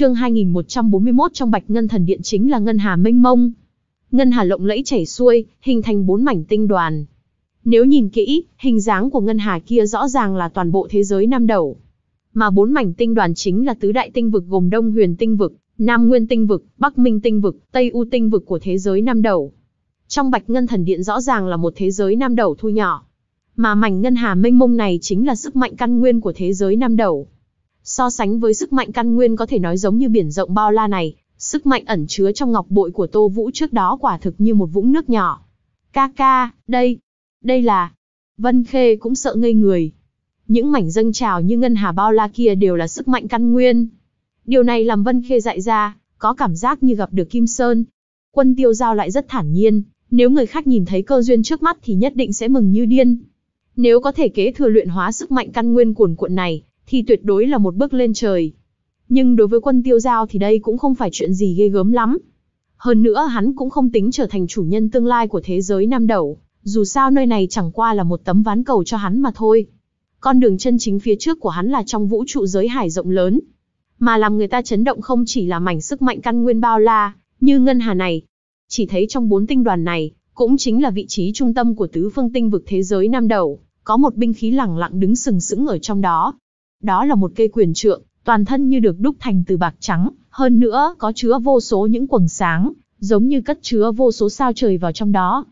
Chương 2141 trong Bạch Ngân Thần Điện chính là ngân hà mênh mông. Ngân hà lộng lẫy chảy xuôi, hình thành bốn mảnh tinh đoàn. Nếu nhìn kỹ, hình dáng của ngân hà kia rõ ràng là toàn bộ thế giới Nam Đầu. Mà bốn mảnh tinh đoàn chính là tứ đại tinh vực gồm Đông Huyền tinh vực, Nam Nguyên tinh vực, Bắc Minh tinh vực, Tây U tinh vực của thế giới Nam Đầu. Trong Bạch Ngân Thần Điện rõ ràng là một thế giới Nam Đầu thu nhỏ. Mà mảnh ngân hà mênh mông này chính là sức mạnh căn nguyên của thế giới Nam Đầu. So sánh với sức mạnh căn nguyên có thể nói giống như biển rộng bao la này, sức mạnh ẩn chứa trong ngọc bội của Tô Vũ trước đó quả thực như một vũng nước nhỏ. Ca ca, đây, đây là... Vân Khê cũng sợ ngây người. Những mảnh dâng trào như ngân hà bao la kia đều là sức mạnh căn nguyên. Điều này làm Vân Khê dại ra, có cảm giác như gặp được Kim Sơn. Quân tiêu giao lại rất thản nhiên, nếu người khác nhìn thấy cơ duyên trước mắt thì nhất định sẽ mừng như điên. Nếu có thể kế thừa luyện hóa sức mạnh căn nguyên cuồn cuộn này, thì tuyệt đối là một bước lên trời. Nhưng đối với quân tiêu giao thì đây cũng không phải chuyện gì ghê gớm lắm. Hơn nữa hắn cũng không tính trở thành chủ nhân tương lai của thế giới Nam Đẩu, dù sao nơi này chẳng qua là một tấm ván cầu cho hắn mà thôi. Con đường chân chính phía trước của hắn là trong vũ trụ giới hải rộng lớn. Mà làm người ta chấn động không chỉ là mảnh sức mạnh căn nguyên bao la, như ngân hà này. Chỉ thấy trong bốn tinh đoàn này, cũng chính là vị trí trung tâm của tứ phương tinh vực thế giới Nam Đầu, có một binh khí lẳng lặng đứng sừng sững ở trong đó, đó là một cây quyền trượng, toàn thân như được đúc thành từ bạc trắng, hơn nữa có chứa vô số những quầng sáng, giống như cất chứa vô số sao trời vào trong đó.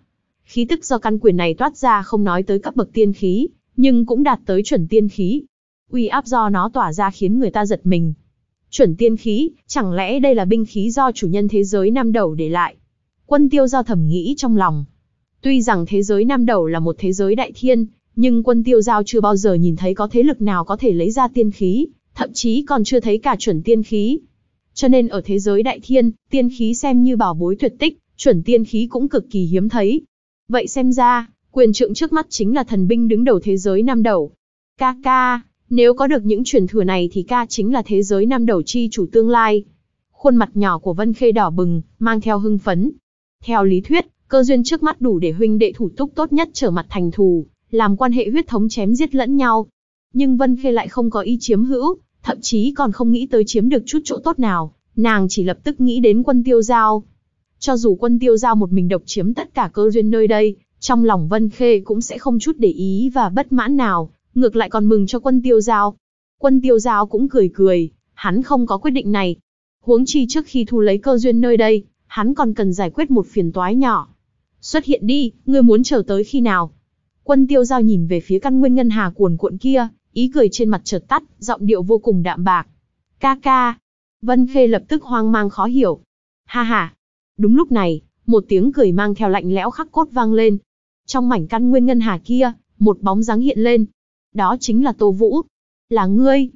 Khí tức do căn quyền này toát ra không nói tới các bậc tiên khí, nhưng cũng đạt tới chuẩn tiên khí. Uy áp do nó tỏa ra khiến người ta giật mình. Chuẩn tiên khí, chẳng lẽ đây là binh khí do chủ nhân thế giới Nam Đầu để lại? Quân tiêu do thầm nghĩ trong lòng. Tuy rằng thế giới Nam Đầu là một thế giới đại thiên, nhưng quân tiêu giao chưa bao giờ nhìn thấy có thế lực nào có thể lấy ra tiên khí, thậm chí còn chưa thấy cả chuẩn tiên khí. Cho nên ở thế giới đại thiên, tiên khí xem như bảo bối tuyệt tích, chuẩn tiên khí cũng cực kỳ hiếm thấy. Vậy xem ra, quyền trượng trước mắt chính là thần binh đứng đầu thế giới nam đầu. Ca ca, nếu có được những truyền thừa này thì ca chính là thế giới nam đầu chi chủ tương lai. Khuôn mặt nhỏ của Vân Khê đỏ bừng, mang theo hưng phấn. Theo lý thuyết, cơ duyên trước mắt đủ để huynh đệ thủ túc tốt nhất trở mặt thành thù, làm quan hệ huyết thống chém giết lẫn nhau. Nhưng Vân Khê lại không có ý chiếm hữu, thậm chí còn không nghĩ tới chiếm được chút chỗ tốt nào, nàng chỉ lập tức nghĩ đến quân tiêu giao. Cho dù quân tiêu giao một mình độc chiếm tất cả cơ duyên nơi đây, trong lòng Vân Khê cũng sẽ không chút để ý và bất mãn nào, ngược lại còn mừng cho quân tiêu giao. Quân tiêu giao cũng cười cười, hắn không có quyết định này. Huống chi trước khi thu lấy cơ duyên nơi đây, hắn còn cần giải quyết một phiền toái nhỏ. Xuất hiện đi, ngươi muốn chờ tới khi nào? Quân tiêu giao nhìn về phía căn nguyên ngân hà cuồn cuộn kia, ý cười trên mặt chợt tắt, giọng điệu vô cùng đạm bạc. Ca ca. Vân Khê lập tức hoang mang khó hiểu. Ha ha. Đúng lúc này, một tiếng cười mang theo lạnh lẽo khắc cốt vang lên. Trong mảnh căn nguyên ngân hà kia, một bóng dáng hiện lên. Đó chính là Tô Vũ. Là ngươi.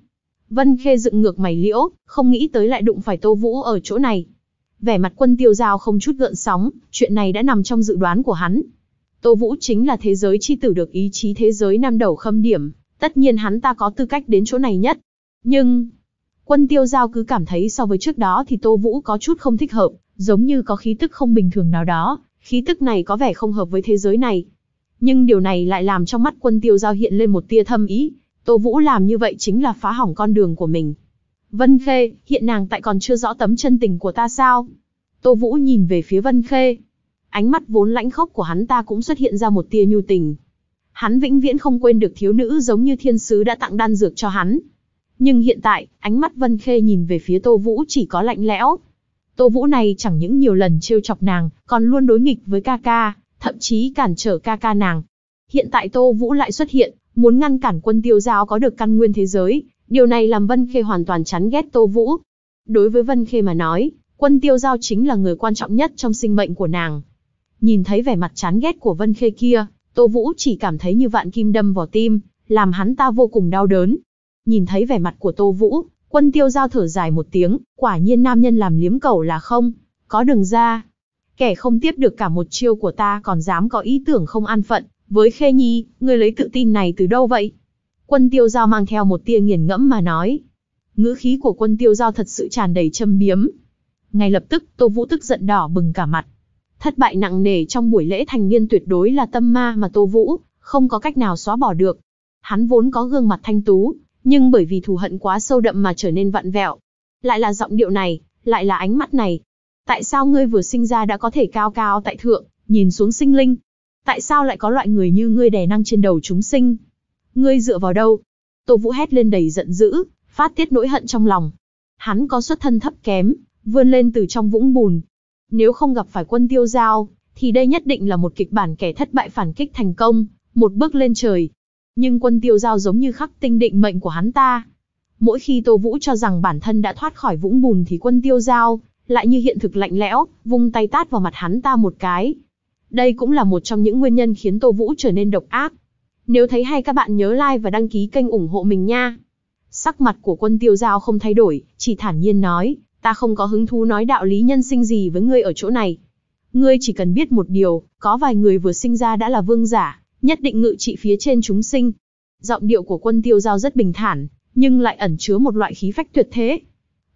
Vân Khê dựng ngược mày liễu, không nghĩ tới lại đụng phải Tô Vũ ở chỗ này. Vẻ mặt quân tiêu giao không chút gợn sóng, chuyện này đã nằm trong dự đoán của hắn. Tô Vũ chính là thế giới chi tử được ý chí thế giới nam đầu khâm điểm, tất nhiên hắn ta có tư cách đến chỗ này nhất. Nhưng, quân tiêu giao cứ cảm thấy so với trước đó thì Tô Vũ có chút không thích hợp, giống như có khí tức không bình thường nào đó, khí tức này có vẻ không hợp với thế giới này. Nhưng điều này lại làm trong mắt quân tiêu giao hiện lên một tia thâm ý, Tô Vũ làm như vậy chính là phá hỏng con đường của mình. Vân Khê, hiện nàng tại còn chưa rõ tấm chân tình của ta sao? Tô Vũ nhìn về phía Vân Khê, Ánh mắt vốn lãnh khốc của hắn ta cũng xuất hiện ra một tia nhu tình. Hắn vĩnh viễn không quên được thiếu nữ giống như thiên sứ đã tặng đan dược cho hắn. Nhưng hiện tại, ánh mắt Vân Khê nhìn về phía Tô Vũ chỉ có lạnh lẽo. Tô Vũ này chẳng những nhiều lần trêu chọc nàng, còn luôn đối nghịch với ca ca, thậm chí cản trở ca ca nàng. Hiện tại Tô Vũ lại xuất hiện, muốn ngăn cản quân tiêu giao có được căn nguyên thế giới, điều này làm Vân Khê hoàn toàn chán ghét Tô Vũ. Đối với Vân Khê mà nói, quân tiêu giao chính là người quan trọng nhất trong sinh mệnh của nàng. Nhìn thấy vẻ mặt chán ghét của Vân Khê kia, Tô Vũ chỉ cảm thấy như vạn kim đâm vào tim, làm hắn ta vô cùng đau đớn. Nhìn thấy vẻ mặt của Tô Vũ, quân tiêu giao thở dài một tiếng, quả nhiên nam nhân làm liếm cầu là không, có đường ra. Kẻ không tiếp được cả một chiêu của ta còn dám có ý tưởng không an phận, với Khê Nhi, ngươi lấy tự tin này từ đâu vậy? Quân tiêu giao mang theo một tia nghiền ngẫm mà nói. Ngữ khí của quân tiêu giao thật sự tràn đầy châm biếm. Ngay lập tức, Tô Vũ tức giận đỏ bừng cả mặt, Thất bại nặng nề trong buổi lễ thành niên tuyệt đối là tâm ma mà Tô Vũ, không có cách nào xóa bỏ được. Hắn vốn có gương mặt thanh tú, nhưng bởi vì thù hận quá sâu đậm mà trở nên vặn vẹo. Lại là giọng điệu này, lại là ánh mắt này. Tại sao ngươi vừa sinh ra đã có thể cao cao tại thượng, nhìn xuống sinh linh? Tại sao lại có loại người như ngươi đè năng trên đầu chúng sinh? Ngươi dựa vào đâu? Tô Vũ hét lên đầy giận dữ, phát tiết nỗi hận trong lòng. Hắn có xuất thân thấp kém, vươn lên từ trong vũng bùn, nếu không gặp phải quân tiêu giao, thì đây nhất định là một kịch bản kẻ thất bại phản kích thành công, một bước lên trời. Nhưng quân tiêu giao giống như khắc tinh định mệnh của hắn ta. Mỗi khi Tô Vũ cho rằng bản thân đã thoát khỏi vũng bùn thì quân tiêu giao, lại như hiện thực lạnh lẽo, vung tay tát vào mặt hắn ta một cái. Đây cũng là một trong những nguyên nhân khiến Tô Vũ trở nên độc ác. Nếu thấy hay các bạn nhớ like và đăng ký kênh ủng hộ mình nha. Sắc mặt của quân tiêu giao không thay đổi, chỉ thản nhiên nói, ta không có hứng thú nói đạo lý nhân sinh gì với ngươi ở chỗ này. Ngươi chỉ cần biết một điều, có vài người vừa sinh ra đã là vương giả, nhất định ngự trị phía trên chúng sinh. Giọng điệu của quân tiêu giao rất bình thản, nhưng lại ẩn chứa một loại khí phách tuyệt thế.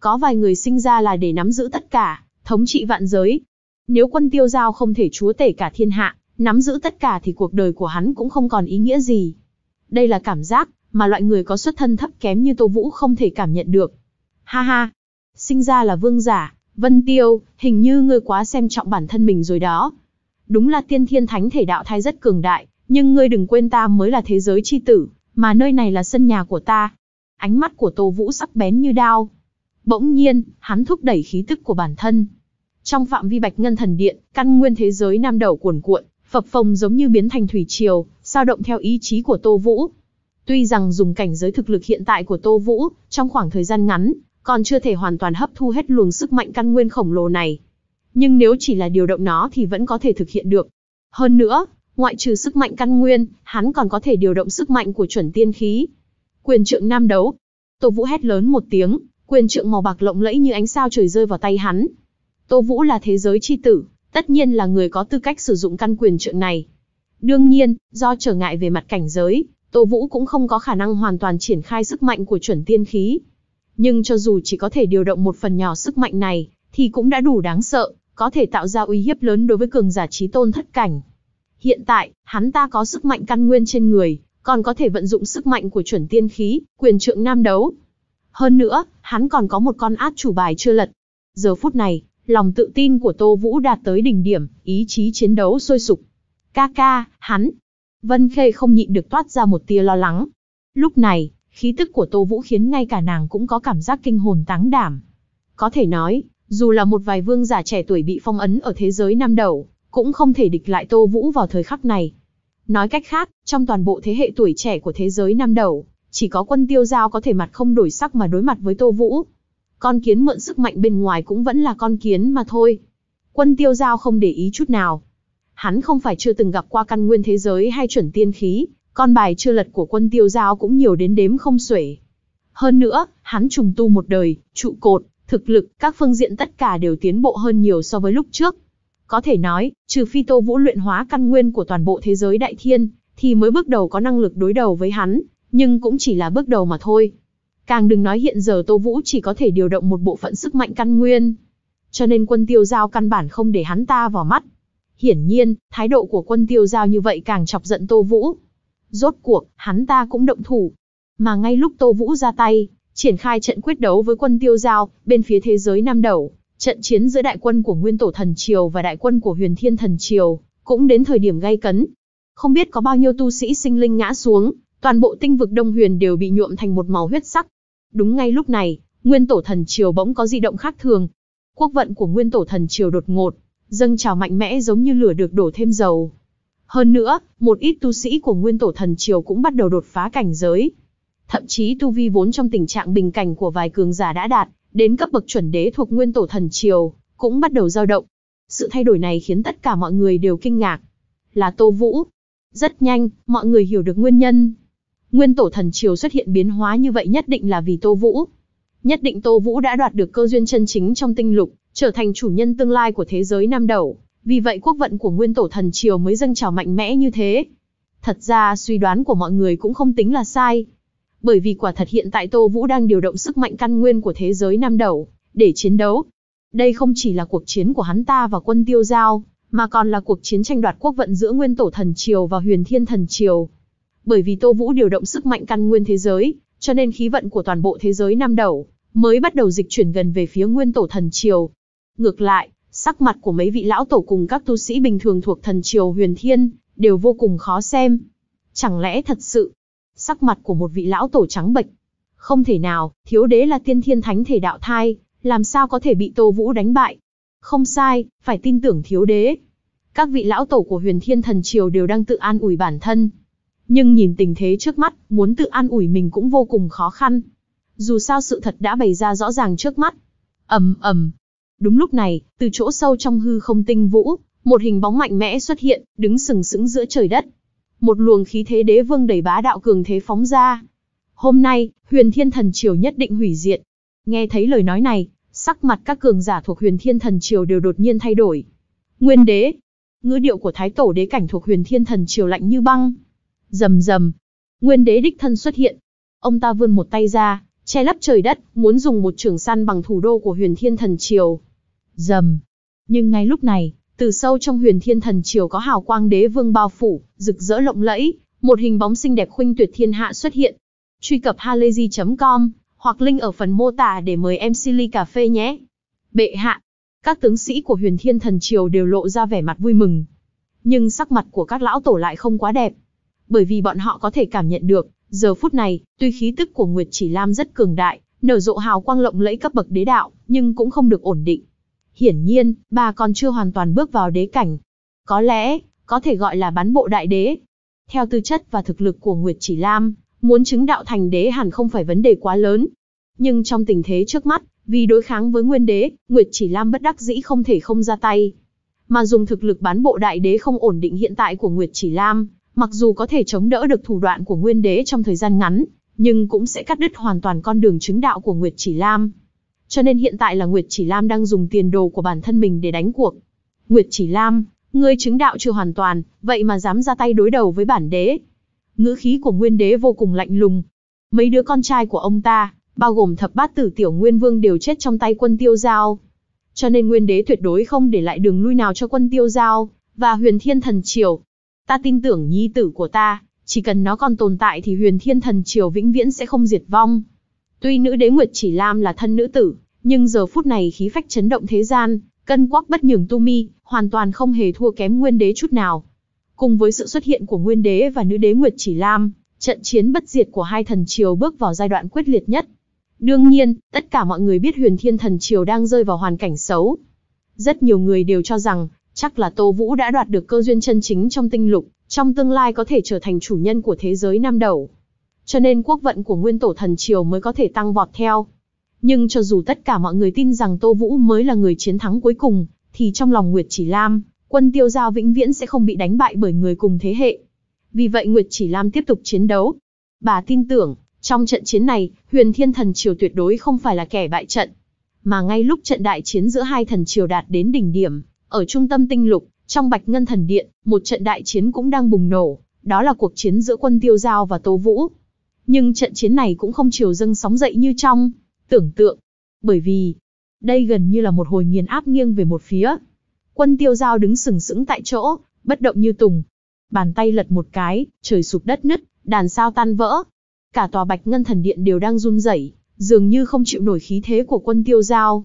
Có vài người sinh ra là để nắm giữ tất cả, thống trị vạn giới. Nếu quân tiêu giao không thể chúa tể cả thiên hạ, nắm giữ tất cả thì cuộc đời của hắn cũng không còn ý nghĩa gì. Đây là cảm giác mà loại người có xuất thân thấp kém như Tô Vũ không thể cảm nhận được. Ha ha, sinh ra là vương giả, Vân Tiêu, hình như ngươi quá xem trọng bản thân mình rồi đó. Đúng là tiên thiên thánh thể đạo thai rất cường đại, nhưng ngươi đừng quên ta mới là thế giới chi tử, mà nơi này là sân nhà của ta. Ánh mắt của Tô Vũ sắc bén như đao. Bỗng nhiên, hắn thúc đẩy khí tức của bản thân. Trong phạm vi bạch ngân thần điện, căn nguyên thế giới nam đầu cuồn cuộn, phập phồng giống như biến thành thủy triều, sao động theo ý chí của Tô Vũ. Tuy rằng dùng cảnh giới thực lực hiện tại của Tô Vũ, trong khoảng thời gian ngắn, còn chưa thể hoàn toàn hấp thu hết luồng sức mạnh căn nguyên khổng lồ này. Nhưng nếu chỉ là điều động nó thì vẫn có thể thực hiện được. Hơn nữa, ngoại trừ sức mạnh căn nguyên, hắn còn có thể điều động sức mạnh của chuẩn tiên khí. Quyền trượng nam đấu. Tô Vũ hét lớn một tiếng, quyền trượng màu bạc lộng lẫy như ánh sao trời rơi vào tay hắn. Tô Vũ là thế giới chi tử, tất nhiên là người có tư cách sử dụng căn quyền trượng này. Đương nhiên, do trở ngại về mặt cảnh giới, Tô Vũ cũng không có khả năng hoàn toàn triển khai sức mạnh của chuẩn tiên khí nhưng cho dù chỉ có thể điều động một phần nhỏ sức mạnh này, thì cũng đã đủ đáng sợ, có thể tạo ra uy hiếp lớn đối với cường giả trí tôn thất cảnh. Hiện tại, hắn ta có sức mạnh căn nguyên trên người, còn có thể vận dụng sức mạnh của chuẩn tiên khí, quyền trượng nam đấu. Hơn nữa, hắn còn có một con át chủ bài chưa lật. Giờ phút này, lòng tự tin của Tô Vũ đạt tới đỉnh điểm, ý chí chiến đấu sôi sục. Ca ca, hắn. Vân Khê không nhịn được toát ra một tia lo lắng. Lúc này, khí tức của Tô Vũ khiến ngay cả nàng cũng có cảm giác kinh hồn táng đảm. Có thể nói, dù là một vài vương giả trẻ tuổi bị phong ấn ở thế giới năm đầu, cũng không thể địch lại Tô Vũ vào thời khắc này. Nói cách khác, trong toàn bộ thế hệ tuổi trẻ của thế giới năm đầu, chỉ có quân tiêu giao có thể mặt không đổi sắc mà đối mặt với Tô Vũ. Con kiến mượn sức mạnh bên ngoài cũng vẫn là con kiến mà thôi. Quân tiêu giao không để ý chút nào. Hắn không phải chưa từng gặp qua căn nguyên thế giới hay chuẩn tiên khí, con bài chưa lật của quân tiêu giao cũng nhiều đến đếm không xuể. Hơn nữa, hắn trùng tu một đời, trụ cột, thực lực, các phương diện tất cả đều tiến bộ hơn nhiều so với lúc trước. Có thể nói, trừ phi Tô Vũ luyện hóa căn nguyên của toàn bộ thế giới đại thiên, thì mới bước đầu có năng lực đối đầu với hắn, nhưng cũng chỉ là bước đầu mà thôi. Càng đừng nói hiện giờ Tô Vũ chỉ có thể điều động một bộ phận sức mạnh căn nguyên. Cho nên quân tiêu giao căn bản không để hắn ta vào mắt. Hiển nhiên, thái độ của quân tiêu giao như vậy càng chọc giận Tô Vũ. Rốt cuộc, hắn ta cũng động thủ. Mà ngay lúc Tô Vũ ra tay, triển khai trận quyết đấu với quân tiêu giao, bên phía thế giới Nam Đẩu, trận chiến giữa đại quân của Nguyên Tổ Thần Triều và đại quân của Huyền Thiên Thần Triều, cũng đến thời điểm gay cấn. Không biết có bao nhiêu tu sĩ sinh linh ngã xuống, toàn bộ tinh vực Đông Huyền đều bị nhuộm thành một màu huyết sắc. Đúng ngay lúc này, Nguyên Tổ Thần Triều bỗng có dị động khác thường. Quốc vận của Nguyên Tổ Thần Triều đột ngột, dâng trào mạnh mẽ giống như lửa được đổ thêm dầu. Hơn nữa, một ít tu sĩ của nguyên tổ thần triều cũng bắt đầu đột phá cảnh giới. Thậm chí tu vi vốn trong tình trạng bình cảnh của vài cường giả đã đạt, đến cấp bậc chuẩn đế thuộc nguyên tổ thần triều, cũng bắt đầu dao động. Sự thay đổi này khiến tất cả mọi người đều kinh ngạc. Là Tô Vũ. Rất nhanh, mọi người hiểu được nguyên nhân. Nguyên tổ thần triều xuất hiện biến hóa như vậy nhất định là vì Tô Vũ. Nhất định Tô Vũ đã đoạt được cơ duyên chân chính trong tinh lục, trở thành chủ nhân tương lai của thế giới Nam Đầu. Vì vậy quốc vận của nguyên tổ thần triều mới dâng trào mạnh mẽ như thế. Thật ra suy đoán của mọi người cũng không tính là sai. Bởi vì quả thật hiện tại Tô Vũ đang điều động sức mạnh căn nguyên của thế giới Nam Đầu, để chiến đấu. Đây không chỉ là cuộc chiến của hắn ta và quân tiêu giao, mà còn là cuộc chiến tranh đoạt quốc vận giữa nguyên tổ thần triều và huyền thiên thần triều. Bởi vì Tô Vũ điều động sức mạnh căn nguyên thế giới, cho nên khí vận của toàn bộ thế giới Nam Đầu mới bắt đầu dịch chuyển gần về phía nguyên tổ thần triều. Ngược lại, Sắc mặt của mấy vị lão tổ cùng các tu sĩ bình thường thuộc thần triều huyền thiên, đều vô cùng khó xem. Chẳng lẽ thật sự, sắc mặt của một vị lão tổ trắng bệch? Không thể nào, thiếu đế là tiên thiên thánh thể đạo thai, làm sao có thể bị Tô Vũ đánh bại? Không sai, phải tin tưởng thiếu đế. Các vị lão tổ của huyền thiên thần triều đều đang tự an ủi bản thân. Nhưng nhìn tình thế trước mắt, muốn tự an ủi mình cũng vô cùng khó khăn. Dù sao sự thật đã bày ra rõ ràng trước mắt. ầm ầm, Đúng lúc này, từ chỗ sâu trong hư không tinh vũ, một hình bóng mạnh mẽ xuất hiện, đứng sừng sững giữa trời đất. Một luồng khí thế đế vương đầy bá đạo cường thế phóng ra. Hôm nay, huyền thiên thần triều nhất định hủy diệt. Nghe thấy lời nói này, sắc mặt các cường giả thuộc huyền thiên thần triều đều đột nhiên thay đổi. Nguyên đế, ngữ điệu của thái tổ đế cảnh thuộc huyền thiên thần triều lạnh như băng. Rầm rầm, nguyên đế đích thân xuất hiện. Ông ta vươn một tay ra, che lấp trời đất, muốn dùng một trường săn bằng thủ đô của huyền thiên thần triều. Dầm! Nhưng ngay lúc này, từ sâu trong huyền thiên thần triều có hào quang đế vương bao phủ, rực rỡ lộng lẫy, một hình bóng xinh đẹp khuynh tuyệt thiên hạ xuất hiện. Truy cập halayzi.com hoặc link ở phần mô tả để mời em Silly Cà Phê nhé. Bệ hạ! Các tướng sĩ của huyền thiên thần triều đều lộ ra vẻ mặt vui mừng. Nhưng sắc mặt của các lão tổ lại không quá đẹp. Bởi vì bọn họ có thể cảm nhận được, Giờ phút này, tuy khí tức của Nguyệt Chỉ Lam rất cường đại, nở rộ hào quang lộng lẫy cấp bậc đế đạo, nhưng cũng không được ổn định. Hiển nhiên, bà còn chưa hoàn toàn bước vào đế cảnh. Có lẽ, có thể gọi là bán bộ đại đế. Theo tư chất và thực lực của Nguyệt Chỉ Lam, muốn chứng đạo thành đế hẳn không phải vấn đề quá lớn. Nhưng trong tình thế trước mắt, vì đối kháng với nguyên đế, Nguyệt Chỉ Lam bất đắc dĩ không thể không ra tay. Mà dùng thực lực bán bộ đại đế không ổn định hiện tại của Nguyệt Chỉ Lam, Mặc dù có thể chống đỡ được thủ đoạn của nguyên đế trong thời gian ngắn, nhưng cũng sẽ cắt đứt hoàn toàn con đường chứng đạo của Nguyệt Chỉ Lam. Cho nên hiện tại là Nguyệt Chỉ Lam đang dùng tiền đồ của bản thân mình để đánh cuộc. Nguyệt Chỉ Lam, ngươi chứng đạo chưa hoàn toàn, vậy mà dám ra tay đối đầu với bản đế. Ngữ khí của nguyên đế vô cùng lạnh lùng. Mấy đứa con trai của ông ta, bao gồm thập bát tử tiểu nguyên vương đều chết trong tay quân tiêu giao. Cho nên nguyên đế tuyệt đối không để lại đường lui nào cho quân tiêu giao, và huyền thiên thần triều, Ta tin tưởng nhi tử của ta, chỉ cần nó còn tồn tại thì huyền thiên thần triều vĩnh viễn sẽ không diệt vong. Tuy nữ đế Nguyệt Chỉ Lam là thân nữ tử, nhưng giờ phút này khí phách chấn động thế gian, cân quắc bất nhường tu mi, hoàn toàn không hề thua kém nguyên đế chút nào. Cùng với sự xuất hiện của nguyên đế và nữ đế Nguyệt Chỉ Lam, trận chiến bất diệt của hai thần triều bước vào giai đoạn quyết liệt nhất. Đương nhiên, tất cả mọi người biết huyền thiên thần triều đang rơi vào hoàn cảnh xấu. Rất nhiều người đều cho rằng, Chắc là Tô Vũ đã đoạt được cơ duyên chân chính trong tinh lục, trong tương lai có thể trở thành chủ nhân của thế giới Nam Đầu. Cho nên quốc vận của nguyên tổ thần triều mới có thể tăng vọt theo. Nhưng cho dù tất cả mọi người tin rằng Tô Vũ mới là người chiến thắng cuối cùng, thì trong lòng Nguyệt Chỉ Lam, quân tiêu giao vĩnh viễn sẽ không bị đánh bại bởi người cùng thế hệ. Vì vậy Nguyệt Chỉ Lam tiếp tục chiến đấu. Bà tin tưởng, trong trận chiến này, huyền thiên thần triều tuyệt đối không phải là kẻ bại trận. Mà ngay lúc trận đại chiến giữa hai thần triều đạt đến đỉnh điểm, ở trung tâm tinh lục, trong Bạch Ngân Thần Điện, một trận đại chiến cũng đang bùng nổ, đó là cuộc chiến giữa quân Tiêu Giao và Tô Vũ. Nhưng trận chiến này cũng không chiều dâng sóng dậy như trong tưởng tượng, bởi vì đây gần như là một hồi nghiền áp nghiêng về một phía. Quân Tiêu Giao đứng sừng sững tại chỗ, bất động như tùng. Bàn tay lật một cái, trời sụp đất nứt, đàn sao tan vỡ. Cả tòa Bạch Ngân Thần Điện đều đang run rẩy, dường như không chịu nổi khí thế của quân Tiêu Giao.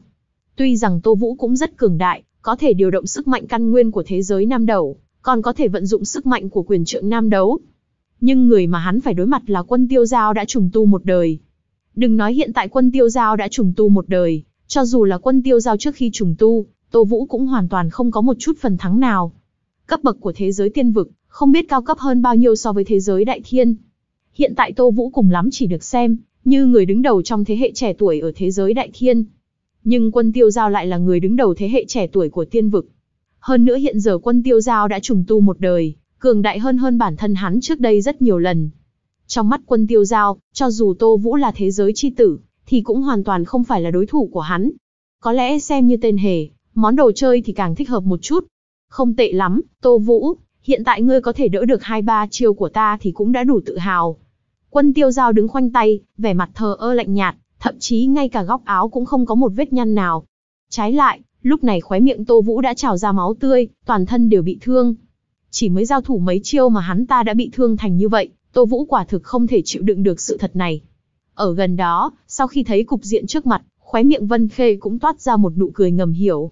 Tuy rằng Tô Vũ cũng rất cường đại, có thể điều động sức mạnh căn nguyên của thế giới nam đầu, còn có thể vận dụng sức mạnh của quyền trượng nam đấu. Nhưng người mà hắn phải đối mặt là quân tiêu giao đã trùng tu một đời. Đừng nói hiện tại quân tiêu giao đã trùng tu một đời, cho dù là quân tiêu giao trước khi trùng tu, Tô Vũ cũng hoàn toàn không có một chút phần thắng nào. Cấp bậc của thế giới tiên vực, không biết cao cấp hơn bao nhiêu so với thế giới đại thiên. Hiện tại Tô Vũ cùng lắm chỉ được xem, như người đứng đầu trong thế hệ trẻ tuổi ở thế giới đại thiên nhưng quân tiêu giao lại là người đứng đầu thế hệ trẻ tuổi của tiên vực. Hơn nữa hiện giờ quân tiêu giao đã trùng tu một đời, cường đại hơn hơn bản thân hắn trước đây rất nhiều lần. Trong mắt quân tiêu giao, cho dù Tô Vũ là thế giới chi tử, thì cũng hoàn toàn không phải là đối thủ của hắn. Có lẽ xem như tên hề, món đồ chơi thì càng thích hợp một chút. Không tệ lắm, Tô Vũ, hiện tại ngươi có thể đỡ được hai ba chiêu của ta thì cũng đã đủ tự hào. Quân tiêu giao đứng khoanh tay, vẻ mặt thờ ơ lạnh nhạt, thậm chí ngay cả góc áo cũng không có một vết nhăn nào. Trái lại, lúc này khóe miệng Tô Vũ đã trào ra máu tươi, toàn thân đều bị thương. Chỉ mới giao thủ mấy chiêu mà hắn ta đã bị thương thành như vậy, Tô Vũ quả thực không thể chịu đựng được sự thật này. Ở gần đó, sau khi thấy cục diện trước mặt, khóe miệng Vân Khê cũng toát ra một nụ cười ngầm hiểu.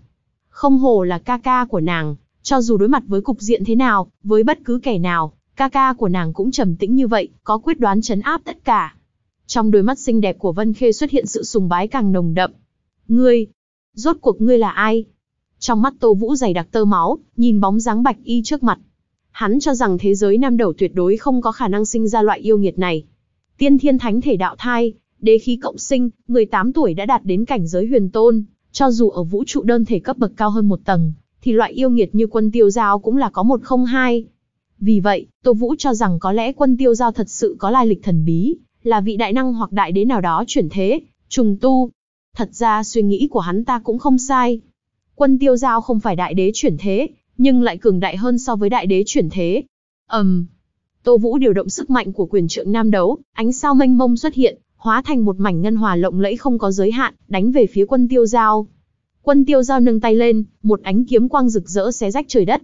Không hồ là ca ca của nàng, cho dù đối mặt với cục diện thế nào, với bất cứ kẻ nào, ca ca của nàng cũng trầm tĩnh như vậy, có quyết đoán chấn áp tất cả. Trong đôi mắt xinh đẹp của Vân Khê xuất hiện sự sùng bái càng nồng đậm. Ngươi, rốt cuộc ngươi là ai? Trong mắt Tô Vũ dày đặc tơ máu, nhìn bóng dáng bạch y trước mặt. Hắn cho rằng thế giới nam đầu tuyệt đối không có khả năng sinh ra loại yêu nghiệt này. Tiên thiên thánh thể đạo thai, đế khí cộng sinh, người 8 tuổi đã đạt đến cảnh giới huyền tôn, cho dù ở vũ trụ đơn thể cấp bậc cao hơn một tầng, thì loại yêu nghiệt như quân tiêu giao cũng là có một không hai. Vì vậy, Tô Vũ cho rằng có lẽ quân tiêu giao thật sự có lai lịch thần bí, là vị đại năng hoặc đại đế nào đó chuyển thế, trùng tu. Thật ra suy nghĩ của hắn ta cũng không sai. Quân tiêu giao không phải đại đế chuyển thế, nhưng lại cường đại hơn so với đại đế chuyển thế. Ầm. Um, Tô Vũ điều động sức mạnh của quyền trượng nam đấu, ánh sao mênh mông xuất hiện, hóa thành một mảnh ngân hòa lộng lẫy không có giới hạn, đánh về phía quân tiêu giao. Quân tiêu giao nâng tay lên, một ánh kiếm quang rực rỡ xé rách trời đất.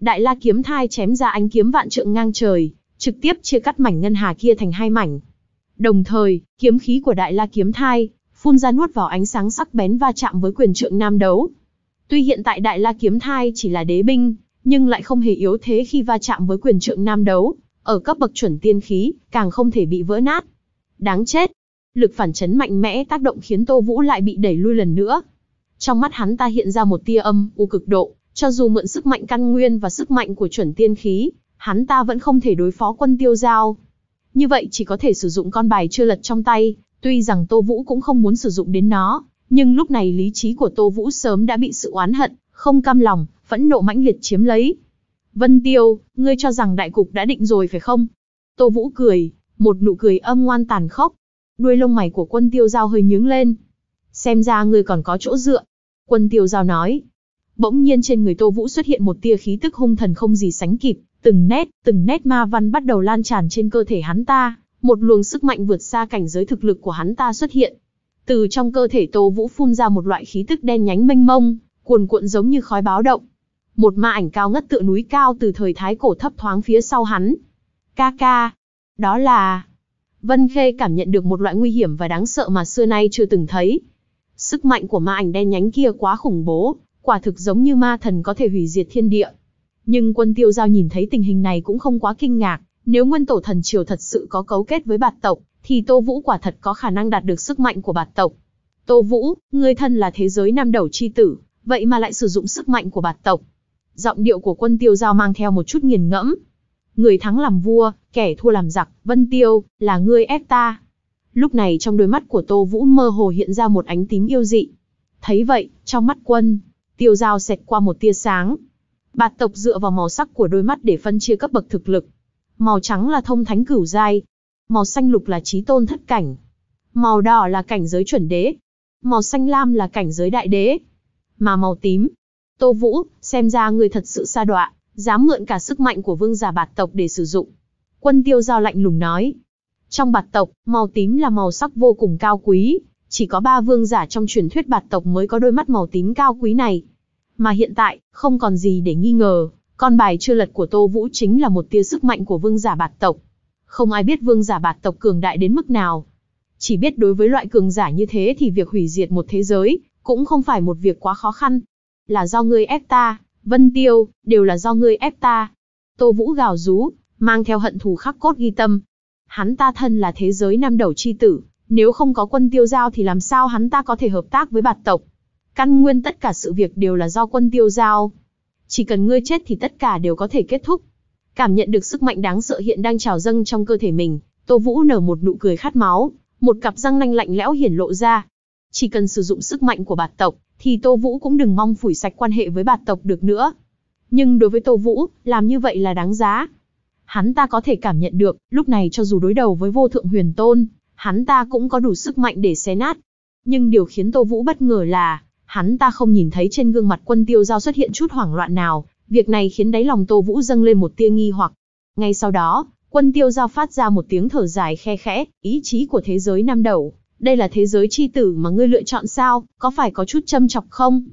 Đại la kiếm thai chém ra ánh kiếm vạn trượng ngang trời, trực tiếp chia cắt mảnh ngân hà kia thành hai mảnh. Đồng thời, kiếm khí của Đại La kiếm thai phun ra nuốt vào ánh sáng sắc bén va chạm với quyền trượng nam đấu. Tuy hiện tại Đại La kiếm thai chỉ là đế binh, nhưng lại không hề yếu thế khi va chạm với quyền trượng nam đấu, ở cấp bậc chuẩn tiên khí, càng không thể bị vỡ nát. Đáng chết. Lực phản chấn mạnh mẽ tác động khiến Tô Vũ lại bị đẩy lui lần nữa. Trong mắt hắn ta hiện ra một tia âm u cực độ, cho dù mượn sức mạnh căn nguyên và sức mạnh của chuẩn tiên khí, hắn ta vẫn không thể đối phó quân tiêu giao. Như vậy chỉ có thể sử dụng con bài chưa lật trong tay, tuy rằng Tô Vũ cũng không muốn sử dụng đến nó, nhưng lúc này lý trí của Tô Vũ sớm đã bị sự oán hận, không cam lòng, phẫn nộ mãnh liệt chiếm lấy. Vân Tiêu, ngươi cho rằng đại cục đã định rồi phải không? Tô Vũ cười, một nụ cười âm ngoan tàn khốc. Đuôi lông mày của quân tiêu giao hơi nhướng lên. Xem ra ngươi còn có chỗ dựa. Quân tiêu giao nói. Bỗng nhiên trên người Tô Vũ xuất hiện một tia khí tức hung thần không gì sánh kịp, Từng nét, từng nét ma văn bắt đầu lan tràn trên cơ thể hắn ta, một luồng sức mạnh vượt xa cảnh giới thực lực của hắn ta xuất hiện. Từ trong cơ thể Tô Vũ phun ra một loại khí tức đen nhánh mênh mông, cuồn cuộn giống như khói báo động. Một ma ảnh cao ngất tựa núi cao từ thời thái cổ thấp thoáng phía sau hắn. Ca ca, đó là... Vân Khê cảm nhận được một loại nguy hiểm và đáng sợ mà xưa nay chưa từng thấy. Sức mạnh của ma ảnh đen nhánh kia quá khủng bố, quả thực giống như ma thần có thể hủy diệt thiên địa. Nhưng quân tiêu giao nhìn thấy tình hình này cũng không quá kinh ngạc, nếu nguyên tổ thần triều thật sự có cấu kết với bạt tộc, thì Tô Vũ quả thật có khả năng đạt được sức mạnh của bạt tộc. Tô Vũ, người thân là thế giới năm đầu chi tử, vậy mà lại sử dụng sức mạnh của bạt tộc. Giọng điệu của quân tiêu giao mang theo một chút nghiền ngẫm. Người thắng làm vua, kẻ thua làm giặc, vân tiêu, là ngươi ép ta. Lúc này trong đôi mắt của Tô Vũ mơ hồ hiện ra một ánh tím yêu dị. Thấy vậy, trong mắt quân, tiêu giao xẹt qua một tia sáng, Bạt tộc dựa vào màu sắc của đôi mắt để phân chia cấp bậc thực lực. Màu trắng là thông thánh cửu giai, màu xanh lục là trí tôn thất cảnh, màu đỏ là cảnh giới chuẩn đế, màu xanh lam là cảnh giới đại đế, mà màu tím. Tô Vũ, xem ra người thật sự xa đọa, dám mượn cả sức mạnh của vương giả bạt tộc để sử dụng. Quân tiêu giao lạnh lùng nói. Trong bạt tộc, màu tím là màu sắc vô cùng cao quý, chỉ có ba vương giả trong truyền thuyết bạt tộc mới có đôi mắt màu tím cao quý này. Mà hiện tại, không còn gì để nghi ngờ, con bài chưa lật của Tô Vũ chính là một tia sức mạnh của vương giả bạt tộc. Không ai biết vương giả bạt tộc cường đại đến mức nào. Chỉ biết đối với loại cường giả như thế thì việc hủy diệt một thế giới, cũng không phải một việc quá khó khăn. Là do ngươi ép ta, Vân Tiêu, đều là do ngươi ép ta. Tô Vũ gào rú, mang theo hận thù khắc cốt ghi tâm. Hắn ta thân là thế giới nam đầu chi tử, nếu không có quân tiêu giao thì làm sao hắn ta có thể hợp tác với bạt tộc. Căn nguyên tất cả sự việc đều là do quân tiêu giao. Chỉ cần ngươi chết thì tất cả đều có thể kết thúc. Cảm nhận được sức mạnh đáng sợ hiện đang trào dâng trong cơ thể mình, Tô Vũ nở một nụ cười khát máu, một cặp răng nanh lạnh lẽo hiển lộ ra. Chỉ cần sử dụng sức mạnh của bạt tộc, thì Tô Vũ cũng đừng mong phủi sạch quan hệ với bạt tộc được nữa. Nhưng đối với Tô Vũ, làm như vậy là đáng giá. Hắn ta có thể cảm nhận được, lúc này cho dù đối đầu với vô thượng huyền tôn, hắn ta cũng có đủ sức mạnh để xé nát. Nhưng điều khiến Tô Vũ bất ngờ là, hắn ta không nhìn thấy trên gương mặt quân tiêu giao xuất hiện chút hoảng loạn nào, việc này khiến đáy lòng Tô Vũ dâng lên một tia nghi hoặc. Ngay sau đó, quân tiêu giao phát ra một tiếng thở dài khe khẽ, ý chí của thế giới năm đầu. Đây là thế giới chi tử mà ngươi lựa chọn sao, có phải có chút châm chọc không?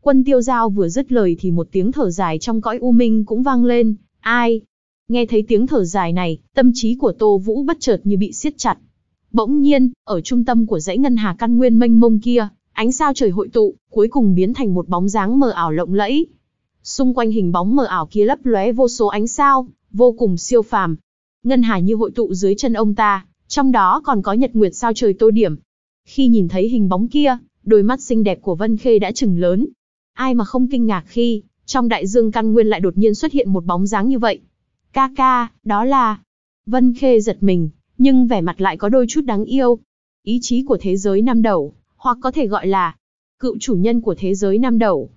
Quân tiêu giao vừa dứt lời thì một tiếng thở dài trong cõi u minh cũng vang lên, ai? Nghe thấy tiếng thở dài này, tâm trí của Tô Vũ bất chợt như bị siết chặt. Bỗng nhiên, ở trung tâm của dãy ngân hà căn nguyên mênh mông kia, Ánh sao trời hội tụ, cuối cùng biến thành một bóng dáng mờ ảo lộng lẫy. Xung quanh hình bóng mờ ảo kia lấp lóe vô số ánh sao, vô cùng siêu phàm. Ngân hà như hội tụ dưới chân ông ta, trong đó còn có nhật nguyệt sao trời tô điểm. Khi nhìn thấy hình bóng kia, đôi mắt xinh đẹp của Vân Khê đã chừng lớn. Ai mà không kinh ngạc khi, trong đại dương căn nguyên lại đột nhiên xuất hiện một bóng dáng như vậy. Ca ca, đó là... Vân Khê giật mình, nhưng vẻ mặt lại có đôi chút đáng yêu. Ý chí của thế giới năm đầu, hoặc có thể gọi là cựu chủ nhân của thế giới Nam Đầu.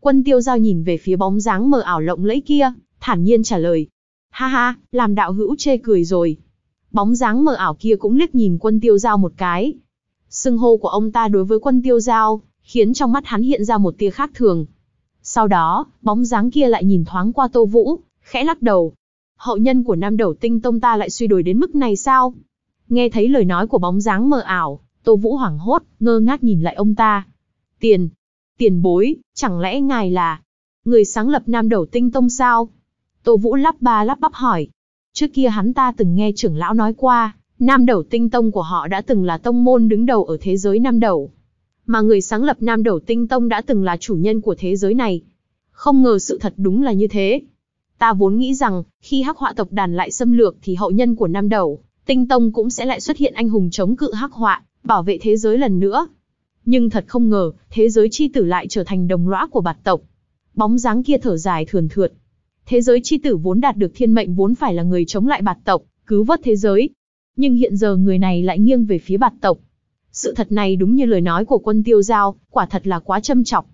Quân tiêu giao nhìn về phía bóng dáng mờ ảo lộng lẫy kia, thản nhiên trả lời. Ha ha, làm đạo hữu chê cười rồi. Bóng dáng mờ ảo kia cũng liếc nhìn quân tiêu giao một cái. Sưng hô của ông ta đối với quân tiêu giao, khiến trong mắt hắn hiện ra một tia khác thường. Sau đó, bóng dáng kia lại nhìn thoáng qua Tô Vũ, khẽ lắc đầu. Hậu nhân của nam đầu tinh tông ta lại suy đổi đến mức này sao? Nghe thấy lời nói của bóng dáng mờ ảo, Tô Vũ hoảng hốt, ngơ ngác nhìn lại ông ta. Tiền, tiền bối, chẳng lẽ ngài là người sáng lập nam đầu tinh tông sao? Tô Vũ lắp ba lắp bắp hỏi. Trước kia hắn ta từng nghe trưởng lão nói qua, nam đầu tinh tông của họ đã từng là tông môn đứng đầu ở thế giới nam đầu. Mà người sáng lập nam đầu tinh tông đã từng là chủ nhân của thế giới này. Không ngờ sự thật đúng là như thế. Ta vốn nghĩ rằng, khi hắc họa tộc đàn lại xâm lược thì hậu nhân của nam đầu, tinh tông cũng sẽ lại xuất hiện anh hùng chống cự hắc họa, bảo vệ thế giới lần nữa. Nhưng thật không ngờ, thế giới chi tử lại trở thành đồng lõa của bạt tộc. Bóng dáng kia thở dài thườn thượt. Thế giới chi tử vốn đạt được thiên mệnh vốn phải là người chống lại bạt tộc, cứu vớt thế giới. Nhưng hiện giờ người này lại nghiêng về phía bạt tộc. Sự thật này đúng như lời nói của quân tiêu giao, quả thật là quá châm chọc.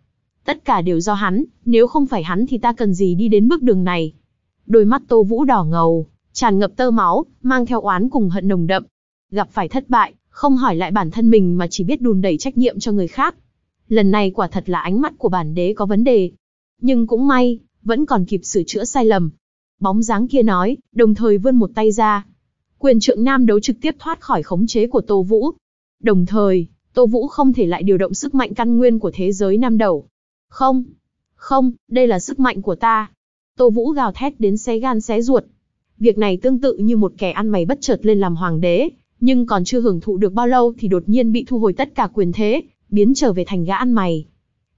Tất cả đều do hắn, nếu không phải hắn thì ta cần gì đi đến bước đường này. Đôi mắt Tô Vũ đỏ ngầu, tràn ngập tơ máu, mang theo oán cùng hận nồng đậm. Gặp phải thất bại, không hỏi lại bản thân mình mà chỉ biết đùn đẩy trách nhiệm cho người khác. Lần này quả thật là ánh mắt của bản đế có vấn đề. Nhưng cũng may, vẫn còn kịp sửa chữa sai lầm. Bóng dáng kia nói, đồng thời vươn một tay ra. Quyền trượng nam đấu trực tiếp thoát khỏi khống chế của Tô Vũ. Đồng thời, Tô Vũ không thể lại điều động sức mạnh căn nguyên của thế giới nam đầu. Không, không, đây là sức mạnh của ta. Tô Vũ gào thét đến xé gan xé ruột. Việc này tương tự như một kẻ ăn mày bất chợt lên làm hoàng đế, nhưng còn chưa hưởng thụ được bao lâu thì đột nhiên bị thu hồi tất cả quyền thế, biến trở về thành gã ăn mày.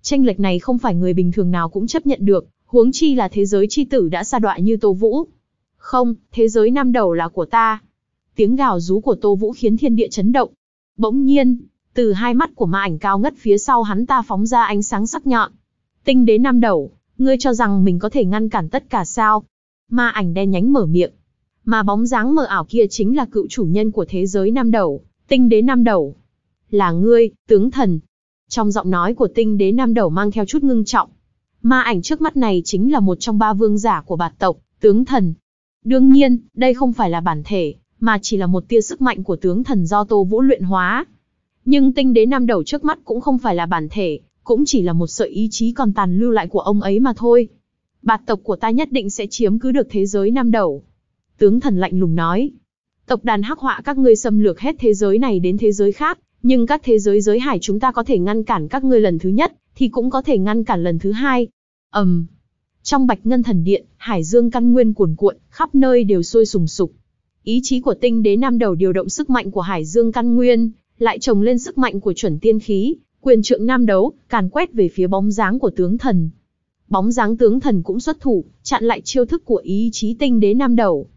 Tranh lệch này không phải người bình thường nào cũng chấp nhận được, huống chi là thế giới chi tử đã sa đọa như Tô Vũ. Không, thế giới năm đầu là của ta. Tiếng gào rú của Tô Vũ khiến thiên địa chấn động. Bỗng nhiên, từ hai mắt của ma ảnh cao ngất phía sau hắn ta phóng ra ánh sáng sắc nhọn. Tinh đế năm đầu, ngươi cho rằng mình có thể ngăn cản tất cả sao? Ma ảnh đen nhánh mở miệng, mà bóng dáng mờ ảo kia chính là cựu chủ nhân của thế giới Nam Đầu, tinh đế Nam Đầu. Là ngươi, tướng thần. Trong giọng nói của tinh đế Nam Đầu mang theo chút ngưng trọng. Ma ảnh trước mắt này chính là một trong ba vương giả của bạt tộc, tướng thần. Đương nhiên, đây không phải là bản thể, mà chỉ là một tia sức mạnh của tướng thần do Tô Vũ luyện hóa. Nhưng tinh đế Nam Đầu trước mắt cũng không phải là bản thể, cũng chỉ là một sợi ý chí còn tàn lưu lại của ông ấy mà thôi. Bạt tộc của ta nhất định sẽ chiếm cứ được thế giới Nam Đầu. Tướng thần lạnh lùng nói. Tộc đàn hắc họa các ngươi xâm lược hết thế giới này đến thế giới khác, nhưng các thế giới giới hải chúng ta có thể ngăn cản các ngươi lần thứ nhất, thì cũng có thể ngăn cản lần thứ hai. ầm, um. Trong bạch ngân thần điện, hải dương căn nguyên cuồn cuộn, khắp nơi đều sôi sùng sục. Ý chí của tinh đế nam đầu điều động sức mạnh của hải dương căn nguyên, lại trồng lên sức mạnh của chuẩn tiên khí, quyền trượng nam đấu, càn quét về phía bóng dáng của tướng thần. Bóng dáng tướng thần cũng xuất thủ, chặn lại chiêu thức của ý chí tinh đế nam đầu.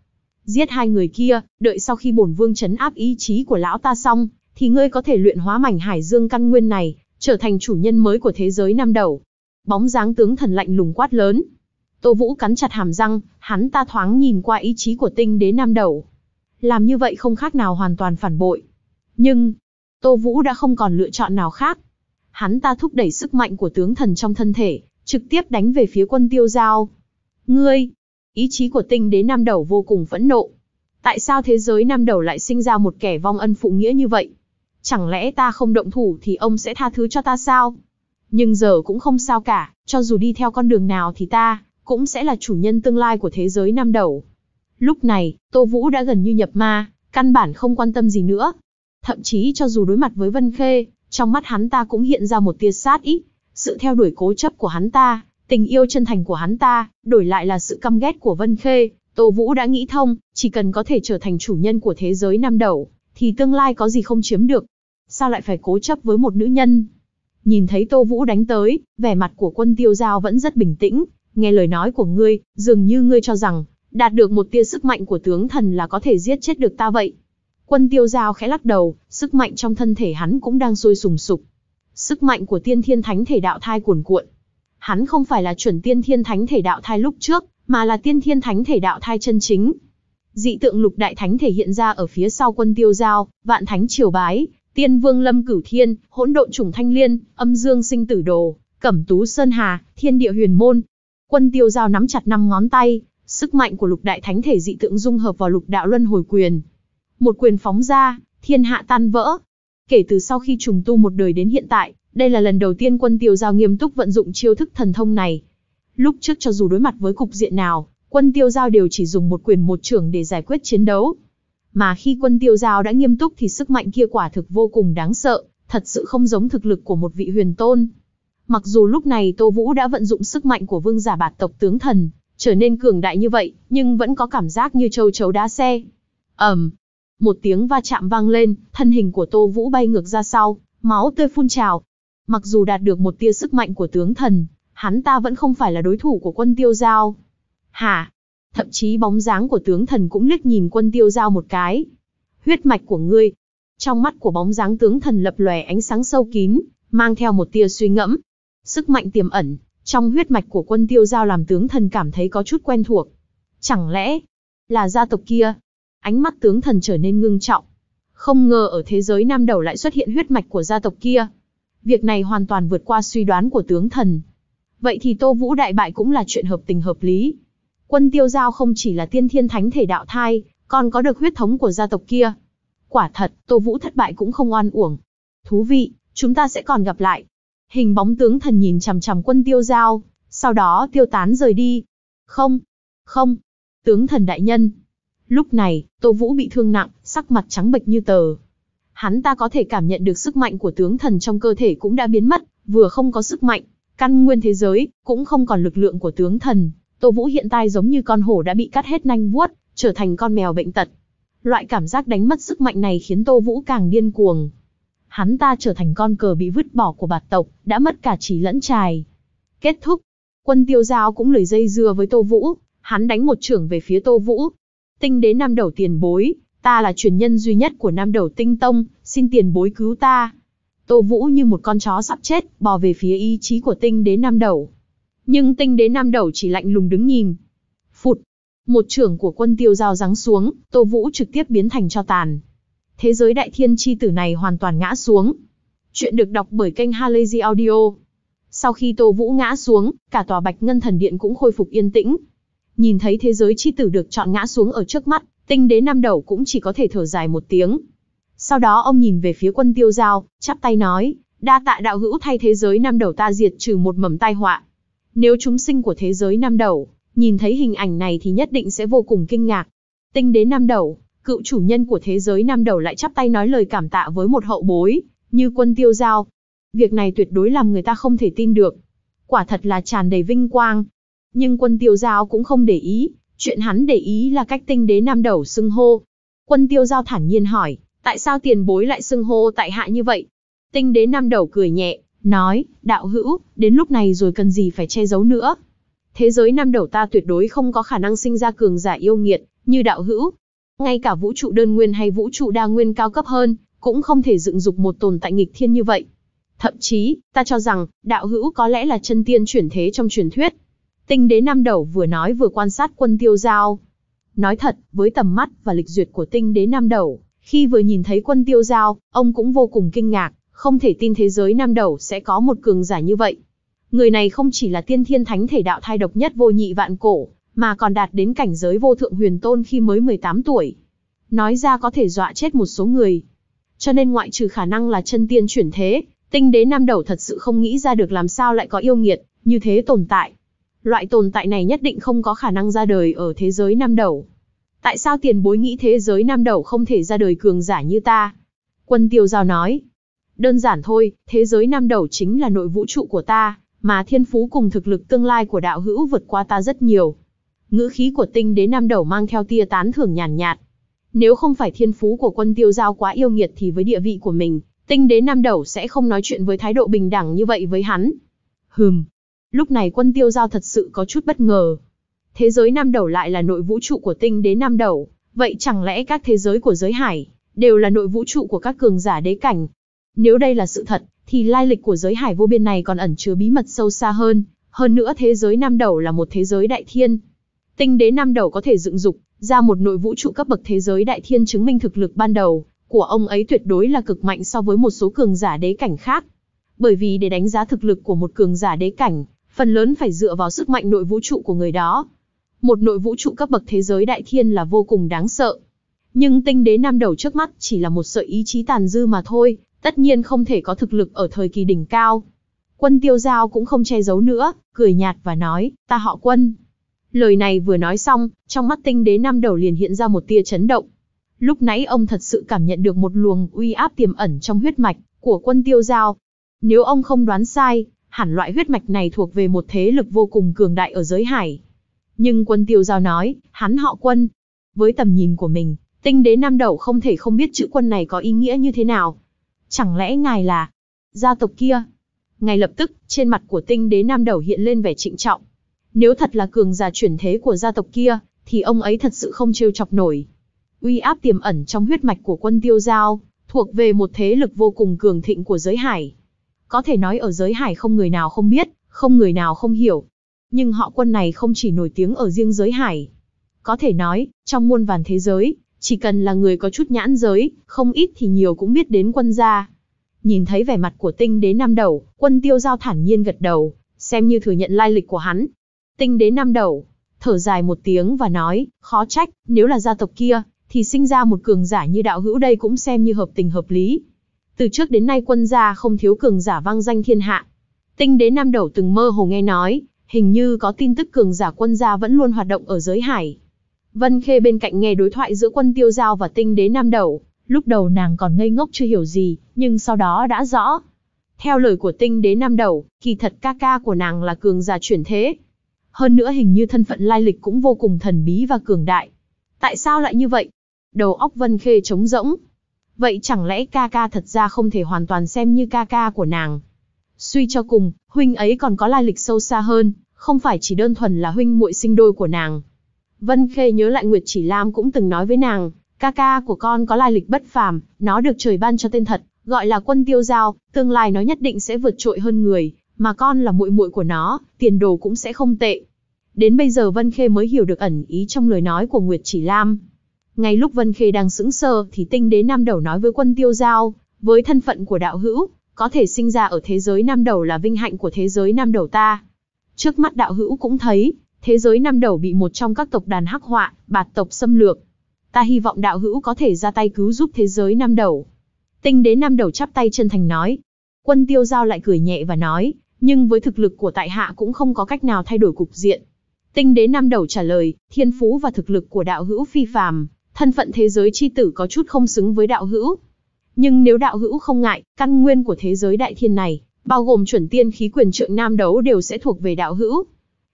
Giết hai người kia, đợi sau khi bổn vương chấn áp ý chí của lão ta xong, thì ngươi có thể luyện hóa mảnh hải dương căn nguyên này, trở thành chủ nhân mới của thế giới Nam đầu. Bóng dáng tướng thần lạnh lùng quát lớn. Tô Vũ cắn chặt hàm răng, hắn ta thoáng nhìn qua ý chí của tinh đế nam đầu. Làm như vậy không khác nào hoàn toàn phản bội. Nhưng, Tô Vũ đã không còn lựa chọn nào khác. Hắn ta thúc đẩy sức mạnh của tướng thần trong thân thể, trực tiếp đánh về phía quân tiêu giao. Ngươi, Ý chí của tinh đế Nam Đầu vô cùng phẫn nộ. Tại sao thế giới Nam Đầu lại sinh ra một kẻ vong ân phụ nghĩa như vậy? Chẳng lẽ ta không động thủ thì ông sẽ tha thứ cho ta sao? Nhưng giờ cũng không sao cả, cho dù đi theo con đường nào thì ta cũng sẽ là chủ nhân tương lai của thế giới Nam Đầu. Lúc này, Tô Vũ đã gần như nhập ma, căn bản không quan tâm gì nữa. Thậm chí cho dù đối mặt với Vân Khê, trong mắt hắn ta cũng hiện ra một tia sát ý, sự theo đuổi cố chấp của hắn ta Tình yêu chân thành của hắn ta, đổi lại là sự căm ghét của Vân Khê, Tô Vũ đã nghĩ thông, chỉ cần có thể trở thành chủ nhân của thế giới nam đầu, thì tương lai có gì không chiếm được. Sao lại phải cố chấp với một nữ nhân? Nhìn thấy Tô Vũ đánh tới, vẻ mặt của quân tiêu giao vẫn rất bình tĩnh. Nghe lời nói của ngươi, dường như ngươi cho rằng, đạt được một tia sức mạnh của tướng thần là có thể giết chết được ta vậy. Quân tiêu giao khẽ lắc đầu, sức mạnh trong thân thể hắn cũng đang sôi sùng sục. Sức mạnh của tiên thiên thánh thể đạo thai cuồn cuộn hắn không phải là chuẩn tiên thiên thánh thể đạo thai lúc trước, mà là tiên thiên thánh thể đạo thai chân chính. Dị tượng lục đại thánh thể hiện ra ở phía sau quân tiêu giao, vạn thánh triều bái, tiên vương lâm cửu thiên, hỗn độn trùng thanh liên, âm dương sinh tử đồ, cẩm tú sơn hà, thiên địa huyền môn. Quân tiêu giao nắm chặt năm ngón tay, sức mạnh của lục đại thánh thể dị tượng dung hợp vào lục đạo luân hồi quyền. Một quyền phóng ra, thiên hạ tan vỡ. Kể từ sau khi trùng tu một đời đến hiện tại, đây là lần đầu tiên quân tiêu giao nghiêm túc vận dụng chiêu thức thần thông này. Lúc trước cho dù đối mặt với cục diện nào, quân tiêu giao đều chỉ dùng một quyền một trưởng để giải quyết chiến đấu. Mà khi quân tiêu giao đã nghiêm túc thì sức mạnh kia quả thực vô cùng đáng sợ, thật sự không giống thực lực của một vị huyền tôn. Mặc dù lúc này Tô Vũ đã vận dụng sức mạnh của vương giả bạt tộc tướng thần, trở nên cường đại như vậy, nhưng vẫn có cảm giác như châu chấu đá xe. Ẩm, một tiếng va chạm vang lên, thân hình của Tô Vũ bay ngược ra sau, máu tươi phun trào, Mặc dù đạt được một tia sức mạnh của tướng thần, hắn ta vẫn không phải là đối thủ của quân tiêu giao. Hả? Thậm chí bóng dáng của tướng thần cũng liếc nhìn quân tiêu giao một cái. Huyết mạch của ngươi. Trong mắt của bóng dáng tướng thần lập lòe ánh sáng sâu kín, mang theo một tia suy ngẫm. Sức mạnh tiềm ẩn, trong huyết mạch của quân tiêu giao làm tướng thần cảm thấy có chút quen thuộc. Chẳng lẽ, là gia tộc kia? Ánh mắt tướng thần trở nên ngưng trọng. Không ngờ ở thế giới nam đầu lại xuất hiện huyết mạch của gia tộc kia. Việc này hoàn toàn vượt qua suy đoán của tướng thần. Vậy thì Tô Vũ đại bại cũng là chuyện hợp tình hợp lý. Quân tiêu giao không chỉ là tiên thiên thánh thể đạo thai, còn có được huyết thống của gia tộc kia. Quả thật, Tô Vũ thất bại cũng không oan uổng. Thú vị, chúng ta sẽ còn gặp lại. Hình bóng tướng thần nhìn chằm chằm quân tiêu giao, sau đó tiêu tán rời đi. Không, không, tướng thần đại nhân. Lúc này, Tô Vũ bị thương nặng, sắc mặt trắng bệch như tờ. Hắn ta có thể cảm nhận được sức mạnh của tướng thần trong cơ thể cũng đã biến mất, vừa không có sức mạnh, căn nguyên thế giới, cũng không còn lực lượng của tướng thần. Tô Vũ hiện tại giống như con hổ đã bị cắt hết nanh vuốt, trở thành con mèo bệnh tật. Loại cảm giác đánh mất sức mạnh này khiến Tô Vũ càng điên cuồng. Hắn ta trở thành con cờ bị vứt bỏ của bạt tộc, đã mất cả trí lẫn trài. Kết thúc, quân tiêu giao cũng lười dây dưa với Tô Vũ, hắn đánh một trưởng về phía Tô Vũ. Tinh đế năm đầu tiền bối, Ta là truyền nhân duy nhất của Nam Đầu Tinh Tông, xin tiền bối cứu ta. Tô Vũ như một con chó sắp chết, bò về phía ý chí của tinh đế Nam Đầu. Nhưng tinh đế Nam Đầu chỉ lạnh lùng đứng nhìn. Phụt! Một trưởng của quân tiêu giao giáng xuống, Tô Vũ trực tiếp biến thành cho tàn. Thế giới đại thiên chi tử này hoàn toàn ngã xuống. Chuyện được đọc bởi kênh Halazy Audio. Sau khi Tô Vũ ngã xuống, cả tòa Bạch Ngân Thần Điện cũng khôi phục yên tĩnh. Nhìn thấy thế giới chi tử được chọn ngã xuống ở trước mắt, tinh đế năm đầu cũng chỉ có thể thở dài một tiếng. Sau đó ông nhìn về phía quân tiêu giao, chắp tay nói, đa tạ đạo hữu thay thế giới năm đầu ta diệt trừ một mầm tai họa. Nếu chúng sinh của thế giới năm đầu, nhìn thấy hình ảnh này thì nhất định sẽ vô cùng kinh ngạc. Tinh đế năm đầu, cựu chủ nhân của thế giới năm đầu lại chắp tay nói lời cảm tạ với một hậu bối, như quân tiêu giao. Việc này tuyệt đối làm người ta không thể tin được. Quả thật là tràn đầy vinh quang. Nhưng quân tiêu giao cũng không để ý, Chuyện hắn để ý là cách tinh đế nam đầu xưng hô. Quân tiêu giao thản nhiên hỏi, tại sao tiền bối lại xưng hô tại hạ như vậy? Tinh đế nam đầu cười nhẹ, nói, đạo hữu, đến lúc này rồi cần gì phải che giấu nữa. Thế giới nam đầu ta tuyệt đối không có khả năng sinh ra cường giả yêu nghiệt, như đạo hữu. Ngay cả vũ trụ đơn nguyên hay vũ trụ đa nguyên cao cấp hơn, cũng không thể dựng dục một tồn tại nghịch thiên như vậy. Thậm chí, ta cho rằng, đạo hữu có lẽ là chân tiên chuyển thế trong truyền thuyết. Tinh đế Nam Đầu vừa nói vừa quan sát quân tiêu giao. Nói thật, với tầm mắt và lịch duyệt của tinh đế Nam Đầu, khi vừa nhìn thấy quân tiêu giao, ông cũng vô cùng kinh ngạc, không thể tin thế giới Nam Đầu sẽ có một cường giả như vậy. Người này không chỉ là tiên thiên thánh thể đạo thai độc nhất vô nhị vạn cổ, mà còn đạt đến cảnh giới vô thượng huyền tôn khi mới 18 tuổi. Nói ra có thể dọa chết một số người. Cho nên ngoại trừ khả năng là chân tiên chuyển thế, tinh đế Nam Đầu thật sự không nghĩ ra được làm sao lại có yêu nghiệt, như thế tồn tại loại tồn tại này nhất định không có khả năng ra đời ở thế giới nam đầu. Tại sao tiền bối nghĩ thế giới nam đầu không thể ra đời cường giả như ta? Quân tiêu giao nói. Đơn giản thôi, thế giới nam đầu chính là nội vũ trụ của ta, mà thiên phú cùng thực lực tương lai của đạo hữu vượt qua ta rất nhiều. Ngữ khí của tinh đế nam đầu mang theo tia tán thưởng nhàn nhạt, nhạt. Nếu không phải thiên phú của quân tiêu giao quá yêu nghiệt thì với địa vị của mình, tinh đế nam đầu sẽ không nói chuyện với thái độ bình đẳng như vậy với hắn. Hừm, Lúc này quân tiêu giao thật sự có chút bất ngờ. Thế giới Nam Đầu lại là nội vũ trụ của tinh đế Nam Đầu, vậy chẳng lẽ các thế giới của giới hải đều là nội vũ trụ của các cường giả đế cảnh? Nếu đây là sự thật, thì lai lịch của giới hải vô biên này còn ẩn chứa bí mật sâu xa hơn, hơn nữa thế giới Nam Đầu là một thế giới đại thiên. Tinh đế Nam Đầu có thể dựng dục ra một nội vũ trụ cấp bậc thế giới đại thiên chứng minh thực lực ban đầu của ông ấy tuyệt đối là cực mạnh so với một số cường giả đế cảnh khác. Bởi vì để đánh giá thực lực của một cường giả đế cảnh, phần lớn phải dựa vào sức mạnh nội vũ trụ của người đó. Một nội vũ trụ cấp bậc thế giới đại thiên là vô cùng đáng sợ. Nhưng tinh đế nam đầu trước mắt chỉ là một sợi ý chí tàn dư mà thôi, tất nhiên không thể có thực lực ở thời kỳ đỉnh cao. Quân tiêu giao cũng không che giấu nữa, cười nhạt và nói, ta họ quân. Lời này vừa nói xong, trong mắt tinh đế nam đầu liền hiện ra một tia chấn động. Lúc nãy ông thật sự cảm nhận được một luồng uy áp tiềm ẩn trong huyết mạch của quân tiêu giao. Nếu ông không đoán sai, hẳn loại huyết mạch này thuộc về một thế lực vô cùng cường đại ở giới hải. Nhưng quân tiêu giao nói, hắn họ quân. Với tầm nhìn của mình, tinh đế nam đầu không thể không biết chữ quân này có ý nghĩa như thế nào. Chẳng lẽ ngài là gia tộc kia? Ngay lập tức, trên mặt của tinh đế nam đầu hiện lên vẻ trịnh trọng. Nếu thật là cường giả chuyển thế của gia tộc kia, thì ông ấy thật sự không trêu chọc nổi. Uy áp tiềm ẩn trong huyết mạch của quân tiêu giao, thuộc về một thế lực vô cùng cường thịnh của giới hải. Có thể nói ở giới hải không người nào không biết, không người nào không hiểu. Nhưng họ quân này không chỉ nổi tiếng ở riêng giới hải. Có thể nói, trong muôn vàn thế giới, chỉ cần là người có chút nhãn giới, không ít thì nhiều cũng biết đến quân gia. Nhìn thấy vẻ mặt của tinh đế nam đầu, quân tiêu giao thản nhiên gật đầu, xem như thừa nhận lai lịch của hắn. Tinh đế nam đầu, thở dài một tiếng và nói, khó trách, nếu là gia tộc kia, thì sinh ra một cường giả như đạo hữu đây cũng xem như hợp tình hợp lý từ trước đến nay quân gia không thiếu cường giả vang danh thiên hạ. Tinh đế Nam Đầu từng mơ hồ nghe nói, hình như có tin tức cường giả quân gia vẫn luôn hoạt động ở giới hải. Vân Khê bên cạnh nghe đối thoại giữa quân tiêu giao và tinh đế Nam Đầu, lúc đầu nàng còn ngây ngốc chưa hiểu gì, nhưng sau đó đã rõ. Theo lời của tinh đế Nam Đầu, kỳ thật ca ca của nàng là cường giả chuyển thế. Hơn nữa hình như thân phận lai lịch cũng vô cùng thần bí và cường đại. Tại sao lại như vậy? Đầu óc Vân Khê trống rỗng, Vậy chẳng lẽ ca ca thật ra không thể hoàn toàn xem như ca ca của nàng? Suy cho cùng, huynh ấy còn có lai lịch sâu xa hơn, không phải chỉ đơn thuần là huynh muội sinh đôi của nàng. Vân Khê nhớ lại Nguyệt Chỉ Lam cũng từng nói với nàng, ca ca của con có lai lịch bất phàm, nó được trời ban cho tên thật, gọi là quân tiêu giao, tương lai nó nhất định sẽ vượt trội hơn người, mà con là muội muội của nó, tiền đồ cũng sẽ không tệ. Đến bây giờ Vân Khê mới hiểu được ẩn ý trong lời nói của Nguyệt Chỉ Lam, ngay lúc Vân Khê đang sững sờ thì tinh đế nam đầu nói với quân tiêu giao, với thân phận của đạo hữu, có thể sinh ra ở thế giới nam đầu là vinh hạnh của thế giới nam đầu ta. Trước mắt đạo hữu cũng thấy, thế giới nam đầu bị một trong các tộc đàn hắc họa, bạt tộc xâm lược. Ta hy vọng đạo hữu có thể ra tay cứu giúp thế giới nam đầu. Tinh đế nam đầu chắp tay chân thành nói. Quân tiêu giao lại cười nhẹ và nói, nhưng với thực lực của tại hạ cũng không có cách nào thay đổi cục diện. Tinh đế nam đầu trả lời, thiên phú và thực lực của đạo hữu phi phàm, thân phận thế giới chi tử có chút không xứng với đạo hữu. Nhưng nếu đạo hữu không ngại, căn nguyên của thế giới đại thiên này, bao gồm chuẩn tiên khí quyền trượng nam đấu đều sẽ thuộc về đạo hữu.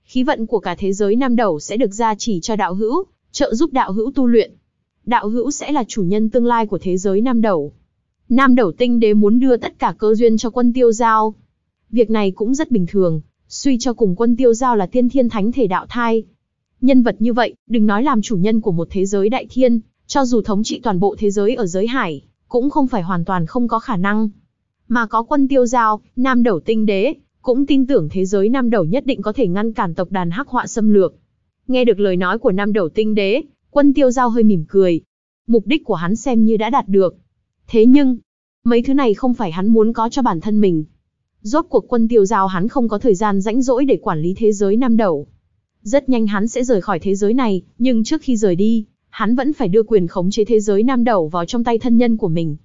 Khí vận của cả thế giới nam đầu sẽ được gia trì cho đạo hữu, trợ giúp đạo hữu tu luyện. Đạo hữu sẽ là chủ nhân tương lai của thế giới nam đầu. Nam đầu tinh đế muốn đưa tất cả cơ duyên cho quân tiêu giao. Việc này cũng rất bình thường, suy cho cùng quân tiêu giao là tiên thiên thánh thể đạo thai, Nhân vật như vậy, đừng nói làm chủ nhân của một thế giới đại thiên, cho dù thống trị toàn bộ thế giới ở giới hải, cũng không phải hoàn toàn không có khả năng. Mà có quân tiêu giao, nam đầu tinh đế, cũng tin tưởng thế giới nam đầu nhất định có thể ngăn cản tộc đàn hắc họa xâm lược. Nghe được lời nói của nam đầu tinh đế, quân tiêu giao hơi mỉm cười. Mục đích của hắn xem như đã đạt được. Thế nhưng, mấy thứ này không phải hắn muốn có cho bản thân mình. Rốt cuộc quân tiêu giao hắn không có thời gian rãnh rỗi để quản lý thế giới nam đầu. Rất nhanh hắn sẽ rời khỏi thế giới này, nhưng trước khi rời đi, hắn vẫn phải đưa quyền khống chế thế giới Nam Đẩu vào trong tay thân nhân của mình.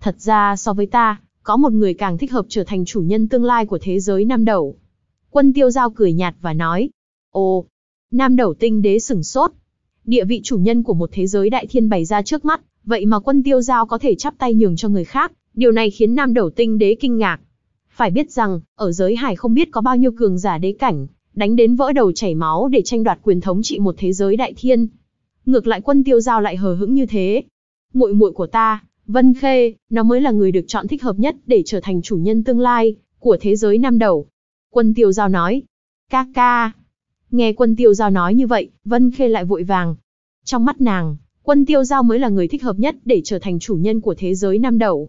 Thật ra so với ta, có một người càng thích hợp trở thành chủ nhân tương lai của thế giới Nam Đẩu. Quân tiêu giao cười nhạt và nói, Ồ, Nam Đẩu tinh đế sửng sốt. Địa vị chủ nhân của một thế giới đại thiên bày ra trước mắt, vậy mà quân tiêu giao có thể chắp tay nhường cho người khác, điều này khiến Nam Đẩu tinh đế kinh ngạc. Phải biết rằng, ở giới hải không biết có bao nhiêu cường giả đế cảnh, đánh đến vỡ đầu chảy máu để tranh đoạt quyền thống trị một thế giới đại thiên. Ngược lại quân tiêu giao lại hờ hững như thế. Muội muội của ta, Vân Khê, nó mới là người được chọn thích hợp nhất để trở thành chủ nhân tương lai của thế giới nam đầu. Quân tiêu giao nói, ca ca. Nghe quân tiêu giao nói như vậy, Vân Khê lại vội vàng. Trong mắt nàng, quân tiêu giao mới là người thích hợp nhất để trở thành chủ nhân của thế giới nam đầu.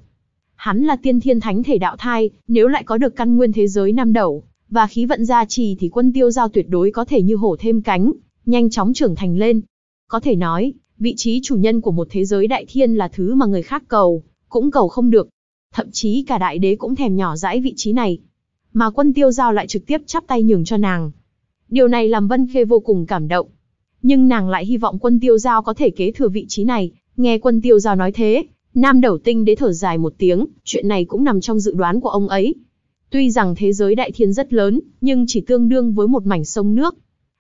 Hắn là tiên thiên thánh thể đạo thai, nếu lại có được căn nguyên thế giới nam đầu, và khí vận gia trì thì quân tiêu giao tuyệt đối có thể như hổ thêm cánh, nhanh chóng trưởng thành lên. Có thể nói, vị trí chủ nhân của một thế giới đại thiên là thứ mà người khác cầu, cũng cầu không được. Thậm chí cả đại đế cũng thèm nhỏ dãi vị trí này. Mà quân tiêu giao lại trực tiếp chắp tay nhường cho nàng. Điều này làm Vân Khê vô cùng cảm động. Nhưng nàng lại hy vọng quân tiêu giao có thể kế thừa vị trí này. Nghe quân tiêu giao nói thế, nam đầu tinh đế thở dài một tiếng, chuyện này cũng nằm trong dự đoán của ông ấy. Tuy rằng thế giới đại thiên rất lớn, nhưng chỉ tương đương với một mảnh sông nước.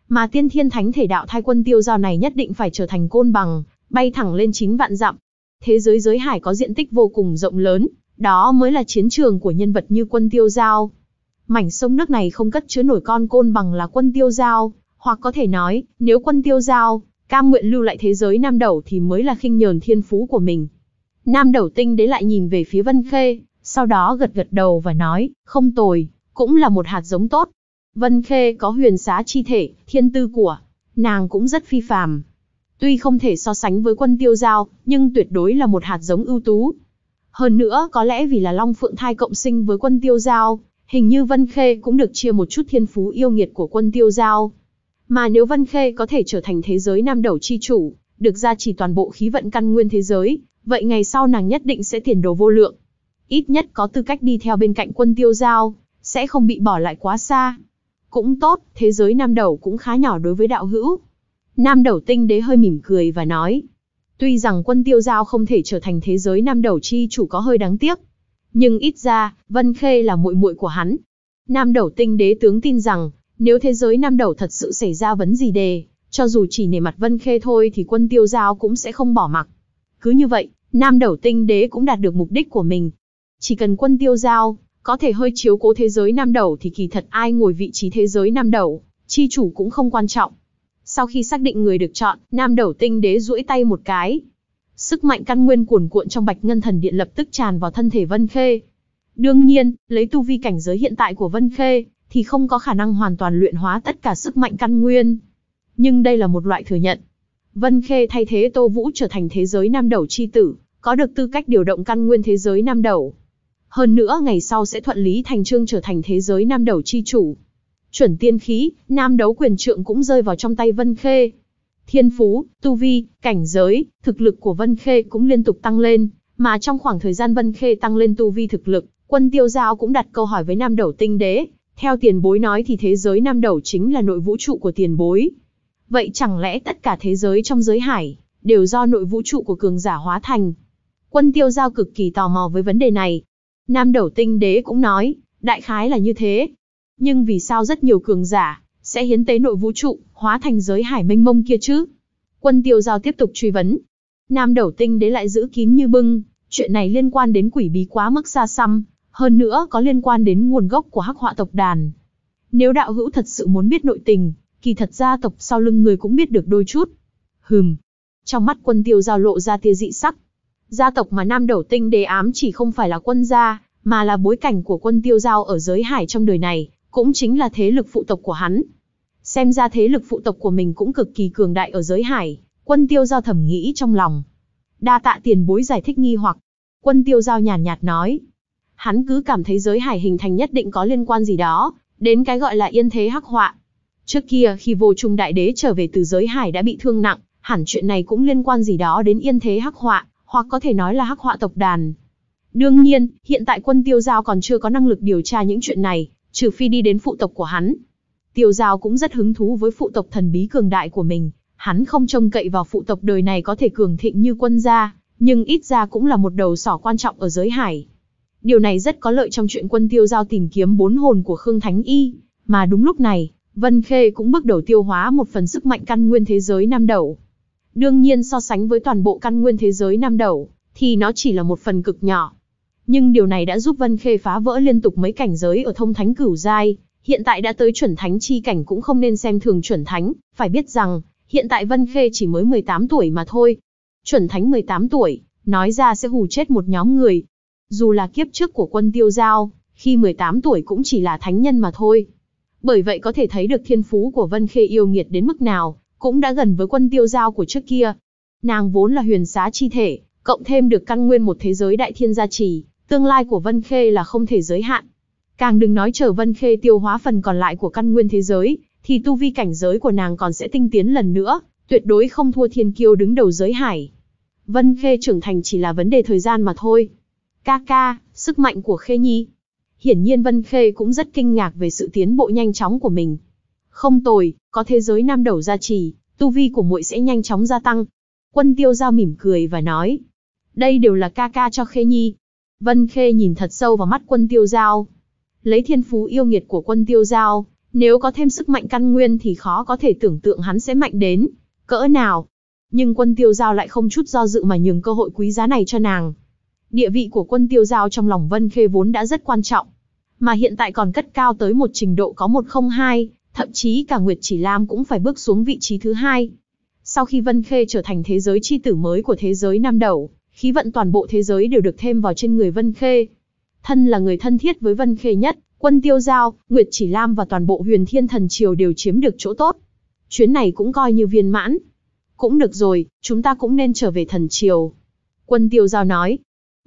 Mà tiên thiên thánh thể đạo thai quân tiêu giao này nhất định phải trở thành côn bằng, bay thẳng lên 9 vạn dặm. Thế giới giới hải có diện tích vô cùng rộng lớn, đó mới là chiến trường của nhân vật như quân tiêu giao. Mảnh sông nước này không cất chứa nổi con côn bằng là quân tiêu giao, hoặc có thể nói, nếu quân tiêu giao, cam nguyện lưu lại thế giới Nam đầu thì mới là khinh nhờn thiên phú của mình. Nam đầu Tinh Đế lại nhìn về phía Vân Khê, sau đó gật gật đầu và nói, không tồi, cũng là một hạt giống tốt. Vân Khê có huyền xá chi thể, thiên tư của, nàng cũng rất phi phàm. Tuy không thể so sánh với quân tiêu giao, nhưng tuyệt đối là một hạt giống ưu tú. Hơn nữa, có lẽ vì là Long Phượng thai cộng sinh với quân tiêu giao, hình như Vân Khê cũng được chia một chút thiên phú yêu nghiệt của quân tiêu giao. Mà nếu Vân Khê có thể trở thành thế giới nam đầu chi chủ, được gia trì toàn bộ khí vận căn nguyên thế giới, vậy ngày sau nàng nhất định sẽ tiền đồ vô lượng ít nhất có tư cách đi theo bên cạnh quân tiêu giao, sẽ không bị bỏ lại quá xa. Cũng tốt, thế giới nam đầu cũng khá nhỏ đối với đạo hữu. Nam đầu tinh đế hơi mỉm cười và nói, tuy rằng quân tiêu giao không thể trở thành thế giới nam đầu chi chủ có hơi đáng tiếc, nhưng ít ra, Vân Khê là muội muội của hắn. Nam đầu tinh đế tướng tin rằng, nếu thế giới nam đầu thật sự xảy ra vấn gì đề, cho dù chỉ nể mặt Vân Khê thôi thì quân tiêu giao cũng sẽ không bỏ mặc. Cứ như vậy, nam đầu tinh đế cũng đạt được mục đích của mình, chỉ cần quân tiêu giao, có thể hơi chiếu cố thế giới nam đầu thì kỳ thật ai ngồi vị trí thế giới nam đầu, chi chủ cũng không quan trọng. Sau khi xác định người được chọn, nam đầu tinh đế duỗi tay một cái. Sức mạnh căn nguyên cuồn cuộn trong bạch ngân thần điện lập tức tràn vào thân thể Vân Khê. Đương nhiên, lấy tu vi cảnh giới hiện tại của Vân Khê, thì không có khả năng hoàn toàn luyện hóa tất cả sức mạnh căn nguyên. Nhưng đây là một loại thừa nhận. Vân Khê thay thế Tô Vũ trở thành thế giới nam đầu chi tử, có được tư cách điều động căn nguyên thế giới nam đầu. Hơn nữa ngày sau sẽ thuận lý thành trương trở thành thế giới nam đầu chi chủ. Chuẩn tiên khí, nam đấu quyền trượng cũng rơi vào trong tay Vân Khê. Thiên phú, tu vi, cảnh giới, thực lực của Vân Khê cũng liên tục tăng lên, mà trong khoảng thời gian Vân Khê tăng lên tu vi thực lực, quân tiêu giao cũng đặt câu hỏi với nam đầu tinh đế. Theo tiền bối nói thì thế giới nam đầu chính là nội vũ trụ của tiền bối. Vậy chẳng lẽ tất cả thế giới trong giới hải, đều do nội vũ trụ của cường giả hóa thành? Quân tiêu giao cực kỳ tò mò với vấn đề này, Nam đầu tinh đế cũng nói, đại khái là như thế. Nhưng vì sao rất nhiều cường giả, sẽ hiến tế nội vũ trụ, hóa thành giới hải mênh mông kia chứ? Quân tiêu giao tiếp tục truy vấn. Nam đầu tinh đế lại giữ kín như bưng, chuyện này liên quan đến quỷ bí quá mức xa xăm, hơn nữa có liên quan đến nguồn gốc của hắc họa tộc đàn. Nếu đạo hữu thật sự muốn biết nội tình, kỳ thật gia tộc sau lưng người cũng biết được đôi chút. Hừm. Trong mắt quân tiêu giao lộ ra tia dị sắc, Gia tộc mà Nam Đầu Tinh đề ám chỉ không phải là quân gia, mà là bối cảnh của quân tiêu giao ở giới hải trong đời này, cũng chính là thế lực phụ tộc của hắn. Xem ra thế lực phụ tộc của mình cũng cực kỳ cường đại ở giới hải, quân tiêu giao thầm nghĩ trong lòng. Đa tạ tiền bối giải thích nghi hoặc, quân tiêu giao nhàn nhạt, nhạt nói. Hắn cứ cảm thấy giới hải hình thành nhất định có liên quan gì đó, đến cái gọi là yên thế hắc họa. Trước kia khi vô trung đại đế trở về từ giới hải đã bị thương nặng, hẳn chuyện này cũng liên quan gì đó đến yên thế hắc họa, hoặc có thể nói là hắc họa tộc đàn. Đương nhiên, hiện tại quân tiêu giao còn chưa có năng lực điều tra những chuyện này, trừ phi đi đến phụ tộc của hắn. Tiêu giao cũng rất hứng thú với phụ tộc thần bí cường đại của mình, hắn không trông cậy vào phụ tộc đời này có thể cường thịnh như quân gia, nhưng ít ra cũng là một đầu sỏ quan trọng ở giới hải. Điều này rất có lợi trong chuyện quân tiêu giao tìm kiếm bốn hồn của Khương Thánh Y, mà đúng lúc này, Vân Khê cũng bước đầu tiêu hóa một phần sức mạnh căn nguyên thế giới Nam Đầu. Đương nhiên so sánh với toàn bộ căn nguyên thế giới năm đầu, thì nó chỉ là một phần cực nhỏ. Nhưng điều này đã giúp Vân Khê phá vỡ liên tục mấy cảnh giới ở thông thánh cửu giai, hiện tại đã tới chuẩn thánh chi cảnh cũng không nên xem thường chuẩn thánh, phải biết rằng, hiện tại Vân Khê chỉ mới 18 tuổi mà thôi. Chuẩn thánh 18 tuổi, nói ra sẽ hù chết một nhóm người. Dù là kiếp trước của quân tiêu giao, khi 18 tuổi cũng chỉ là thánh nhân mà thôi. Bởi vậy có thể thấy được thiên phú của Vân Khê yêu nghiệt đến mức nào, cũng đã gần với quân tiêu giao của trước kia. Nàng vốn là huyền xá chi thể, cộng thêm được căn nguyên một thế giới đại thiên gia trì, tương lai của Vân Khê là không thể giới hạn. Càng đừng nói chờ Vân Khê tiêu hóa phần còn lại của căn nguyên thế giới, thì tu vi cảnh giới của nàng còn sẽ tinh tiến lần nữa, tuyệt đối không thua thiên kiêu đứng đầu giới hải. Vân Khê trưởng thành chỉ là vấn đề thời gian mà thôi. Ca ca, sức mạnh của Khê Nhi. Hiển nhiên Vân Khê cũng rất kinh ngạc về sự tiến bộ nhanh chóng của mình, không tồi, có thế giới nam đầu gia trì, tu vi của muội sẽ nhanh chóng gia tăng. Quân tiêu giao mỉm cười và nói. Đây đều là ca ca cho Khê Nhi. Vân Khê nhìn thật sâu vào mắt quân tiêu giao. Lấy thiên phú yêu nghiệt của quân tiêu giao, nếu có thêm sức mạnh căn nguyên thì khó có thể tưởng tượng hắn sẽ mạnh đến. Cỡ nào? Nhưng quân tiêu giao lại không chút do dự mà nhường cơ hội quý giá này cho nàng. Địa vị của quân tiêu giao trong lòng Vân Khê vốn đã rất quan trọng. Mà hiện tại còn cất cao tới một trình độ có một không hai, thậm chí cả Nguyệt Chỉ Lam cũng phải bước xuống vị trí thứ hai. Sau khi Vân Khê trở thành thế giới chi tử mới của thế giới Nam Đầu, khí vận toàn bộ thế giới đều được thêm vào trên người Vân Khê. Thân là người thân thiết với Vân Khê nhất, quân Tiêu Giao, Nguyệt Chỉ Lam và toàn bộ huyền thiên thần triều đều chiếm được chỗ tốt. Chuyến này cũng coi như viên mãn. Cũng được rồi, chúng ta cũng nên trở về thần triều. Quân Tiêu Giao nói,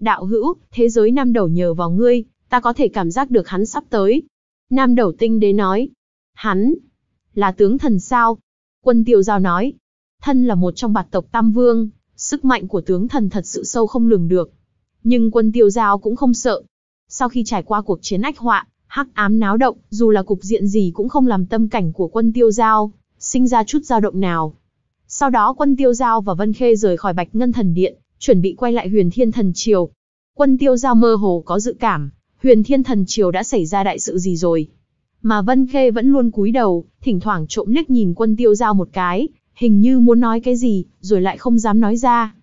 đạo hữu, thế giới Nam Đầu nhờ vào ngươi, ta có thể cảm giác được hắn sắp tới. Nam Đầu Tinh Đế nói, Hắn là tướng thần sao? Quân tiêu giao nói, thân là một trong bạt tộc Tam Vương, sức mạnh của tướng thần thật sự sâu không lường được. Nhưng quân tiêu giao cũng không sợ. Sau khi trải qua cuộc chiến ách họa, hắc ám náo động, dù là cục diện gì cũng không làm tâm cảnh của quân tiêu giao, sinh ra chút dao động nào. Sau đó quân tiêu giao và Vân Khê rời khỏi Bạch Ngân Thần Điện, chuẩn bị quay lại huyền thiên thần triều. Quân tiêu giao mơ hồ có dự cảm, huyền thiên thần triều đã xảy ra đại sự gì rồi. Mà Vân Khê vẫn luôn cúi đầu, thỉnh thoảng trộm liếc nhìn quân tiêu giao một cái, hình như muốn nói cái gì, rồi lại không dám nói ra.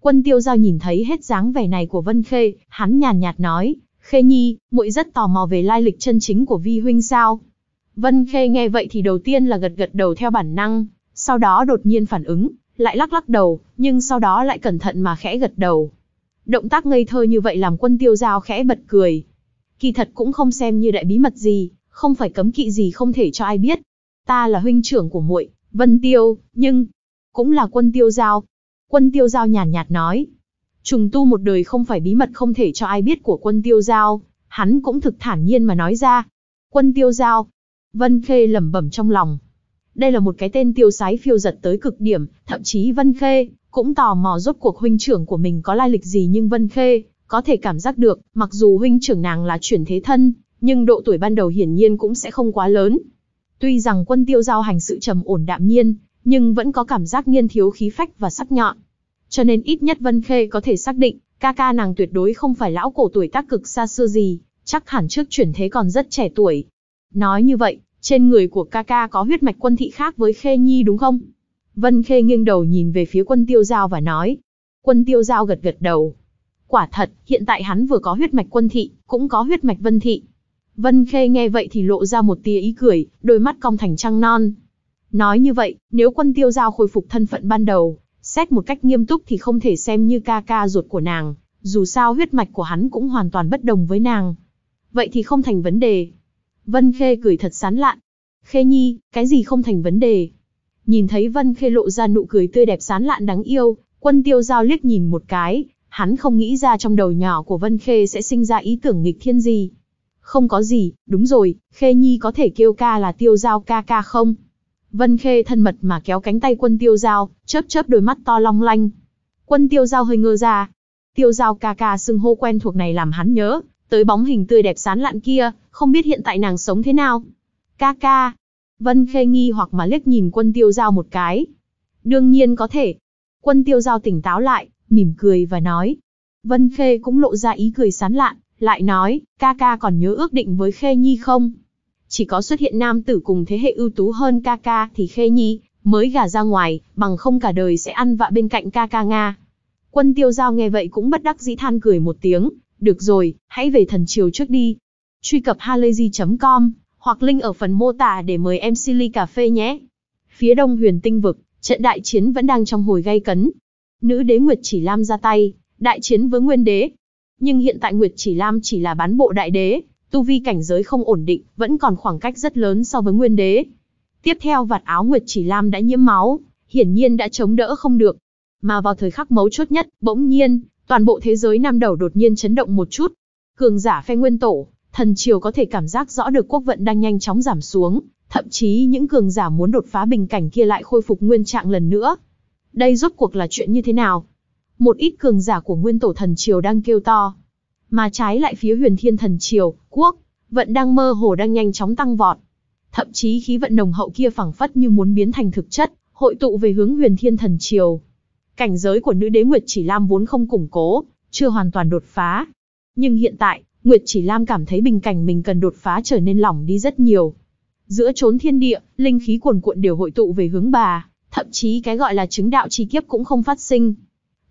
Quân tiêu giao nhìn thấy hết dáng vẻ này của Vân Khê, hắn nhàn nhạt nói, Khê Nhi, muội rất tò mò về lai lịch chân chính của Vi Huynh sao. Vân Khê nghe vậy thì đầu tiên là gật gật đầu theo bản năng, sau đó đột nhiên phản ứng, lại lắc lắc đầu, nhưng sau đó lại cẩn thận mà khẽ gật đầu. Động tác ngây thơ như vậy làm quân tiêu giao khẽ bật cười. Kỳ thật cũng không xem như đại bí mật gì, không phải cấm kỵ gì không thể cho ai biết. Ta là huynh trưởng của muội, Vân Tiêu, nhưng cũng là quân tiêu giao. Quân tiêu giao nhàn nhạt, nhạt nói, trùng tu một đời không phải bí mật không thể cho ai biết của quân tiêu giao, hắn cũng thực thản nhiên mà nói ra. Quân tiêu giao, Vân Khê lẩm bẩm trong lòng. Đây là một cái tên tiêu sái phiêu giật tới cực điểm, thậm chí Vân Khê cũng tò mò rốt cuộc huynh trưởng của mình có lai lịch gì nhưng Vân Khê có thể cảm giác được, mặc dù huynh trưởng nàng là chuyển thế thân, nhưng độ tuổi ban đầu hiển nhiên cũng sẽ không quá lớn. Tuy rằng quân tiêu giao hành sự trầm ổn đạm nhiên, nhưng vẫn có cảm giác niên thiếu khí phách và sắc nhọn. Cho nên ít nhất Vân Khê có thể xác định, ca ca nàng tuyệt đối không phải lão cổ tuổi tác cực xa xưa gì, chắc hẳn trước chuyển thế còn rất trẻ tuổi. Nói như vậy, trên người của ca ca có huyết mạch quân thị khác với Khê Nhi đúng không? Vân Khê nghiêng đầu nhìn về phía quân tiêu giao và nói. Quân tiêu giao gật gật đầu. Quả thật, hiện tại hắn vừa có huyết mạch quân thị, cũng có huyết mạch vân thị, Vân Khê nghe vậy thì lộ ra một tia ý cười, đôi mắt cong thành trăng non. Nói như vậy, nếu quân tiêu giao khôi phục thân phận ban đầu, xét một cách nghiêm túc thì không thể xem như ca ca ruột của nàng, dù sao huyết mạch của hắn cũng hoàn toàn bất đồng với nàng. Vậy thì không thành vấn đề. Vân Khê cười thật sán lạn. Khê Nhi, cái gì không thành vấn đề? Nhìn thấy Vân Khê lộ ra nụ cười tươi đẹp sán lạn đáng yêu, quân tiêu giao liếc nhìn một cái, hắn không nghĩ ra trong đầu nhỏ của Vân Khê sẽ sinh ra ý tưởng nghịch thiên gì. Không có gì, đúng rồi, Khê Nhi có thể kêu ca là tiêu giao ca ca không? Vân Khê thân mật mà kéo cánh tay quân tiêu giao, chớp chớp đôi mắt to long lanh. Quân tiêu giao hơi ngơ ra. Tiêu giao ca ca xưng hô quen thuộc này làm hắn nhớ, tới bóng hình tươi đẹp sán lạn kia, không biết hiện tại nàng sống thế nào. Ca ca. Vân Khê nghi hoặc mà liếc nhìn quân tiêu giao một cái. Đương nhiên có thể. Quân tiêu giao tỉnh táo lại, mỉm cười và nói. Vân Khê cũng lộ ra ý cười sán lạn, lại nói, ca ca còn nhớ ước định với Khê Nhi không? Chỉ có xuất hiện nam tử cùng thế hệ ưu tú hơn ca ca thì Khê Nhi mới gả ra ngoài, bằng không cả đời sẽ ăn vạ bên cạnh ca ca Nga. Quân tiêu giao nghe vậy cũng bất đắc dĩ than cười một tiếng, được rồi, hãy về thần triều trước đi. Truy cập halayzi.com hoặc link ở phần mô tả để mời em Silly Cà Phê nhé. Phía đông huyền tinh vực, trận đại chiến vẫn đang trong hồi gay cấn. Nữ đế Nguyệt chỉ Lam ra tay, đại chiến với nguyên đế, nhưng hiện tại Nguyệt Chỉ Lam chỉ là bán bộ đại đế, tu vi cảnh giới không ổn định, vẫn còn khoảng cách rất lớn so với nguyên đế. Tiếp theo vạt áo Nguyệt Chỉ Lam đã nhiễm máu, hiển nhiên đã chống đỡ không được. Mà vào thời khắc mấu chốt nhất, bỗng nhiên, toàn bộ thế giới nam đầu đột nhiên chấn động một chút. Cường giả phe nguyên tổ, thần triều có thể cảm giác rõ được quốc vận đang nhanh chóng giảm xuống, thậm chí những cường giả muốn đột phá bình cảnh kia lại khôi phục nguyên trạng lần nữa. Đây rốt cuộc là chuyện như thế nào? một ít cường giả của nguyên tổ thần triều đang kêu to. Mà trái lại phía huyền thiên thần triều, quốc, vận đang mơ hồ đang nhanh chóng tăng vọt. Thậm chí khí vận nồng hậu kia phảng phất như muốn biến thành thực chất, hội tụ về hướng huyền thiên thần triều. Cảnh giới của nữ đế Nguyệt Chỉ Lam vốn không củng cố, chưa hoàn toàn đột phá. Nhưng hiện tại, Nguyệt Chỉ Lam cảm thấy bình cảnh mình cần đột phá trở nên lỏng đi rất nhiều. Giữa chốn thiên địa, linh khí cuồn cuộn đều hội tụ về hướng bà, thậm chí cái gọi là chứng đạo chi kiếp cũng không phát sinh.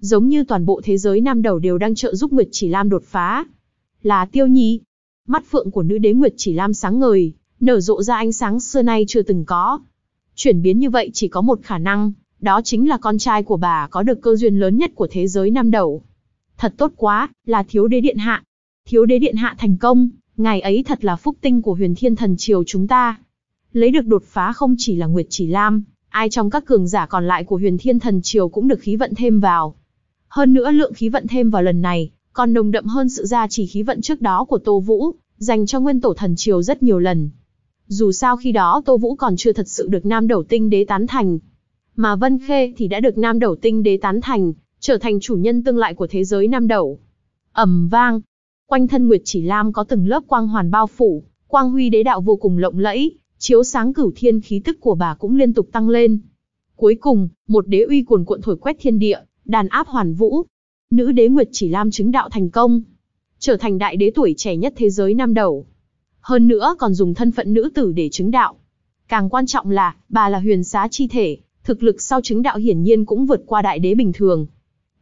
Giống như toàn bộ thế giới nam đầu đều đang trợ giúp Nguyệt Chỉ Lam đột phá. Là Tiêu Nhi. Mắt phượng của nữ đế Nguyệt Chỉ Lam sáng ngời, nở rộ ra ánh sáng xưa nay chưa từng có. Chuyển biến như vậy chỉ có một khả năng, đó chính là con trai của bà có được cơ duyên lớn nhất của thế giới nam đầu. Thật tốt quá, là thiếu đế điện hạ. Thiếu đế điện hạ thành công, ngài ấy thật là phúc tinh của huyền thiên thần triều chúng ta. Lấy được đột phá không chỉ là Nguyệt Chỉ Lam, ai trong các cường giả còn lại của huyền thiên thần triều cũng được khí vận thêm vào. Hơn nữa lượng khí vận thêm vào lần này, còn nồng đậm hơn sự gia chỉ khí vận trước đó của Tô Vũ, dành cho nguyên tổ thần triều rất nhiều lần. Dù sao khi đó Tô Vũ còn chưa thật sự được Nam Đầu Tinh Đế tán thành. Mà Vân Khê thì đã được Nam Đầu Tinh Đế tán thành, trở thành chủ nhân tương lại của thế giới Nam Đầu. Ẩm vang, quanh thân Nguyệt Chỉ Lam có từng lớp quang hoàn bao phủ, quang huy đế đạo vô cùng lộng lẫy, chiếu sáng cửu thiên khí tức của bà cũng liên tục tăng lên. Cuối cùng, một đế uy cuồn cuộn thổi quét thiên địa, đàn áp hoàn vũ. Nữ đế Nguyệt chỉ Lam chứng đạo thành công, trở thành đại đế tuổi trẻ nhất thế giới năm đầu. Hơn nữa còn dùng thân phận nữ tử để chứng đạo. Càng quan trọng là, bà là huyền xá chi thể, thực lực sau chứng đạo hiển nhiên cũng vượt qua đại đế bình thường.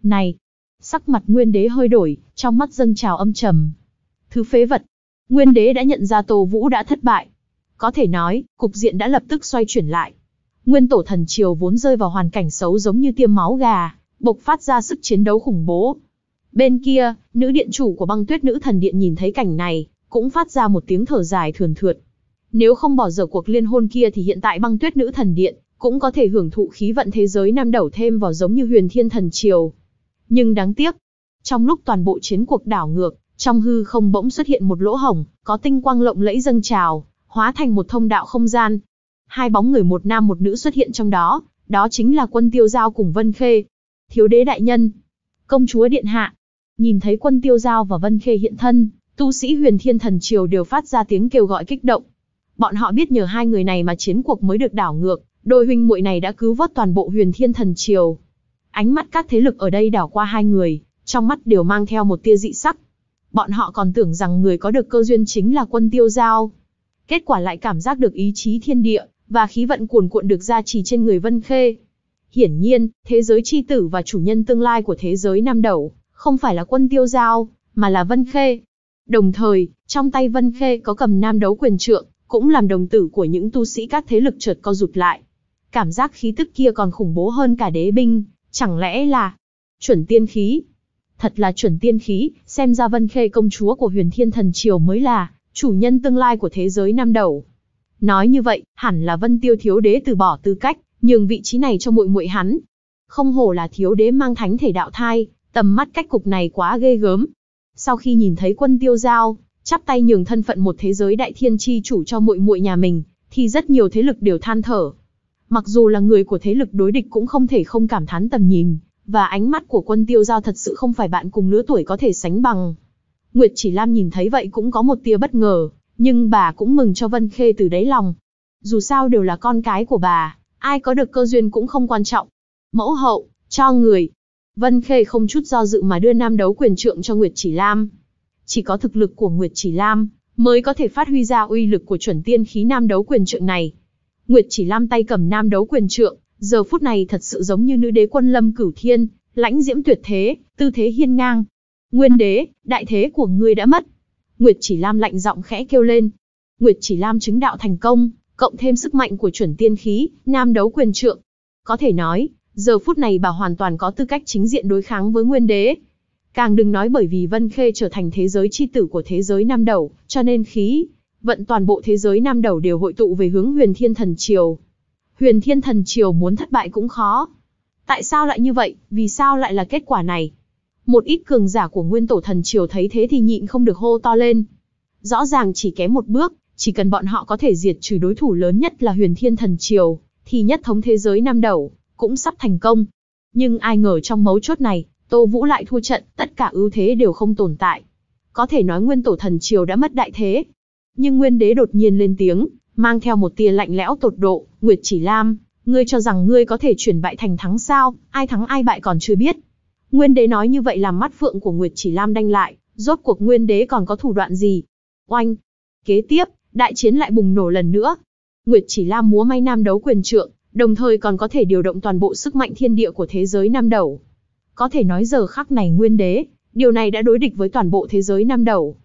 Này, sắc mặt nguyên đế hơi đổi, trong mắt dâng trào âm trầm. Thứ phế vật, nguyên đế đã nhận ra Tô Vũ đã thất bại. Có thể nói, cục diện đã lập tức xoay chuyển lại. Nguyên tổ thần triều vốn rơi vào hoàn cảnh xấu giống như tiêm máu gà bộc phát ra sức chiến đấu khủng bố. Bên kia, nữ điện chủ của băng tuyết nữ thần điện nhìn thấy cảnh này, cũng phát ra một tiếng thở dài thườn thượt. Nếu không bỏ dở cuộc liên hôn kia thì hiện tại băng tuyết nữ thần điện cũng có thể hưởng thụ khí vận thế giới nam đầu thêm vào giống như huyền thiên thần triều. Nhưng đáng tiếc, trong lúc toàn bộ chiến cuộc đảo ngược, trong hư không bỗng xuất hiện một lỗ hổng, có tinh quang lộng lẫy dâng trào, hóa thành một thông đạo không gian. Hai bóng người một nam một nữ xuất hiện trong đó, đó chính là quân tiêu giao cùng Vân Khê, thiếu đế đại nhân, công chúa điện hạ. Nhìn thấy quân tiêu giao và vân khê hiện thân, tu sĩ huyền thiên thần triều đều phát ra tiếng kêu gọi kích động. Bọn họ biết nhờ hai người này mà chiến cuộc mới được đảo ngược, đôi huynh muội này đã cứu vớt toàn bộ huyền thiên thần triều. Ánh mắt các thế lực ở đây đảo qua hai người, trong mắt đều mang theo một tia dị sắc. Bọn họ còn tưởng rằng người có được cơ duyên chính là quân tiêu giao. Kết quả lại cảm giác được ý chí thiên địa, và khí vận cuồn cuộn được ra chỉ trên người Vân Khê. Hiển nhiên, thế giới chi tử và chủ nhân tương lai của thế giới Nam Đầu, không phải là quân tiêu giao, mà là Vân Khê. Đồng thời, trong tay Vân Khê có cầm nam đấu quyền trượng, cũng làm đồng tử của những tu sĩ các thế lực chợt co rụt lại. Cảm giác khí tức kia còn khủng bố hơn cả đế binh, chẳng lẽ là chuẩn tiên khí? Thật là chuẩn tiên khí, xem ra Vân Khê công chúa của huyền thiên thần triều mới là chủ nhân tương lai của thế giới Nam Đầu. Nói như vậy, hẳn là Vân Tiêu Thiếu Đế từ bỏ tư cách nhường vị trí này cho muội muội hắn. Không hổ là thiếu đế mang thánh thể đạo thai, tầm mắt cách cục này quá ghê gớm. Sau khi nhìn thấy quân tiêu giao, chắp tay nhường thân phận một thế giới đại thiên chi chủ cho muội muội nhà mình, thì rất nhiều thế lực đều than thở. Mặc dù là người của thế lực đối địch cũng không thể không cảm thán tầm nhìn, và ánh mắt của quân tiêu giao thật sự không phải bạn cùng lứa tuổi có thể sánh bằng. Nguyệt chỉ Lam nhìn thấy vậy cũng có một tia bất ngờ, nhưng bà cũng mừng cho Vân Khê từ đáy lòng. Dù sao đều là con cái của bà, Ai có được cơ duyên cũng không quan trọng. Mẫu hậu, cho người. Vân Khê không chút do dự mà đưa nam đấu quyền trượng cho Nguyệt Chỉ Lam. Chỉ có thực lực của Nguyệt Chỉ Lam mới có thể phát huy ra uy lực của chuẩn tiên khí nam đấu quyền trượng này. Nguyệt Chỉ Lam tay cầm nam đấu quyền trượng, giờ phút này thật sự giống như nữ đế quân Lâm Cửu Thiên, lãnh diễm tuyệt thế, tư thế hiên ngang. Nguyên đế, đại thế của ngươi đã mất. Nguyệt Chỉ Lam lạnh giọng khẽ kêu lên. Nguyệt Chỉ Lam chứng đạo thành công, cộng thêm sức mạnh của chuẩn tiên khí, nam đấu quyền trượng. Có thể nói, giờ phút này bà hoàn toàn có tư cách chính diện đối kháng với nguyên đế. Càng đừng nói bởi vì Vân Khê trở thành thế giới chi tử của thế giới nam đầu, cho nên khí, vận toàn bộ thế giới nam đầu đều hội tụ về hướng huyền thiên thần triều. Huyền thiên thần triều muốn thất bại cũng khó. Tại sao lại như vậy, vì sao lại là kết quả này? Một ít cường giả của nguyên tổ thần triều thấy thế thì nhịn không được hô to lên. Rõ ràng chỉ kém một bước, chỉ cần bọn họ có thể diệt trừ đối thủ lớn nhất là huyền thiên thần triều, thì nhất thống thế giới năm đầu, cũng sắp thành công. Nhưng ai ngờ trong mấu chốt này, Tô Vũ lại thua trận, tất cả ưu thế đều không tồn tại. Có thể nói nguyên tổ thần triều đã mất đại thế. Nhưng nguyên đế đột nhiên lên tiếng, mang theo một tia lạnh lẽo tột độ, Nguyệt Chỉ Lam, ngươi cho rằng ngươi có thể chuyển bại thành thắng sao, ai thắng ai bại còn chưa biết. Nguyên đế nói như vậy làm mắt phượng của Nguyệt Chỉ Lam đanh lại, rốt cuộc nguyên đế còn có thủ đoạn gì? Oanh! Kế tiếp, đại chiến lại bùng nổ lần nữa. Nguyệt chỉ lam múa may nam đấu quyền trượng, đồng thời còn có thể điều động toàn bộ sức mạnh thiên địa của thế giới nam đầu. Có thể nói giờ khắc này nguyên đế, điều này đã đối địch với toàn bộ thế giới nam đầu.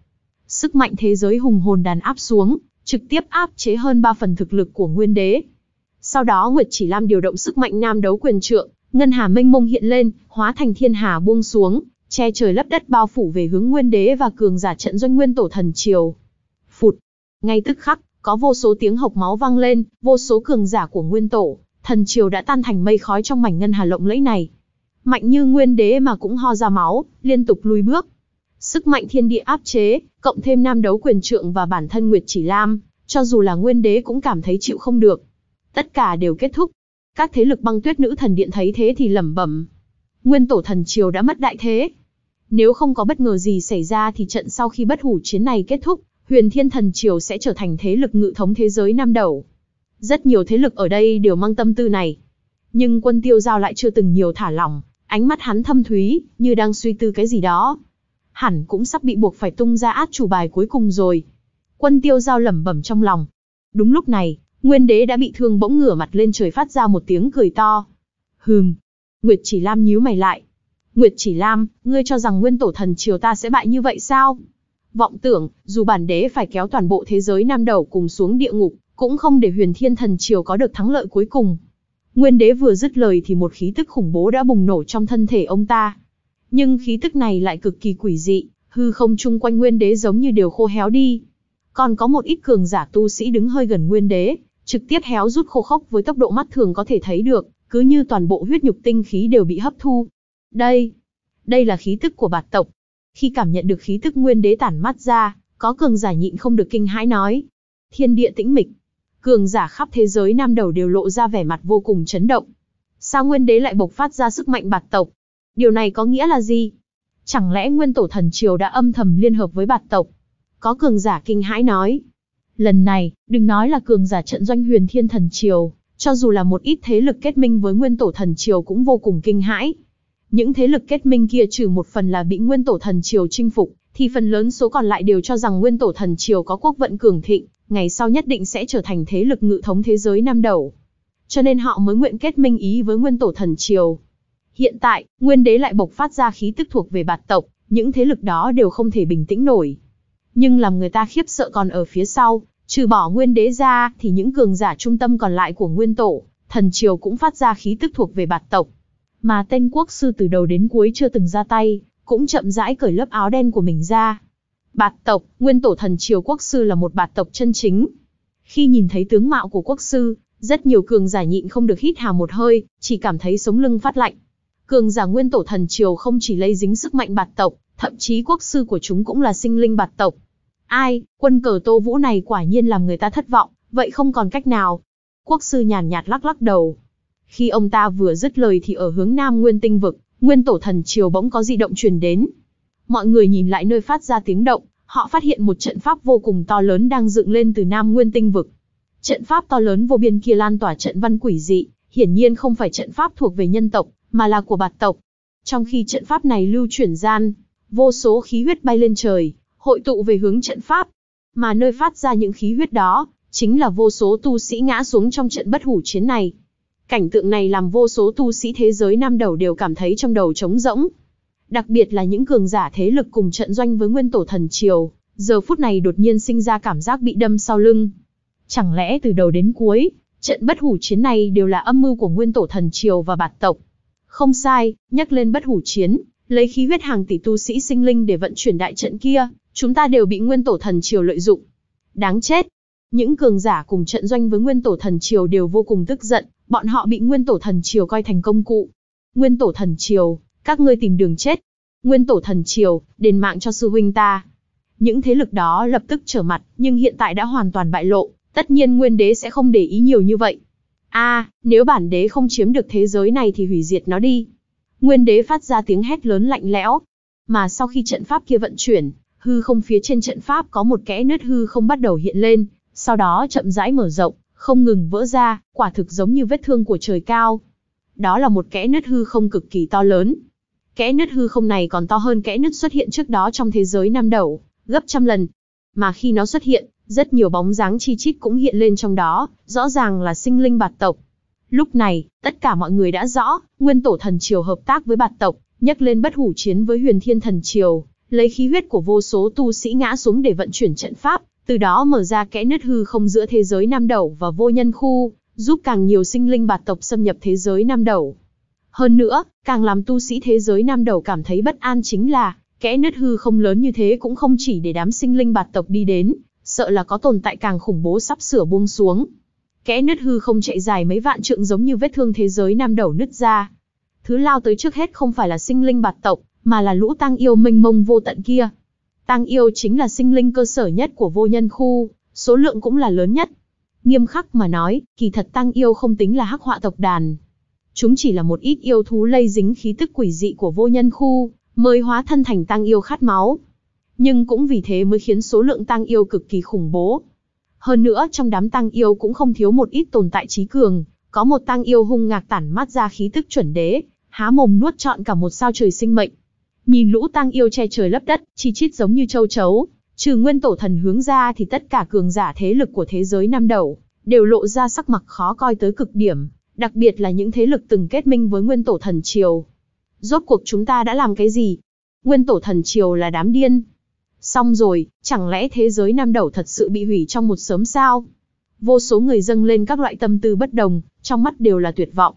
Sức mạnh thế giới hùng hồn đàn áp xuống, trực tiếp áp chế hơn 3 phần thực lực của nguyên đế. Sau đó Nguyệt chỉ lam điều động sức mạnh nam đấu quyền trượng, ngân hà mênh mông hiện lên, hóa thành thiên hà buông xuống, che trời lấp đất bao phủ về hướng nguyên đế và cường giả trận doanh nguyên tổ thần triều. Phụt, ngay tức khắc, có vô số tiếng hộc máu vang lên, vô số cường giả của nguyên tổ, thần triều đã tan thành mây khói trong mảnh ngân hà lộng lẫy này. Mạnh như nguyên đế mà cũng ho ra máu, liên tục lùi bước. Sức mạnh thiên địa áp chế, cộng thêm nam đấu quyền trượng và bản thân Nguyệt Chỉ Lam, cho dù là nguyên đế cũng cảm thấy chịu không được. Tất cả đều kết thúc. Các thế lực băng tuyết nữ thần điện thấy thế thì lẩm bẩm. Nguyên tổ thần triều đã mất đại thế. Nếu không có bất ngờ gì xảy ra thì trận sau khi bất hủ chiến này kết thúc, huyền thiên thần triều sẽ trở thành thế lực ngự thống thế giới năm đầu. Rất nhiều thế lực ở đây đều mang tâm tư này. Nhưng quân tiêu giao lại chưa từng nhiều thả lỏng, ánh mắt hắn thâm thúy, như đang suy tư cái gì đó. Hẳn cũng sắp bị buộc phải tung ra át chủ bài cuối cùng rồi. Quân tiêu giao lẩm bẩm trong lòng. Đúng lúc này, nguyên đế đã bị thương bỗng ngửa mặt lên trời phát ra một tiếng cười to. Hừm. Nguyệt chỉ Lam nhíu mày lại. Nguyệt chỉ Lam, ngươi cho rằng nguyên tổ thần triều ta sẽ bại như vậy sao? vọng tưởng, dù bản đế phải kéo toàn bộ thế giới Nam đầu cùng xuống địa ngục, cũng không để huyền thiên thần triều có được thắng lợi cuối cùng. Nguyên đế vừa dứt lời thì một khí tức khủng bố đã bùng nổ trong thân thể ông ta. Nhưng khí tức này lại cực kỳ quỷ dị, hư không chung quanh nguyên đế giống như đều khô héo đi. Còn có một ít cường giả tu sĩ đứng hơi gần nguyên đế, trực tiếp héo rút khô khốc với tốc độ mắt thường có thể thấy được, cứ như toàn bộ huyết nhục tinh khí đều bị hấp thu. Đây, đây là khí tức của bạt tộc, khi cảm nhận được khí tức nguyên đế tản mắt ra, có cường giả nhịn không được kinh hãi nói. Thiên địa tĩnh mịch. Cường giả khắp thế giới nam đầu đều lộ ra vẻ mặt vô cùng chấn động. Sao nguyên đế lại bộc phát ra sức mạnh bạt tộc? Điều này có nghĩa là gì? Chẳng lẽ nguyên tổ thần triều đã âm thầm liên hợp với bạt tộc? Có cường giả kinh hãi nói. Lần này, đừng nói là cường giả trận doanh huyền thiên thần triều, cho dù là một ít thế lực kết minh với nguyên tổ thần triều cũng vô cùng kinh hãi. Những thế lực kết minh kia trừ một phần là bị nguyên tổ thần triều chinh phục, thì phần lớn số còn lại đều cho rằng nguyên tổ thần triều có quốc vận cường thịnh, ngày sau nhất định sẽ trở thành thế lực ngự thống thế giới năm đầu. Cho nên họ mới nguyện kết minh ý với nguyên tổ thần triều. Hiện tại, nguyên đế lại bộc phát ra khí tức thuộc về bạt tộc, những thế lực đó đều không thể bình tĩnh nổi. Nhưng làm người ta khiếp sợ còn ở phía sau, trừ bỏ nguyên đế ra thì những cường giả trung tâm còn lại của nguyên tổ, thần triều cũng phát ra khí tức thuộc về bạt tộc mà tên quốc sư từ đầu đến cuối chưa từng ra tay, cũng chậm rãi cởi lớp áo đen của mình ra. Bạt tộc, nguyên tổ thần triều quốc sư là một bạt tộc chân chính. Khi nhìn thấy tướng mạo của quốc sư, rất nhiều cường giả nhịn không được hít hà một hơi, chỉ cảm thấy sống lưng phát lạnh. Cường giả nguyên tổ thần triều không chỉ lây dính sức mạnh bạt tộc, thậm chí quốc sư của chúng cũng là sinh linh bạt tộc. Ai, quân cờ tô vũ này quả nhiên làm người ta thất vọng, vậy không còn cách nào. Quốc sư nhàn nhạt lắc lắc đầu, khi ông ta vừa dứt lời thì ở hướng nam nguyên tinh vực, nguyên tổ thần triều bỗng có di động truyền đến. Mọi người nhìn lại nơi phát ra tiếng động, họ phát hiện một trận pháp vô cùng to lớn đang dựng lên từ nam nguyên tinh vực. Trận pháp to lớn vô biên kia lan tỏa trận văn quỷ dị, hiển nhiên không phải trận pháp thuộc về nhân tộc, mà là của bạt tộc. Trong khi trận pháp này lưu chuyển gian, vô số khí huyết bay lên trời, hội tụ về hướng trận pháp. Mà nơi phát ra những khí huyết đó, chính là vô số tu sĩ ngã xuống trong trận bất hủ chiến này. Cảnh tượng này làm vô số tu sĩ thế giới nam đầu đều cảm thấy trong đầu trống rỗng. Đặc biệt là những cường giả thế lực cùng trận doanh với nguyên tổ thần triều, giờ phút này đột nhiên sinh ra cảm giác bị đâm sau lưng. Chẳng lẽ từ đầu đến cuối, trận bất hủ chiến này đều là âm mưu của nguyên tổ thần triều và bạt tộc? Không sai, nhắc lên bất hủ chiến, lấy khí huyết hàng tỷ tu sĩ sinh linh để vận chuyển đại trận kia, chúng ta đều bị nguyên tổ thần triều lợi dụng. Đáng chết. Những cường giả cùng trận doanh với nguyên tổ thần triều đều vô cùng tức giận, bọn họ bị nguyên tổ thần triều coi thành công cụ. Nguyên tổ thần triều, các ngươi tìm đường chết. Nguyên tổ thần triều, đền mạng cho sư huynh ta. Những thế lực đó lập tức trở mặt, nhưng hiện tại đã hoàn toàn bại lộ, tất nhiên nguyên đế sẽ không để ý nhiều như vậy. a nếu bản đế không chiếm được thế giới này thì hủy diệt nó đi. Nguyên đế phát ra tiếng hét lớn lạnh lẽo. Mà sau khi trận pháp kia vận chuyển, hư không phía trên trận pháp có một kẽ nứt hư không bắt đầu hiện lên, sau đó chậm rãi mở rộng, không ngừng vỡ ra, quả thực giống như vết thương của trời cao. Đó là một kẽ nứt hư không cực kỳ to lớn. Kẽ nứt hư không này còn to hơn kẽ nứt xuất hiện trước đó trong thế giới Nam Đầu, gấp trăm lần. Mà khi nó xuất hiện, rất nhiều bóng dáng chi chít cũng hiện lên trong đó, rõ ràng là sinh linh bạt tộc. Lúc này, tất cả mọi người đã rõ, nguyên tổ thần triều hợp tác với bạt tộc, nhấc lên bất hủ chiến với huyền thiên thần triều, lấy khí huyết của vô số tu sĩ ngã xuống để vận chuyển trận pháp, từ đó mở ra kẽ nứt hư không giữa thế giới Nam đầu và vô nhân khu, giúp càng nhiều sinh linh bạt tộc xâm nhập thế giới Nam đầu Hơn nữa, càng làm tu sĩ thế giới Nam đầu cảm thấy bất an chính là, kẽ nứt hư không lớn như thế cũng không chỉ để đám sinh linh bạt tộc đi đến, sợ là có tồn tại càng khủng bố sắp sửa buông xuống. Kẽ nứt hư không chạy dài mấy vạn trượng giống như vết thương thế giới Nam đầu nứt ra. Thứ lao tới trước hết không phải là sinh linh bạt tộc, mà là lũ tăng yêu mênh mông vô tận kia. Tăng yêu chính là sinh linh cơ sở nhất của vô nhân khu, số lượng cũng là lớn nhất. Nghiêm khắc mà nói, kỳ thật tăng yêu không tính là hắc họa tộc đàn. Chúng chỉ là một ít yêu thú lây dính khí tức quỷ dị của vô nhân khu, mới hóa thân thành tăng yêu khát máu. Nhưng cũng vì thế mới khiến số lượng tăng yêu cực kỳ khủng bố. Hơn nữa trong đám tăng yêu cũng không thiếu một ít tồn tại trí cường, có một tăng yêu hung ngạc tản mát ra khí tức chuẩn đế, há mồm nuốt trọn cả một sao trời sinh mệnh. Nhìn lũ tăng yêu che trời lấp đất, chi chít giống như châu chấu, trừ nguyên tổ thần hướng ra thì tất cả cường giả thế lực của thế giới năm đầu, đều lộ ra sắc mặt khó coi tới cực điểm, đặc biệt là những thế lực từng kết minh với nguyên tổ thần triều. Rốt cuộc chúng ta đã làm cái gì? Nguyên tổ thần triều là đám điên. Xong rồi, chẳng lẽ thế giới năm đầu thật sự bị hủy trong một sớm sao? Vô số người dâng lên các loại tâm tư bất đồng, trong mắt đều là tuyệt vọng.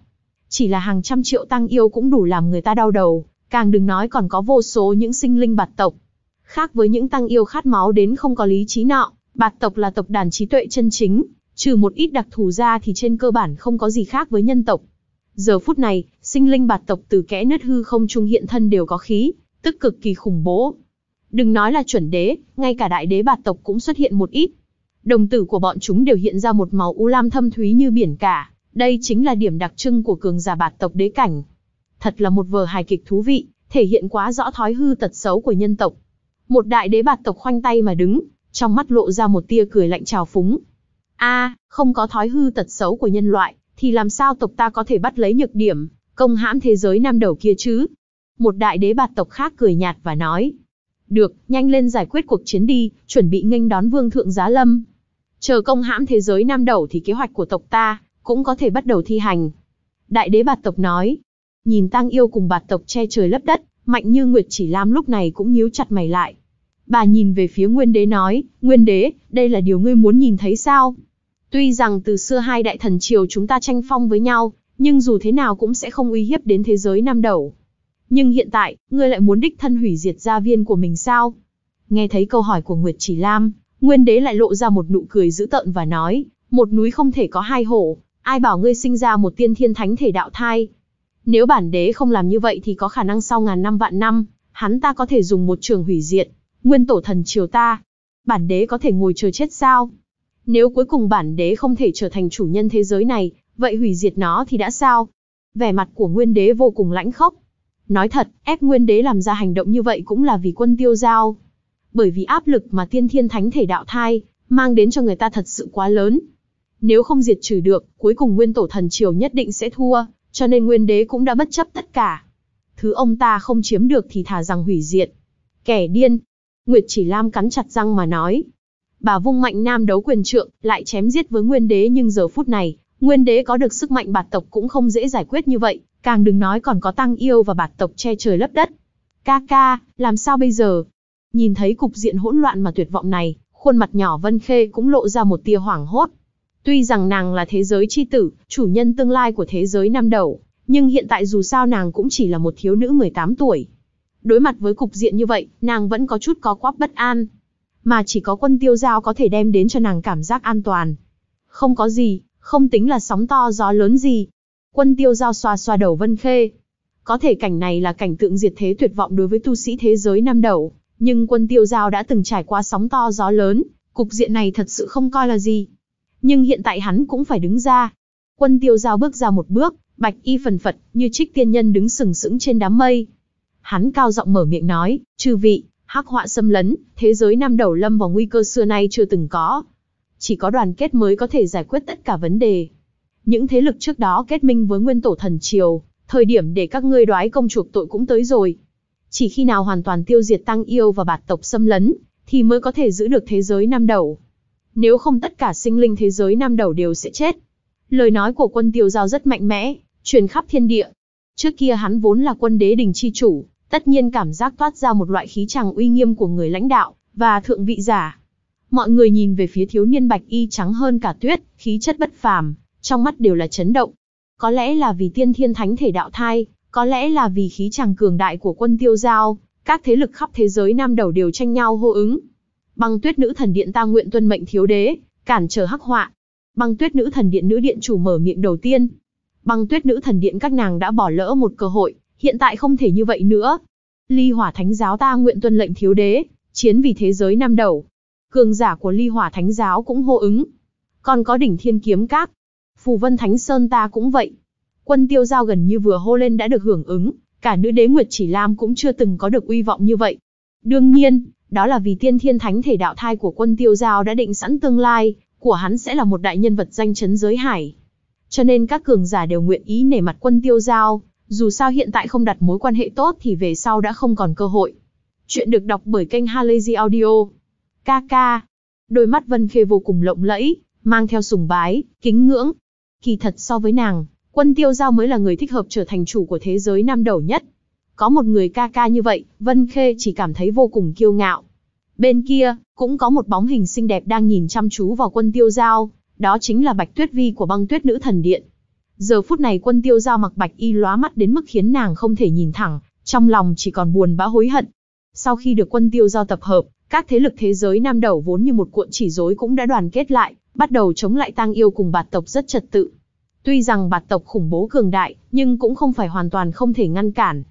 Chỉ là hàng trăm triệu tăng yêu cũng đủ làm người ta đau đầu, Càng đừng nói còn có vô số những sinh linh bạt tộc. Khác với những tăng yêu khát máu đến không có lý trí nọ, bạt tộc là tộc đàn trí tuệ chân chính, trừ một ít đặc thù ra thì trên cơ bản không có gì khác với nhân tộc. Giờ phút này, sinh linh bạt tộc từ kẽ nứt hư không trung hiện thân đều có khí, tức cực kỳ khủng bố. Đừng nói là chuẩn đế, ngay cả đại đế bạt tộc cũng xuất hiện một ít. Đồng tử của bọn chúng đều hiện ra một màu u lam thâm thúy như biển cả, đây chính là điểm đặc trưng của cường giả bạt tộc đế cảnh. Thật là một vở hài kịch thú vị, thể hiện quá rõ thói hư tật xấu của nhân tộc. Một đại đế bạt tộc khoanh tay mà đứng, trong mắt lộ ra một tia cười lạnh trào phúng. A, không có thói hư tật xấu của nhân loại, thì làm sao tộc ta có thể bắt lấy nhược điểm, công hãm thế giới nam đầu kia chứ? Một đại đế bạt tộc khác cười nhạt và nói. Được, nhanh lên giải quyết cuộc chiến đi, chuẩn bị nghênh đón vương thượng giá lâm. Chờ công hãm thế giới nam đầu thì kế hoạch của tộc ta, cũng có thể bắt đầu thi hành. Đại đế bạt tộc nói, nhìn tang Yêu cùng bạt tộc che trời lấp đất, mạnh như Nguyệt chỉ Lam lúc này cũng nhíu chặt mày lại. Bà nhìn về phía Nguyên Đế nói, Nguyên Đế, đây là điều ngươi muốn nhìn thấy sao? Tuy rằng từ xưa hai đại thần triều chúng ta tranh phong với nhau, nhưng dù thế nào cũng sẽ không uy hiếp đến thế giới Nam đầu. Nhưng hiện tại, ngươi lại muốn đích thân hủy diệt gia viên của mình sao? Nghe thấy câu hỏi của Nguyệt Chỉ Lam, Nguyên Đế lại lộ ra một nụ cười dữ tợn và nói, một núi không thể có hai hổ, ai bảo ngươi sinh ra một tiên thiên thánh thể đạo thai, nếu bản đế không làm như vậy thì có khả năng sau ngàn năm vạn năm, hắn ta có thể dùng một trường hủy diệt, nguyên tổ thần triều ta. Bản đế có thể ngồi chờ chết sao? Nếu cuối cùng bản đế không thể trở thành chủ nhân thế giới này, vậy hủy diệt nó thì đã sao? Vẻ mặt của nguyên đế vô cùng lãnh khốc. Nói thật, ép nguyên đế làm ra hành động như vậy cũng là vì quân tiêu giao. Bởi vì áp lực mà tiên thiên thánh thể đạo thai, mang đến cho người ta thật sự quá lớn. Nếu không diệt trừ được, cuối cùng nguyên tổ thần triều nhất định sẽ thua, cho nên nguyên đế cũng đã bất chấp tất cả. Thứ ông ta không chiếm được thì thà rằng hủy diệt. Kẻ điên. Nguyệt chỉ Lam cắn chặt răng mà nói. Bà vung mạnh nam đấu quyền trượng, lại chém giết với nguyên đế nhưng giờ phút này, nguyên đế có được sức mạnh bạt tộc cũng không dễ giải quyết như vậy, càng đừng nói còn có tăng yêu và bạt tộc che trời lấp đất. Ca ca, làm sao bây giờ? Nhìn thấy cục diện hỗn loạn mà tuyệt vọng này, khuôn mặt nhỏ Vân Khê cũng lộ ra một tia hoảng hốt. Tuy rằng nàng là thế giới chi tử, chủ nhân tương lai của thế giới năm đầu, nhưng hiện tại dù sao nàng cũng chỉ là một thiếu nữ 18 tuổi. Đối mặt với cục diện như vậy, nàng vẫn có chút có quắp bất an. Mà chỉ có quân tiêu giao có thể đem đến cho nàng cảm giác an toàn. Không có gì, không tính là sóng to gió lớn gì. Quân tiêu giao xoa xoa đầu vân khê. Có thể cảnh này là cảnh tượng diệt thế tuyệt vọng đối với tu sĩ thế giới năm đầu. Nhưng quân tiêu giao đã từng trải qua sóng to gió lớn, cục diện này thật sự không coi là gì nhưng hiện tại hắn cũng phải đứng ra. Quân tiêu giao bước ra một bước, bạch y phần phật, như trích tiên nhân đứng sừng sững trên đám mây. Hắn cao giọng mở miệng nói, chư vị, hắc họa xâm lấn, thế giới Nam đầu lâm vào nguy cơ xưa nay chưa từng có. Chỉ có đoàn kết mới có thể giải quyết tất cả vấn đề. Những thế lực trước đó kết minh với nguyên tổ thần triều, thời điểm để các ngươi đoái công chuộc tội cũng tới rồi. Chỉ khi nào hoàn toàn tiêu diệt tăng yêu và bạt tộc xâm lấn, thì mới có thể giữ được thế giới Nam đầu nếu không tất cả sinh linh thế giới nam đầu đều sẽ chết. Lời nói của quân tiêu giao rất mạnh mẽ, truyền khắp thiên địa. Trước kia hắn vốn là quân đế đình chi chủ, tất nhiên cảm giác thoát ra một loại khí chàng uy nghiêm của người lãnh đạo, và thượng vị giả. Mọi người nhìn về phía thiếu niên bạch y trắng hơn cả tuyết, khí chất bất phàm, trong mắt đều là chấn động. Có lẽ là vì tiên thiên thánh thể đạo thai, có lẽ là vì khí chàng cường đại của quân tiêu giao, các thế lực khắp thế giới nam đầu đều tranh nhau hô ứng, Băng Tuyết Nữ Thần Điện ta nguyện tuân mệnh thiếu đế, cản trở hắc họa. Băng Tuyết Nữ Thần Điện nữ điện chủ mở miệng đầu tiên. Băng Tuyết Nữ Thần Điện các nàng đã bỏ lỡ một cơ hội, hiện tại không thể như vậy nữa. Ly Hỏa Thánh giáo ta nguyện tuân lệnh thiếu đế, chiến vì thế giới năm đầu. Cường giả của Ly Hỏa Thánh giáo cũng hô ứng. Còn có đỉnh Thiên Kiếm Các, Phù Vân Thánh Sơn ta cũng vậy. Quân Tiêu Giao gần như vừa hô lên đã được hưởng ứng, cả nữ đế Nguyệt Chỉ Lam cũng chưa từng có được uy vọng như vậy. Đương nhiên, đó là vì tiên thiên thánh thể đạo thai của quân tiêu giao đã định sẵn tương lai, của hắn sẽ là một đại nhân vật danh chấn giới hải. Cho nên các cường giả đều nguyện ý nể mặt quân tiêu giao, dù sao hiện tại không đặt mối quan hệ tốt thì về sau đã không còn cơ hội. Chuyện được đọc bởi kênh Halazy Audio. Kaka. Đôi mắt Vân Khê vô cùng lộng lẫy, mang theo sùng bái, kính ngưỡng. Kỳ thật so với nàng, quân tiêu giao mới là người thích hợp trở thành chủ của thế giới nam đầu nhất, có một người ca ca như vậy, Vân Khê chỉ cảm thấy vô cùng kiêu ngạo. Bên kia, cũng có một bóng hình xinh đẹp đang nhìn chăm chú vào quân tiêu giao, đó chính là Bạch Tuyết Vi của băng tuyết nữ thần điện. Giờ phút này quân tiêu giao mặc bạch y lóa mắt đến mức khiến nàng không thể nhìn thẳng, trong lòng chỉ còn buồn bã hối hận. Sau khi được quân tiêu giao tập hợp, các thế lực thế giới nam đầu vốn như một cuộn chỉ rối cũng đã đoàn kết lại, bắt đầu chống lại tăng yêu cùng bạt tộc rất trật tự. Tuy rằng bạt tộc khủng bố cường đại, nhưng cũng không phải hoàn toàn không thể ngăn cản,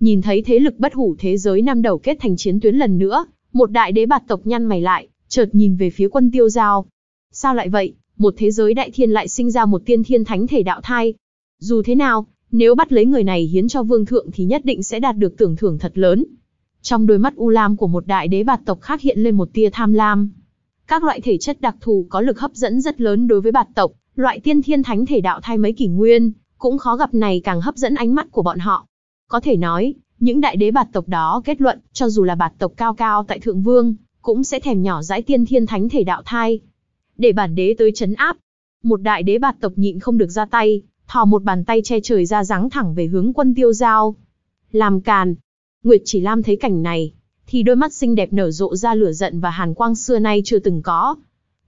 Nhìn thấy thế lực bất hủ thế giới năm đầu kết thành chiến tuyến lần nữa, một đại đế bạt tộc nhăn mày lại, chợt nhìn về phía quân tiêu giao. Sao lại vậy, một thế giới đại thiên lại sinh ra một tiên thiên thánh thể đạo thai. Dù thế nào, nếu bắt lấy người này hiến cho vương thượng thì nhất định sẽ đạt được tưởng thưởng thật lớn. Trong đôi mắt u lam của một đại đế bạt tộc khác hiện lên một tia tham lam. Các loại thể chất đặc thù có lực hấp dẫn rất lớn đối với bạt tộc, loại tiên thiên thánh thể đạo thai mấy kỷ nguyên, cũng khó gặp này càng hấp dẫn ánh mắt của bọn họ. Có thể nói, những đại đế bạt tộc đó kết luận, cho dù là bạt tộc cao cao tại thượng vương, cũng sẽ thèm nhỏ dãi tiên thiên thánh thể đạo thai. Để bản đế tới chấn áp, một đại đế bạt tộc nhịn không được ra tay, thò một bàn tay che trời ra giáng thẳng về hướng quân tiêu giao. Làm càn, Nguyệt chỉ Lam thấy cảnh này, thì đôi mắt xinh đẹp nở rộ ra lửa giận và hàn quang xưa nay chưa từng có.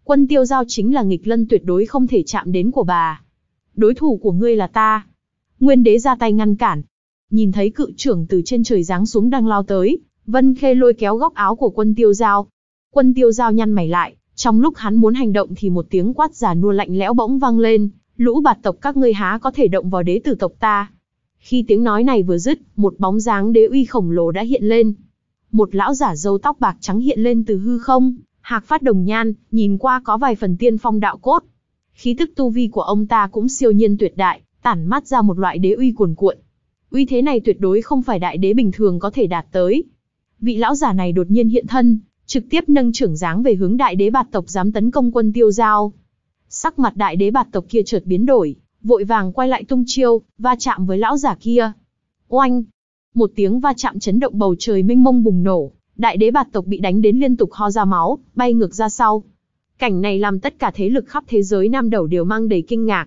Quân tiêu giao chính là nghịch lân tuyệt đối không thể chạm đến của bà. Đối thủ của ngươi là ta. Nguyên đế ra tay ngăn cản, Nhìn thấy cự trưởng từ trên trời giáng xuống đang lao tới, Vân Khê lôi kéo góc áo của quân tiêu giao. Quân tiêu giao nhăn mày lại, trong lúc hắn muốn hành động thì một tiếng quát giả nua lạnh lẽo bỗng vang lên, lũ bạt tộc các ngươi há có thể động vào đế tử tộc ta. Khi tiếng nói này vừa dứt, một bóng dáng đế uy khổng lồ đã hiện lên. Một lão giả râu tóc bạc trắng hiện lên từ hư không, hạc phát đồng nhan, nhìn qua có vài phần tiên phong đạo cốt. Khí tức tu vi của ông ta cũng siêu nhiên tuyệt đại, tản mát ra một loại đế uy cuồn cuộn, Uy thế này tuyệt đối không phải đại đế bình thường có thể đạt tới. Vị lão giả này đột nhiên hiện thân, trực tiếp nâng trưởng dáng về hướng đại đế bạt tộc dám tấn công quân tiêu giao. Sắc mặt đại đế bạt tộc kia chợt biến đổi, vội vàng quay lại tung chiêu, va chạm với lão giả kia. Oanh! Một tiếng va chạm chấn động bầu trời mênh mông bùng nổ, đại đế bạt tộc bị đánh đến liên tục ho ra máu, bay ngược ra sau. Cảnh này làm tất cả thế lực khắp thế giới nam đầu đều mang đầy kinh ngạc.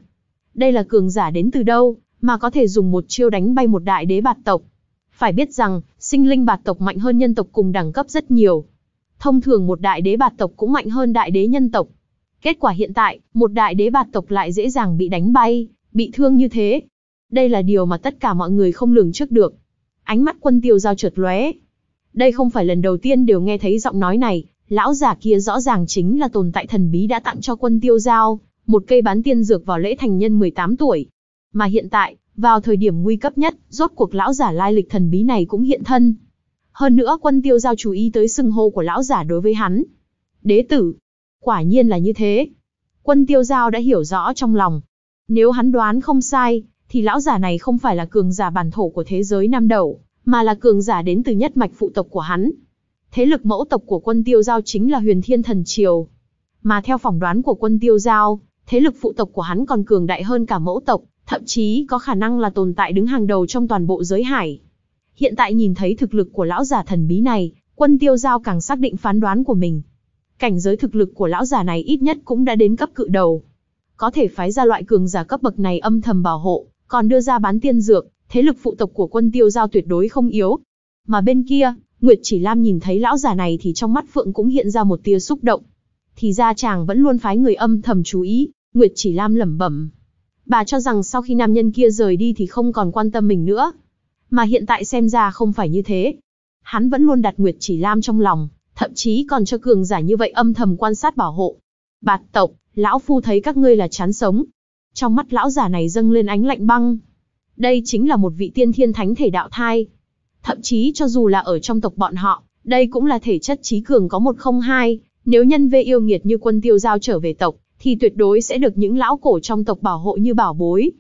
Đây là cường giả đến từ đâu, mà có thể dùng một chiêu đánh bay một đại đế bạt tộc. Phải biết rằng, sinh linh bạt tộc mạnh hơn nhân tộc cùng đẳng cấp rất nhiều. Thông thường một đại đế bạt tộc cũng mạnh hơn đại đế nhân tộc. Kết quả hiện tại, một đại đế bạt tộc lại dễ dàng bị đánh bay, bị thương như thế. Đây là điều mà tất cả mọi người không lường trước được. Ánh mắt quân tiêu giao trượt lóe. Đây không phải lần đầu tiên đều nghe thấy giọng nói này, lão giả kia rõ ràng chính là tồn tại thần bí đã tặng cho quân tiêu giao, một cây bán tiên dược vào lễ thành nhân 18 tuổi, mà hiện tại, vào thời điểm nguy cấp nhất, rốt cuộc lão giả lai lịch thần bí này cũng hiện thân. Hơn nữa quân tiêu giao chú ý tới sưng hô của lão giả đối với hắn. Đế tử. Quả nhiên là như thế. Quân tiêu giao đã hiểu rõ trong lòng. Nếu hắn đoán không sai, thì lão giả này không phải là cường giả bản thổ của thế giới Nam Đầu, mà là cường giả đến từ nhất mạch phụ tộc của hắn. Thế lực mẫu tộc của quân tiêu giao chính là huyền thiên thần triều. Mà theo phỏng đoán của quân tiêu giao, thế lực phụ tộc của hắn còn cường đại hơn cả mẫu tộc, thậm chí có khả năng là tồn tại đứng hàng đầu trong toàn bộ giới hải. Hiện tại nhìn thấy thực lực của lão giả thần bí này, quân tiêu giao càng xác định phán đoán của mình. Cảnh giới thực lực của lão giả này ít nhất cũng đã đến cấp cự đầu. Có thể phái ra loại cường giả cấp bậc này âm thầm bảo hộ, còn đưa ra bán tiên dược, thế lực phụ tộc của quân tiêu giao tuyệt đối không yếu. Mà bên kia, Nguyệt chỉ Lam nhìn thấy lão giả này thì trong mắt Phượng cũng hiện ra một tia xúc động. Thì ra chàng vẫn luôn phái người âm thầm chú ý, Nguyệt chỉ Lam lẩm bẩm, Bà cho rằng sau khi nam nhân kia rời đi thì không còn quan tâm mình nữa. Mà hiện tại xem ra không phải như thế. Hắn vẫn luôn đặt Nguyệt Chỉ Lam trong lòng, thậm chí còn cho cường giả như vậy âm thầm quan sát bảo hộ. Bạt tộc, lão phu thấy các ngươi là chán sống. Trong mắt lão giả này dâng lên ánh lạnh băng. Đây chính là một vị tiên thiên thánh thể đạo thai. Thậm chí cho dù là ở trong tộc bọn họ, đây cũng là thể chất trí cường có một không hai. Nếu nhân vê yêu nghiệt như quân tiêu giao trở về tộc, thì tuyệt đối sẽ được những lão cổ trong tộc bảo hộ như bảo bối.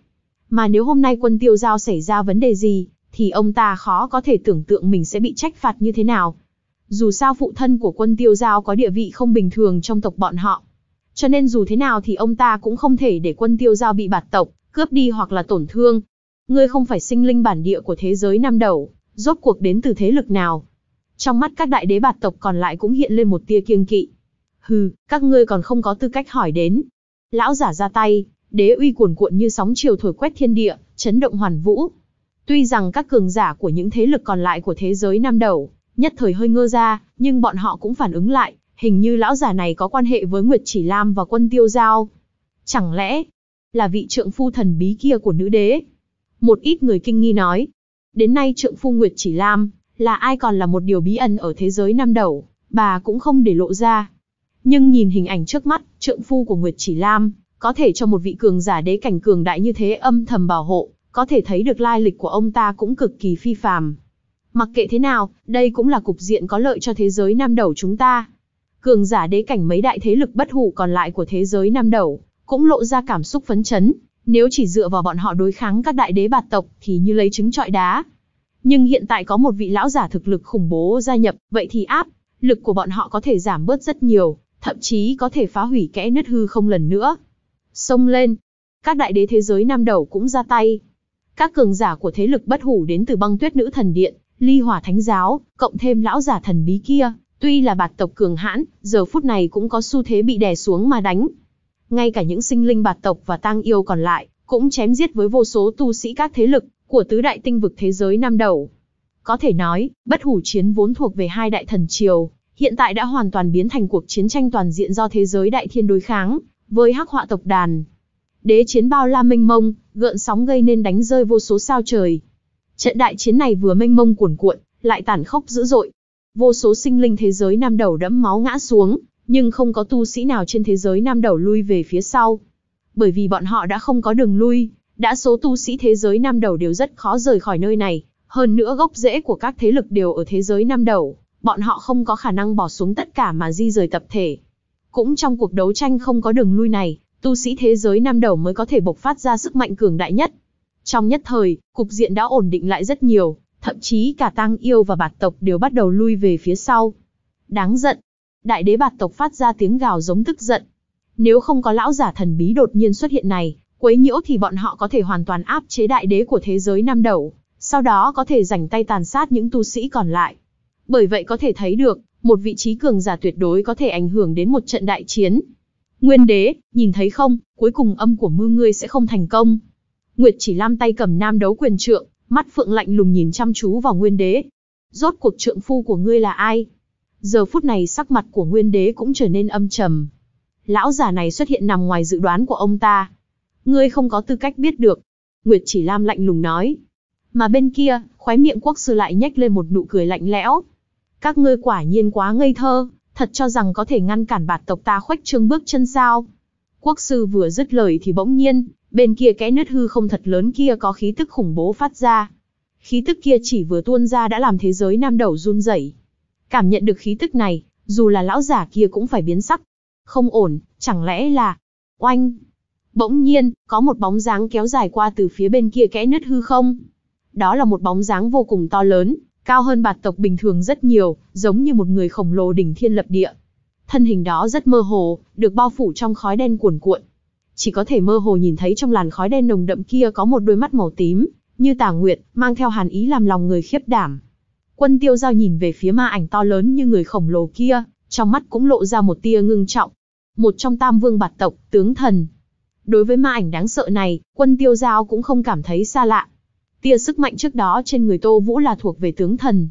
Mà nếu hôm nay quân tiêu giao xảy ra vấn đề gì, thì ông ta khó có thể tưởng tượng mình sẽ bị trách phạt như thế nào. Dù sao phụ thân của quân tiêu giao có địa vị không bình thường trong tộc bọn họ. Cho nên dù thế nào thì ông ta cũng không thể để quân tiêu giao bị bạt tộc, cướp đi hoặc là tổn thương. Ngươi không phải sinh linh bản địa của thế giới năm đầu, rốt cuộc đến từ thế lực nào. Trong mắt các đại đế bạt tộc còn lại cũng hiện lên một tia kiêng kỵ. Hừ, các ngươi còn không có tư cách hỏi đến. Lão giả ra tay, đế uy cuồn cuộn như sóng chiều thổi quét thiên địa, chấn động hoàn vũ. Tuy rằng các cường giả của những thế lực còn lại của thế giới nam đầu, nhất thời hơi ngơ ra, nhưng bọn họ cũng phản ứng lại, hình như lão giả này có quan hệ với Nguyệt Chỉ Lam và quân tiêu giao. Chẳng lẽ, là vị trượng phu thần bí kia của nữ đế? Một ít người kinh nghi nói, đến nay trượng phu Nguyệt Chỉ Lam, là ai còn là một điều bí ẩn ở thế giới nam đầu, bà cũng không để lộ ra, nhưng nhìn hình ảnh trước mắt, trượng phu của Nguyệt Chỉ Lam, có thể cho một vị cường giả đế cảnh cường đại như thế âm thầm bảo hộ, có thể thấy được lai lịch của ông ta cũng cực kỳ phi phàm. Mặc kệ thế nào, đây cũng là cục diện có lợi cho thế giới nam đầu chúng ta. Cường giả đế cảnh mấy đại thế lực bất hủ còn lại của thế giới nam đầu, cũng lộ ra cảm xúc phấn chấn, nếu chỉ dựa vào bọn họ đối kháng các đại đế bạt tộc thì như lấy trứng trọi đá. Nhưng hiện tại có một vị lão giả thực lực khủng bố gia nhập, vậy thì áp, lực của bọn họ có thể giảm bớt rất nhiều, thậm chí có thể phá hủy kẽ nứt hư không lần nữa. Xông lên, các đại đế thế giới nam đầu cũng ra tay. Các cường giả của thế lực bất hủ đến từ băng tuyết nữ thần điện, ly hỏa thánh giáo, cộng thêm lão giả thần bí kia, tuy là bạt tộc cường hãn, giờ phút này cũng có xu thế bị đè xuống mà đánh. Ngay cả những sinh linh bạt tộc và tang yêu còn lại, cũng chém giết với vô số tu sĩ các thế lực của tứ đại tinh vực thế giới nam đầu. Có thể nói, bất hủ chiến vốn thuộc về hai đại thần triều, hiện tại đã hoàn toàn biến thành cuộc chiến tranh toàn diện do thế giới đại thiên đối kháng với hắc họa tộc đàn. Đế chiến bao la mênh mông, gợn sóng gây nên đánh rơi vô số sao trời. Trận đại chiến này vừa mênh mông cuồn cuộn, lại tàn khốc dữ dội. Vô số sinh linh thế giới nam đầu đẫm máu ngã xuống, nhưng không có tu sĩ nào trên thế giới nam đầu lui về phía sau. Bởi vì bọn họ đã không có đường lui, đã số tu sĩ thế giới nam đầu đều rất khó rời khỏi nơi này, hơn nữa gốc rễ của các thế lực đều ở thế giới nam đầu bọn họ không có khả năng bỏ xuống tất cả mà di rời tập thể. Cũng trong cuộc đấu tranh không có đường lui này, tu sĩ thế giới năm đầu mới có thể bộc phát ra sức mạnh cường đại nhất. Trong nhất thời, cục diện đã ổn định lại rất nhiều, thậm chí cả tăng yêu và bạt tộc đều bắt đầu lui về phía sau. Đáng giận, đại đế bạt tộc phát ra tiếng gào giống tức giận. Nếu không có lão giả thần bí đột nhiên xuất hiện này, quấy nhiễu thì bọn họ có thể hoàn toàn áp chế đại đế của thế giới năm đầu, sau đó có thể rảnh tay tàn sát những tu sĩ còn lại. Bởi vậy có thể thấy được, một vị trí cường giả tuyệt đối có thể ảnh hưởng đến một trận đại chiến. Nguyên đế, nhìn thấy không, cuối cùng âm của mưu ngươi sẽ không thành công. Nguyệt chỉ lam tay cầm nam đấu quyền trượng, mắt phượng lạnh lùng nhìn chăm chú vào nguyên đế. Rốt cuộc trượng phu của ngươi là ai? Giờ phút này sắc mặt của nguyên đế cũng trở nên âm trầm. Lão giả này xuất hiện nằm ngoài dự đoán của ông ta. Ngươi không có tư cách biết được. Nguyệt chỉ lam lạnh lùng nói. Mà bên kia, khóe miệng quốc sư lại nhếch lên một nụ cười lạnh lẽo, các ngươi quả nhiên quá ngây thơ, thật cho rằng có thể ngăn cản bạt tộc ta khoách trương bước chân sao. Quốc sư vừa dứt lời thì bỗng nhiên, bên kia cái nứt hư không thật lớn kia có khí tức khủng bố phát ra. Khí tức kia chỉ vừa tuôn ra đã làm thế giới nam đầu run rẩy. Cảm nhận được khí tức này, dù là lão giả kia cũng phải biến sắc. Không ổn, chẳng lẽ là... Oanh! Bỗng nhiên, có một bóng dáng kéo dài qua từ phía bên kia kẽ nứt hư không. Đó là một bóng dáng vô cùng to lớn, Cao hơn bạt tộc bình thường rất nhiều, giống như một người khổng lồ đỉnh thiên lập địa. Thân hình đó rất mơ hồ, được bao phủ trong khói đen cuồn cuộn. Chỉ có thể mơ hồ nhìn thấy trong làn khói đen nồng đậm kia có một đôi mắt màu tím, như tà nguyệt, mang theo hàn ý làm lòng người khiếp đảm. Quân tiêu giao nhìn về phía ma ảnh to lớn như người khổng lồ kia, trong mắt cũng lộ ra một tia ngưng trọng. Một trong tam vương bạt tộc, tướng thần. Đối với ma ảnh đáng sợ này, quân tiêu giao cũng không cảm thấy xa lạ, Tia sức mạnh trước đó trên người Tô Vũ là thuộc về tướng thần.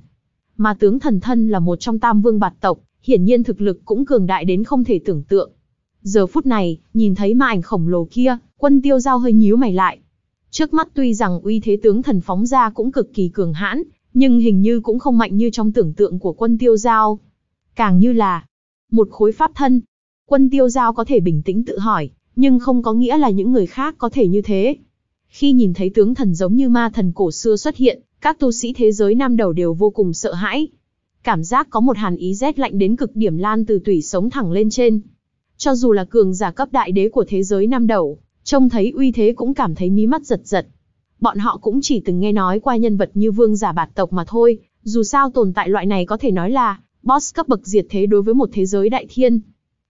Mà tướng thần thân là một trong tam vương bạt tộc, hiển nhiên thực lực cũng cường đại đến không thể tưởng tượng. Giờ phút này, nhìn thấy ma ảnh khổng lồ kia, quân tiêu giao hơi nhíu mày lại. Trước mắt tuy rằng uy thế tướng thần phóng ra cũng cực kỳ cường hãn, nhưng hình như cũng không mạnh như trong tưởng tượng của quân tiêu giao. Càng như là một khối pháp thân. Quân tiêu giao có thể bình tĩnh tự hỏi, nhưng không có nghĩa là những người khác có thể như thế. Khi nhìn thấy tướng thần giống như ma thần cổ xưa xuất hiện, các tu sĩ thế giới nam đầu đều vô cùng sợ hãi. Cảm giác có một hàn ý rét lạnh đến cực điểm lan từ tủy sống thẳng lên trên. Cho dù là cường giả cấp đại đế của thế giới nam đầu, trông thấy uy thế cũng cảm thấy mí mắt giật giật. Bọn họ cũng chỉ từng nghe nói qua nhân vật như vương giả bạt tộc mà thôi, dù sao tồn tại loại này có thể nói là boss cấp bậc diệt thế đối với một thế giới đại thiên.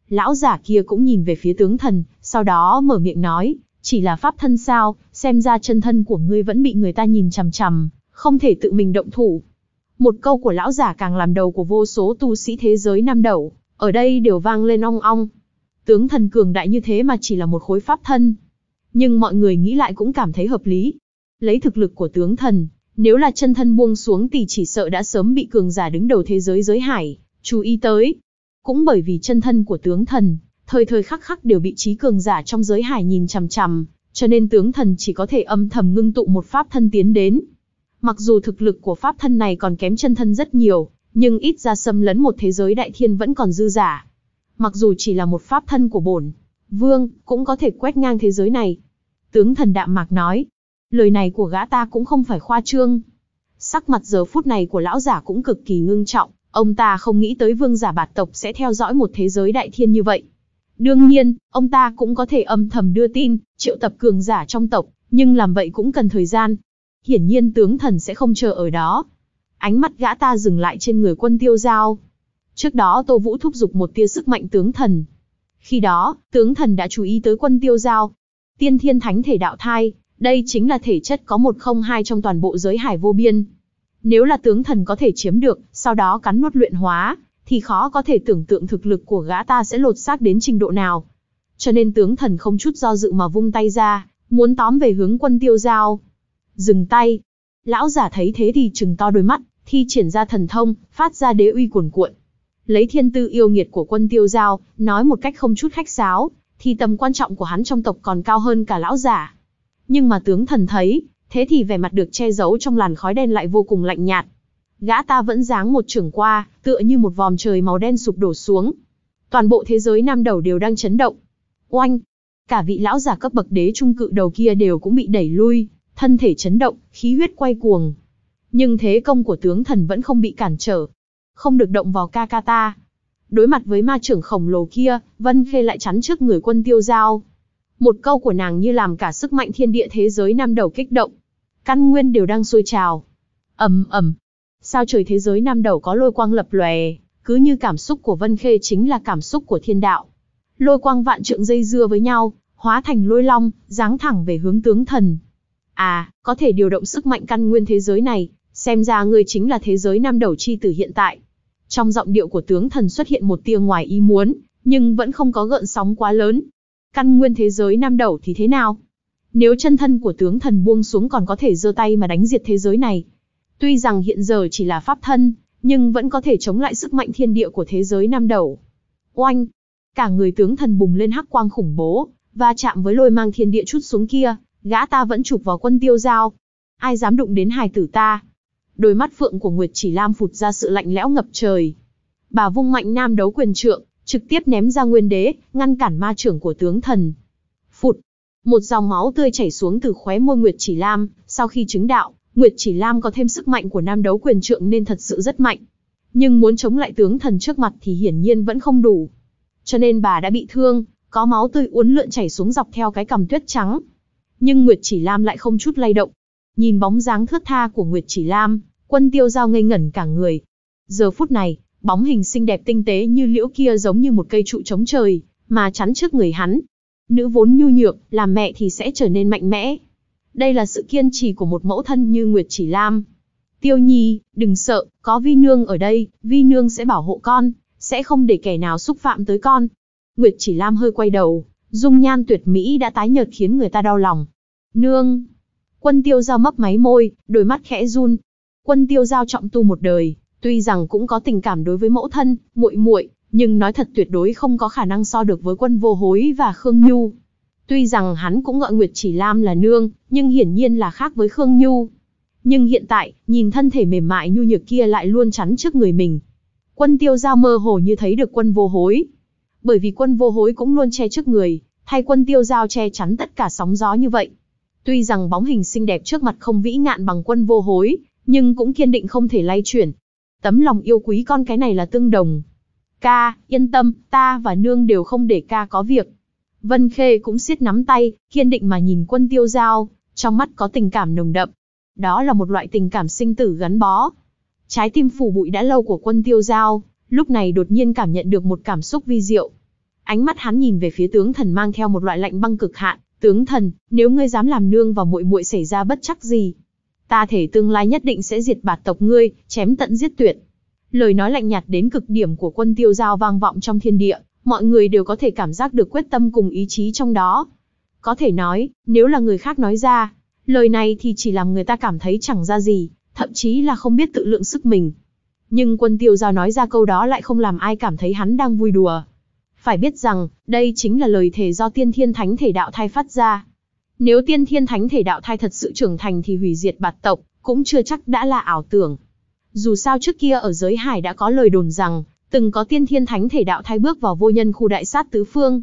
Lão giả kia cũng nhìn về phía tướng thần, sau đó mở miệng nói, chỉ là pháp thân sao, xem ra chân thân của ngươi vẫn bị người ta nhìn chằm chằm, không thể tự mình động thủ. Một câu của lão giả càng làm đầu của vô số tu sĩ thế giới nam đầu, ở đây đều vang lên ong ong. Tướng thần cường đại như thế mà chỉ là một khối pháp thân. Nhưng mọi người nghĩ lại cũng cảm thấy hợp lý. Lấy thực lực của tướng thần, nếu là chân thân buông xuống thì chỉ sợ đã sớm bị cường giả đứng đầu thế giới giới hải, chú ý tới. Cũng bởi vì chân thân của tướng thần, thời thời khắc khắc đều bị trí cường giả trong giới hải nhìn chằm chằm, cho nên tướng thần chỉ có thể âm thầm ngưng tụ một pháp thân tiến đến. Mặc dù thực lực của pháp thân này còn kém chân thân rất nhiều, nhưng ít ra xâm lấn một thế giới đại thiên vẫn còn dư giả. Mặc dù chỉ là một pháp thân của bổn, vương cũng có thể quét ngang thế giới này. Tướng thần đạm mạc nói, lời này của gã ta cũng không phải khoa trương. Sắc mặt giờ phút này của lão giả cũng cực kỳ ngưng trọng, ông ta không nghĩ tới vương giả bạt tộc sẽ theo dõi một thế giới đại thiên như vậy. Đương nhiên, ông ta cũng có thể âm thầm đưa tin, triệu tập cường giả trong tộc, nhưng làm vậy cũng cần thời gian. Hiển nhiên tướng thần sẽ không chờ ở đó. Ánh mắt gã ta dừng lại trên người quân tiêu giao. Trước đó Tô Vũ thúc giục một tia sức mạnh tướng thần. Khi đó, tướng thần đã chú ý tới quân tiêu giao. Tiên thiên thánh thể đạo thai, đây chính là thể chất có một không hai trong toàn bộ giới hải vô biên. Nếu là tướng thần có thể chiếm được, sau đó cắn nuốt luyện hóa, thì khó có thể tưởng tượng thực lực của gã ta sẽ lột xác đến trình độ nào. Cho nên tướng thần không chút do dự mà vung tay ra, muốn tóm về hướng quân tiêu giao. Dừng tay. Lão giả thấy thế thì trừng to đôi mắt, thi triển ra thần thông, phát ra đế uy cuồn cuộn. Lấy thiên tư yêu nghiệt của quân tiêu giao, nói một cách không chút khách sáo, thì tầm quan trọng của hắn trong tộc còn cao hơn cả lão giả. Nhưng mà tướng thần thấy, thế thì vẻ mặt được che giấu trong làn khói đen lại vô cùng lạnh nhạt gã ta vẫn giáng một trưởng qua, tựa như một vòm trời màu đen sụp đổ xuống. Toàn bộ thế giới nam đầu đều đang chấn động. Oanh! Cả vị lão giả cấp bậc đế trung cự đầu kia đều cũng bị đẩy lui, thân thể chấn động, khí huyết quay cuồng. Nhưng thế công của tướng thần vẫn không bị cản trở. Không được động vào Kakata. Đối mặt với ma trưởng khổng lồ kia, Vân Khê lại chắn trước người quân tiêu giao. Một câu của nàng như làm cả sức mạnh thiên địa thế giới nam đầu kích động. Căn nguyên đều đang sôi trào. ầm ầm, Sao trời thế giới nam đầu có lôi quang lập lòe, cứ như cảm xúc của Vân Khê chính là cảm xúc của thiên đạo. Lôi quang vạn trượng dây dưa với nhau, hóa thành lôi long, dáng thẳng về hướng tướng thần. À, có thể điều động sức mạnh căn nguyên thế giới này, xem ra ngươi chính là thế giới nam đầu chi tử hiện tại. Trong giọng điệu của tướng thần xuất hiện một tia ngoài ý muốn, nhưng vẫn không có gợn sóng quá lớn. Căn nguyên thế giới nam đầu thì thế nào? Nếu chân thân của tướng thần buông xuống còn có thể giơ tay mà đánh diệt thế giới này, Tuy rằng hiện giờ chỉ là pháp thân, nhưng vẫn có thể chống lại sức mạnh thiên địa của thế giới nam đầu. Oanh! Cả người tướng thần bùng lên hắc quang khủng bố, và chạm với lôi mang thiên địa chút xuống kia, gã ta vẫn chụp vào quân tiêu dao. Ai dám đụng đến hài tử ta? Đôi mắt phượng của Nguyệt chỉ lam phụt ra sự lạnh lẽo ngập trời. Bà vung mạnh nam đấu quyền trượng, trực tiếp ném ra nguyên đế, ngăn cản ma trưởng của tướng thần. Phụt! Một dòng máu tươi chảy xuống từ khóe môi Nguyệt chỉ lam, sau khi chứng đạo, Nguyệt Chỉ Lam có thêm sức mạnh của nam đấu quyền trượng nên thật sự rất mạnh. Nhưng muốn chống lại tướng thần trước mặt thì hiển nhiên vẫn không đủ. Cho nên bà đã bị thương, có máu tươi uốn lượn chảy xuống dọc theo cái cằm tuyết trắng. Nhưng Nguyệt Chỉ Lam lại không chút lay động. Nhìn bóng dáng thướt tha của Nguyệt Chỉ Lam, quân tiêu giao ngây ngẩn cả người. Giờ phút này, bóng hình xinh đẹp tinh tế như liễu kia giống như một cây trụ chống trời, mà chắn trước người hắn. Nữ vốn nhu nhược, làm mẹ thì sẽ trở nên mạnh mẽ, đây là sự kiên trì của một mẫu thân như Nguyệt Chỉ Lam. Tiêu Nhi, đừng sợ, có Vi Nương ở đây, Vi Nương sẽ bảo hộ con, sẽ không để kẻ nào xúc phạm tới con. Nguyệt Chỉ Lam hơi quay đầu, dung nhan tuyệt mỹ đã tái nhợt khiến người ta đau lòng. Nương! Quân tiêu giao mấp máy môi, đôi mắt khẽ run. Quân tiêu giao trọng tu một đời, tuy rằng cũng có tình cảm đối với mẫu thân, muội muội, nhưng nói thật tuyệt đối không có khả năng so được với quân vô hối và Khương Nhu. Tuy rằng hắn cũng gọi Nguyệt Chỉ Lam là nương, nhưng hiển nhiên là khác với Khương Nhu. Nhưng hiện tại, nhìn thân thể mềm mại nhu nhược kia lại luôn chắn trước người mình. Quân tiêu giao mơ hồ như thấy được quân vô hối. Bởi vì quân vô hối cũng luôn che trước người, thay quân tiêu giao che chắn tất cả sóng gió như vậy. Tuy rằng bóng hình xinh đẹp trước mặt không vĩ ngạn bằng quân vô hối, nhưng cũng kiên định không thể lay chuyển. Tấm lòng yêu quý con cái này là tương đồng. Ca, yên tâm, ta và nương đều không để ca có việc. Vân Khê cũng siết nắm tay, kiên định mà nhìn quân tiêu giao, trong mắt có tình cảm nồng đậm. Đó là một loại tình cảm sinh tử gắn bó. Trái tim phủ bụi đã lâu của quân tiêu giao, lúc này đột nhiên cảm nhận được một cảm xúc vi diệu. Ánh mắt hắn nhìn về phía tướng thần mang theo một loại lạnh băng cực hạn, tướng thần, nếu ngươi dám làm nương và muội muội xảy ra bất chắc gì, ta thể tương lai nhất định sẽ diệt bạt tộc ngươi, chém tận giết tuyệt. Lời nói lạnh nhạt đến cực điểm của quân tiêu giao vang vọng trong thiên địa, mọi người đều có thể cảm giác được quyết tâm cùng ý chí trong đó. Có thể nói, nếu là người khác nói ra, lời này thì chỉ làm người ta cảm thấy chẳng ra gì, thậm chí là không biết tự lượng sức mình. Nhưng quân tiêu giao nói ra câu đó lại không làm ai cảm thấy hắn đang vui đùa. Phải biết rằng, đây chính là lời thể do tiên thiên thánh thể đạo thai phát ra. Nếu tiên thiên thánh thể đạo thai thật sự trưởng thành thì hủy diệt bạt tộc, cũng chưa chắc đã là ảo tưởng. Dù sao trước kia ở giới hải đã có lời đồn rằng, từng có tiên thiên thánh thể đạo thai bước vào vô nhân khu đại sát tứ phương.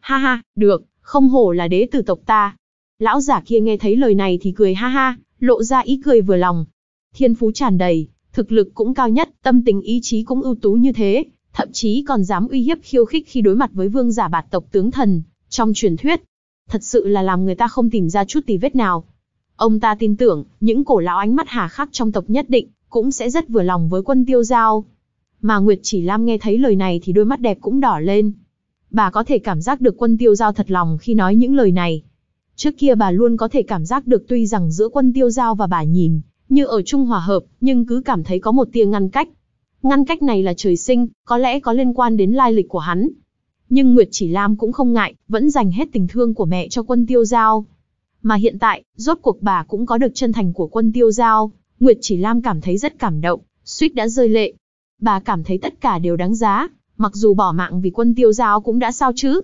Ha ha, được, không hổ là đế tử tộc ta. Lão giả kia nghe thấy lời này thì cười ha ha, lộ ra ý cười vừa lòng. Thiên phú tràn đầy, thực lực cũng cao nhất, tâm tính ý chí cũng ưu tú như thế, thậm chí còn dám uy hiếp khiêu khích khi đối mặt với vương giả bạt tộc tướng thần, trong truyền thuyết. Thật sự là làm người ta không tìm ra chút tì vết nào. Ông ta tin tưởng, những cổ lão ánh mắt hà khắc trong tộc nhất định, cũng sẽ rất vừa lòng với quân tiêu giao. Mà Nguyệt Chỉ Lam nghe thấy lời này thì đôi mắt đẹp cũng đỏ lên. Bà có thể cảm giác được quân tiêu giao thật lòng khi nói những lời này. Trước kia bà luôn có thể cảm giác được tuy rằng giữa quân tiêu giao và bà nhìn, như ở chung hòa hợp, nhưng cứ cảm thấy có một tia ngăn cách. Ngăn cách này là trời sinh, có lẽ có liên quan đến lai lịch của hắn. Nhưng Nguyệt Chỉ Lam cũng không ngại, vẫn dành hết tình thương của mẹ cho quân tiêu giao. Mà hiện tại, rốt cuộc bà cũng có được chân thành của quân tiêu giao, Nguyệt Chỉ Lam cảm thấy rất cảm động, suýt đã rơi lệ, bà cảm thấy tất cả đều đáng giá, mặc dù bỏ mạng vì quân tiêu giao cũng đã sao chứ.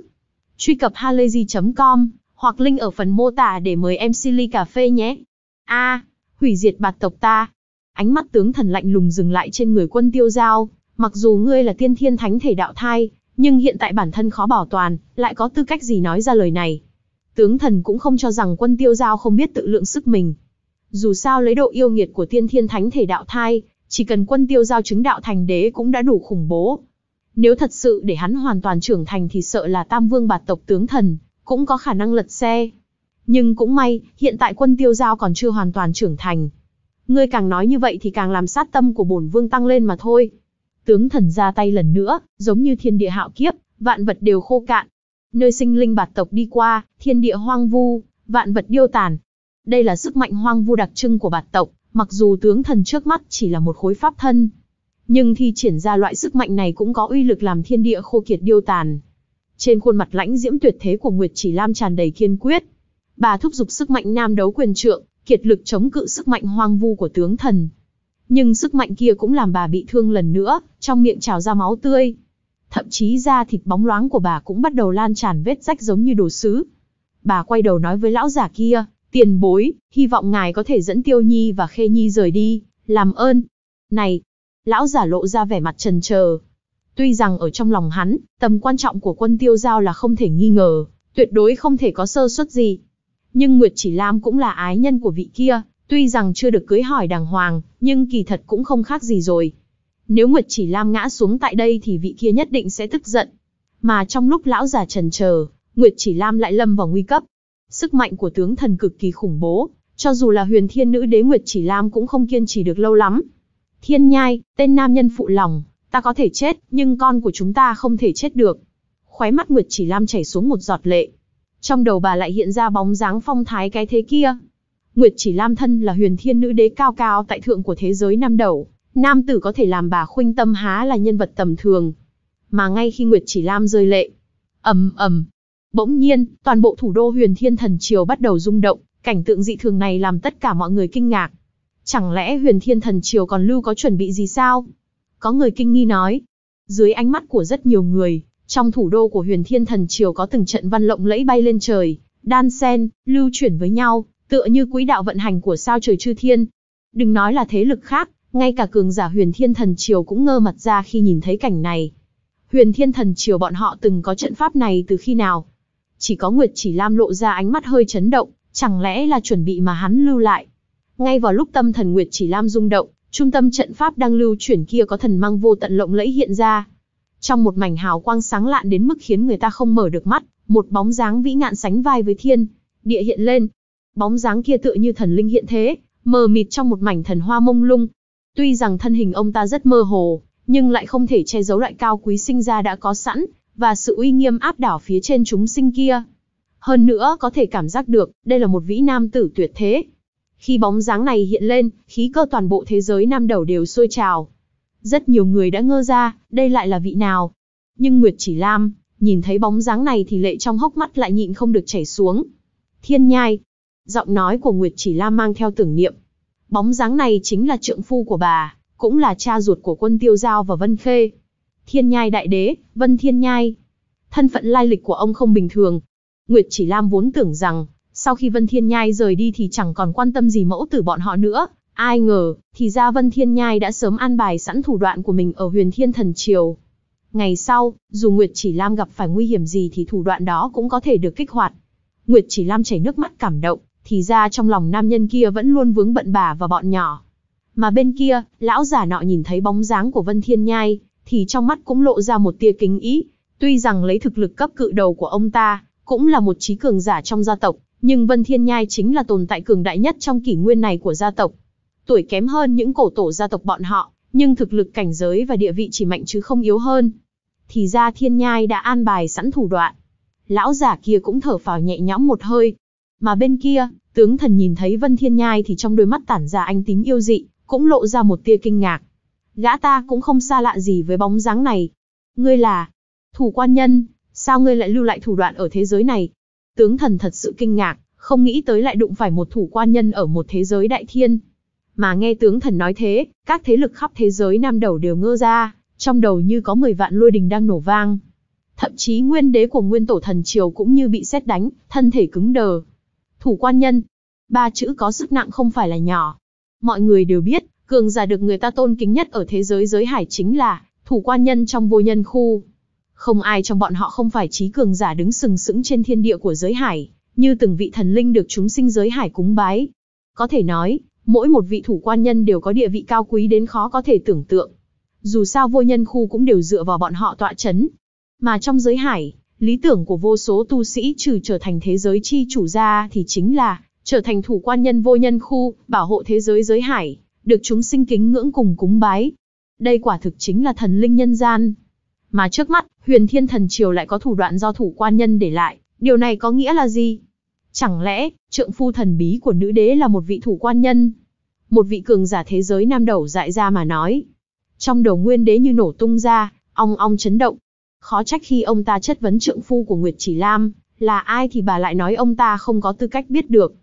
Truy cập halayzi.com hoặc link ở phần mô tả để mời em Silly Cà Phê nhé. A, à, hủy diệt bạt tộc ta. Ánh mắt tướng thần lạnh lùng dừng lại trên người quân tiêu giao, mặc dù ngươi là tiên thiên thánh thể đạo thai, nhưng hiện tại bản thân khó bảo toàn, lại có tư cách gì nói ra lời này. Tướng thần cũng không cho rằng quân tiêu giao không biết tự lượng sức mình. Dù sao lấy độ yêu nghiệt của tiên thiên thánh thể đạo thai, chỉ cần quân tiêu giao chứng đạo thành đế cũng đã đủ khủng bố. Nếu thật sự để hắn hoàn toàn trưởng thành thì sợ là tam vương bạt tộc tướng thần, cũng có khả năng lật xe. Nhưng cũng may, hiện tại quân tiêu giao còn chưa hoàn toàn trưởng thành. Ngươi càng nói như vậy thì càng làm sát tâm của bổn vương tăng lên mà thôi. Tướng thần ra tay lần nữa, giống như thiên địa hạo kiếp, vạn vật đều khô cạn. Nơi sinh linh bạt tộc đi qua, thiên địa hoang vu, vạn vật điêu tàn. Đây là sức mạnh hoang vu đặc trưng của bạt tộc, Mặc dù tướng thần trước mắt chỉ là một khối pháp thân, nhưng thi triển ra loại sức mạnh này cũng có uy lực làm thiên địa khô kiệt điêu tàn. Trên khuôn mặt lãnh diễm tuyệt thế của Nguyệt Chỉ Lam tràn đầy kiên quyết. Bà thúc giục sức mạnh nam đấu quyền trượng, kiệt lực chống cự sức mạnh hoang vu của tướng thần. Nhưng sức mạnh kia cũng làm bà bị thương lần nữa, trong miệng trào ra máu tươi. Thậm chí da thịt bóng loáng của bà cũng bắt đầu lan tràn vết rách giống như đồ sứ. Bà quay đầu nói với lão giả kia, Tiền bối, hy vọng ngài có thể dẫn Tiêu Nhi và Khê Nhi rời đi, làm ơn. Này, lão giả lộ ra vẻ mặt trần chờ. Tuy rằng ở trong lòng hắn, tầm quan trọng của quân tiêu giao là không thể nghi ngờ, tuyệt đối không thể có sơ suất gì. Nhưng Nguyệt Chỉ Lam cũng là ái nhân của vị kia, tuy rằng chưa được cưới hỏi đàng hoàng, nhưng kỳ thật cũng không khác gì rồi. Nếu Nguyệt Chỉ Lam ngã xuống tại đây thì vị kia nhất định sẽ tức giận. Mà trong lúc lão già trần chờ, Nguyệt Chỉ Lam lại lâm vào nguy cấp, Sức mạnh của tướng thần cực kỳ khủng bố, cho dù là huyền thiên nữ đế Nguyệt Chỉ Lam cũng không kiên trì được lâu lắm. Thiên nhai, tên nam nhân phụ lòng, ta có thể chết, nhưng con của chúng ta không thể chết được. Khóe mắt Nguyệt Chỉ Lam chảy xuống một giọt lệ. Trong đầu bà lại hiện ra bóng dáng phong thái cái thế kia. Nguyệt Chỉ Lam thân là huyền thiên nữ đế cao cao tại thượng của thế giới năm đầu. Nam tử có thể làm bà khuynh tâm há là nhân vật tầm thường. Mà ngay khi Nguyệt Chỉ Lam rơi lệ, ầm ầm, Bỗng nhiên, toàn bộ thủ đô huyền thiên thần triều bắt đầu rung động, cảnh tượng dị thường này làm tất cả mọi người kinh ngạc. Chẳng lẽ huyền thiên thần triều còn lưu có chuẩn bị gì sao? Có người kinh nghi nói. Dưới ánh mắt của rất nhiều người, trong thủ đô của huyền thiên thần triều có từng trận văn lộng lẫy bay lên trời, đan sen, lưu chuyển với nhau, tựa như quỹ đạo vận hành của sao trời chư thiên. Đừng nói là thế lực khác, ngay cả cường giả huyền thiên thần triều cũng ngơ mặt ra khi nhìn thấy cảnh này. Huyền thiên thần triều bọn họ từng có trận pháp này từ khi nào? Chỉ có Nguyệt Chỉ Lam lộ ra ánh mắt hơi chấn động, chẳng lẽ là chuẩn bị mà hắn lưu lại. Ngay vào lúc tâm thần Nguyệt Chỉ Lam rung động, trung tâm trận pháp đang lưu chuyển kia có thần mang vô tận lộng lẫy hiện ra. Trong một mảnh hào quang sáng lạn đến mức khiến người ta không mở được mắt, một bóng dáng vĩ ngạn sánh vai với thiên, địa hiện lên. Bóng dáng kia tựa như thần linh hiện thế, mờ mịt trong một mảnh thần hoa mông lung. Tuy rằng thân hình ông ta rất mơ hồ, nhưng lại không thể che giấu loại cao quý sinh ra đã có sẵn, và sự uy nghiêm áp đảo phía trên chúng sinh kia. Hơn nữa có thể cảm giác được, đây là một vĩ nam tử tuyệt thế. Khi bóng dáng này hiện lên, khí cơ toàn bộ thế giới nam đầu đều sôi trào. Rất nhiều người đã ngơ ra, đây lại là vị nào. Nhưng Nguyệt Chỉ Lam, nhìn thấy bóng dáng này thì lệ trong hốc mắt lại nhịn không được chảy xuống. Thiên nhai. Giọng nói của Nguyệt Chỉ Lam mang theo tưởng niệm. Bóng dáng này chính là trượng phu của bà, cũng là cha ruột của quân tiêu giao và Vân Khê. Thiên Nhai Đại Đế, Vân Thiên Nhai. Thân phận lai lịch của ông không bình thường. Nguyệt Chỉ Lam vốn tưởng rằng, sau khi Vân Thiên Nhai rời đi thì chẳng còn quan tâm gì mẫu tử bọn họ nữa. Ai ngờ, thì ra Vân Thiên Nhai đã sớm an bài sẵn thủ đoạn của mình ở huyền thiên thần triều. Ngày sau, dù Nguyệt Chỉ Lam gặp phải nguy hiểm gì thì thủ đoạn đó cũng có thể được kích hoạt. Nguyệt Chỉ Lam chảy nước mắt cảm động, thì ra trong lòng nam nhân kia vẫn luôn vướng bận bà và bọn nhỏ. Mà bên kia, lão giả nọ nhìn thấy bóng dáng của Vân Thiên Nhai, thì trong mắt cũng lộ ra một tia kính ý. Tuy rằng lấy thực lực cấp cự đầu của ông ta, cũng là một trí cường giả trong gia tộc, nhưng Vân Thiên Nhai chính là tồn tại cường đại nhất trong kỷ nguyên này của gia tộc. Tuổi kém hơn những cổ tổ gia tộc bọn họ, nhưng thực lực cảnh giới và địa vị chỉ mạnh chứ không yếu hơn. Thì ra Thiên Nhai đã an bài sẵn thủ đoạn. Lão giả kia cũng thở phào nhẹ nhõm một hơi. Mà bên kia, tướng thần nhìn thấy Vân Thiên Nhai thì trong đôi mắt tản ra ánh tím yêu dị, cũng lộ ra một tia kinh ngạc. Gã ta cũng không xa lạ gì với bóng dáng này. Ngươi là thủ quan nhân, sao ngươi lại lưu lại thủ đoạn ở thế giới này? Tướng thần thật sự kinh ngạc, không nghĩ tới lại đụng phải một thủ quan nhân ở một thế giới đại thiên. Mà nghe tướng thần nói thế, các thế lực khắp thế giới nam đầu đều ngơ ra, trong đầu như có 10 vạn lôi đình đang nổ vang. Thậm chí nguyên đế của nguyên tổ thần triều cũng như bị xét đánh, thân thể cứng đờ. Thủ quan nhân, ba chữ có sức nặng không phải là nhỏ. Mọi người đều biết, cường giả được người ta tôn kính nhất ở thế giới giới hải chính là thủ quan nhân trong vô nhân khu. Không ai trong bọn họ không phải trí cường giả đứng sừng sững trên thiên địa của giới hải, như từng vị thần linh được chúng sinh giới hải cúng bái. Có thể nói, mỗi một vị thủ quan nhân đều có địa vị cao quý đến khó có thể tưởng tượng. Dù sao vô nhân khu cũng đều dựa vào bọn họ tọa chấn. Mà trong giới hải, lý tưởng của vô số tu sĩ trừ trở thành thế giới chi chủ ra thì chính là trở thành thủ quan nhân vô nhân khu, bảo hộ thế giới giới hải được chúng sinh kính ngưỡng cùng cúng bái. Đây quả thực chính là thần linh nhân gian. Mà trước mắt, huyền thiên thần triều lại có thủ đoạn do thủ quan nhân để lại, điều này có nghĩa là gì? Chẳng lẽ, trượng phu thần bí của nữ đế là một vị thủ quan nhân? Một vị cường giả thế giới nam đầu dại ra mà nói. Trong đầu nguyên đế như nổ tung ra, ong ong chấn động. Khó trách khi ông ta chất vấn trượng phu của Nguyệt Chỉ Lam, là ai thì bà lại nói ông ta không có tư cách biết được.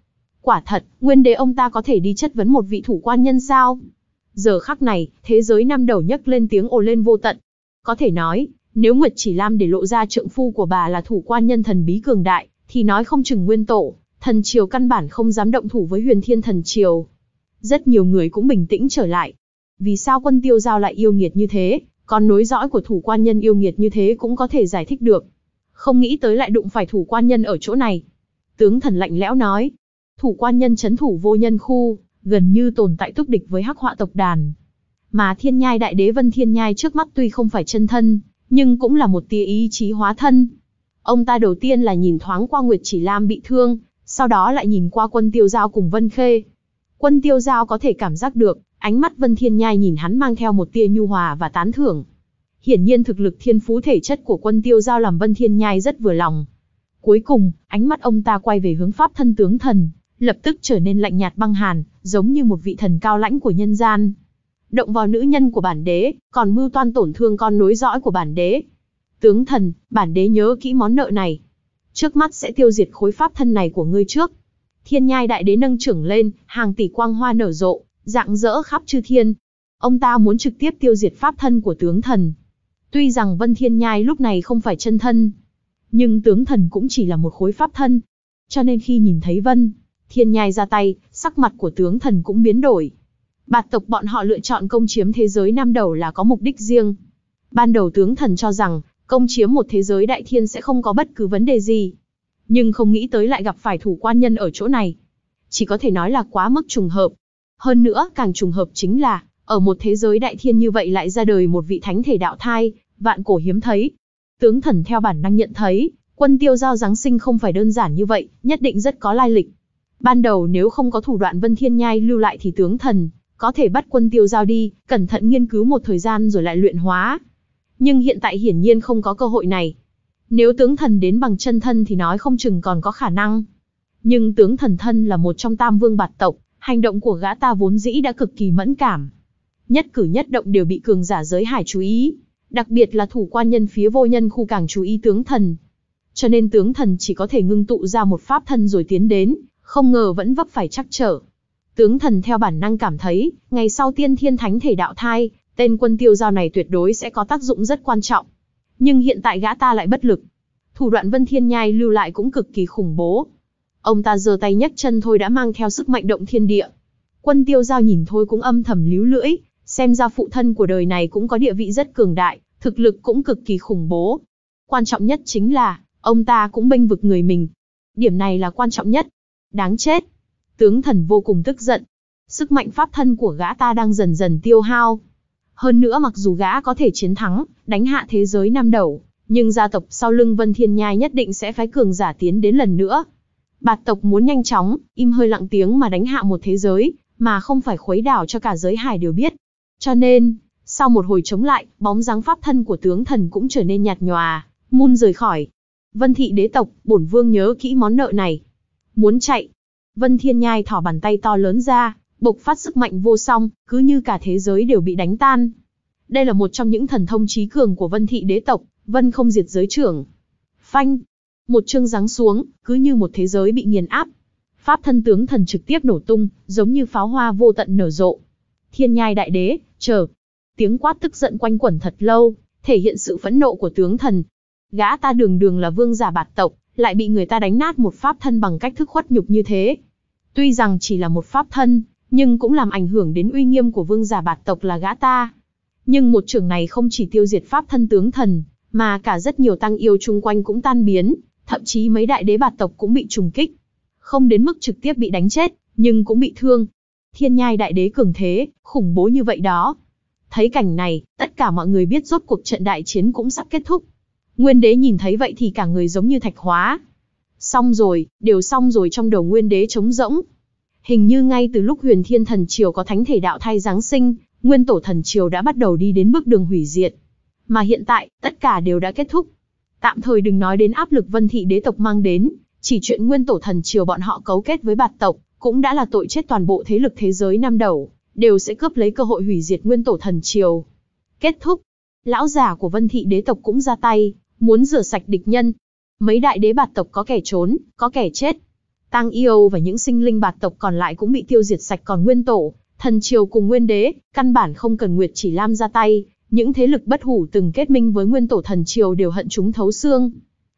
Quả thật, nguyên đế ông ta có thể đi chất vấn một vị thủ quan nhân sao? Giờ khắc này, thế giới năm đầu nhất lên tiếng ồ lên vô tận. Có thể nói, nếu Nguyệt Chỉ Lam để lộ ra trượng phu của bà là thủ quan nhân thần bí cường đại, thì nói không chừng nguyên tổ, thần triều căn bản không dám động thủ với huyền thiên thần triều. Rất nhiều người cũng bình tĩnh trở lại. Vì sao quân tiêu giao lại yêu nghiệt như thế, còn nối dõi của thủ quan nhân yêu nghiệt như thế cũng có thể giải thích được. Không nghĩ tới lại đụng phải thủ quan nhân ở chỗ này. Tướng thần lạnh lẽo nói, thủ quan nhân chấn thủ vô nhân khu, gần như tồn tại túc địch với hắc họa tộc đàn. Mà thiên nhai đại đế vân thiên nhai trước mắt tuy không phải chân thân, nhưng cũng là một tia ý chí hóa thân. Ông ta đầu tiên là nhìn thoáng qua Nguyệt Chỉ Lam bị thương, sau đó lại nhìn qua quân tiêu giao cùng Vân Khê. Quân tiêu giao có thể cảm giác được, ánh mắt Vân Thiên Nhai nhìn hắn mang theo một tia nhu hòa và tán thưởng. Hiển nhiên thực lực thiên phú thể chất của quân tiêu giao làm Vân Thiên Nhai rất vừa lòng. Cuối cùng, ánh mắt ông ta quay về hướng pháp thân tướng thần, lập tức trở nên lạnh nhạt băng hàn, giống như một vị thần cao lãnh của nhân gian. Động vào nữ nhân của bản đế, còn mưu toan tổn thương con nối dõi của bản đế. Tướng thần, bản đế nhớ kỹ món nợ này. Trước mắt sẽ tiêu diệt khối pháp thân này của ngươi trước. Thiên nhai đại đế nâng trưởng lên, hàng tỷ quang hoa nở rộ, dạng dỡ khắp chư thiên. Ông ta muốn trực tiếp tiêu diệt pháp thân của tướng thần. Tuy rằng Vân Thiên Nhai lúc này không phải chân thân, nhưng tướng thần cũng chỉ là một khối pháp thân. Cho nên khi nhìn thấy Vân, thiên nhai ra tay, sắc mặt của tướng thần cũng biến đổi. Bạt tộc bọn họ lựa chọn công chiếm thế giới Nam Đầu là có mục đích riêng. Ban đầu tướng thần cho rằng, công chiếm một thế giới đại thiên sẽ không có bất cứ vấn đề gì. Nhưng không nghĩ tới lại gặp phải thủ quan nhân ở chỗ này. Chỉ có thể nói là quá mức trùng hợp. Hơn nữa, càng trùng hợp chính là, ở một thế giới đại thiên như vậy lại ra đời một vị thánh thể đạo thai, vạn cổ hiếm thấy. Tướng thần theo bản năng nhận thấy, quân tiêu giao Giáng sinh không phải đơn giản như vậy, nhất định rất có lai lịch. Ban đầu nếu không có thủ đoạn Vân Thiên Nhai lưu lại thì tướng thần có thể bắt quân tiêu giao đi, cẩn thận nghiên cứu một thời gian rồi lại luyện hóa. Nhưng hiện tại hiển nhiên không có cơ hội này. Nếu tướng thần đến bằng chân thân thì nói không chừng còn có khả năng. Nhưng tướng thần thân là một trong tam vương bạt tộc, hành động của gã ta vốn dĩ đã cực kỳ mẫn cảm. Nhất cử nhất động đều bị cường giả giới hải chú ý, đặc biệt là thủ quan nhân phía vô nhân khu càng chú ý tướng thần. Cho nên tướng thần chỉ có thể ngưng tụ ra một pháp thân rồi tiến đến, không ngờ vẫn vấp phải trắc trở. Tướng thần theo bản năng cảm thấy, ngày sau tiên thiên thánh thể đạo thai, tên quân tiêu giao này tuyệt đối sẽ có tác dụng rất quan trọng. Nhưng hiện tại gã ta lại bất lực. Thủ đoạn vân thiên nhai lưu lại cũng cực kỳ khủng bố. Ông ta giơ tay nhấc chân thôi đã mang theo sức mạnh động thiên địa. Quân tiêu giao nhìn thôi cũng âm thầm líu lưỡi, xem ra phụ thân của đời này cũng có địa vị rất cường đại, thực lực cũng cực kỳ khủng bố. Quan trọng nhất chính là, ông ta cũng bênh vực người mình. Điểm này là quan trọng nhất. Đáng chết. Tướng thần vô cùng tức giận. Sức mạnh pháp thân của gã ta đang dần dần tiêu hao. Hơn nữa mặc dù gã có thể chiến thắng, đánh hạ thế giới nam đầu, nhưng gia tộc sau lưng Vân Thiên Nhai nhất định sẽ phái cường giả tiến đến lần nữa. Bạt tộc muốn nhanh chóng, im hơi lặng tiếng mà đánh hạ một thế giới, mà không phải khuấy đảo cho cả giới hải đều biết. Cho nên, sau một hồi chống lại, bóng dáng pháp thân của tướng thần cũng trở nên nhạt nhòa, muôn rời khỏi. Vân thị đế tộc, bổn vương nhớ kỹ món nợ này muốn chạy. Vân Thiên Nhai thỏ bàn tay to lớn ra, bộc phát sức mạnh vô song, cứ như cả thế giới đều bị đánh tan. Đây là một trong những thần thông trí cường của Vân Thị đế tộc, Vân không diệt giới trưởng. Phanh! Một chương giáng xuống, cứ như một thế giới bị nghiền áp. Pháp thân tướng thần trực tiếp nổ tung, giống như pháo hoa vô tận nở rộ. Thiên nhai đại đế, chờ. Tiếng quát tức giận quanh quẩn thật lâu, thể hiện sự phẫn nộ của tướng thần. Gã ta đường đường là vương giả bạt tộc, lại bị người ta đánh nát một pháp thân bằng cách thức khuất nhục như thế. Tuy rằng chỉ là một pháp thân, nhưng cũng làm ảnh hưởng đến uy nghiêm của vương giả bạt tộc là gã ta. Nhưng một trường này không chỉ tiêu diệt pháp thân tướng thần, mà cả rất nhiều tăng yêu chung quanh cũng tan biến, thậm chí mấy đại đế bạt tộc cũng bị trùng kích. Không đến mức trực tiếp bị đánh chết, nhưng cũng bị thương. Thiên nhai đại đế cường thế, khủng bố như vậy đó. Thấy cảnh này, tất cả mọi người biết rốt cuộc trận đại chiến cũng sắp kết thúc. Nguyên đế nhìn thấy vậy thì cả người giống như thạch hóa. Xong rồi, đều xong rồi trong đầu nguyên đế trống rỗng. Hình như ngay từ lúc huyền thiên thần triều có thánh thể đạo thai Giáng sinh, nguyên tổ thần triều đã bắt đầu đi đến bước đường hủy diệt. Mà hiện tại, tất cả đều đã kết thúc. Tạm thời đừng nói đến áp lực vân thị đế tộc mang đến, chỉ chuyện nguyên tổ thần triều bọn họ cấu kết với bạt tộc, cũng đã là tội chết toàn bộ thế lực thế giới năm đầu, đều sẽ cướp lấy cơ hội hủy diệt nguyên tổ thần triều. Kết thúc, lão giả của vân thị đế tộc cũng ra tay, muốn rửa sạch địch nhân. Mấy đại đế bạt tộc có kẻ trốn, có kẻ chết. Tăng Yêu và những sinh linh bạt tộc còn lại cũng bị tiêu diệt sạch còn nguyên tổ, thần triều cùng nguyên đế, căn bản không cần Nguyệt Chỉ Lam ra tay, những thế lực bất hủ từng kết minh với nguyên tổ thần triều đều hận chúng thấu xương.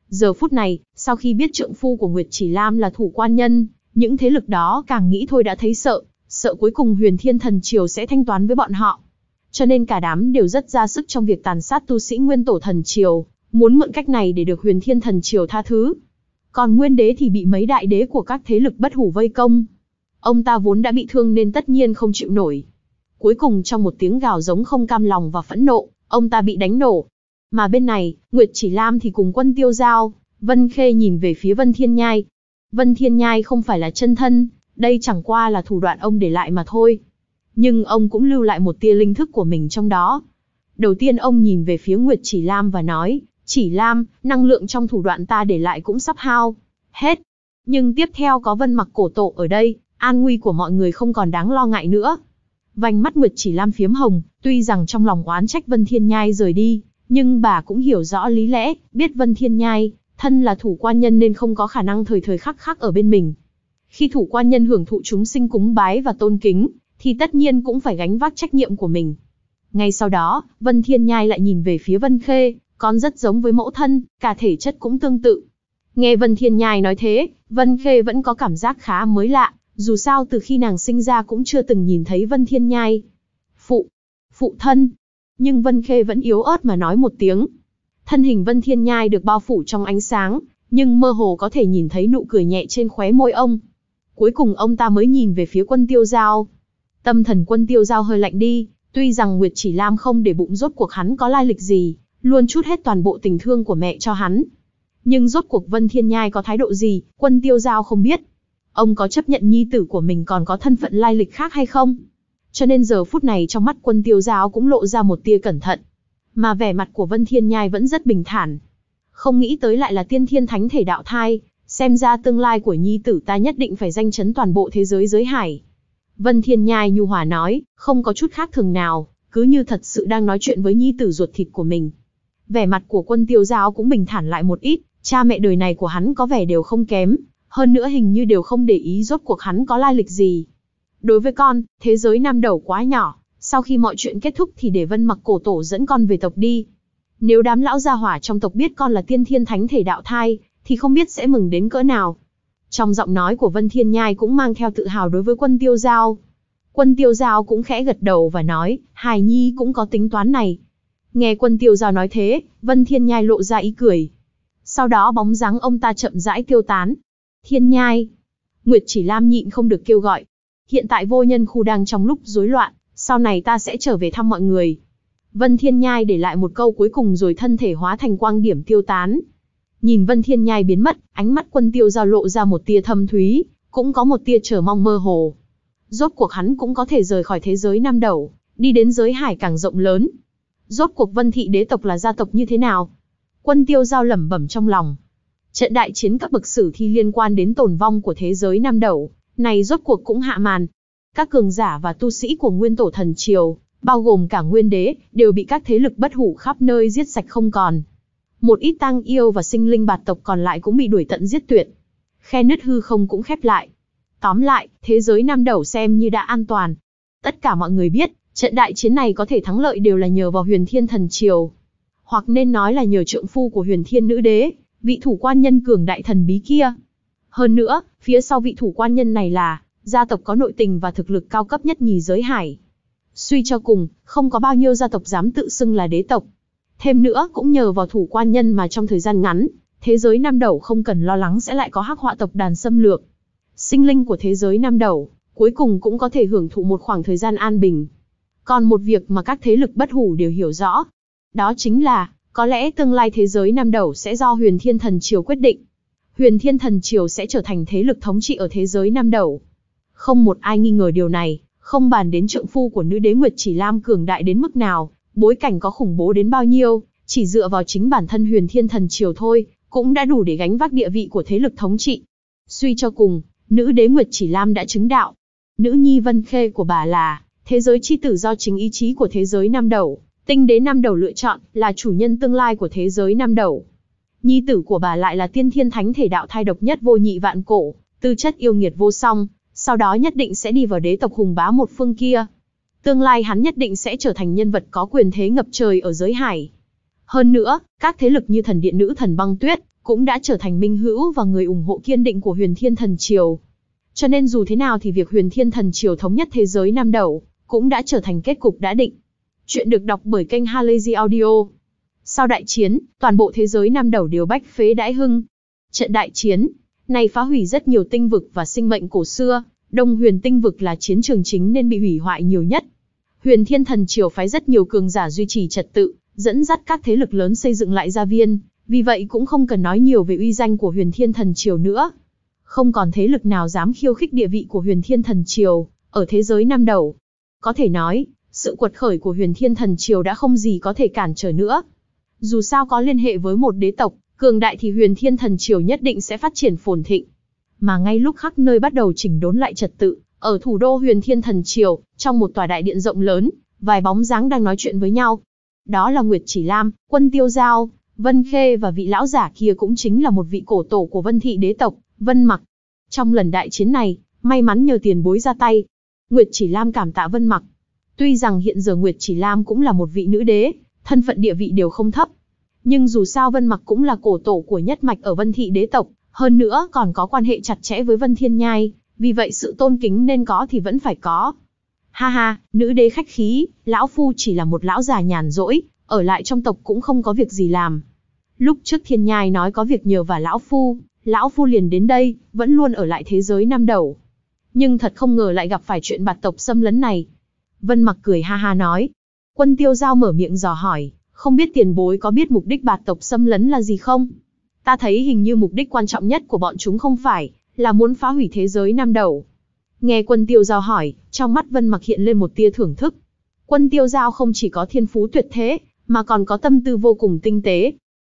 Giờ phút này, sau khi biết trượng phu của Nguyệt Chỉ Lam là thủ quan nhân, những thế lực đó càng nghĩ thôi đã thấy sợ, sợ cuối cùng huyền thiên thần triều sẽ thanh toán với bọn họ. Cho nên cả đám đều rất ra sức trong việc tàn sát tu sĩ nguyên tổ thần triều, muốn mượn cách này để được huyền thiên thần triều tha thứ. Còn nguyên đế thì bị mấy đại đế của các thế lực bất hủ vây công. Ông ta vốn đã bị thương nên tất nhiên không chịu nổi. Cuối cùng trong một tiếng gào giống không cam lòng và phẫn nộ, ông ta bị đánh nổ. Mà bên này, Nguyệt Chỉ Lam thì cùng quân tiêu giao, Vân Khê nhìn về phía Vân Thiên Nhai. Vân Thiên Nhai không phải là chân thân, đây chẳng qua là thủ đoạn ông để lại mà thôi. Nhưng ông cũng lưu lại một tia linh thức của mình trong đó. Đầu tiên ông nhìn về phía Nguyệt Chỉ Lam và nói, chỉ Lam, năng lượng trong thủ đoạn ta để lại cũng sắp hao. Hết. Nhưng tiếp theo có vân mặc cổ tổ ở đây, an nguy của mọi người không còn đáng lo ngại nữa. Vành mắt Nguyệt Chỉ Lam phiếm hồng, tuy rằng trong lòng oán trách Vân Thiên Nhai rời đi, nhưng bà cũng hiểu rõ lý lẽ, biết Vân Thiên Nhai, thân là thủ quan nhân nên không có khả năng thời thời khắc khắc ở bên mình. Khi thủ quan nhân hưởng thụ chúng sinh cúng bái và tôn kính, thì tất nhiên cũng phải gánh vác trách nhiệm của mình. Ngay sau đó, Vân Thiên Nhai lại nhìn về phía Vân Khê, con rất giống với mẫu thân, cả thể chất cũng tương tự. Nghe Vân Thiên Nhai nói thế, Vân Khê vẫn có cảm giác khá mới lạ, dù sao từ khi nàng sinh ra cũng chưa từng nhìn thấy Vân Thiên Nhai. Phụ, phụ thân. Nhưng Vân Khê vẫn yếu ớt mà nói một tiếng. Thân hình Vân Thiên Nhai được bao phủ trong ánh sáng, nhưng mơ hồ có thể nhìn thấy nụ cười nhẹ trên khóe môi ông. Cuối cùng ông ta mới nhìn về phía quân tiêu giao. Tâm thần quân tiêu giao hơi lạnh đi, tuy rằng Nguyệt chỉ Lam không để bụng rốt cuộc hắn có lai lịch gì, luôn chút hết toàn bộ tình thương của mẹ cho hắn. Nhưng rốt cuộc Vân Thiên Nhai có thái độ gì, quân tiêu giao không biết. Ông có chấp nhận nhi tử của mình còn có thân phận lai lịch khác hay không? Cho nên giờ phút này trong mắt quân tiêu giao cũng lộ ra một tia cẩn thận. Mà vẻ mặt của Vân Thiên Nhai vẫn rất bình thản. Không nghĩ tới lại là tiên thiên thánh thể đạo thai, xem ra tương lai của nhi tử ta nhất định phải danh chấn toàn bộ thế giới giới hải. Vân Thiên Nhai nhu hòa nói, không có chút khác thường nào, cứ như thật sự đang nói chuyện với nhi tử ruột thịt của mình vẻ mặt của quân tiêu giao cũng bình thản lại một ít, cha mẹ đời này của hắn có vẻ đều không kém, hơn nữa hình như đều không để ý rốt cuộc hắn có lai lịch gì. Đối với con, thế giới nam đầu quá nhỏ, sau khi mọi chuyện kết thúc thì để vân mặc cổ tổ dẫn con về tộc đi. Nếu đám lão gia hỏa trong tộc biết con là tiên thiên thánh thể đạo thai, thì không biết sẽ mừng đến cỡ nào. Trong giọng nói của Vân Thiên Nhai cũng mang theo tự hào đối với quân tiêu giao. Quân tiêu giao cũng khẽ gật đầu và nói, Hài Nhi cũng có tính toán này, Nghe quân tiêu giao nói thế, Vân Thiên Nhai lộ ra ý cười. Sau đó bóng dáng ông ta chậm rãi tiêu tán. Thiên Nhai. Nguyệt chỉ Lam nhịn không được kêu gọi. Hiện tại vô nhân khu đang trong lúc rối loạn, sau này ta sẽ trở về thăm mọi người. Vân Thiên Nhai để lại một câu cuối cùng rồi thân thể hóa thành quang điểm tiêu tán. Nhìn Vân Thiên Nhai biến mất, ánh mắt quân tiêu giao lộ ra một tia thâm thúy, cũng có một tia chờ mong mơ hồ. Rốt cuộc hắn cũng có thể rời khỏi thế giới nam đầu, đi đến giới hải càng rộng lớn, Rốt cuộc Vân Thị đế tộc là gia tộc như thế nào? Quân tiêu giao lẩm bẩm trong lòng. Trận đại chiến các bậc sử thi liên quan đến tồn vong của thế giới nam đậu này rốt cuộc cũng hạ màn. Các cường giả và tu sĩ của nguyên tổ thần triều, bao gồm cả nguyên đế, đều bị các thế lực bất hủ khắp nơi giết sạch không còn. Một ít tăng yêu và sinh linh bạt tộc còn lại cũng bị đuổi tận giết tuyệt. Khe nứt hư không cũng khép lại. Tóm lại, thế giới nam đậu xem như đã an toàn. Tất cả mọi người biết, Trận đại chiến này có thể thắng lợi đều là nhờ vào huyền thiên thần triều. Hoặc nên nói là nhờ trượng phu của huyền thiên nữ đế, vị thủ quan nhân cường đại thần bí kia. Hơn nữa, phía sau vị thủ quan nhân này là gia tộc có nội tình và thực lực cao cấp nhất nhì giới hải. Suy cho cùng, không có bao nhiêu gia tộc dám tự xưng là đế tộc. Thêm nữa, cũng nhờ vào thủ quan nhân mà trong thời gian ngắn, thế giới Nam Đầu không cần lo lắng sẽ lại có hắc họa tộc đàn xâm lược. Sinh linh của thế giới Nam Đầu, cuối cùng cũng có thể hưởng thụ một khoảng thời gian an bình. Còn một việc mà các thế lực bất hủ đều hiểu rõ, đó chính là, có lẽ tương lai thế giới Nam Đầu sẽ do Huyền Thiên Thần Triều quyết định. Huyền Thiên Thần Triều sẽ trở thành thế lực thống trị ở thế giới Nam Đầu. Không một ai nghi ngờ điều này, không bàn đến trượng phu của nữ đế Nguyệt Chỉ Lam cường đại đến mức nào, bối cảnh có khủng bố đến bao nhiêu, chỉ dựa vào chính bản thân Huyền Thiên Thần Triều thôi, cũng đã đủ để gánh vác địa vị của thế lực thống trị. Suy cho cùng, nữ đế Nguyệt Chỉ Lam đã chứng đạo. Nữ nhi Vân Khê của bà là Thế giới chi tử do chính ý chí của thế giới nam đầu, tinh đế nam đầu lựa chọn, là chủ nhân tương lai của thế giới nam đầu. Nhi tử của bà lại là tiên thiên thánh thể đạo thai độc nhất vô nhị vạn cổ, tư chất yêu nghiệt vô song, sau đó nhất định sẽ đi vào đế tộc hùng bá một phương kia. Tương lai hắn nhất định sẽ trở thành nhân vật có quyền thế ngập trời ở giới hải. Hơn nữa, các thế lực như thần điện nữ thần băng tuyết, cũng đã trở thành minh hữu và người ủng hộ kiên định của huyền thiên thần triều. Cho nên dù thế nào thì việc huyền thiên thần triều thống nhất thế giới nam đầu, cũng đã trở thành kết cục đã định. Chuyện được đọc bởi kênh Halazy Audio. Sau đại chiến, toàn bộ thế giới năm đầu đều bách phế đãi hưng. Trận đại chiến này phá hủy rất nhiều tinh vực và sinh mệnh cổ xưa, Đông Huyền tinh vực là chiến trường chính nên bị hủy hoại nhiều nhất. Huyền Thiên Thần Triều phái rất nhiều cường giả duy trì trật tự, dẫn dắt các thế lực lớn xây dựng lại gia viên, vì vậy cũng không cần nói nhiều về uy danh của Huyền Thiên Thần Triều nữa. Không còn thế lực nào dám khiêu khích địa vị của Huyền Thiên Thần Triều ở thế giới năm đầu, có thể nói, sự quật khởi của huyền thiên thần triều đã không gì có thể cản trở nữa. Dù sao có liên hệ với một đế tộc, cường đại thì huyền thiên thần triều nhất định sẽ phát triển phồn thịnh. Mà ngay lúc khắc nơi bắt đầu chỉnh đốn lại trật tự, ở thủ đô huyền thiên thần triều, trong một tòa đại điện rộng lớn, vài bóng dáng đang nói chuyện với nhau. Đó là Nguyệt Chỉ Lam, quân tiêu giao, Vân Khê và vị lão giả kia cũng chính là một vị cổ tổ của Vân Thị đế tộc, Vân Mặc. Trong lần đại chiến này, may mắn nhờ tiền bối ra tay, Nguyệt Chỉ Lam cảm tạ Vân Mặc. Tuy rằng hiện giờ Nguyệt Chỉ Lam cũng là một vị nữ đế, thân phận địa vị đều không thấp, nhưng dù sao Vân Mặc cũng là cổ tổ của nhất mạch ở Vân thị đế tộc, hơn nữa còn có quan hệ chặt chẽ với Vân Thiên Nhai, vì vậy sự tôn kính nên có thì vẫn phải có. Ha ha, nữ đế khách khí, lão phu chỉ là một lão già nhàn rỗi, ở lại trong tộc cũng không có việc gì làm. Lúc trước Thiên Nhai nói có việc nhờ và lão phu, lão phu liền đến đây, vẫn luôn ở lại thế giới năm đầu nhưng thật không ngờ lại gặp phải chuyện bạt tộc xâm lấn này. Vân mặc cười ha ha nói. Quân tiêu giao mở miệng dò hỏi, không biết tiền bối có biết mục đích bạt tộc xâm lấn là gì không? Ta thấy hình như mục đích quan trọng nhất của bọn chúng không phải, là muốn phá hủy thế giới nam đầu. Nghe quân tiêu giao hỏi, trong mắt Vân mặc hiện lên một tia thưởng thức. Quân tiêu giao không chỉ có thiên phú tuyệt thế, mà còn có tâm tư vô cùng tinh tế.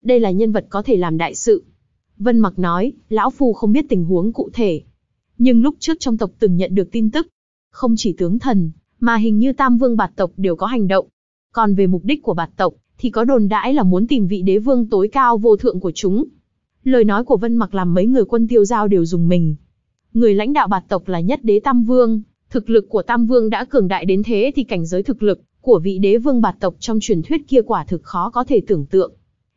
Đây là nhân vật có thể làm đại sự. Vân mặc nói, lão phu không biết tình huống cụ thể, nhưng lúc trước trong tộc từng nhận được tin tức, không chỉ tướng thần, mà hình như tam vương bạt tộc đều có hành động. Còn về mục đích của bạt tộc, thì có đồn đãi là muốn tìm vị đế vương tối cao vô thượng của chúng. Lời nói của Vân Mặc làm mấy người quân tiêu giao đều dùng mình. Người lãnh đạo bạt tộc là nhất đế tam vương, thực lực của tam vương đã cường đại đến thế thì cảnh giới thực lực của vị đế vương bạt tộc trong truyền thuyết kia quả thực khó có thể tưởng tượng.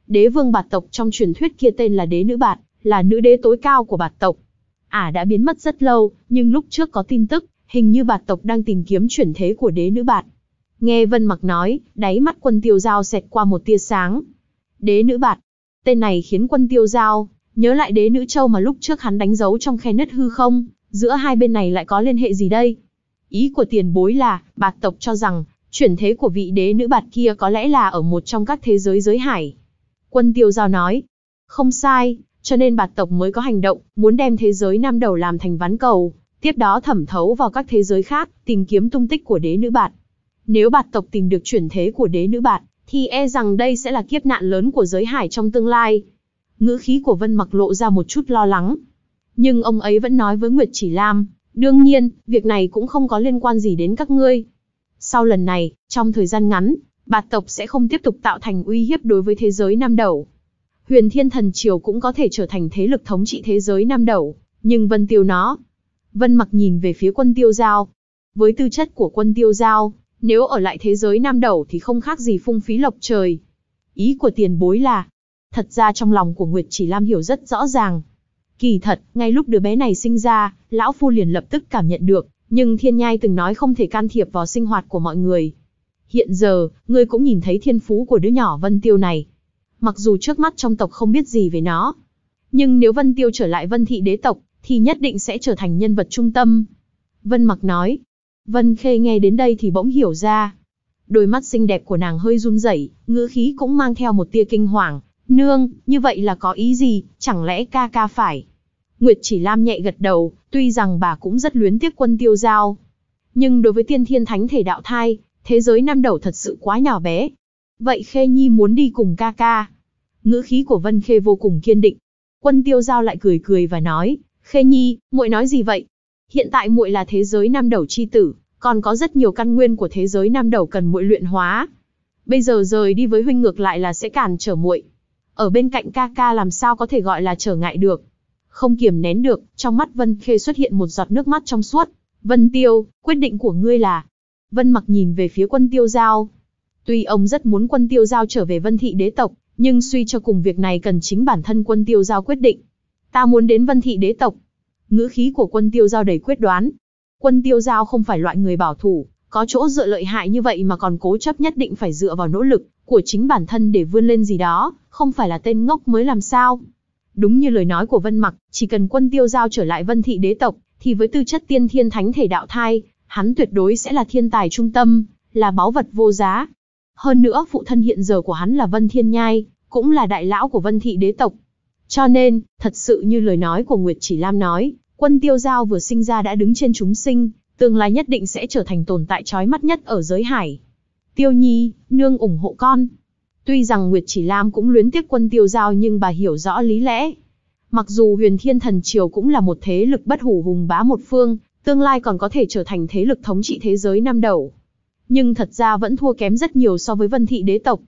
Đế vương bạt tộc trong truyền thuyết kia tên là đế nữ bạt, là nữ đế tối cao của bạt tộc ả à, đã biến mất rất lâu, nhưng lúc trước có tin tức, hình như bạt tộc đang tìm kiếm chuyển thế của đế nữ bạt. Nghe Vân Mặc nói, đáy mắt quân tiêu giao xẹt qua một tia sáng. Đế nữ bạt, tên này khiến quân tiêu giao, nhớ lại đế nữ châu mà lúc trước hắn đánh dấu trong khe nứt hư không, giữa hai bên này lại có liên hệ gì đây? Ý của tiền bối là, bạt tộc cho rằng, chuyển thế của vị đế nữ bạt kia có lẽ là ở một trong các thế giới giới hải. Quân tiêu giao nói, không sai, cho nên bạt tộc mới có hành động, muốn đem thế giới nam đầu làm thành ván cầu, tiếp đó thẩm thấu vào các thế giới khác, tìm kiếm tung tích của đế nữ bạt. Nếu bạt tộc tìm được chuyển thế của đế nữ bạt, thì e rằng đây sẽ là kiếp nạn lớn của giới hải trong tương lai. Ngữ khí của Vân Mặc lộ ra một chút lo lắng. Nhưng ông ấy vẫn nói với Nguyệt Chỉ Lam, đương nhiên, việc này cũng không có liên quan gì đến các ngươi. Sau lần này, trong thời gian ngắn, bạt tộc sẽ không tiếp tục tạo thành uy hiếp đối với thế giới Nam Đầu huyền thiên thần triều cũng có thể trở thành thế lực thống trị thế giới nam đầu, nhưng vân tiêu nó. Vân mặc nhìn về phía quân tiêu giao. Với tư chất của quân tiêu giao, nếu ở lại thế giới nam đầu thì không khác gì phung phí lộc trời. Ý của tiền bối là, thật ra trong lòng của Nguyệt Chỉ Lam hiểu rất rõ ràng. Kỳ thật, ngay lúc đứa bé này sinh ra, lão phu liền lập tức cảm nhận được, nhưng thiên nhai từng nói không thể can thiệp vào sinh hoạt của mọi người. Hiện giờ, ngươi cũng nhìn thấy thiên phú của đứa nhỏ Vân Tiêu này, mặc dù trước mắt trong tộc không biết gì về nó. Nhưng nếu Vân Tiêu trở lại Vân Thị đế tộc, thì nhất định sẽ trở thành nhân vật trung tâm. Vân Mặc nói. Vân Khê nghe đến đây thì bỗng hiểu ra. Đôi mắt xinh đẹp của nàng hơi run rẩy, ngữ khí cũng mang theo một tia kinh hoàng. Nương, như vậy là có ý gì, chẳng lẽ ca ca phải? Nguyệt chỉ lam nhẹ gật đầu, tuy rằng bà cũng rất luyến tiếc quân tiêu giao. Nhưng đối với tiên thiên thánh thể đạo thai, thế giới năm đầu thật sự quá nhỏ bé, Vậy Khê Nhi muốn đi cùng ca ca. Ngữ khí của Vân Khê vô cùng kiên định. Quân tiêu giao lại cười cười và nói, Khê Nhi, muội nói gì vậy? Hiện tại muội là thế giới nam đầu chi tử, còn có rất nhiều căn nguyên của thế giới nam đầu cần muội luyện hóa. Bây giờ rời đi với huynh ngược lại là sẽ cản trở muội. Ở bên cạnh ca ca làm sao có thể gọi là trở ngại được. Không kiềm nén được, trong mắt Vân Khê xuất hiện một giọt nước mắt trong suốt. Vân Tiêu, quyết định của ngươi là... Vân mặc nhìn về phía quân tiêu giao, Tuy ông rất muốn quân tiêu giao trở về vân thị đế tộc, nhưng suy cho cùng việc này cần chính bản thân quân tiêu giao quyết định. Ta muốn đến vân thị đế tộc. Ngữ khí của quân tiêu giao đầy quyết đoán. Quân tiêu giao không phải loại người bảo thủ, có chỗ dựa lợi hại như vậy mà còn cố chấp nhất định phải dựa vào nỗ lực của chính bản thân để vươn lên gì đó, không phải là tên ngốc mới làm sao. Đúng như lời nói của Vân Mặc, chỉ cần quân tiêu giao trở lại vân thị đế tộc, thì với tư chất tiên thiên thánh thể đạo thai, hắn tuyệt đối sẽ là thiên tài trung tâm, là báu vật vô giá, hơn nữa phụ thân hiện giờ của hắn là Vân Thiên Nhai, cũng là đại lão của Vân Thị đế tộc. Cho nên, thật sự như lời nói của Nguyệt Chỉ Lam nói, quân tiêu giao vừa sinh ra đã đứng trên chúng sinh, tương lai nhất định sẽ trở thành tồn tại trói mắt nhất ở giới hải. Tiêu Nhi, nương ủng hộ con. Tuy rằng Nguyệt Chỉ Lam cũng luyến tiếc quân tiêu giao nhưng bà hiểu rõ lý lẽ. Mặc dù huyền thiên thần triều cũng là một thế lực bất hủ hùng bá một phương, tương lai còn có thể trở thành thế lực thống trị thế giới năm đầu nhưng thật ra vẫn thua kém rất nhiều so với vân thị đế tộc.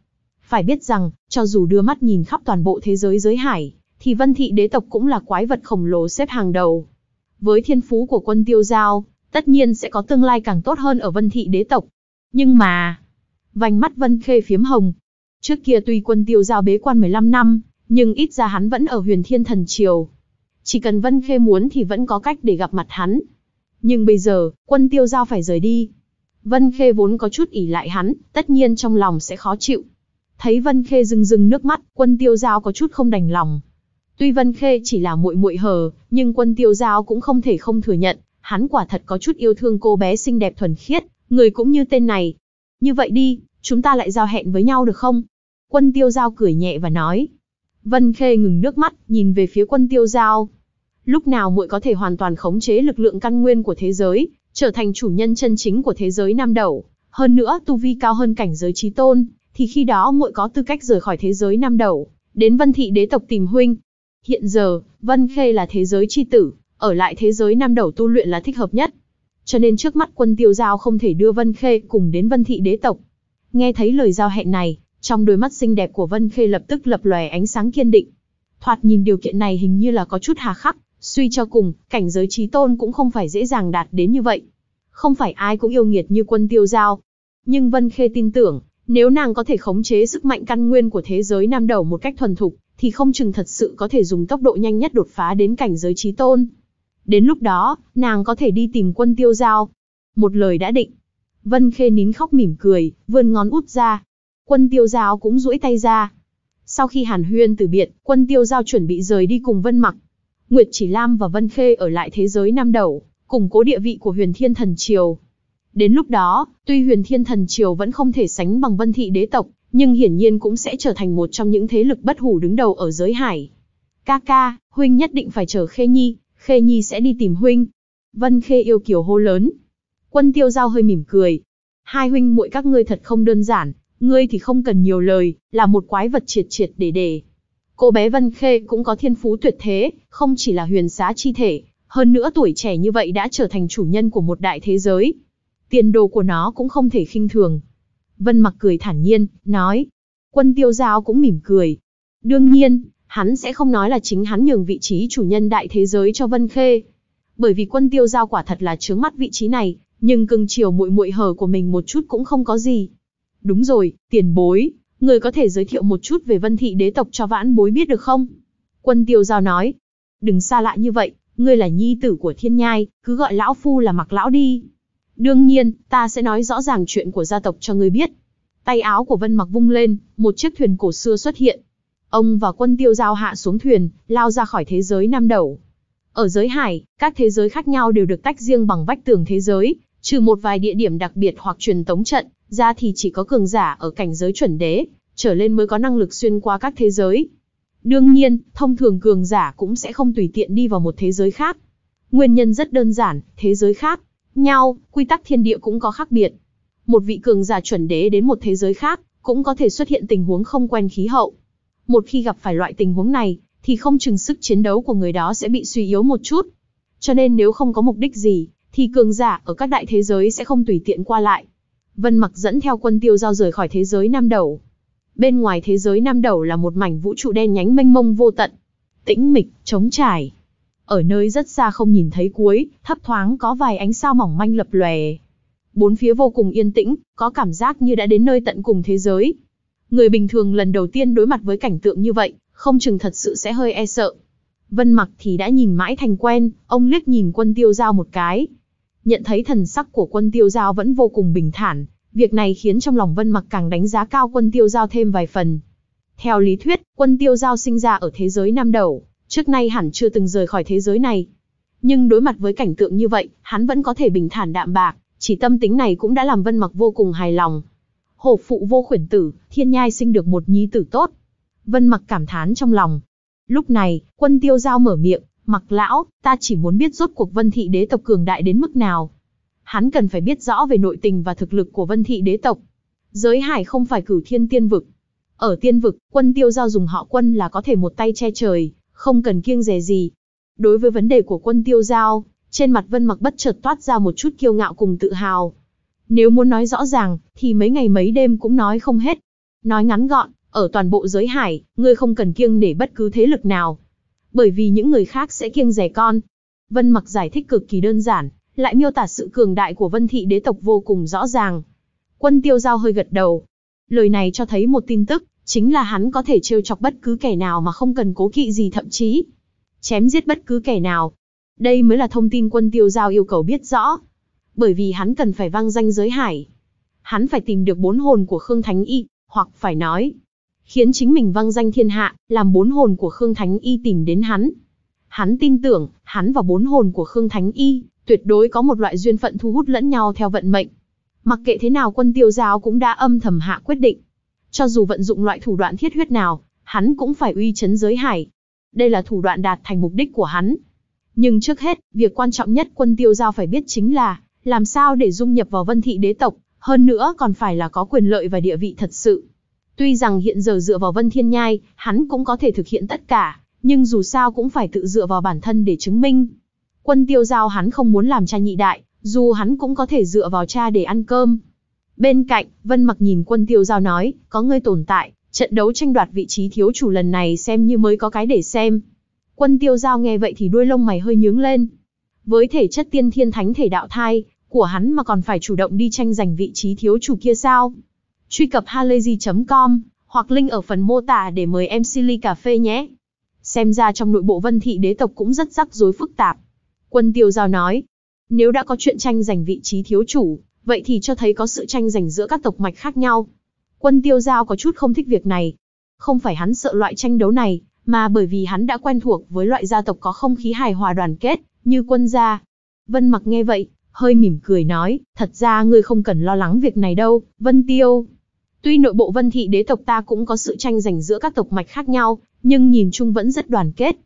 Phải biết rằng, cho dù đưa mắt nhìn khắp toàn bộ thế giới giới hải, thì vân thị đế tộc cũng là quái vật khổng lồ xếp hàng đầu. Với thiên phú của quân tiêu giao, tất nhiên sẽ có tương lai càng tốt hơn ở vân thị đế tộc. Nhưng mà... Vành mắt vân khê phiếm hồng. Trước kia tuy quân tiêu giao bế quan 15 năm, nhưng ít ra hắn vẫn ở huyền thiên thần triều. Chỉ cần vân khê muốn thì vẫn có cách để gặp mặt hắn. Nhưng bây giờ, quân tiêu giao phải rời đi, Vân Khê vốn có chút ỉ lại hắn, tất nhiên trong lòng sẽ khó chịu. Thấy Vân Khê rưng rưng nước mắt, quân tiêu giao có chút không đành lòng. Tuy Vân Khê chỉ là muội muội hờ, nhưng quân tiêu giao cũng không thể không thừa nhận, hắn quả thật có chút yêu thương cô bé xinh đẹp thuần khiết, người cũng như tên này. Như vậy đi, chúng ta lại giao hẹn với nhau được không? Quân tiêu giao cười nhẹ và nói. Vân Khê ngừng nước mắt, nhìn về phía quân tiêu giao. Lúc nào muội có thể hoàn toàn khống chế lực lượng căn nguyên của thế giới, trở thành chủ nhân chân chính của thế giới Nam đầu, hơn nữa tu vi cao hơn cảnh giới trí tôn, thì khi đó muội có tư cách rời khỏi thế giới Nam đầu đến Vân Thị đế tộc tìm huynh. Hiện giờ, Vân Khê là thế giới chi tử, ở lại thế giới Nam đầu tu luyện là thích hợp nhất. Cho nên trước mắt quân tiêu giao không thể đưa Vân Khê cùng đến Vân Thị đế tộc. Nghe thấy lời giao hẹn này, trong đôi mắt xinh đẹp của Vân Khê lập tức lập lòe ánh sáng kiên định. Thoạt nhìn điều kiện này hình như là có chút hà khắc, Suy cho cùng, cảnh giới trí tôn cũng không phải dễ dàng đạt đến như vậy. Không phải ai cũng yêu nghiệt như quân tiêu giao. Nhưng Vân Khê tin tưởng, nếu nàng có thể khống chế sức mạnh căn nguyên của thế giới nam đầu một cách thuần thục, thì không chừng thật sự có thể dùng tốc độ nhanh nhất đột phá đến cảnh giới trí tôn. Đến lúc đó, nàng có thể đi tìm quân tiêu giao. Một lời đã định. Vân Khê nín khóc mỉm cười, vươn ngón út ra. Quân tiêu giao cũng duỗi tay ra. Sau khi hàn huyên từ biệt, quân tiêu giao chuẩn bị rời đi cùng Vân Mặc. Nguyệt Chỉ Lam và Vân Khê ở lại thế giới Nam Đầu, củng cố địa vị của Huyền Thiên Thần Triều. Đến lúc đó, tuy Huyền Thiên Thần Triều vẫn không thể sánh bằng Vân Thị Đế tộc, nhưng hiển nhiên cũng sẽ trở thành một trong những thế lực bất hủ đứng đầu ở giới hải. Ca ca, huynh nhất định phải chờ Khê Nhi, Khê Nhi sẽ đi tìm huynh. Vân Khê yêu kiều hô lớn. Quân Tiêu Giao hơi mỉm cười. Hai huynh muội các ngươi thật không đơn giản, ngươi thì không cần nhiều lời, là một quái vật triệt triệt để để. Cô bé Vân Khê cũng có thiên phú tuyệt thế, không chỉ là huyền xá chi thể, hơn nữa tuổi trẻ như vậy đã trở thành chủ nhân của một đại thế giới. Tiền đồ của nó cũng không thể khinh thường. Vân mặc cười thản nhiên, nói. Quân tiêu giao cũng mỉm cười. Đương nhiên, hắn sẽ không nói là chính hắn nhường vị trí chủ nhân đại thế giới cho Vân Khê. Bởi vì quân tiêu giao quả thật là trướng mắt vị trí này, nhưng cưng chiều muội muội hở của mình một chút cũng không có gì. Đúng rồi, tiền bối, người có thể giới thiệu một chút về vân thị đế tộc cho vãn bối biết được không? Quân tiêu giao nói, đừng xa lạ như vậy, ngươi là nhi tử của thiên nhai, cứ gọi lão phu là mặc lão đi. Đương nhiên, ta sẽ nói rõ ràng chuyện của gia tộc cho ngươi biết. Tay áo của vân mặc vung lên, một chiếc thuyền cổ xưa xuất hiện. Ông và quân tiêu giao hạ xuống thuyền, lao ra khỏi thế giới nam đầu. Ở giới hải, các thế giới khác nhau đều được tách riêng bằng vách tường thế giới, trừ một vài địa điểm đặc biệt hoặc truyền tống trận, ra thì chỉ có cường giả ở cảnh giới chuẩn đế, trở lên mới có năng lực xuyên qua các thế giới. Đương nhiên, thông thường cường giả cũng sẽ không tùy tiện đi vào một thế giới khác. Nguyên nhân rất đơn giản, thế giới khác, nhau, quy tắc thiên địa cũng có khác biệt. Một vị cường giả chuẩn đế đến một thế giới khác, cũng có thể xuất hiện tình huống không quen khí hậu. Một khi gặp phải loại tình huống này, thì không chừng sức chiến đấu của người đó sẽ bị suy yếu một chút. Cho nên nếu không có mục đích gì, thì cường giả ở các đại thế giới sẽ không tùy tiện qua lại. Vân Mặc dẫn theo quân tiêu giao rời khỏi thế giới Nam Đầu. Bên ngoài thế giới Nam Đầu là một mảnh vũ trụ đen nhánh mênh mông vô tận, tĩnh mịch, trống trải. Ở nơi rất xa không nhìn thấy cuối, thấp thoáng có vài ánh sao mỏng manh lập lòe. Bốn phía vô cùng yên tĩnh, có cảm giác như đã đến nơi tận cùng thế giới. Người bình thường lần đầu tiên đối mặt với cảnh tượng như vậy, không chừng thật sự sẽ hơi e sợ. Vân Mặc thì đã nhìn mãi thành quen, ông liếc nhìn Quân Tiêu Giao một cái, Nhận thấy thần sắc của quân tiêu giao vẫn vô cùng bình thản, việc này khiến trong lòng Vân Mặc càng đánh giá cao quân tiêu giao thêm vài phần. Theo lý thuyết, quân tiêu giao sinh ra ở thế giới Nam Đầu, trước nay hẳn chưa từng rời khỏi thế giới này. Nhưng đối mặt với cảnh tượng như vậy, hắn vẫn có thể bình thản đạm bạc, chỉ tâm tính này cũng đã làm Vân Mặc vô cùng hài lòng. Hổ phụ vô khuyển tử, thiên nhai sinh được một nhi tử tốt. Vân Mặc cảm thán trong lòng. Lúc này, quân tiêu giao mở miệng, Mặc lão, ta chỉ muốn biết rốt cuộc vân thị đế tộc cường đại đến mức nào. Hắn cần phải biết rõ về nội tình và thực lực của vân thị đế tộc. Giới hải không phải cửu thiên tiên vực. Ở tiên vực, quân tiêu giao dùng họ quân là có thể một tay che trời, không cần kiêng dè gì. Đối với vấn đề của quân tiêu giao, trên mặt vân mặc bất chợt toát ra một chút kiêu ngạo cùng tự hào. Nếu muốn nói rõ ràng, thì mấy ngày mấy đêm cũng nói không hết. Nói ngắn gọn, ở toàn bộ giới hải, ngươi không cần kiêng để bất cứ thế lực nào, bởi vì những người khác sẽ kiêng rẻ con. Vân Mặc giải thích cực kỳ đơn giản, lại miêu tả sự cường đại của Vân thị đế tộc vô cùng rõ ràng. Quân Tiêu Giao hơi gật đầu. Lời này cho thấy một tin tức, chính là hắn có thể trêu chọc bất cứ kẻ nào mà không cần cố kỵ gì thậm chí chém giết bất cứ kẻ nào. Đây mới là thông tin quân Tiêu Giao yêu cầu biết rõ, bởi vì hắn cần phải vang danh giới hải. Hắn phải tìm được bốn hồn của Khương Thánh Y, hoặc phải nói, khiến chính mình vang danh thiên hạ, làm bốn hồn của Khương Thánh Y tìm đến hắn. Hắn tin tưởng, hắn và bốn hồn của Khương Thánh Y, tuyệt đối có một loại duyên phận thu hút lẫn nhau theo vận mệnh. Mặc kệ thế nào quân tiêu giáo cũng đã âm thầm hạ quyết định. Cho dù vận dụng loại thủ đoạn thiết huyết nào, hắn cũng phải uy chấn giới hải. Đây là thủ đoạn đạt thành mục đích của hắn. Nhưng trước hết, việc quan trọng nhất quân tiêu giao phải biết chính là, làm sao để dung nhập vào vân thị đế tộc, hơn nữa còn phải là có quyền lợi và địa vị thật sự. Tuy rằng hiện giờ dựa vào Vân Thiên Nhai, hắn cũng có thể thực hiện tất cả, nhưng dù sao cũng phải tự dựa vào bản thân để chứng minh. Quân tiêu giao hắn không muốn làm cha nhị đại, dù hắn cũng có thể dựa vào cha để ăn cơm. Bên cạnh, Vân Mặc nhìn quân tiêu giao nói, có ngươi tồn tại, trận đấu tranh đoạt vị trí thiếu chủ lần này xem như mới có cái để xem. Quân tiêu giao nghe vậy thì đuôi lông mày hơi nhướng lên. Với thể chất tiên thiên thánh thể đạo thai, của hắn mà còn phải chủ động đi tranh giành vị trí thiếu chủ kia sao? truy cập halayzi.com hoặc link ở phần mô tả để mời em Silly Cà Phê nhé. Xem ra trong nội bộ vân thị đế tộc cũng rất rắc rối phức tạp. Quân tiêu giao nói, nếu đã có chuyện tranh giành vị trí thiếu chủ, vậy thì cho thấy có sự tranh giành giữa các tộc mạch khác nhau. Quân tiêu giao có chút không thích việc này. Không phải hắn sợ loại tranh đấu này, mà bởi vì hắn đã quen thuộc với loại gia tộc có không khí hài hòa đoàn kết, như quân gia. Vân mặc nghe vậy, hơi mỉm cười nói, thật ra ngươi không cần lo lắng việc này đâu, Vân Tiêu. Tuy nội bộ vân thị đế tộc ta cũng có sự tranh giành giữa các tộc mạch khác nhau, nhưng nhìn chung vẫn rất đoàn kết.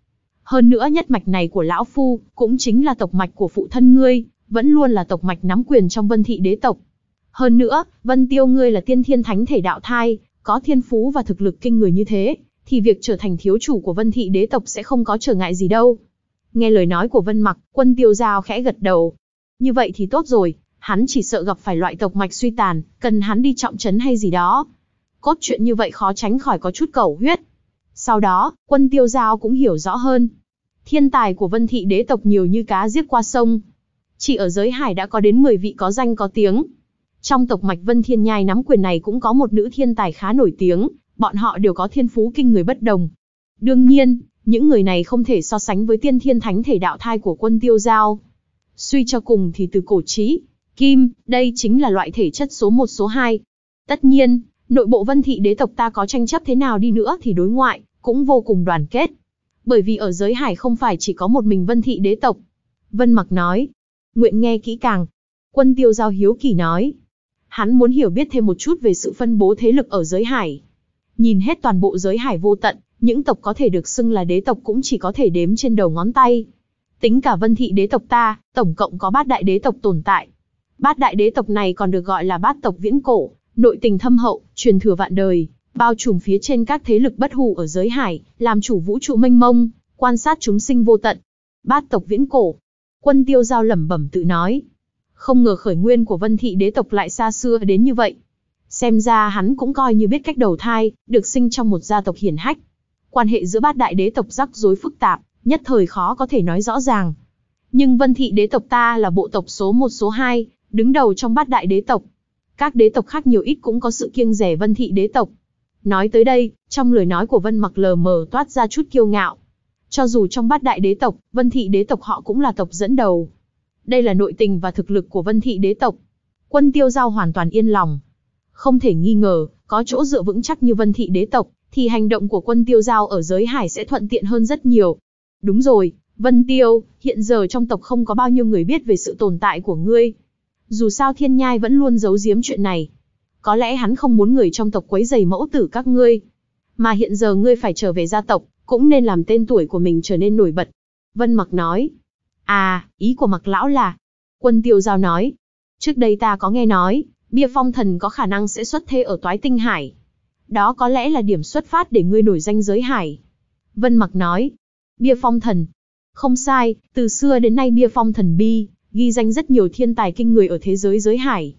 Hơn nữa nhất mạch này của lão phu, cũng chính là tộc mạch của phụ thân ngươi, vẫn luôn là tộc mạch nắm quyền trong vân thị đế tộc. Hơn nữa, vân tiêu ngươi là tiên thiên thánh thể đạo thai, có thiên phú và thực lực kinh người như thế, thì việc trở thành thiếu chủ của vân thị đế tộc sẽ không có trở ngại gì đâu. Nghe lời nói của vân mặc, quân tiêu giao khẽ gật đầu. Như vậy thì tốt rồi, Hắn chỉ sợ gặp phải loại tộc mạch suy tàn, cần hắn đi trọng trấn hay gì đó. Cốt chuyện như vậy khó tránh khỏi có chút cầu huyết. Sau đó, quân tiêu giao cũng hiểu rõ hơn. Thiên tài của vân thị đế tộc nhiều như cá giết qua sông. Chỉ ở giới hải đã có đến 10 vị có danh có tiếng. Trong tộc mạch vân thiên nhai nắm quyền này cũng có một nữ thiên tài khá nổi tiếng, bọn họ đều có thiên phú kinh người bất đồng. Đương nhiên, những người này không thể so sánh với tiên thiên thánh thể đạo thai của quân tiêu giao. Suy cho cùng thì từ cổ trí, kim, đây chính là loại thể chất số 1 số 2. Tất nhiên, nội bộ vân thị đế tộc ta có tranh chấp thế nào đi nữa thì đối ngoại, cũng vô cùng đoàn kết. Bởi vì ở giới hải không phải chỉ có một mình vân thị đế tộc. Vân mặc nói, nguyện nghe kỹ càng. Quân tiêu giao hiếu kỳ nói, hắn muốn hiểu biết thêm một chút về sự phân bố thế lực ở giới hải. Nhìn hết toàn bộ giới hải vô tận, những tộc có thể được xưng là đế tộc cũng chỉ có thể đếm trên đầu ngón tay. Tính cả vân thị đế tộc ta, tổng cộng có bát đại đế tộc tồn tại. Bát đại đế tộc này còn được gọi là bát tộc viễn cổ, nội tình thâm hậu, truyền thừa vạn đời, bao trùm phía trên các thế lực bất hủ ở giới hải, làm chủ vũ trụ mênh mông, quan sát chúng sinh vô tận. Bát tộc viễn cổ. Quân tiêu giao lẩm bẩm tự nói. Không ngờ khởi nguyên của vân thị đế tộc lại xa xưa đến như vậy. Xem ra hắn cũng coi như biết cách đầu thai, được sinh trong một gia tộc hiển hách. Quan hệ giữa bát đại đế tộc rắc rối phức tạp, nhất thời khó có thể nói rõ ràng. Nhưng vân thị đế tộc ta là bộ tộc số 1 số 2, đứng đầu trong bát đại đế tộc. Các đế tộc khác nhiều ít cũng có sự kiêng rẻ vân thị đế tộc. Nói tới đây, trong lời nói của Vân Mặc lờ mờ toát ra chút kiêu ngạo. Cho dù trong bát đại đế tộc, Vân thị đế tộc họ cũng là tộc dẫn đầu. Đây là nội tình và thực lực của Vân thị đế tộc. Quân Tiêu Giao hoàn toàn yên lòng. Không thể nghi ngờ, có chỗ dựa vững chắc như Vân thị đế tộc, thì hành động của quân Tiêu Giao ở giới hải sẽ thuận tiện hơn rất nhiều. Đúng rồi, Vân Tiêu, hiện giờ trong tộc không có bao nhiêu người biết về sự tồn tại của ngươi. Dù sao thiên nhai vẫn luôn giấu giếm chuyện này. Có lẽ hắn không muốn người trong tộc quấy dày mẫu tử các ngươi. Mà hiện giờ ngươi phải trở về gia tộc, cũng nên làm tên tuổi của mình trở nên nổi bật. Vân Mặc nói. À, ý của Mặc Lão là... Quân Tiêu Giao nói. Trước đây ta có nghe nói, bia phong thần có khả năng sẽ xuất thế ở toái tinh hải. Đó có lẽ là điểm xuất phát để ngươi nổi danh giới hải. Vân Mặc nói. Bia phong thần. Không sai, từ xưa đến nay bia phong thần bi ghi danh rất nhiều thiên tài kinh người ở thế giới giới hải.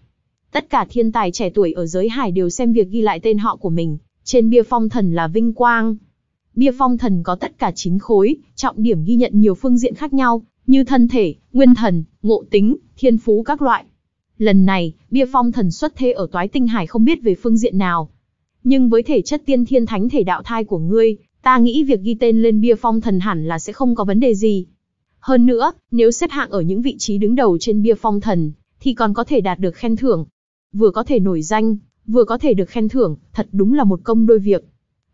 Tất cả thiên tài trẻ tuổi ở giới hải đều xem việc ghi lại tên họ của mình, trên bia phong thần là vinh quang. Bia phong thần có tất cả 9 khối, trọng điểm ghi nhận nhiều phương diện khác nhau, như thân thể, nguyên thần, ngộ tính, thiên phú các loại. Lần này, bia phong thần xuất thế ở toái tinh hải không biết về phương diện nào. Nhưng với thể chất tiên thiên thánh thể đạo thai của ngươi, ta nghĩ việc ghi tên lên bia phong thần hẳn là sẽ không có vấn đề gì. Hơn nữa, nếu xếp hạng ở những vị trí đứng đầu trên bia phong thần, thì còn có thể đạt được khen thưởng. Vừa có thể nổi danh, vừa có thể được khen thưởng, thật đúng là một công đôi việc.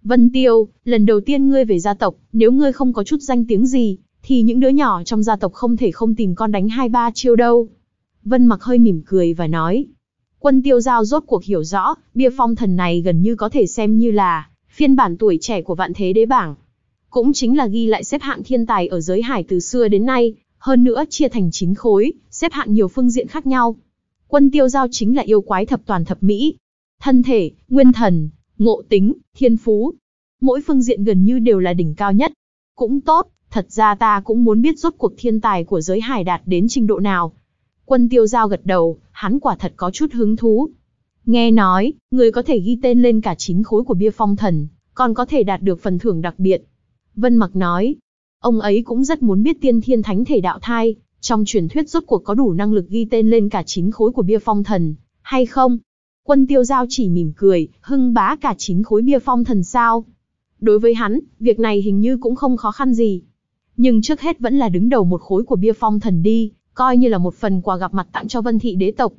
Vân Tiêu, lần đầu tiên ngươi về gia tộc, nếu ngươi không có chút danh tiếng gì, thì những đứa nhỏ trong gia tộc không thể không tìm con đánh hai ba chiêu đâu. Vân mặc hơi mỉm cười và nói. Quân tiêu giao rốt cuộc hiểu rõ, bia phong thần này gần như có thể xem như là phiên bản tuổi trẻ của vạn thế đế bảng cũng chính là ghi lại xếp hạng thiên tài ở giới hải từ xưa đến nay, hơn nữa chia thành 9 khối, xếp hạng nhiều phương diện khác nhau. Quân tiêu giao chính là yêu quái thập toàn thập mỹ. Thân thể, nguyên thần, ngộ tính, thiên phú. Mỗi phương diện gần như đều là đỉnh cao nhất. Cũng tốt, thật ra ta cũng muốn biết rốt cuộc thiên tài của giới hải đạt đến trình độ nào. Quân tiêu giao gật đầu, hắn quả thật có chút hứng thú. Nghe nói, người có thể ghi tên lên cả 9 khối của bia phong thần, còn có thể đạt được phần thưởng đặc biệt. Vân Mặc nói, ông ấy cũng rất muốn biết tiên thiên thánh thể đạo thai, trong truyền thuyết rốt cuộc có đủ năng lực ghi tên lên cả chín khối của bia phong thần, hay không? Quân tiêu giao chỉ mỉm cười, hưng bá cả chín khối bia phong thần sao. Đối với hắn, việc này hình như cũng không khó khăn gì. Nhưng trước hết vẫn là đứng đầu một khối của bia phong thần đi, coi như là một phần quà gặp mặt tặng cho vân thị đế tộc.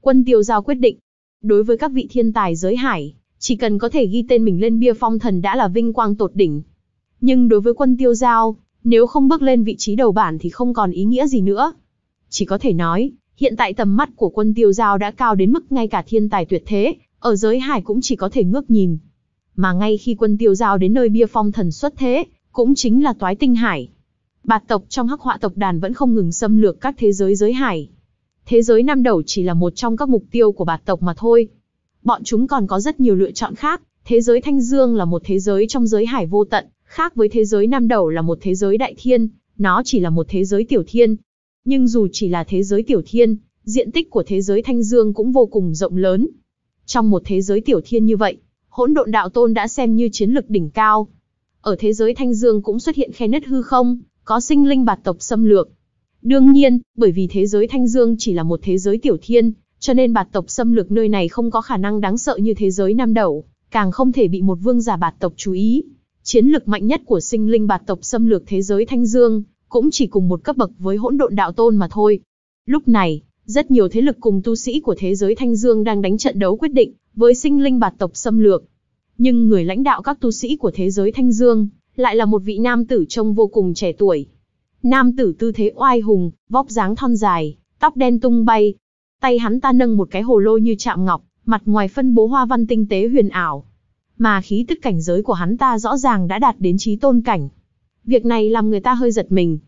Quân tiêu giao quyết định, đối với các vị thiên tài giới hải, chỉ cần có thể ghi tên mình lên bia phong thần đã là vinh quang tột đỉnh. Nhưng đối với quân tiêu giao, nếu không bước lên vị trí đầu bản thì không còn ý nghĩa gì nữa. Chỉ có thể nói, hiện tại tầm mắt của quân tiêu giao đã cao đến mức ngay cả thiên tài tuyệt thế, ở giới hải cũng chỉ có thể ngước nhìn. Mà ngay khi quân tiêu giao đến nơi bia phong thần xuất thế, cũng chính là toái tinh hải. Bạt tộc trong hắc họa tộc đàn vẫn không ngừng xâm lược các thế giới giới hải. Thế giới năm đầu chỉ là một trong các mục tiêu của bạt tộc mà thôi. Bọn chúng còn có rất nhiều lựa chọn khác, thế giới Thanh Dương là một thế giới trong giới hải vô tận, Khác với thế giới năm Đầu là một thế giới đại thiên, nó chỉ là một thế giới tiểu thiên. Nhưng dù chỉ là thế giới tiểu thiên, diện tích của thế giới Thanh Dương cũng vô cùng rộng lớn. Trong một thế giới tiểu thiên như vậy, hỗn độn đạo tôn đã xem như chiến lực đỉnh cao. Ở thế giới Thanh Dương cũng xuất hiện khe nứt hư không, có sinh linh bạt tộc xâm lược. Đương nhiên, bởi vì thế giới Thanh Dương chỉ là một thế giới tiểu thiên, cho nên bạt tộc xâm lược nơi này không có khả năng đáng sợ như thế giới Nam Đầu, càng không thể bị một vương giả bạt tộc chú ý. Chiến lực mạnh nhất của sinh linh bạt tộc xâm lược thế giới Thanh Dương, cũng chỉ cùng một cấp bậc với hỗn độn đạo tôn mà thôi. Lúc này, rất nhiều thế lực cùng tu sĩ của thế giới Thanh Dương đang đánh trận đấu quyết định với sinh linh bạt tộc xâm lược. Nhưng người lãnh đạo các tu sĩ của thế giới Thanh Dương lại là một vị nam tử trông vô cùng trẻ tuổi. Nam tử tư thế oai hùng, vóc dáng thon dài, tóc đen tung bay. Tay hắn ta nâng một cái hồ lô như chạm ngọc, mặt ngoài phân bố hoa văn tinh tế huyền ảo, mà khí tức cảnh giới của hắn ta rõ ràng đã đạt đến trí tôn cảnh. Việc này làm người ta hơi giật mình.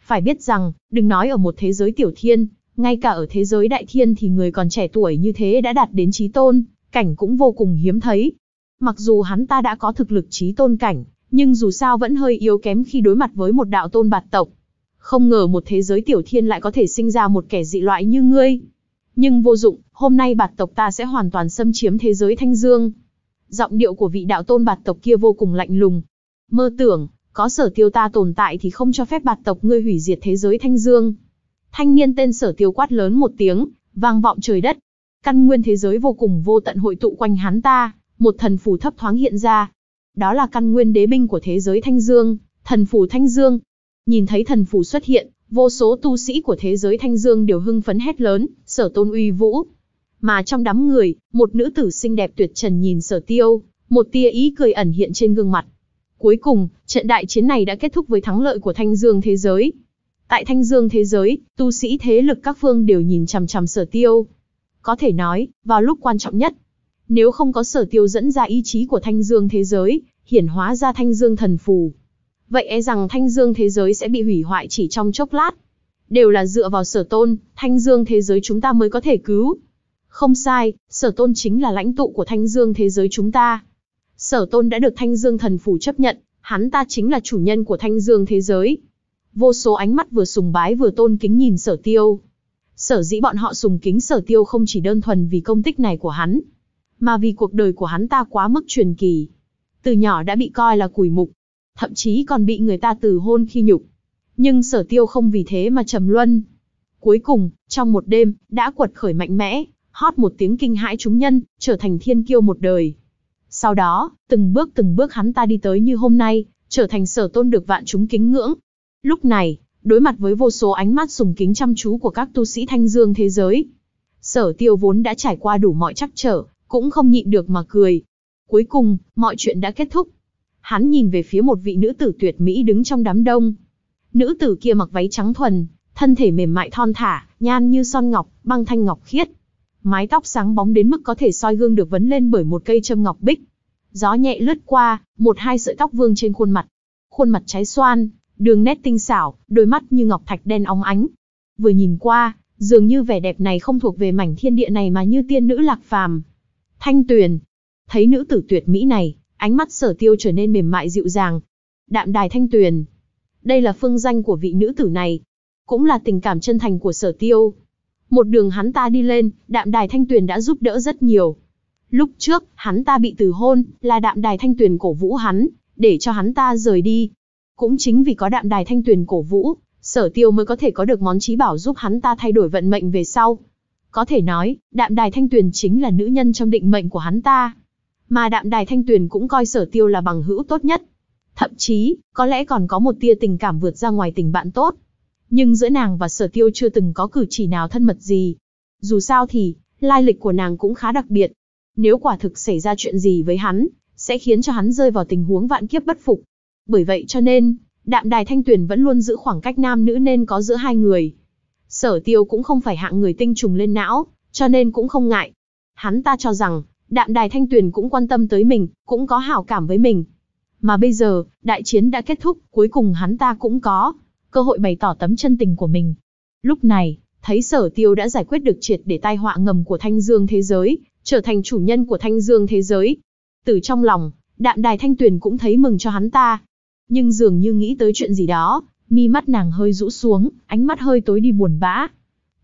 Phải biết rằng, đừng nói ở một thế giới tiểu thiên, ngay cả ở thế giới đại thiên thì người còn trẻ tuổi như thế đã đạt đến trí tôn, cảnh cũng vô cùng hiếm thấy. Mặc dù hắn ta đã có thực lực trí tôn cảnh, nhưng dù sao vẫn hơi yếu kém khi đối mặt với một đạo tôn bạt tộc. Không ngờ một thế giới tiểu thiên lại có thể sinh ra một kẻ dị loại như ngươi. Nhưng vô dụng, hôm nay bạt tộc ta sẽ hoàn toàn xâm chiếm thế giới thanh dương. Giọng điệu của vị đạo tôn bạt tộc kia vô cùng lạnh lùng. Mơ tưởng, có sở tiêu ta tồn tại thì không cho phép bạt tộc ngươi hủy diệt thế giới Thanh Dương. Thanh niên tên sở tiêu quát lớn một tiếng, vang vọng trời đất. Căn nguyên thế giới vô cùng vô tận hội tụ quanh hắn ta, một thần phù thấp thoáng hiện ra. Đó là căn nguyên đế binh của thế giới Thanh Dương, thần phù Thanh Dương. Nhìn thấy thần phù xuất hiện, vô số tu sĩ của thế giới Thanh Dương đều hưng phấn hét lớn, sở tôn uy vũ, mà trong đám người, một nữ tử xinh đẹp tuyệt trần nhìn sở tiêu, một tia ý cười ẩn hiện trên gương mặt. Cuối cùng, trận đại chiến này đã kết thúc với thắng lợi của Thanh Dương Thế Giới. Tại Thanh Dương Thế Giới, tu sĩ thế lực các phương đều nhìn chằm chằm sở tiêu. Có thể nói, vào lúc quan trọng nhất, nếu không có sở tiêu dẫn ra ý chí của Thanh Dương Thế Giới, hiển hóa ra Thanh Dương Thần Phù. Vậy e rằng Thanh Dương Thế Giới sẽ bị hủy hoại chỉ trong chốc lát. Đều là dựa vào sở tôn, Thanh Dương Thế Giới chúng ta mới có thể cứu. Không sai, sở tôn chính là lãnh tụ của thanh dương thế giới chúng ta. Sở tôn đã được thanh dương thần phủ chấp nhận, hắn ta chính là chủ nhân của thanh dương thế giới. Vô số ánh mắt vừa sùng bái vừa tôn kính nhìn sở tiêu. Sở dĩ bọn họ sùng kính sở tiêu không chỉ đơn thuần vì công tích này của hắn, mà vì cuộc đời của hắn ta quá mức truyền kỳ. Từ nhỏ đã bị coi là củi mục, thậm chí còn bị người ta từ hôn khi nhục. Nhưng sở tiêu không vì thế mà trầm luân. Cuối cùng, trong một đêm, đã quật khởi mạnh mẽ, hót một tiếng kinh hãi chúng nhân, trở thành thiên kiêu một đời. Sau đó, từng bước từng bước hắn ta đi tới như hôm nay, trở thành sở tôn được vạn chúng kính ngưỡng. Lúc này, đối mặt với vô số ánh mắt sùng kính chăm chú của các tu sĩ thanh dương thế giới, sở tiêu vốn đã trải qua đủ mọi trắc trở, cũng không nhịn được mà cười. Cuối cùng, mọi chuyện đã kết thúc. Hắn nhìn về phía một vị nữ tử tuyệt mỹ đứng trong đám đông. Nữ tử kia mặc váy trắng thuần, thân thể mềm mại thon thả, nhan như son ngọc, băng thanh ngọc khiết, mái tóc sáng bóng đến mức có thể soi gương được vấn lên bởi một cây châm ngọc bích. Gió nhẹ lướt qua, một hai sợi tóc vương trên khuôn mặt. Khuôn mặt trái xoan, đường nét tinh xảo, đôi mắt như ngọc thạch đen óng ánh. Vừa nhìn qua, dường như vẻ đẹp này không thuộc về mảnh thiên địa này mà như tiên nữ lạc phàm. Thanh Tuyền, thấy nữ tử tuyệt mỹ này, ánh mắt Sở Tiêu trở nên mềm mại dịu dàng. Đạm Đài Thanh Tuyền, đây là phương danh của vị nữ tử này, cũng là tình cảm chân thành của Sở Tiêu. Một đường hắn ta đi lên, đạm đài thanh tuyền đã giúp đỡ rất nhiều. Lúc trước, hắn ta bị từ hôn, là đạm đài thanh tuyền cổ vũ hắn, để cho hắn ta rời đi. Cũng chính vì có đạm đài thanh tuyền cổ vũ, sở tiêu mới có thể có được món trí bảo giúp hắn ta thay đổi vận mệnh về sau. Có thể nói, đạm đài thanh tuyền chính là nữ nhân trong định mệnh của hắn ta. Mà đạm đài thanh tuyền cũng coi sở tiêu là bằng hữu tốt nhất. Thậm chí, có lẽ còn có một tia tình cảm vượt ra ngoài tình bạn tốt nhưng giữa nàng và sở tiêu chưa từng có cử chỉ nào thân mật gì. Dù sao thì, lai lịch của nàng cũng khá đặc biệt. Nếu quả thực xảy ra chuyện gì với hắn, sẽ khiến cho hắn rơi vào tình huống vạn kiếp bất phục. Bởi vậy cho nên, đạm đài thanh tuyền vẫn luôn giữ khoảng cách nam nữ nên có giữa hai người. Sở tiêu cũng không phải hạng người tinh trùng lên não, cho nên cũng không ngại. Hắn ta cho rằng, đạm đài thanh tuyền cũng quan tâm tới mình, cũng có hảo cảm với mình. Mà bây giờ, đại chiến đã kết thúc, cuối cùng hắn ta cũng có, cơ hội bày tỏ tấm chân tình của mình. Lúc này, thấy sở tiêu đã giải quyết được triệt để tai họa ngầm của thanh dương thế giới, trở thành chủ nhân của thanh dương thế giới. Từ trong lòng, đạm đài thanh tuyền cũng thấy mừng cho hắn ta. Nhưng dường như nghĩ tới chuyện gì đó, mi mắt nàng hơi rũ xuống, ánh mắt hơi tối đi buồn bã.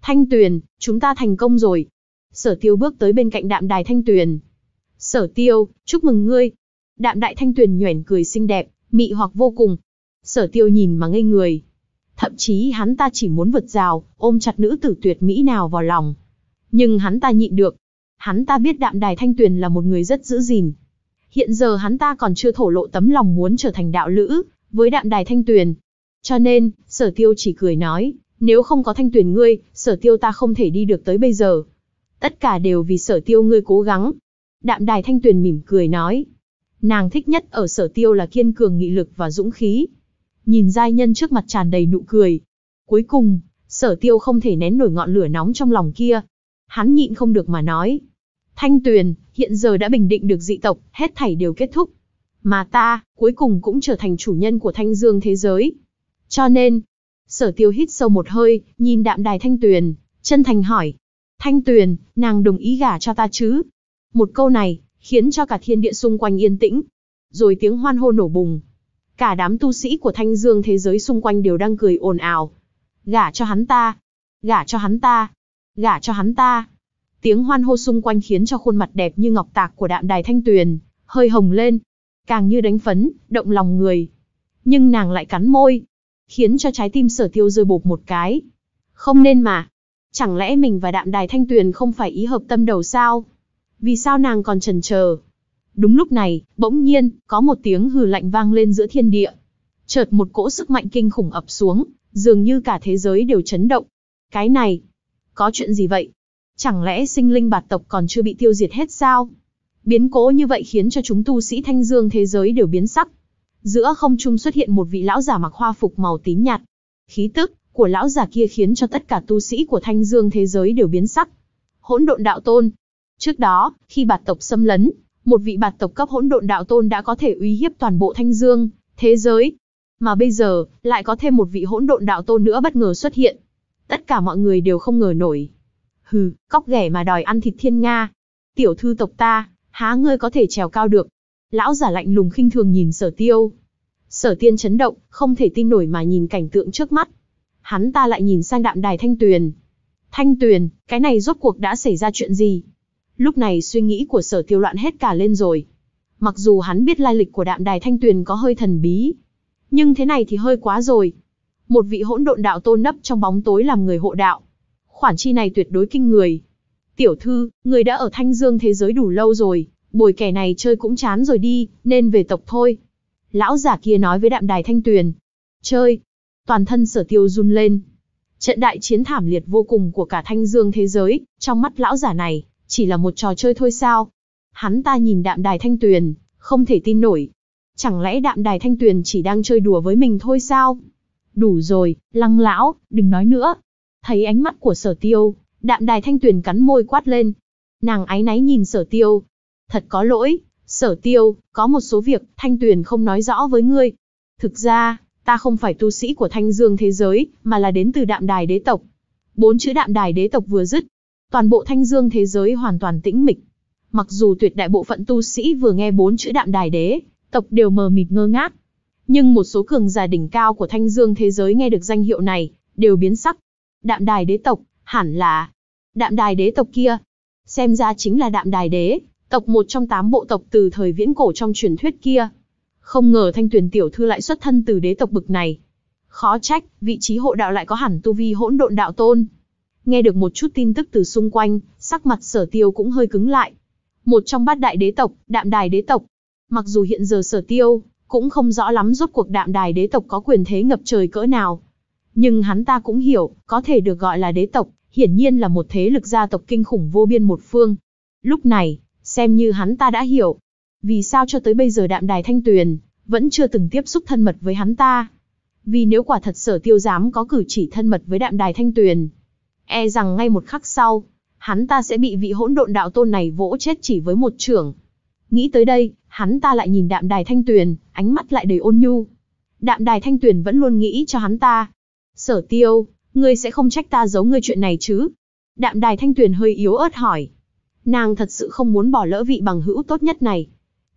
Thanh tuyền, chúng ta thành công rồi. Sở tiêu bước tới bên cạnh đạm đài thanh tuyền. Sở tiêu, chúc mừng ngươi. Đạm đại thanh tuyền nhoẻn cười xinh đẹp, mị hoặc vô cùng. Sở tiêu nhìn mà ngây người, Thậm chí hắn ta chỉ muốn vượt rào, ôm chặt nữ tử tuyệt mỹ nào vào lòng. Nhưng hắn ta nhịn được. Hắn ta biết đạm đài thanh tuyền là một người rất giữ gìn. Hiện giờ hắn ta còn chưa thổ lộ tấm lòng muốn trở thành đạo lữ, với đạm đài thanh tuyền. Cho nên, sở tiêu chỉ cười nói, nếu không có thanh tuyền ngươi, sở tiêu ta không thể đi được tới bây giờ. Tất cả đều vì sở tiêu ngươi cố gắng. Đạm đài thanh tuyền mỉm cười nói, nàng thích nhất ở sở tiêu là kiên cường nghị lực và dũng khí nhìn giai nhân trước mặt tràn đầy nụ cười. Cuối cùng, sở tiêu không thể nén nổi ngọn lửa nóng trong lòng kia. Hắn nhịn không được mà nói. Thanh tuyền, hiện giờ đã bình định được dị tộc, hết thảy đều kết thúc. Mà ta, cuối cùng cũng trở thành chủ nhân của thanh dương thế giới. Cho nên, sở tiêu hít sâu một hơi, nhìn đạm đài thanh tuyền, chân thành hỏi. Thanh tuyền, nàng đồng ý gả cho ta chứ? Một câu này, khiến cho cả thiên địa xung quanh yên tĩnh. Rồi tiếng hoan hô nổ bùng, Cả đám tu sĩ của thanh dương thế giới xung quanh đều đang cười ồn ào. Gả cho hắn ta, gả cho hắn ta, gả cho hắn ta. Tiếng hoan hô xung quanh khiến cho khuôn mặt đẹp như ngọc tạc của đạm đài thanh tuyền, hơi hồng lên. Càng như đánh phấn, động lòng người. Nhưng nàng lại cắn môi, khiến cho trái tim sở tiêu rơi bột một cái. Không nên mà. Chẳng lẽ mình và đạm đài thanh tuyền không phải ý hợp tâm đầu sao? Vì sao nàng còn trần chờ Đúng lúc này, bỗng nhiên, có một tiếng hừ lạnh vang lên giữa thiên địa. Chợt một cỗ sức mạnh kinh khủng ập xuống, dường như cả thế giới đều chấn động. Cái này, có chuyện gì vậy? Chẳng lẽ sinh linh bạt tộc còn chưa bị tiêu diệt hết sao? Biến cố như vậy khiến cho chúng tu sĩ thanh dương thế giới đều biến sắc. Giữa không trung xuất hiện một vị lão giả mặc hoa phục màu tím nhạt. Khí tức của lão giả kia khiến cho tất cả tu sĩ của thanh dương thế giới đều biến sắc. Hỗn độn đạo tôn. Trước đó, khi bạt tộc xâm lấn, một vị bạt tộc cấp hỗn độn đạo tôn đã có thể uy hiếp toàn bộ Thanh Dương, thế giới. Mà bây giờ, lại có thêm một vị hỗn độn đạo tôn nữa bất ngờ xuất hiện. Tất cả mọi người đều không ngờ nổi. Hừ, cóc ghẻ mà đòi ăn thịt thiên Nga. Tiểu thư tộc ta, há ngươi có thể trèo cao được. Lão giả lạnh lùng khinh thường nhìn sở tiêu. Sở tiên chấn động, không thể tin nổi mà nhìn cảnh tượng trước mắt. Hắn ta lại nhìn sang đạm đài Thanh Tuyền. Thanh Tuyền, cái này rốt cuộc đã xảy ra chuyện gì? Lúc này suy nghĩ của sở tiêu loạn hết cả lên rồi. Mặc dù hắn biết lai lịch của đạm đài thanh tuyền có hơi thần bí, nhưng thế này thì hơi quá rồi. Một vị hỗn độn đạo tôn nấp trong bóng tối làm người hộ đạo. Khoản chi này tuyệt đối kinh người. Tiểu thư, người đã ở thanh dương thế giới đủ lâu rồi, bồi kẻ này chơi cũng chán rồi đi, nên về tộc thôi. Lão giả kia nói với đạm đài thanh tuyền. Chơi. Toàn thân sở tiêu run lên. Trận đại chiến thảm liệt vô cùng của cả thanh dương thế giới, trong mắt lão giả này, chỉ là một trò chơi thôi sao? Hắn ta nhìn đạm đài thanh tuyền, không thể tin nổi. Chẳng lẽ đạm đài thanh tuyền chỉ đang chơi đùa với mình thôi sao? Đủ rồi, lăng lão, đừng nói nữa. Thấy ánh mắt của sở tiêu, đạm đài thanh tuyền cắn môi quát lên. Nàng áy náy nhìn sở tiêu. Thật có lỗi, sở tiêu, có một số việc thanh tuyền không nói rõ với ngươi. Thực ra, ta không phải tu sĩ của thanh dương thế giới, mà là đến từ đạm đài đế tộc. Bốn chữ đạm đài đế tộc vừa dứt, toàn bộ thanh dương thế giới hoàn toàn tĩnh mịch. Mặc dù tuyệt đại bộ phận tu sĩ vừa nghe bốn chữ đạm đài đế, tộc đều mờ mịt ngơ ngác. Nhưng một số cường giả đỉnh cao của thanh dương thế giới nghe được danh hiệu này, đều biến sắc. Đạm đài đế tộc, hẳn là... Đạm đài đế tộc kia. Xem ra chính là đạm đài đế, tộc một trong tám bộ tộc từ thời viễn cổ trong truyền thuyết kia. Không ngờ thanh tuyển tiểu thư lại xuất thân từ đế tộc bực này. Khó trách, vị trí hộ đạo lại có hẳn tu vi hỗn độn đạo tôn. Nghe được một chút tin tức từ xung quanh, sắc mặt sở tiêu cũng hơi cứng lại. Một trong bát đại đế tộc, đạm đài đế tộc. Mặc dù hiện giờ sở tiêu, cũng không rõ lắm rốt cuộc đạm đài đế tộc có quyền thế ngập trời cỡ nào. Nhưng hắn ta cũng hiểu, có thể được gọi là đế tộc, hiển nhiên là một thế lực gia tộc kinh khủng vô biên một phương. Lúc này, xem như hắn ta đã hiểu. Vì sao cho tới bây giờ đạm đài thanh tuyền, vẫn chưa từng tiếp xúc thân mật với hắn ta. Vì nếu quả thật sở tiêu dám có cử chỉ thân mật với đạm đài thanh tuyền, E rằng ngay một khắc sau, hắn ta sẽ bị vị hỗn độn đạo tôn này vỗ chết chỉ với một trưởng. Nghĩ tới đây, hắn ta lại nhìn đạm đài thanh tuyền, ánh mắt lại đầy ôn nhu. Đạm đài thanh tuyền vẫn luôn nghĩ cho hắn ta. Sở tiêu, ngươi sẽ không trách ta giấu ngươi chuyện này chứ? Đạm đài thanh tuyền hơi yếu ớt hỏi. Nàng thật sự không muốn bỏ lỡ vị bằng hữu tốt nhất này.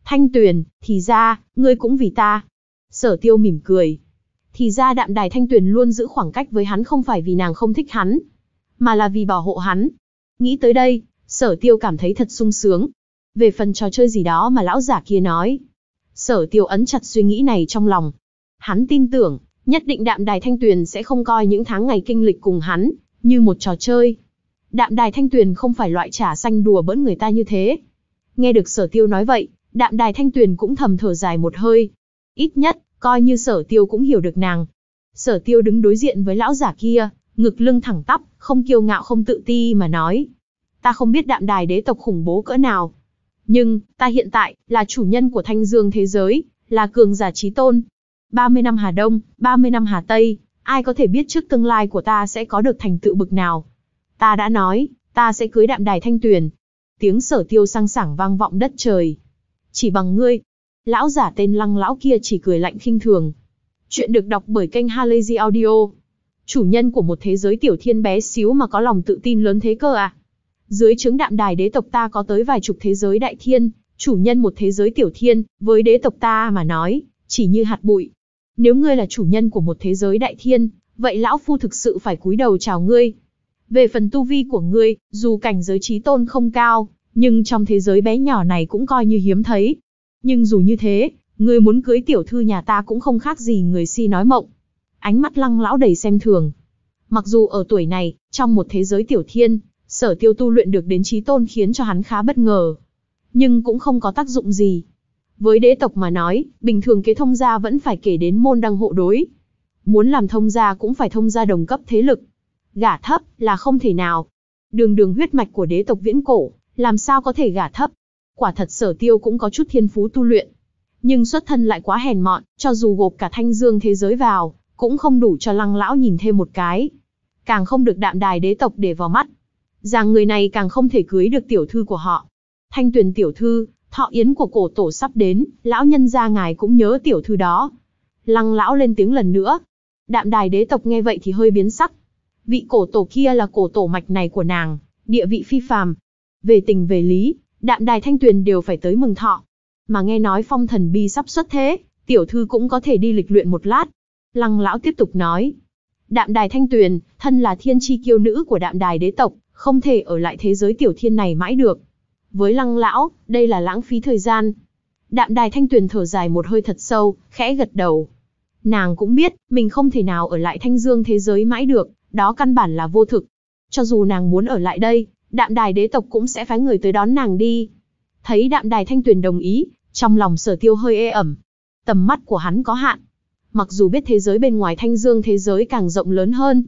Thanh tuyền, thì ra, ngươi cũng vì ta. Sở tiêu mỉm cười. Thì ra đạm đài thanh tuyền luôn giữ khoảng cách với hắn không phải vì nàng không thích hắn, mà là vì bảo hộ hắn. Nghĩ tới đây, sở tiêu cảm thấy thật sung sướng. Về phần trò chơi gì đó mà lão giả kia nói, sở tiêu ấn chặt suy nghĩ này trong lòng. Hắn tin tưởng, nhất định đạm đài thanh tuyền sẽ không coi những tháng ngày kinh lịch cùng hắn, như một trò chơi. Đạm đài thanh tuyền không phải loại trả xanh đùa bỡn người ta như thế. Nghe được sở tiêu nói vậy, đạm đài thanh tuyền cũng thầm thở dài một hơi. Ít nhất, coi như sở tiêu cũng hiểu được nàng. Sở tiêu đứng đối diện với lão giả kia, ngực lưng thẳng tắp, không kiêu ngạo không tự ti mà nói. Ta không biết đạm đài đế tộc khủng bố cỡ nào. Nhưng, ta hiện tại, là chủ nhân của thanh dương thế giới, là cường giả trí tôn. 30 năm Hà Đông, 30 năm Hà Tây, ai có thể biết trước tương lai của ta sẽ có được thành tựu bực nào. Ta đã nói, ta sẽ cưới đạm đài thanh tuyền. Tiếng sở tiêu sang sảng vang vọng đất trời. Chỉ bằng ngươi. Lão giả tên lăng lão kia chỉ cười lạnh khinh thường. Chuyện được đọc bởi kênh Halazy Audio chủ nhân của một thế giới tiểu thiên bé xíu mà có lòng tự tin lớn thế cơ à? Dưới trứng đạm đài đế tộc ta có tới vài chục thế giới đại thiên, chủ nhân một thế giới tiểu thiên, với đế tộc ta mà nói, chỉ như hạt bụi. Nếu ngươi là chủ nhân của một thế giới đại thiên, vậy lão phu thực sự phải cúi đầu chào ngươi. Về phần tu vi của ngươi, dù cảnh giới trí tôn không cao, nhưng trong thế giới bé nhỏ này cũng coi như hiếm thấy. Nhưng dù như thế, ngươi muốn cưới tiểu thư nhà ta cũng không khác gì người si nói mộng, ánh mắt lăng lão đầy xem thường. Mặc dù ở tuổi này, trong một thế giới tiểu thiên, sở tiêu tu luyện được đến trí tôn khiến cho hắn khá bất ngờ. Nhưng cũng không có tác dụng gì. Với đế tộc mà nói, bình thường kế thông gia vẫn phải kể đến môn đăng hộ đối. Muốn làm thông gia cũng phải thông gia đồng cấp thế lực. Gả thấp là không thể nào. Đường đường huyết mạch của đế tộc viễn cổ, làm sao có thể gả thấp. Quả thật sở tiêu cũng có chút thiên phú tu luyện. Nhưng xuất thân lại quá hèn mọn, cho dù gộp cả thanh dương thế giới vào, cũng không đủ cho lăng lão nhìn thêm một cái. Càng không được đạm đài đế tộc để vào mắt. Rằng người này càng không thể cưới được tiểu thư của họ. Thanh tuyền tiểu thư, thọ yến của cổ tổ sắp đến, lão nhân gia ngài cũng nhớ tiểu thư đó. Lăng lão lên tiếng lần nữa. Đạm đài đế tộc nghe vậy thì hơi biến sắc. Vị cổ tổ kia là cổ tổ mạch này của nàng, địa vị phi phàm. Về tình về lý, đạm đài thanh tuyền đều phải tới mừng thọ. Mà nghe nói phong thần bi sắp xuất thế, tiểu thư cũng có thể đi lịch luyện một lát. Lăng lão tiếp tục nói. Đạm đài thanh tuyền, thân là thiên chi kiêu nữ của đạm đài đế tộc, không thể ở lại thế giới tiểu thiên này mãi được. Với lăng lão, đây là lãng phí thời gian. Đạm đài thanh tuyền thở dài một hơi thật sâu, khẽ gật đầu. Nàng cũng biết, mình không thể nào ở lại thanh dương thế giới mãi được, đó căn bản là vô thực. Cho dù nàng muốn ở lại đây, đạm đài đế tộc cũng sẽ phái người tới đón nàng đi. Thấy đạm đài thanh tuyền đồng ý, trong lòng sở tiêu hơi ê ẩm. Tầm mắt của hắn có hạn, mặc dù biết thế giới bên ngoài Thanh Dương thế giới càng rộng lớn hơn,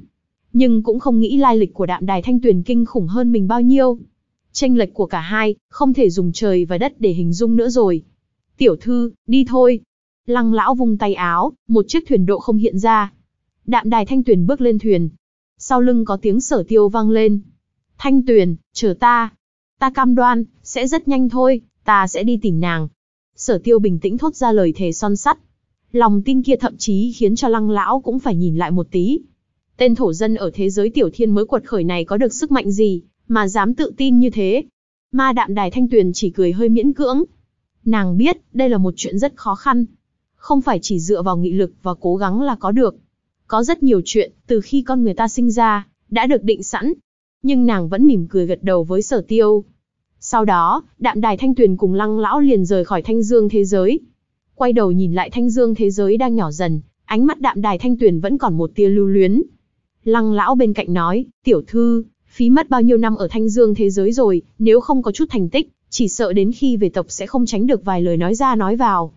nhưng cũng không nghĩ lai lịch của đạm đài Thanh Tuyền kinh khủng hơn mình bao nhiêu. Tranh lệch của cả hai, không thể dùng trời và đất để hình dung nữa rồi. Tiểu thư, đi thôi. Lăng lão vung tay áo, một chiếc thuyền độ không hiện ra. Đạm đài Thanh Tuyền bước lên thuyền. Sau lưng có tiếng sở tiêu vang lên. Thanh Tuyền, chờ ta. Ta cam đoan, sẽ rất nhanh thôi, ta sẽ đi tìm nàng. Sở tiêu bình tĩnh thốt ra lời thề son sắt Lòng tin kia thậm chí khiến cho lăng lão cũng phải nhìn lại một tí. Tên thổ dân ở thế giới tiểu thiên mới quật khởi này có được sức mạnh gì, mà dám tự tin như thế. Ma đạm đài thanh tuyền chỉ cười hơi miễn cưỡng. Nàng biết, đây là một chuyện rất khó khăn. Không phải chỉ dựa vào nghị lực và cố gắng là có được. Có rất nhiều chuyện, từ khi con người ta sinh ra, đã được định sẵn. Nhưng nàng vẫn mỉm cười gật đầu với sở tiêu. Sau đó, đạm đài thanh tuyền cùng lăng lão liền rời khỏi thanh dương thế giới. Quay đầu nhìn lại thanh dương thế giới đang nhỏ dần, ánh mắt đạm đài thanh tuyền vẫn còn một tia lưu luyến. Lăng lão bên cạnh nói, tiểu thư, phí mất bao nhiêu năm ở thanh dương thế giới rồi, nếu không có chút thành tích, chỉ sợ đến khi về tộc sẽ không tránh được vài lời nói ra nói vào.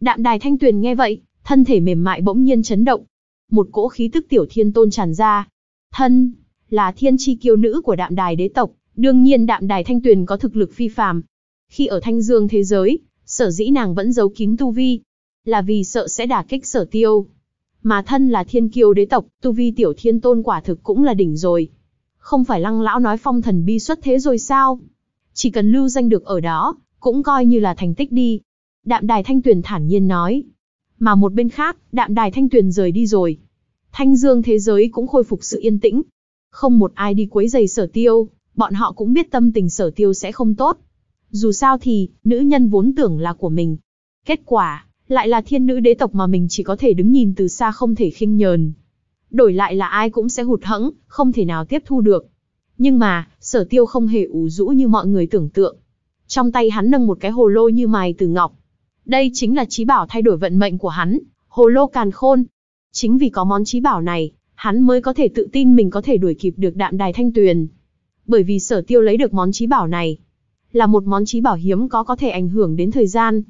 Đạm đài thanh tuyền nghe vậy, thân thể mềm mại bỗng nhiên chấn động. Một cỗ khí tức tiểu thiên tôn tràn ra. Thân, là thiên chi kiêu nữ của đạm đài đế tộc, đương nhiên đạm đài thanh tuyền có thực lực phi phàm. Khi ở thanh dương thế giới, sở dĩ nàng vẫn giấu kín tu vi, là vì sợ sẽ đả kích sở tiêu. Mà thân là thiên kiêu đế tộc, tu vi tiểu thiên tôn quả thực cũng là đỉnh rồi. Không phải lăng lão nói phong thần bi xuất thế rồi sao? Chỉ cần lưu danh được ở đó, cũng coi như là thành tích đi. Đạm đài thanh tuyền thản nhiên nói. Mà một bên khác, đạm đài thanh tuyền rời đi rồi. Thanh dương thế giới cũng khôi phục sự yên tĩnh. Không một ai đi quấy giày sở tiêu, bọn họ cũng biết tâm tình sở tiêu sẽ không tốt. Dù sao thì, nữ nhân vốn tưởng là của mình. Kết quả, lại là thiên nữ đế tộc mà mình chỉ có thể đứng nhìn từ xa không thể khinh nhờn. Đổi lại là ai cũng sẽ hụt hẫng, không thể nào tiếp thu được. Nhưng mà, sở tiêu không hề ủ rũ như mọi người tưởng tượng. Trong tay hắn nâng một cái hồ lô như mài từ ngọc. Đây chính là trí bảo thay đổi vận mệnh của hắn, hồ lô càn khôn. Chính vì có món trí bảo này, hắn mới có thể tự tin mình có thể đuổi kịp được đạm đài thanh tuyền. Bởi vì sở tiêu lấy được món trí bảo này, là một món trí bảo hiếm có có thể ảnh hưởng đến thời gian.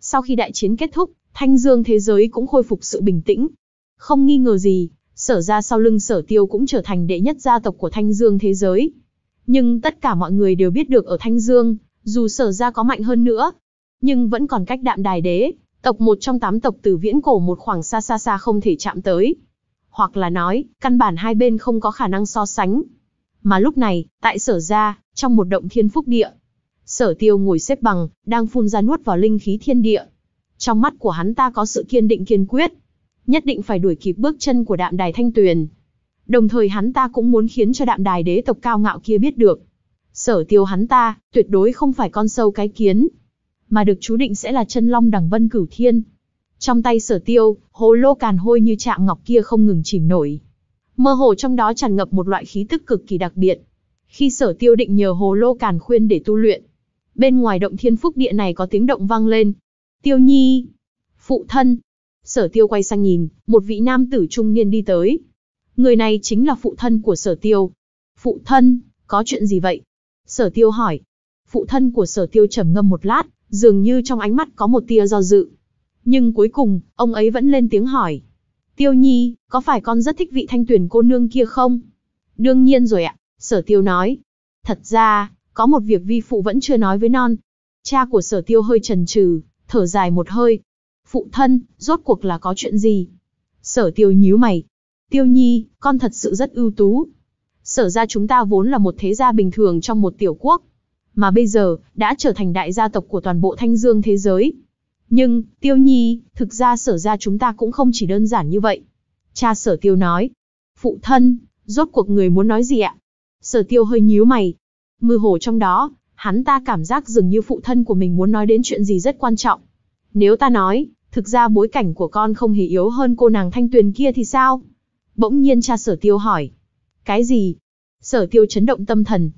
Sau khi đại chiến kết thúc, Thanh Dương thế giới cũng khôi phục sự bình tĩnh. Không nghi ngờ gì, sở ra sau lưng sở tiêu cũng trở thành đệ nhất gia tộc của Thanh Dương thế giới. Nhưng tất cả mọi người đều biết được ở Thanh Dương, dù sở ra có mạnh hơn nữa, nhưng vẫn còn cách đạm đài đế, tộc một trong tám tộc từ viễn cổ một khoảng xa xa xa không thể chạm tới. Hoặc là nói, căn bản hai bên không có khả năng so sánh. Mà lúc này, tại sở ra, trong một động thiên phúc địa, Sở tiêu ngồi xếp bằng, đang phun ra nuốt vào linh khí thiên địa. Trong mắt của hắn ta có sự kiên định kiên quyết. Nhất định phải đuổi kịp bước chân của đạm đài thanh tuyền. Đồng thời hắn ta cũng muốn khiến cho đạm đài đế tộc cao ngạo kia biết được. Sở tiêu hắn ta, tuyệt đối không phải con sâu cái kiến. Mà được chú định sẽ là chân long đằng vân cửu thiên. Trong tay sở tiêu, hồ lô càn hôi như chạm ngọc kia không ngừng chìm nổi. Mơ hồ trong đó tràn ngập một loại khí tức cực kỳ đặc biệt. Khi sở tiêu định nhờ hồ lô càn khuyên để tu luyện, bên ngoài động thiên phúc địa này có tiếng động vang lên. Tiêu nhi, phụ thân, sở tiêu quay sang nhìn, một vị nam tử trung niên đi tới. Người này chính là phụ thân của sở tiêu. Phụ thân, có chuyện gì vậy? Sở tiêu hỏi. Phụ thân của sở tiêu trầm ngâm một lát, dường như trong ánh mắt có một tia do dự. Nhưng cuối cùng, ông ấy vẫn lên tiếng hỏi. Tiêu nhi, có phải con rất thích vị thanh tuyển cô nương kia không? Đương nhiên rồi ạ, sở tiêu nói. Thật ra, có một việc vi phụ vẫn chưa nói với non. Cha của sở tiêu hơi trần trừ, thở dài một hơi. Phụ thân, rốt cuộc là có chuyện gì? Sở tiêu nhíu mày. Tiêu nhi, con thật sự rất ưu tú. Sở ra chúng ta vốn là một thế gia bình thường trong một tiểu quốc. Mà bây giờ, đã trở thành đại gia tộc của toàn bộ thanh dương thế giới. Nhưng, tiêu nhi, thực ra sở ra chúng ta cũng không chỉ đơn giản như vậy. Cha sở tiêu nói. Phụ thân, rốt cuộc người muốn nói gì ạ? Sở tiêu hơi nhíu mày. Mơ hồ trong đó, hắn ta cảm giác dường như phụ thân của mình muốn nói đến chuyện gì rất quan trọng. Nếu ta nói, thực ra bối cảnh của con không hề yếu hơn cô nàng thanh tuyền kia thì sao? Bỗng nhiên cha sở tiêu hỏi. Cái gì? Sở tiêu chấn động tâm thần.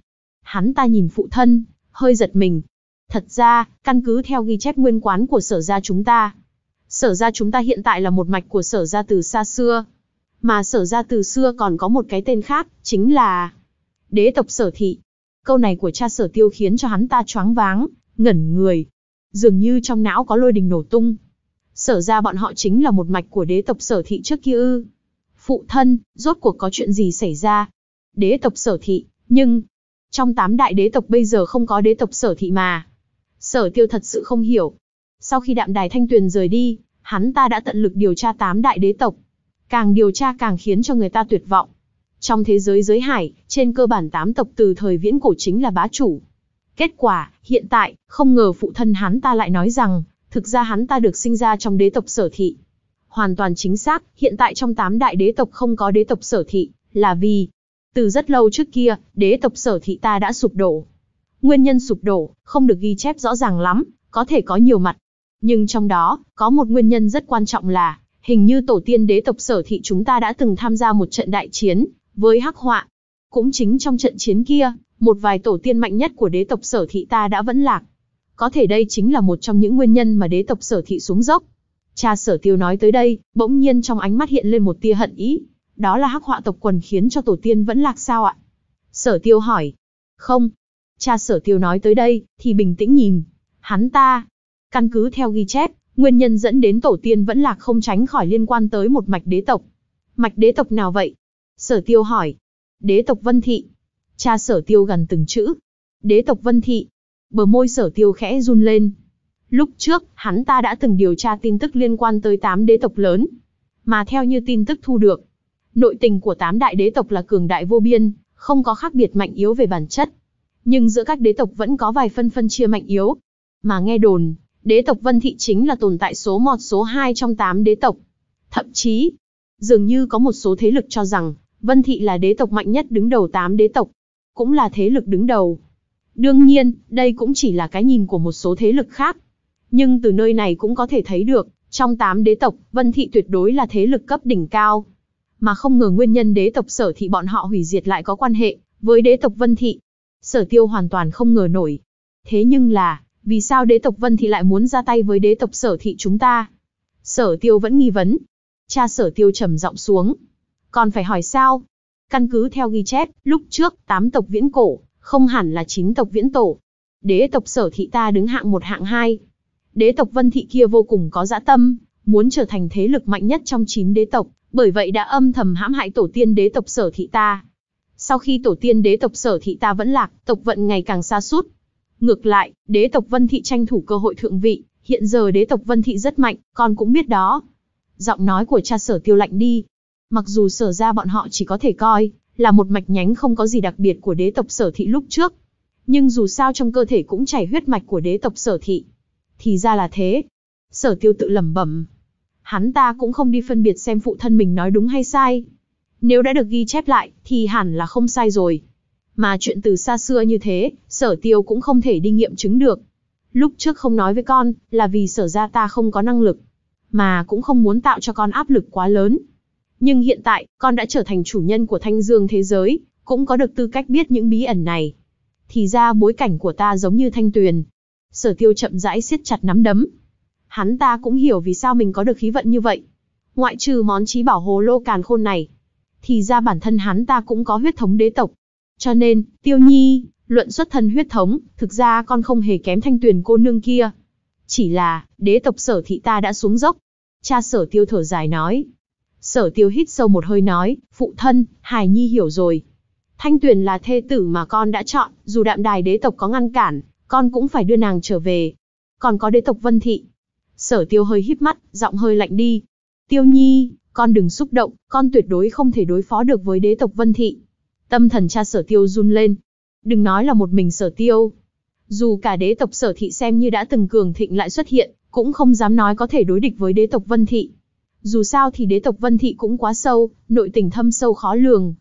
Hắn ta nhìn phụ thân, hơi giật mình. Thật ra, căn cứ theo ghi chép nguyên quán của sở gia chúng ta. Sở gia chúng ta hiện tại là một mạch của sở gia từ xa xưa. Mà sở gia từ xưa còn có một cái tên khác, chính là đế tộc sở thị. Câu này của cha sở tiêu khiến cho hắn ta choáng váng, ngẩn người. Dường như trong não có lôi đình nổ tung. Sở ra bọn họ chính là một mạch của đế tộc sở thị trước kia ư. Phụ thân, rốt cuộc có chuyện gì xảy ra? Đế tộc sở thị, nhưng... Trong tám đại đế tộc bây giờ không có đế tộc sở thị mà. Sở tiêu thật sự không hiểu. Sau khi đạm đài thanh tuyền rời đi, hắn ta đã tận lực điều tra tám đại đế tộc. Càng điều tra càng khiến cho người ta tuyệt vọng. Trong thế giới giới hải, trên cơ bản tám tộc từ thời viễn cổ chính là bá chủ. Kết quả, hiện tại, không ngờ phụ thân hắn ta lại nói rằng, thực ra hắn ta được sinh ra trong đế tộc sở thị. Hoàn toàn chính xác, hiện tại trong tám đại đế tộc không có đế tộc sở thị, là vì, từ rất lâu trước kia, đế tộc sở thị ta đã sụp đổ. Nguyên nhân sụp đổ, không được ghi chép rõ ràng lắm, có thể có nhiều mặt. Nhưng trong đó, có một nguyên nhân rất quan trọng là, hình như tổ tiên đế tộc sở thị chúng ta đã từng tham gia một trận đại chiến, với hắc họa. Cũng chính trong trận chiến kia, một vài tổ tiên mạnh nhất của đế tộc sở thị ta đã vẫn lạc. Có thể đây chính là một trong những nguyên nhân mà đế tộc sở thị xuống dốc. Cha sở tiêu nói tới đây, bỗng nhiên trong ánh mắt hiện lên một tia hận ý. Đó là hắc họa tộc quần khiến cho tổ tiên vẫn lạc sao ạ? Sở tiêu hỏi. Không. Cha sở tiêu nói tới đây, thì bình tĩnh nhìn. Hắn ta. Căn cứ theo ghi chép, nguyên nhân dẫn đến tổ tiên vẫn lạc không tránh khỏi liên quan tới một mạch đế tộc. Mạch đế tộc nào vậy? Sở tiêu hỏi. Đế tộc vân thị. Cha sở tiêu gần từng chữ. Đế tộc vân thị. Bờ môi sở tiêu khẽ run lên. Lúc trước, hắn ta đã từng điều tra tin tức liên quan tới 8 đế tộc lớn. Mà theo như tin tức thu được, nội tình của 8 đại đế tộc là cường đại vô biên, không có khác biệt mạnh yếu về bản chất. Nhưng giữa các đế tộc vẫn có vài phân phân chia mạnh yếu. Mà nghe đồn, đế tộc Vân Thị chính là tồn tại số 1 số 2 trong 8 đế tộc. Thậm chí, dường như có một số thế lực cho rằng, Vân Thị là đế tộc mạnh nhất đứng đầu tám đế tộc, cũng là thế lực đứng đầu. Đương nhiên, đây cũng chỉ là cái nhìn của một số thế lực khác. Nhưng từ nơi này cũng có thể thấy được, trong tám đế tộc, Vân Thị tuyệt đối là thế lực cấp đỉnh cao. Mà không ngờ nguyên nhân đế tộc sở thị bọn họ hủy diệt lại có quan hệ với đế tộc Vân Thị. Sở tiêu hoàn toàn không ngờ nổi. Thế nhưng là, vì sao đế tộc Vân Thị lại muốn ra tay với đế tộc sở thị chúng ta? Sở tiêu vẫn nghi vấn. Cha sở tiêu trầm giọng xuống, còn phải hỏi sao? Căn cứ theo ghi chép, lúc trước, 8 tộc viễn cổ, không hẳn là 9 tộc viễn tổ. Đế tộc sở thị ta đứng hạng một hạng hai. Đế tộc vân thị kia vô cùng có dã tâm, muốn trở thành thế lực mạnh nhất trong 9 đế tộc, bởi vậy đã âm thầm hãm hại tổ tiên đế tộc sở thị ta. Sau khi tổ tiên đế tộc sở thị ta vẫn lạc, tộc vận ngày càng xa sút Ngược lại, đế tộc vân thị tranh thủ cơ hội thượng vị, hiện giờ đế tộc vân thị rất mạnh, con cũng biết đó. Giọng nói của cha sở tiêu lạnh đi, Mặc dù sở ra bọn họ chỉ có thể coi là một mạch nhánh không có gì đặc biệt của đế tộc sở thị lúc trước. Nhưng dù sao trong cơ thể cũng chảy huyết mạch của đế tộc sở thị. Thì ra là thế. Sở tiêu tự lẩm bẩm. Hắn ta cũng không đi phân biệt xem phụ thân mình nói đúng hay sai. Nếu đã được ghi chép lại, thì hẳn là không sai rồi. Mà chuyện từ xa xưa như thế, sở tiêu cũng không thể đi nghiệm chứng được. Lúc trước không nói với con, là vì sở ra ta không có năng lực. Mà cũng không muốn tạo cho con áp lực quá lớn, nhưng hiện tại, con đã trở thành chủ nhân của thanh dương thế giới, cũng có được tư cách biết những bí ẩn này. Thì ra bối cảnh của ta giống như thanh tuyền. Sở tiêu chậm rãi siết chặt nắm đấm. Hắn ta cũng hiểu vì sao mình có được khí vận như vậy. Ngoại trừ món trí bảo hồ lô càn khôn này. Thì ra bản thân hắn ta cũng có huyết thống đế tộc. Cho nên, tiêu nhi, luận xuất thân huyết thống, thực ra con không hề kém thanh tuyền cô nương kia. Chỉ là, đế tộc sở thị ta đã xuống dốc. Cha sở tiêu thở dài nói, Sở tiêu hít sâu một hơi nói, phụ thân, Hải Nhi hiểu rồi. Thanh Tuyền là thê tử mà con đã chọn, dù đạm đài đế tộc có ngăn cản, con cũng phải đưa nàng trở về. Còn có đế tộc Vân Thị. Sở tiêu hơi híp mắt, giọng hơi lạnh đi. Tiêu Nhi, con đừng xúc động, con tuyệt đối không thể đối phó được với đế tộc Vân Thị. Tâm thần cha sở tiêu run lên. Đừng nói là một mình sở tiêu. Dù cả đế tộc sở thị xem như đã từng cường thịnh lại xuất hiện, cũng không dám nói có thể đối địch với đế tộc Vân Thị. Dù sao thì đế tộc Vân Thị cũng quá sâu, nội tình thâm sâu khó lường.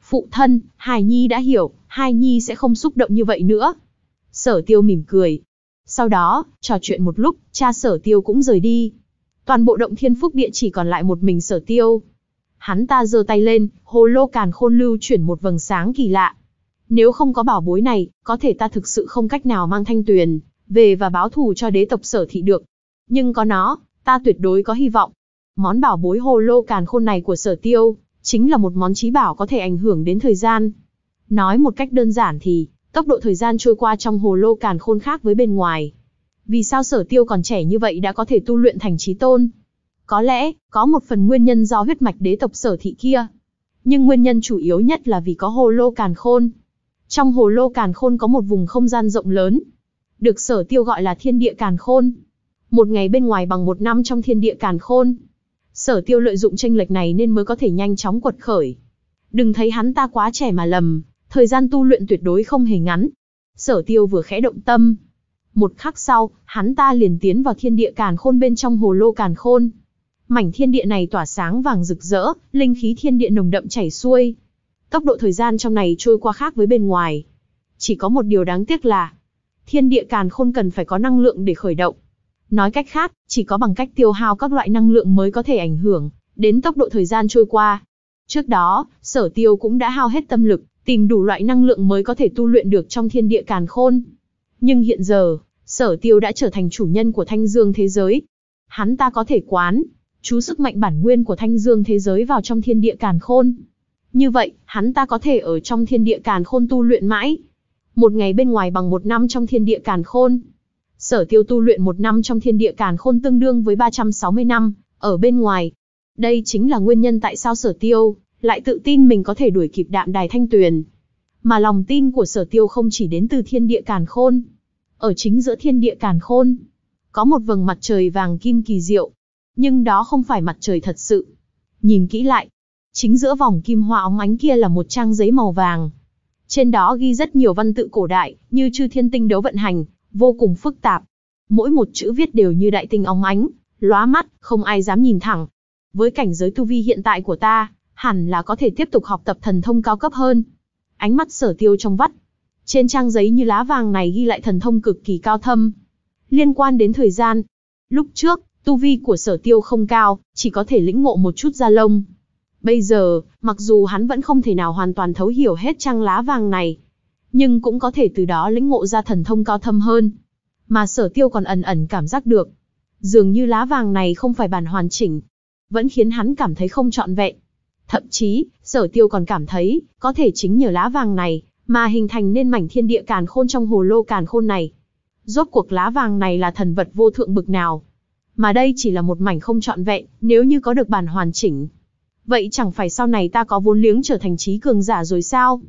Phụ thân, Hải Nhi đã hiểu, Hải Nhi sẽ không xúc động như vậy nữa. Sở tiêu mỉm cười. Sau đó, trò chuyện một lúc, cha sở tiêu cũng rời đi. Toàn bộ động thiên phúc địa chỉ còn lại một mình sở tiêu. Hắn ta giơ tay lên, hồ lô càn khôn lưu chuyển một vầng sáng kỳ lạ. Nếu không có bảo bối này, có thể ta thực sự không cách nào mang thanh tuyền, về và báo thù cho đế tộc sở thị được. Nhưng có nó, ta tuyệt đối có hy vọng. Món bảo bối hồ lô càn khôn này của sở tiêu, chính là một món trí bảo có thể ảnh hưởng đến thời gian. Nói một cách đơn giản thì, tốc độ thời gian trôi qua trong hồ lô càn khôn khác với bên ngoài. Vì sao sở tiêu còn trẻ như vậy đã có thể tu luyện thành trí tôn? Có lẽ, có một phần nguyên nhân do huyết mạch đế tộc sở thị kia. Nhưng nguyên nhân chủ yếu nhất là vì có hồ lô càn khôn. Trong hồ lô càn khôn có một vùng không gian rộng lớn. Được sở tiêu gọi là thiên địa càn khôn. Một ngày bên ngoài bằng một năm trong thiên địa càn khôn. Sở tiêu lợi dụng tranh lệch này nên mới có thể nhanh chóng quật khởi. Đừng thấy hắn ta quá trẻ mà lầm, thời gian tu luyện tuyệt đối không hề ngắn. Sở tiêu vừa khẽ động tâm. Một khắc sau, hắn ta liền tiến vào thiên địa càn khôn bên trong hồ lô càn khôn. Mảnh thiên địa này tỏa sáng vàng rực rỡ, linh khí thiên địa nồng đậm chảy xuôi. Tốc độ thời gian trong này trôi qua khác với bên ngoài. Chỉ có một điều đáng tiếc là, thiên địa càn khôn cần phải có năng lượng để khởi động. Nói cách khác, chỉ có bằng cách tiêu hao các loại năng lượng mới có thể ảnh hưởng đến tốc độ thời gian trôi qua. Trước đó, sở tiêu cũng đã hao hết tâm lực, tìm đủ loại năng lượng mới có thể tu luyện được trong thiên địa càn khôn. Nhưng hiện giờ, sở tiêu đã trở thành chủ nhân của thanh dương thế giới. Hắn ta có thể quán, chú sức mạnh bản nguyên của thanh dương thế giới vào trong thiên địa càn khôn. Như vậy, hắn ta có thể ở trong thiên địa càn khôn tu luyện mãi. Một ngày bên ngoài bằng một năm trong thiên địa càn khôn. Sở tiêu tu luyện một năm trong thiên địa càn khôn tương đương với 360 năm, ở bên ngoài. Đây chính là nguyên nhân tại sao sở tiêu, lại tự tin mình có thể đuổi kịp đạm đài thanh tuyền. Mà lòng tin của sở tiêu không chỉ đến từ thiên địa càn khôn. Ở chính giữa thiên địa càn khôn, có một vầng mặt trời vàng kim kỳ diệu. Nhưng đó không phải mặt trời thật sự. Nhìn kỹ lại, chính giữa vòng kim hoa óng ánh kia là một trang giấy màu vàng. Trên đó ghi rất nhiều văn tự cổ đại, như chư thiên tinh đấu vận hành, vô cùng phức tạp. Mỗi một chữ viết đều như đại tinh óng ánh, lóa mắt, không ai dám nhìn thẳng. Với cảnh giới tu vi hiện tại của ta, hẳn là có thể tiếp tục học tập thần thông cao cấp hơn. Ánh mắt sở tiêu trong vắt. Trên trang giấy như lá vàng này ghi lại thần thông cực kỳ cao thâm. Liên quan đến thời gian. Lúc trước, tu vi của sở tiêu không cao, chỉ có thể lĩnh ngộ một chút ra lông. Bây giờ, mặc dù hắn vẫn không thể nào hoàn toàn thấu hiểu hết trang lá vàng này, nhưng cũng có thể từ đó lĩnh ngộ ra thần thông cao thâm hơn. Mà sở tiêu còn ẩn ẩn cảm giác được. Dường như lá vàng này không phải bản hoàn chỉnh. Vẫn khiến hắn cảm thấy không trọn vẹn. Thậm chí, sở tiêu còn cảm thấy, có thể chính nhờ lá vàng này, mà hình thành nên mảnh thiên địa càn khôn trong hồ lô càn khôn này. Rốt cuộc lá vàng này là thần vật vô thượng bực nào. Mà đây chỉ là một mảnh không trọn vẹn, nếu như có được bản hoàn chỉnh. Vậy chẳng phải sau này ta có vốn liếng trở thành trí cường giả rồi sao?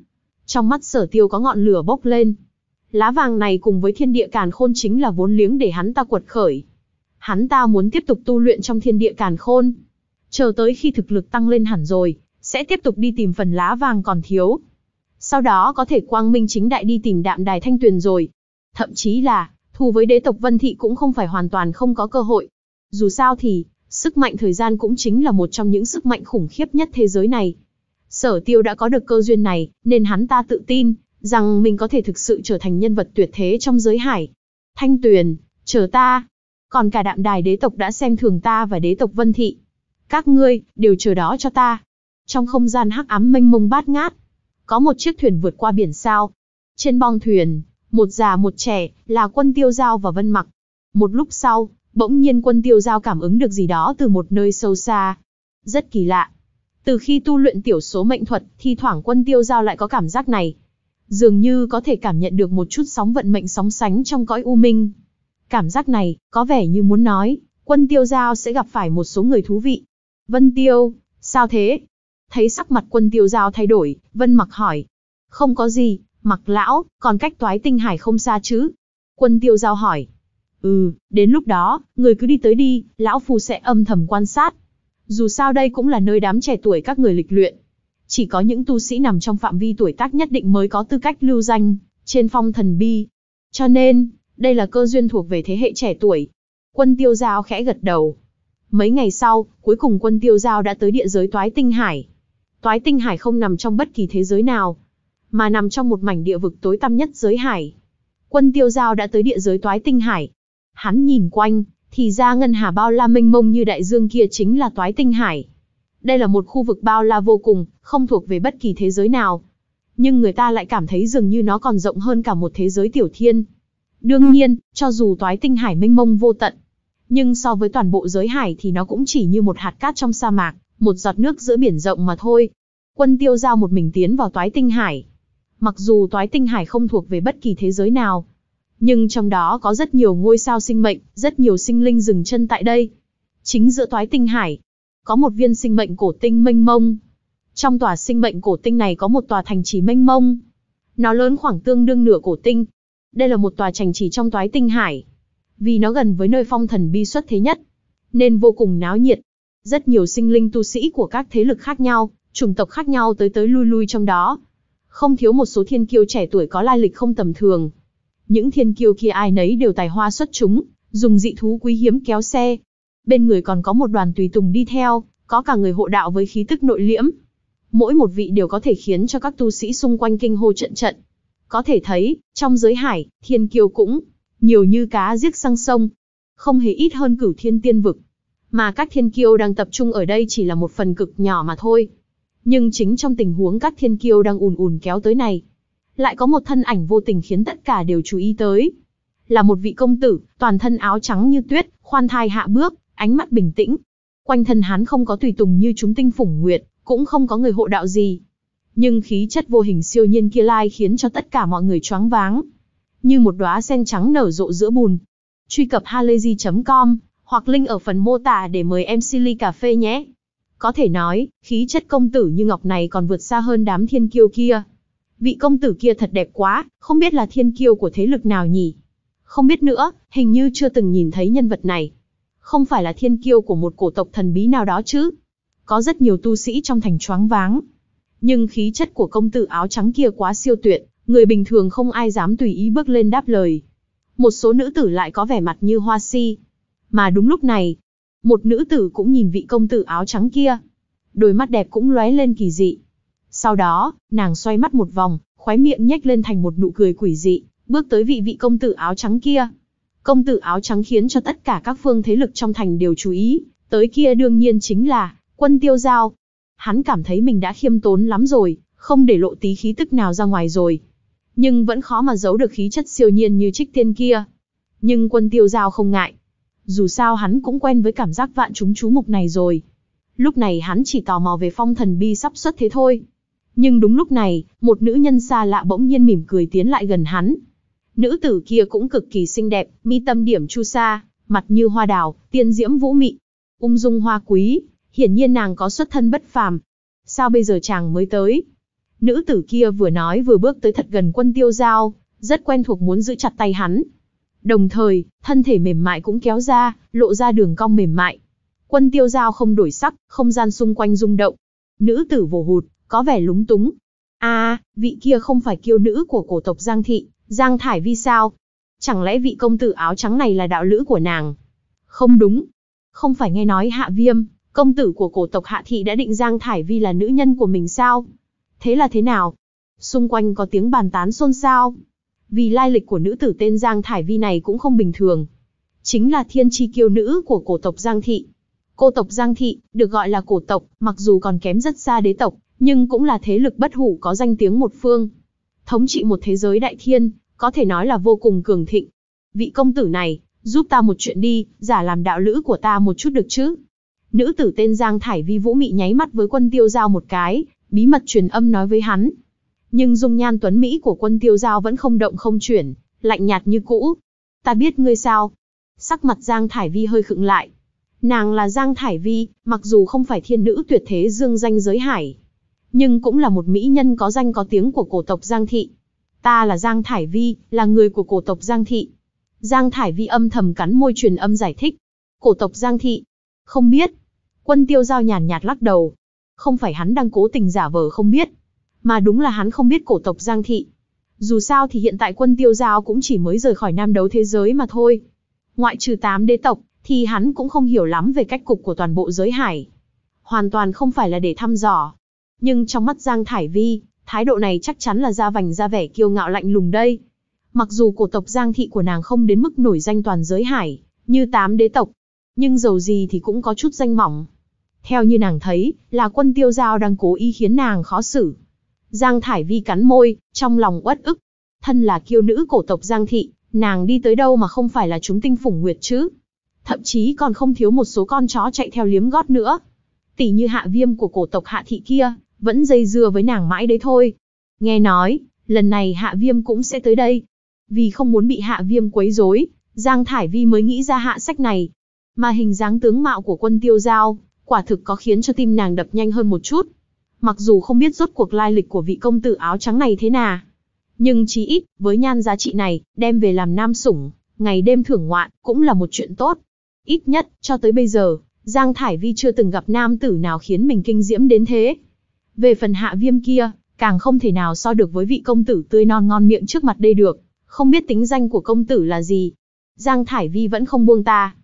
Trong mắt sở tiêu có ngọn lửa bốc lên. Lá vàng này cùng với thiên địa càn khôn chính là vốn liếng để hắn ta quật khởi. Hắn ta muốn tiếp tục tu luyện trong thiên địa càn khôn. Chờ tới khi thực lực tăng lên hẳn rồi, sẽ tiếp tục đi tìm phần lá vàng còn thiếu. Sau đó có thể quang minh chính đại đi tìm đạm đài thanh tuyền rồi. Thậm chí là, thù với đế tộc Vân Thị cũng không phải hoàn toàn không có cơ hội. Dù sao thì, sức mạnh thời gian cũng chính là một trong những sức mạnh khủng khiếp nhất thế giới này. Sở tiêu đã có được cơ duyên này, nên hắn ta tự tin, rằng mình có thể thực sự trở thành nhân vật tuyệt thế trong giới hải. Thanh Tuyền, chờ ta. Còn cả đạm đài đế tộc đã xem thường ta và đế tộc Vân Thị. Các ngươi, đều chờ đó cho ta. Trong không gian hắc ám mênh mông bát ngát, có một chiếc thuyền vượt qua biển sao. Trên bong thuyền, một già một trẻ, là quân tiêu giao và vân mặc. Một lúc sau, bỗng nhiên quân tiêu giao cảm ứng được gì đó từ một nơi sâu xa. Rất kỳ lạ, từ khi tu luyện tiểu số mệnh thuật, thi thoảng quân tiêu giao lại có cảm giác này. Dường như có thể cảm nhận được một chút sóng vận mệnh sóng sánh trong cõi u minh. Cảm giác này, có vẻ như muốn nói, quân tiêu giao sẽ gặp phải một số người thú vị. Vân tiêu, sao thế? Thấy sắc mặt quân tiêu giao thay đổi, Vân mặc hỏi. Không có gì, mặc lão, còn cách toái tinh hải không xa chứ? Quân tiêu giao hỏi. Ừ, đến lúc đó, người cứ đi tới đi, lão phù sẽ âm thầm quan sát. Dù sao đây cũng là nơi đám trẻ tuổi các người lịch luyện. Chỉ có những tu sĩ nằm trong phạm vi tuổi tác nhất định mới có tư cách lưu danh trên phong thần bi. Cho nên, đây là cơ duyên thuộc về thế hệ trẻ tuổi. Quân tiêu giao khẽ gật đầu. Mấy ngày sau, cuối cùng quân tiêu giao đã tới địa giới Toái Tinh Hải. Toái Tinh Hải không nằm trong bất kỳ thế giới nào, mà nằm trong một mảnh địa vực tối tăm nhất giới hải. Quân tiêu giao đã tới địa giới Toái Tinh Hải. Hắn nhìn quanh, thì ra ngân hà bao la mênh mông như đại dương kia chính là toái tinh hải. Đây là một khu vực bao la vô cùng, không thuộc về bất kỳ thế giới nào. Nhưng người ta lại cảm thấy dường như nó còn rộng hơn cả một thế giới tiểu thiên. Đương nhiên, cho dù toái tinh hải mênh mông vô tận, nhưng so với toàn bộ giới hải thì nó cũng chỉ như một hạt cát trong sa mạc, một giọt nước giữa biển rộng mà thôi. Quân tiêu giao một mình tiến vào toái tinh hải. Mặc dù toái tinh hải không thuộc về bất kỳ thế giới nào, nhưng trong đó có rất nhiều ngôi sao sinh mệnh, rất nhiều sinh linh dừng chân tại đây. Chính giữa toái tinh hải, có một viên sinh mệnh cổ tinh mênh mông. Trong tòa sinh mệnh cổ tinh này có một tòa thành trì mênh mông. Nó lớn khoảng tương đương nửa cổ tinh. Đây là một tòa thành trì trong toái tinh hải. Vì nó gần với nơi phong thần bi xuất thế nhất, nên vô cùng náo nhiệt. Rất nhiều sinh linh tu sĩ của các thế lực khác nhau, chủng tộc khác nhau tới tới lui lui trong đó. Không thiếu một số thiên kiêu trẻ tuổi có lai lịch không tầm thường, những thiên kiêu kia ai nấy đều tài hoa xuất chúng, dùng dị thú quý hiếm kéo xe. Bên người còn có một đoàn tùy tùng đi theo, có cả người hộ đạo với khí tức nội liễm. Mỗi một vị đều có thể khiến cho các tu sĩ xung quanh kinh hô trận trận. Có thể thấy, trong giới hải, thiên kiêu cũng nhiều như cá giết sang sông, không hề ít hơn cửu thiên tiên vực. Mà các thiên kiêu đang tập trung ở đây chỉ là một phần cực nhỏ mà thôi. Nhưng chính trong tình huống các thiên kiêu đang ùn ùn kéo tới này, lại có một thân ảnh vô tình khiến tất cả đều chú ý tới. Là một vị công tử, toàn thân áo trắng như tuyết, khoan thai hạ bước, ánh mắt bình tĩnh. Quanh thân hắn không có tùy tùng như chúng tinh phủng nguyệt, cũng không có người hộ đạo gì. Nhưng khí chất vô hình siêu nhiên kia lai khiến cho tất cả mọi người choáng váng. Như một đóa sen trắng nở rộ giữa bùn. Truy cập halayzi.com hoặc link ở phần mô tả để mời em Silly Cà Phê nhé. Có thể nói, khí chất công tử như ngọc này còn vượt xa hơn đám thiên kiêu kia vị công tử kia thật đẹp quá, không biết là thiên kiêu của thế lực nào nhỉ? Không biết nữa, hình như chưa từng nhìn thấy nhân vật này. Không phải là thiên kiêu của một cổ tộc thần bí nào đó chứ? Có rất nhiều tu sĩ trong thành choáng váng. Nhưng khí chất của công tử áo trắng kia quá siêu tuyệt, người bình thường không ai dám tùy ý bước lên đáp lời. Một số nữ tử lại có vẻ mặt như hoa si. Mà đúng lúc này, một nữ tử cũng nhìn vị công tử áo trắng kia. Đôi mắt đẹp cũng lóe lên kỳ dị. Sau đó, nàng xoay mắt một vòng, khóe miệng nhếch lên thành một nụ cười quỷ dị, bước tới vị vị công tử áo trắng kia. Công tử áo trắng khiến cho tất cả các phương thế lực trong thành đều chú ý, tới kia đương nhiên chính là quân tiêu giao. Hắn cảm thấy mình đã khiêm tốn lắm rồi, không để lộ tí khí tức nào ra ngoài rồi. Nhưng vẫn khó mà giấu được khí chất siêu nhiên như trích tiên kia. Nhưng quân tiêu giao không ngại. Dù sao hắn cũng quen với cảm giác vạn chúng chú mục này rồi. Lúc này hắn chỉ tò mò về phong thần bi sắp xuất thế thôi. Nhưng đúng lúc này, một nữ nhân xa lạ bỗng nhiên mỉm cười tiến lại gần hắn. Nữ tử kia cũng cực kỳ xinh đẹp, mi tâm điểm chu sa, mặt như hoa đào, tiên diễm vũ mị, ung dung hoa quý, hiển nhiên nàng có xuất thân bất phàm. Sao bây giờ chàng mới tới? Nữ tử kia vừa nói vừa bước tới thật gần quân tiêu giao, rất quen thuộc muốn giữ chặt tay hắn. Đồng thời, thân thể mềm mại cũng kéo ra, lộ ra đường cong mềm mại. Quân tiêu giao không đổi sắc, không gian xung quanh rung động. Nữ tử vồ hụt, có vẻ lúng túng. À, vị kia không phải kiêu nữ của cổ tộc Giang Thị, Giang Thải Vi sao? Chẳng lẽ vị công tử áo trắng này là đạo lữ của nàng? Không đúng. Không phải nghe nói Hạ Viêm, công tử của cổ tộc Hạ Thị đã định Giang Thải Vi là nữ nhân của mình sao? Thế là thế nào? Xung quanh có tiếng bàn tán xôn xao. Vì lai lịch của nữ tử tên Giang Thải Vi này cũng không bình thường. Chính là thiên tri kiêu nữ của cổ tộc Giang Thị. Cô tộc Giang Thị, được gọi là cổ tộc, mặc dù còn kém rất xa đế tộc, nhưng cũng là thế lực bất hủ có danh tiếng một phương. Thống trị một thế giới đại thiên, có thể nói là vô cùng cường thịnh. Vị công tử này, giúp ta một chuyện đi, giả làm đạo lữ của ta một chút được chứ? Nữ tử tên Giang Thải Vi Vũ Mị nháy mắt với quân tiêu giao một cái, bí mật truyền âm nói với hắn. Nhưng dung nhan tuấn Mỹ của quân tiêu giao vẫn không động không chuyển, lạnh nhạt như cũ. Ta biết ngươi sao? Sắc mặt Giang Thải Vi hơi khựng lại. Nàng là Giang Thải Vi, mặc dù không phải thiên nữ tuyệt thế dương danh giới hải, nhưng cũng là một mỹ nhân có danh có tiếng của cổ tộc Giang Thị. Ta là Giang Thải Vi, là người của cổ tộc Giang Thị. Giang Thải Vi âm thầm cắn môi truyền âm giải thích. Cổ tộc Giang Thị. Không biết. Quân tiêu giao nhàn nhạt lắc đầu. Không phải hắn đang cố tình giả vờ không biết. Mà đúng là hắn không biết cổ tộc Giang Thị. Dù sao thì hiện tại quân tiêu giao cũng chỉ mới rời khỏi nam đấu thế giới mà thôi. Ngoại trừ tám đế tộc, thì hắn cũng không hiểu lắm về cách cục của toàn bộ giới hải. Hoàn toàn không phải là để thăm dò, nhưng trong mắt Giang Thải Vi, thái độ này chắc chắn là ra vành ra vẻ kiêu ngạo lạnh lùng đây. Mặc dù cổ tộc Giang thị của nàng không đến mức nổi danh toàn giới hải, như tám đế tộc, nhưng dầu gì thì cũng có chút danh mỏng. Theo như nàng thấy, là quân tiêu giao đang cố ý khiến nàng khó xử. Giang Thải Vi cắn môi, trong lòng uất ức. Thân là kiêu nữ cổ tộc Giang thị, nàng đi tới đâu mà không phải là chúng tinh phủng nguyệt chứ? Thậm chí còn không thiếu một số con chó chạy theo liếm gót nữa. Tỷ như hạ viêm của cổ tộc hạ thị kia, vẫn dây dưa với nàng mãi đấy thôi. Nghe nói, lần này Hạ Viêm cũng sẽ tới đây. Vì không muốn bị Hạ Viêm quấy rối, Giang Thải Vi mới nghĩ ra hạ sách này. Mà hình dáng tướng mạo của quân tiêu giao, quả thực có khiến cho tim nàng đập nhanh hơn một chút. Mặc dù không biết rốt cuộc lai lịch của vị công tử áo trắng này thế nào. Nhưng chí ít, với nhan giá trị này, đem về làm nam sủng, ngày đêm thưởng ngoạn, cũng là một chuyện tốt. Ít nhất, cho tới bây giờ, Giang Thải Vi chưa từng gặp nam tử nào khiến mình kinh diễm đến thế. Về phần hạ viêm kia, càng không thể nào so được với vị công tử tươi non ngon miệng trước mặt đây được, không biết tính danh của công tử là gì. Giang Thải Vi vẫn không buông ta.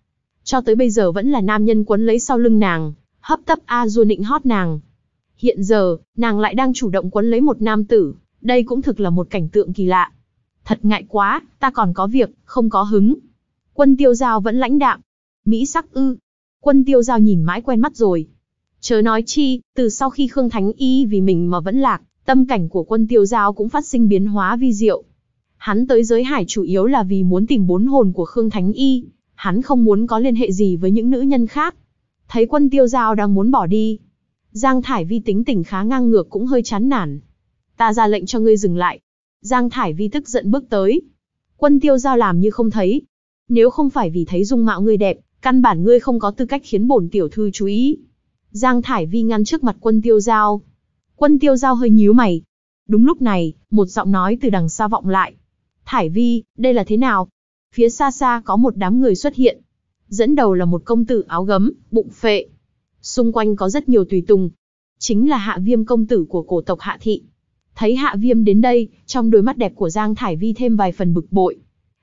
Cho tới bây giờ vẫn là nam nhân quấn lấy sau lưng nàng, hấp tấp a du nịnh hót nàng. Hiện giờ, nàng lại đang chủ động quấn lấy một nam tử, đây cũng thực là một cảnh tượng kỳ lạ. Thật ngại quá, ta còn có việc, không có hứng. Quân tiêu giao vẫn lãnh đạm. Mỹ sắc ư. Quân tiêu giao nhìn mãi quen mắt rồi, Chớ nói chi, từ sau khi Khương Thánh Y vì mình mà vẫn lạc, tâm cảnh của quân tiêu giao cũng phát sinh biến hóa vi diệu. Hắn tới giới hải chủ yếu là vì muốn tìm bốn hồn của Khương Thánh Y, hắn không muốn có liên hệ gì với những nữ nhân khác. Thấy quân tiêu giao đang muốn bỏ đi. Giang Thải Vi tính tình khá ngang ngược cũng hơi chán nản. Ta ra lệnh cho ngươi dừng lại. Giang Thải Vi tức giận bước tới. Quân tiêu giao làm như không thấy. Nếu không phải vì thấy dung mạo ngươi đẹp, căn bản ngươi không có tư cách khiến bổn tiểu thư chú ý. Giang Thải Vi ngăn trước mặt quân tiêu giao. Quân tiêu giao hơi nhíu mày. Đúng lúc này, một giọng nói từ đằng xa vọng lại. Thải Vi, đây là thế nào? Phía xa xa có một đám người xuất hiện. Dẫn đầu là một công tử áo gấm, bụng phệ. Xung quanh có rất nhiều tùy tùng. Chính là hạ viêm công tử của cổ tộc hạ thị. Thấy hạ viêm đến đây, trong đôi mắt đẹp của Giang Thải Vi thêm vài phần bực bội.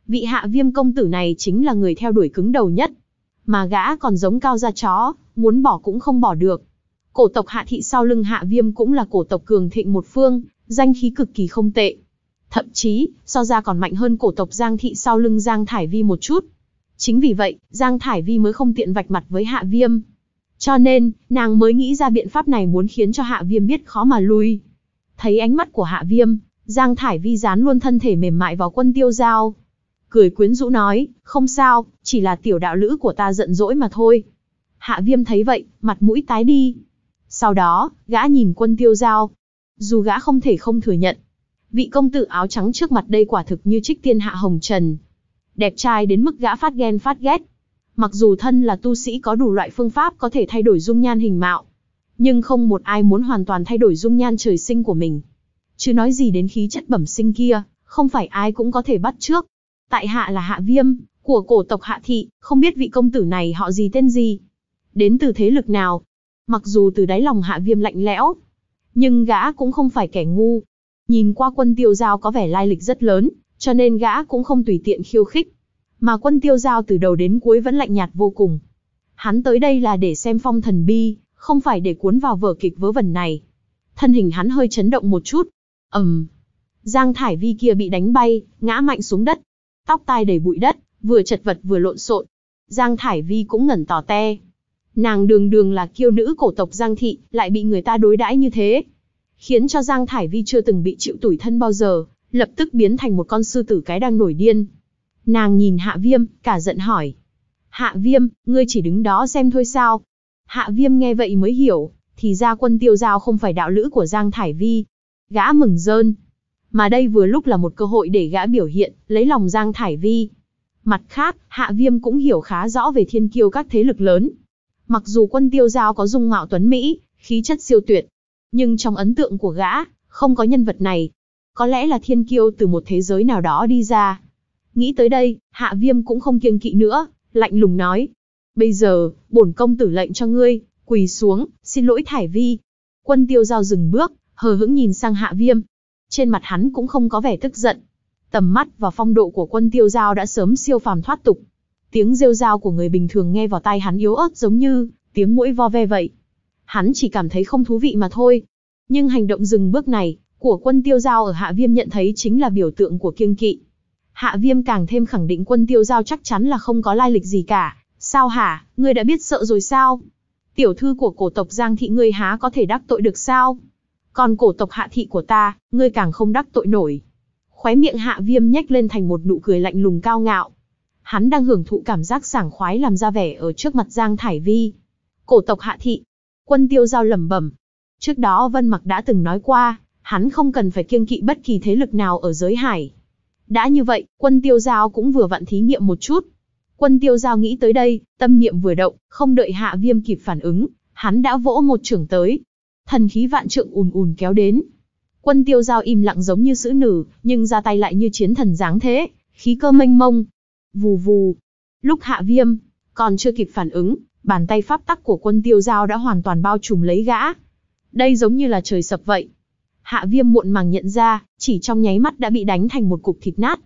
Vị hạ viêm công tử này chính là người theo đuổi cứng đầu nhất. Mà gã còn giống cao da chó, muốn bỏ cũng không bỏ được. Cổ tộc Hạ Thị sau lưng Hạ Viêm cũng là cổ tộc cường thịnh một phương, danh khí cực kỳ không tệ. Thậm chí, so ra còn mạnh hơn cổ tộc Giang Thị sau lưng Giang Thải Vi một chút. Chính vì vậy, Giang Thải Vi mới không tiện vạch mặt với Hạ Viêm. Cho nên, nàng mới nghĩ ra biện pháp này muốn khiến cho Hạ Viêm biết khó mà lui. Thấy ánh mắt của Hạ Viêm, Giang Thải Vi dán luôn thân thể mềm mại vào quân tiêu giao. Cười quyến rũ nói, không sao, chỉ là tiểu đạo lữ của ta giận dỗi mà thôi. Hạ viêm thấy vậy, mặt mũi tái đi. Sau đó, gã nhìn quân tiêu giao. Dù gã không thể không thừa nhận, vị công tử áo trắng trước mặt đây quả thực như trích tiên hạ hồng trần. Đẹp trai đến mức gã phát ghen phát ghét. Mặc dù thân là tu sĩ có đủ loại phương pháp có thể thay đổi dung nhan hình mạo, nhưng không một ai muốn hoàn toàn thay đổi dung nhan trời sinh của mình. Chứ nói gì đến khí chất bẩm sinh kia, không phải ai cũng có thể bắt trước. Tại hạ là hạ viêm, của cổ tộc hạ thị, không biết vị công tử này họ gì tên gì, đến từ thế lực nào. Mặc dù từ đáy lòng hạ viêm lạnh lẽo, nhưng gã cũng không phải kẻ ngu. Nhìn qua quân tiêu giao có vẻ lai lịch rất lớn, cho nên gã cũng không tùy tiện khiêu khích. Mà quân tiêu giao từ đầu đến cuối vẫn lạnh nhạt vô cùng. Hắn tới đây là để xem phong thần bi, không phải để cuốn vào vở kịch vớ vẩn này. Thân hình hắn hơi chấn động một chút. ầm, um, Giang Thải Vi kia bị đánh bay, ngã mạnh xuống đất. Tóc tai đầy bụi đất, vừa chật vật vừa lộn xộn. Giang Thải Vi cũng ngẩn tỏ te. Nàng đường đường là kiêu nữ cổ tộc Giang Thị, lại bị người ta đối đãi như thế. Khiến cho Giang Thải Vi chưa từng bị chịu tủi thân bao giờ, lập tức biến thành một con sư tử cái đang nổi điên. Nàng nhìn Hạ Viêm, cả giận hỏi. Hạ Viêm, ngươi chỉ đứng đó xem thôi sao? Hạ Viêm nghe vậy mới hiểu, thì ra quân tiêu giao không phải đạo lữ của Giang Thải Vi. Gã mừng rơn. Mà đây vừa lúc là một cơ hội để gã biểu hiện, lấy lòng Giang Thải Vi. Mặt khác, Hạ Viêm cũng hiểu khá rõ về thiên kiêu các thế lực lớn. Mặc dù quân tiêu giao có dung mạo tuấn Mỹ, khí chất siêu tuyệt, nhưng trong ấn tượng của gã, không có nhân vật này. Có lẽ là thiên kiêu từ một thế giới nào đó đi ra. Nghĩ tới đây, hạ viêm cũng không kiêng kỵ nữa, lạnh lùng nói. Bây giờ, bổn công tử lệnh cho ngươi, quỳ xuống, xin lỗi thải vi. Quân tiêu giao dừng bước, hờ hững nhìn sang hạ viêm. Trên mặt hắn cũng không có vẻ tức giận. Tầm mắt và phong độ của quân tiêu giao đã sớm siêu phàm thoát tục. Tiếng rêu rao của người bình thường nghe vào tai hắn yếu ớt giống như tiếng mũi vo ve vậy. Hắn chỉ cảm thấy không thú vị mà thôi. Nhưng hành động dừng bước này của quân tiêu giao ở Hạ Viêm nhận thấy chính là biểu tượng của kiêng kỵ. Hạ Viêm càng thêm khẳng định quân tiêu giao chắc chắn là không có lai lịch gì cả. Sao hả, ngươi đã biết sợ rồi sao? Tiểu thư của cổ tộc Giang Thị ngươi há có thể đắc tội được sao? Còn cổ tộc Hạ Thị của ta, ngươi càng không đắc tội nổi. Khóe miệng Hạ Viêm nhếch lên thành một nụ cười lạnh lùng cao ngạo hắn đang hưởng thụ cảm giác sảng khoái làm ra vẻ ở trước mặt Giang Thải Vi. Cổ tộc hạ thị, quân tiêu giao lẩm bẩm. Trước đó Vân Mặc đã từng nói qua, hắn không cần phải kiêng kỵ bất kỳ thế lực nào ở giới hải. Đã như vậy, quân tiêu giao cũng vừa vặn thí nghiệm một chút. Quân tiêu giao nghĩ tới đây, tâm niệm vừa động, không đợi hạ viêm kịp phản ứng, hắn đã vỗ một trưởng tới. Thần khí vạn trượng ùn ùn kéo đến. Quân tiêu giao im lặng giống như sữ nữ, nhưng ra tay lại như chiến thần dáng thế, khí cơ mênh mông, Vù vù. Lúc hạ viêm, còn chưa kịp phản ứng, bàn tay pháp tắc của quân tiêu giao đã hoàn toàn bao trùm lấy gã. Đây giống như là trời sập vậy. Hạ viêm muộn màng nhận ra, chỉ trong nháy mắt đã bị đánh thành một cục thịt nát.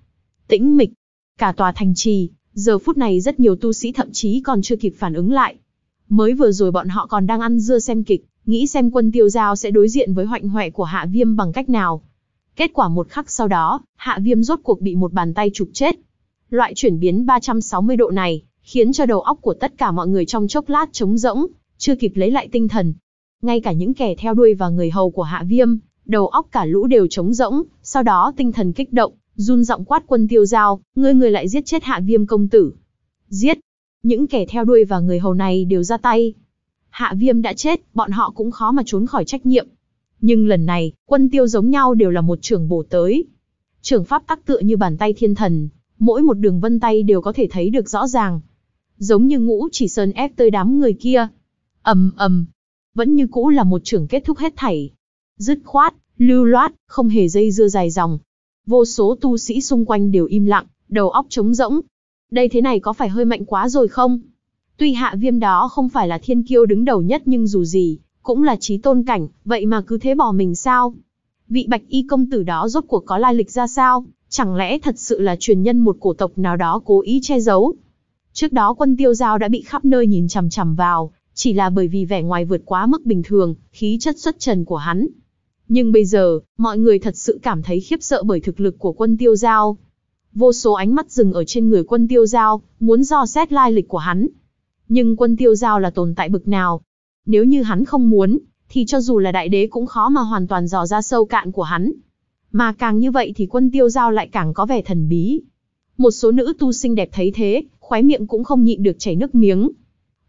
Tĩnh mịch. Cả tòa thành trì, giờ phút này rất nhiều tu sĩ thậm chí còn chưa kịp phản ứng lại. Mới vừa rồi bọn họ còn đang ăn dưa xem kịch, nghĩ xem quân tiêu giao sẽ đối diện với hoạnh hoẹ của hạ viêm bằng cách nào. Kết quả một khắc sau đó, hạ viêm rốt cuộc bị một bàn tay chụp chết. Loại chuyển biến 360 độ này, khiến cho đầu óc của tất cả mọi người trong chốc lát trống rỗng, chưa kịp lấy lại tinh thần. Ngay cả những kẻ theo đuôi và người hầu của Hạ Viêm, đầu óc cả lũ đều trống rỗng, sau đó tinh thần kích động, run giọng quát quân tiêu giao, ngươi người lại giết chết Hạ Viêm công tử. Giết! Những kẻ theo đuôi và người hầu này đều ra tay. Hạ Viêm đã chết, bọn họ cũng khó mà trốn khỏi trách nhiệm. Nhưng lần này, quân tiêu giống nhau đều là một trưởng bổ tới. Trưởng pháp tắc tựa như bàn tay thiên thần, mỗi một đường vân tay đều có thể thấy được rõ ràng. Giống như ngũ chỉ sơn ép tới đám người kia. ầm ầm, vẫn như cũ là một trưởng kết thúc hết thảy. Dứt khoát, lưu loát, không hề dây dưa dài dòng. Vô số tu sĩ xung quanh đều im lặng, đầu óc trống rỗng. Đây thế này có phải hơi mạnh quá rồi không? Tuy hạ viêm đó không phải là thiên kiêu đứng đầu nhất nhưng dù gì, cũng là trí tôn cảnh, vậy mà cứ thế bỏ mình sao? Vị bạch y công tử đó rốt cuộc có lai lịch ra sao, Chẳng lẽ thật sự là truyền nhân một cổ tộc nào đó cố ý che giấu? Trước đó quân tiêu giao đã bị khắp nơi nhìn chằm chằm vào, chỉ là bởi vì vẻ ngoài vượt quá mức bình thường, khí chất xuất trần của hắn. Nhưng bây giờ, mọi người thật sự cảm thấy khiếp sợ bởi thực lực của quân tiêu giao. Vô số ánh mắt dừng ở trên người quân tiêu giao, muốn dò xét lai lịch của hắn. Nhưng quân tiêu giao là tồn tại bực nào? Nếu như hắn không muốn, thì cho dù là đại đế cũng khó mà hoàn toàn dò ra sâu cạn của hắn. Mà càng như vậy thì quân tiêu giao lại càng có vẻ thần bí. Một số nữ tu sinh đẹp thấy thế, khoái miệng cũng không nhịn được chảy nước miếng.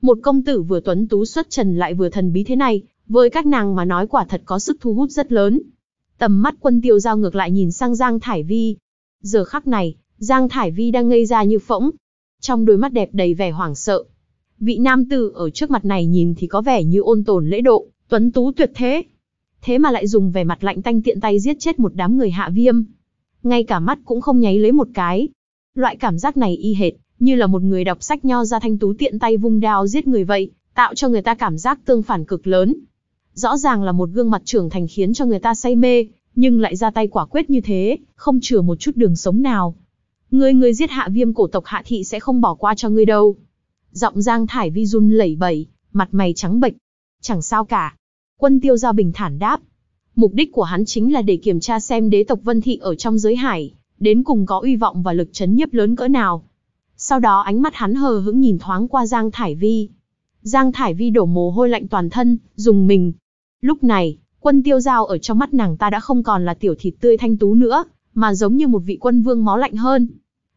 Một công tử vừa tuấn tú xuất trần lại vừa thần bí thế này, với các nàng mà nói quả thật có sức thu hút rất lớn. Tầm mắt quân tiêu giao ngược lại nhìn sang Giang Thải Vi. Giờ khắc này, Giang Thải Vi đang ngây ra như phỗng. Trong đôi mắt đẹp đầy vẻ hoảng sợ. Vị nam tử ở trước mặt này nhìn thì có vẻ như ôn tồn lễ độ, tuấn tú tuyệt thế, thế mà lại dùng vẻ mặt lạnh tanh tiện tay giết chết một đám người hạ viêm. Ngay cả mắt cũng không nháy lấy một cái. Loại cảm giác này y hệt, như là một người đọc sách nho ra thanh tú tiện tay vung đao giết người vậy, tạo cho người ta cảm giác tương phản cực lớn. Rõ ràng là một gương mặt trưởng thành khiến cho người ta say mê, nhưng lại ra tay quả quyết như thế, không chừa một chút đường sống nào. Người người giết hạ viêm cổ tộc hạ thị sẽ không bỏ qua cho ngươi đâu. Giọng Giang Thải Vi run lẩy bẩy, mặt mày trắng bệch. Chẳng sao cả, Quân tiêu giao bình thản đáp. Mục đích của hắn chính là để kiểm tra xem đế tộc Vân Thị ở trong giới hải, đến cùng có uy vọng và lực chấn nhiếp lớn cỡ nào. Sau đó ánh mắt hắn hờ hững nhìn thoáng qua Giang Thải Vi. Giang Thải Vi đổ mồ hôi lạnh toàn thân, dùng mình. Lúc này, quân tiêu giao ở trong mắt nàng ta đã không còn là tiểu thịt tươi thanh tú nữa, mà giống như một vị quân vương máu lạnh hơn.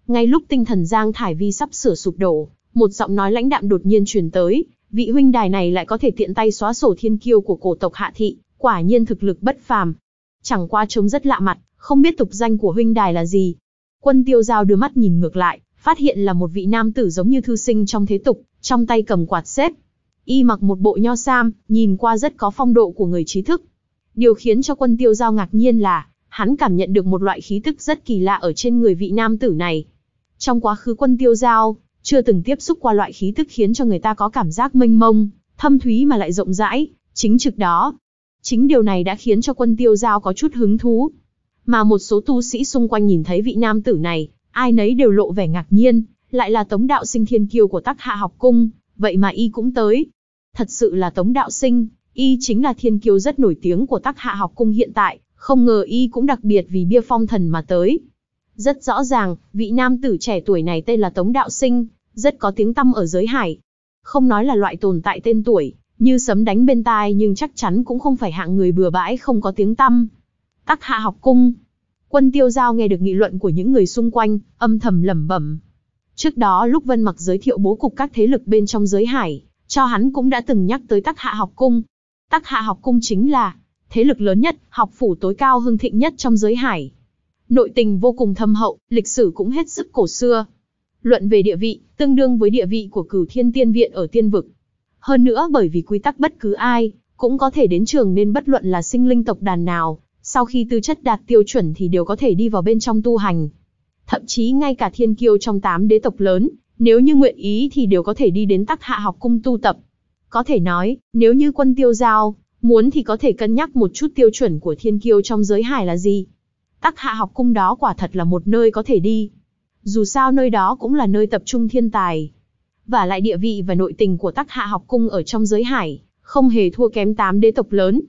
Ngay lúc tinh thần Giang Thải Vi sắp sửa sụp đổ, một giọng nói lãnh đạm đột nhiên truyền tới, vị huynh đài này lại có thể tiện tay xóa sổ thiên kiêu của cổ tộc hạ thị, quả nhiên thực lực bất phàm. Chẳng qua trông rất lạ mặt, không biết tục danh của huynh đài là gì. Quân tiêu giao đưa mắt nhìn ngược lại, phát hiện là một vị nam tử giống như thư sinh trong thế tục, trong tay cầm quạt xếp. Y mặc một bộ nho sam, nhìn qua rất có phong độ của người trí thức. Điều khiến cho quân tiêu giao ngạc nhiên là, hắn cảm nhận được một loại khí tức rất kỳ lạ ở trên người vị nam tử này. Trong quá khứ quân tiêu giao, chưa từng tiếp xúc qua loại khí tức khiến cho người ta có cảm giác mênh mông, thâm thúy mà lại rộng rãi, chính trực đó. Chính điều này đã khiến cho quân tiêu giao có chút hứng thú. Mà một số tu sĩ xung quanh nhìn thấy vị nam tử này, ai nấy đều lộ vẻ ngạc nhiên, lại là tống đạo sinh thiên kiêu của tắc hạ học cung, vậy mà y cũng tới. Thật sự là tống đạo sinh, y chính là thiên kiêu rất nổi tiếng của tắc hạ học cung hiện tại, không ngờ y cũng đặc biệt vì bia phong thần mà tới. Rất rõ ràng, vị nam tử trẻ tuổi này tên là Tống Đạo Sinh, rất có tiếng tăm ở giới hải. Không nói là loại tồn tại tên tuổi, như sấm đánh bên tai nhưng chắc chắn cũng không phải hạng người bừa bãi không có tiếng tăm. Tắc hạ học cung. Quân tiêu giao nghe được nghị luận của những người xung quanh, âm thầm lẩm bẩm. Trước đó lúc Vân Mặc giới thiệu bố cục các thế lực bên trong giới hải, cho hắn cũng đã từng nhắc tới Tắc Hạ học cung. Tắc Hạ học cung chính là thế lực lớn nhất, học phủ tối cao hưng thịnh nhất trong giới hải. Nội tình vô cùng thâm hậu, lịch sử cũng hết sức cổ xưa. Luận về địa vị, tương đương với địa vị của cửu thiên tiên viện ở tiên vực. Hơn nữa bởi vì quy tắc bất cứ ai, cũng có thể đến trường nên bất luận là sinh linh tộc đàn nào, sau khi tư chất đạt tiêu chuẩn thì đều có thể đi vào bên trong tu hành. Thậm chí ngay cả thiên kiêu trong tám đế tộc lớn, nếu như nguyện ý thì đều có thể đi đến tắc hạ học cung tu tập. Có thể nói, nếu như quân tiêu giao, muốn thì có thể cân nhắc một chút tiêu chuẩn của thiên kiêu trong giới hải là gì. Tắc hạ học cung đó quả thật là một nơi có thể đi, dù sao nơi đó cũng là nơi tập trung thiên tài. Và lại địa vị và nội tình của tắc hạ học cung ở trong giới hải, không hề thua kém tám đế tộc lớn.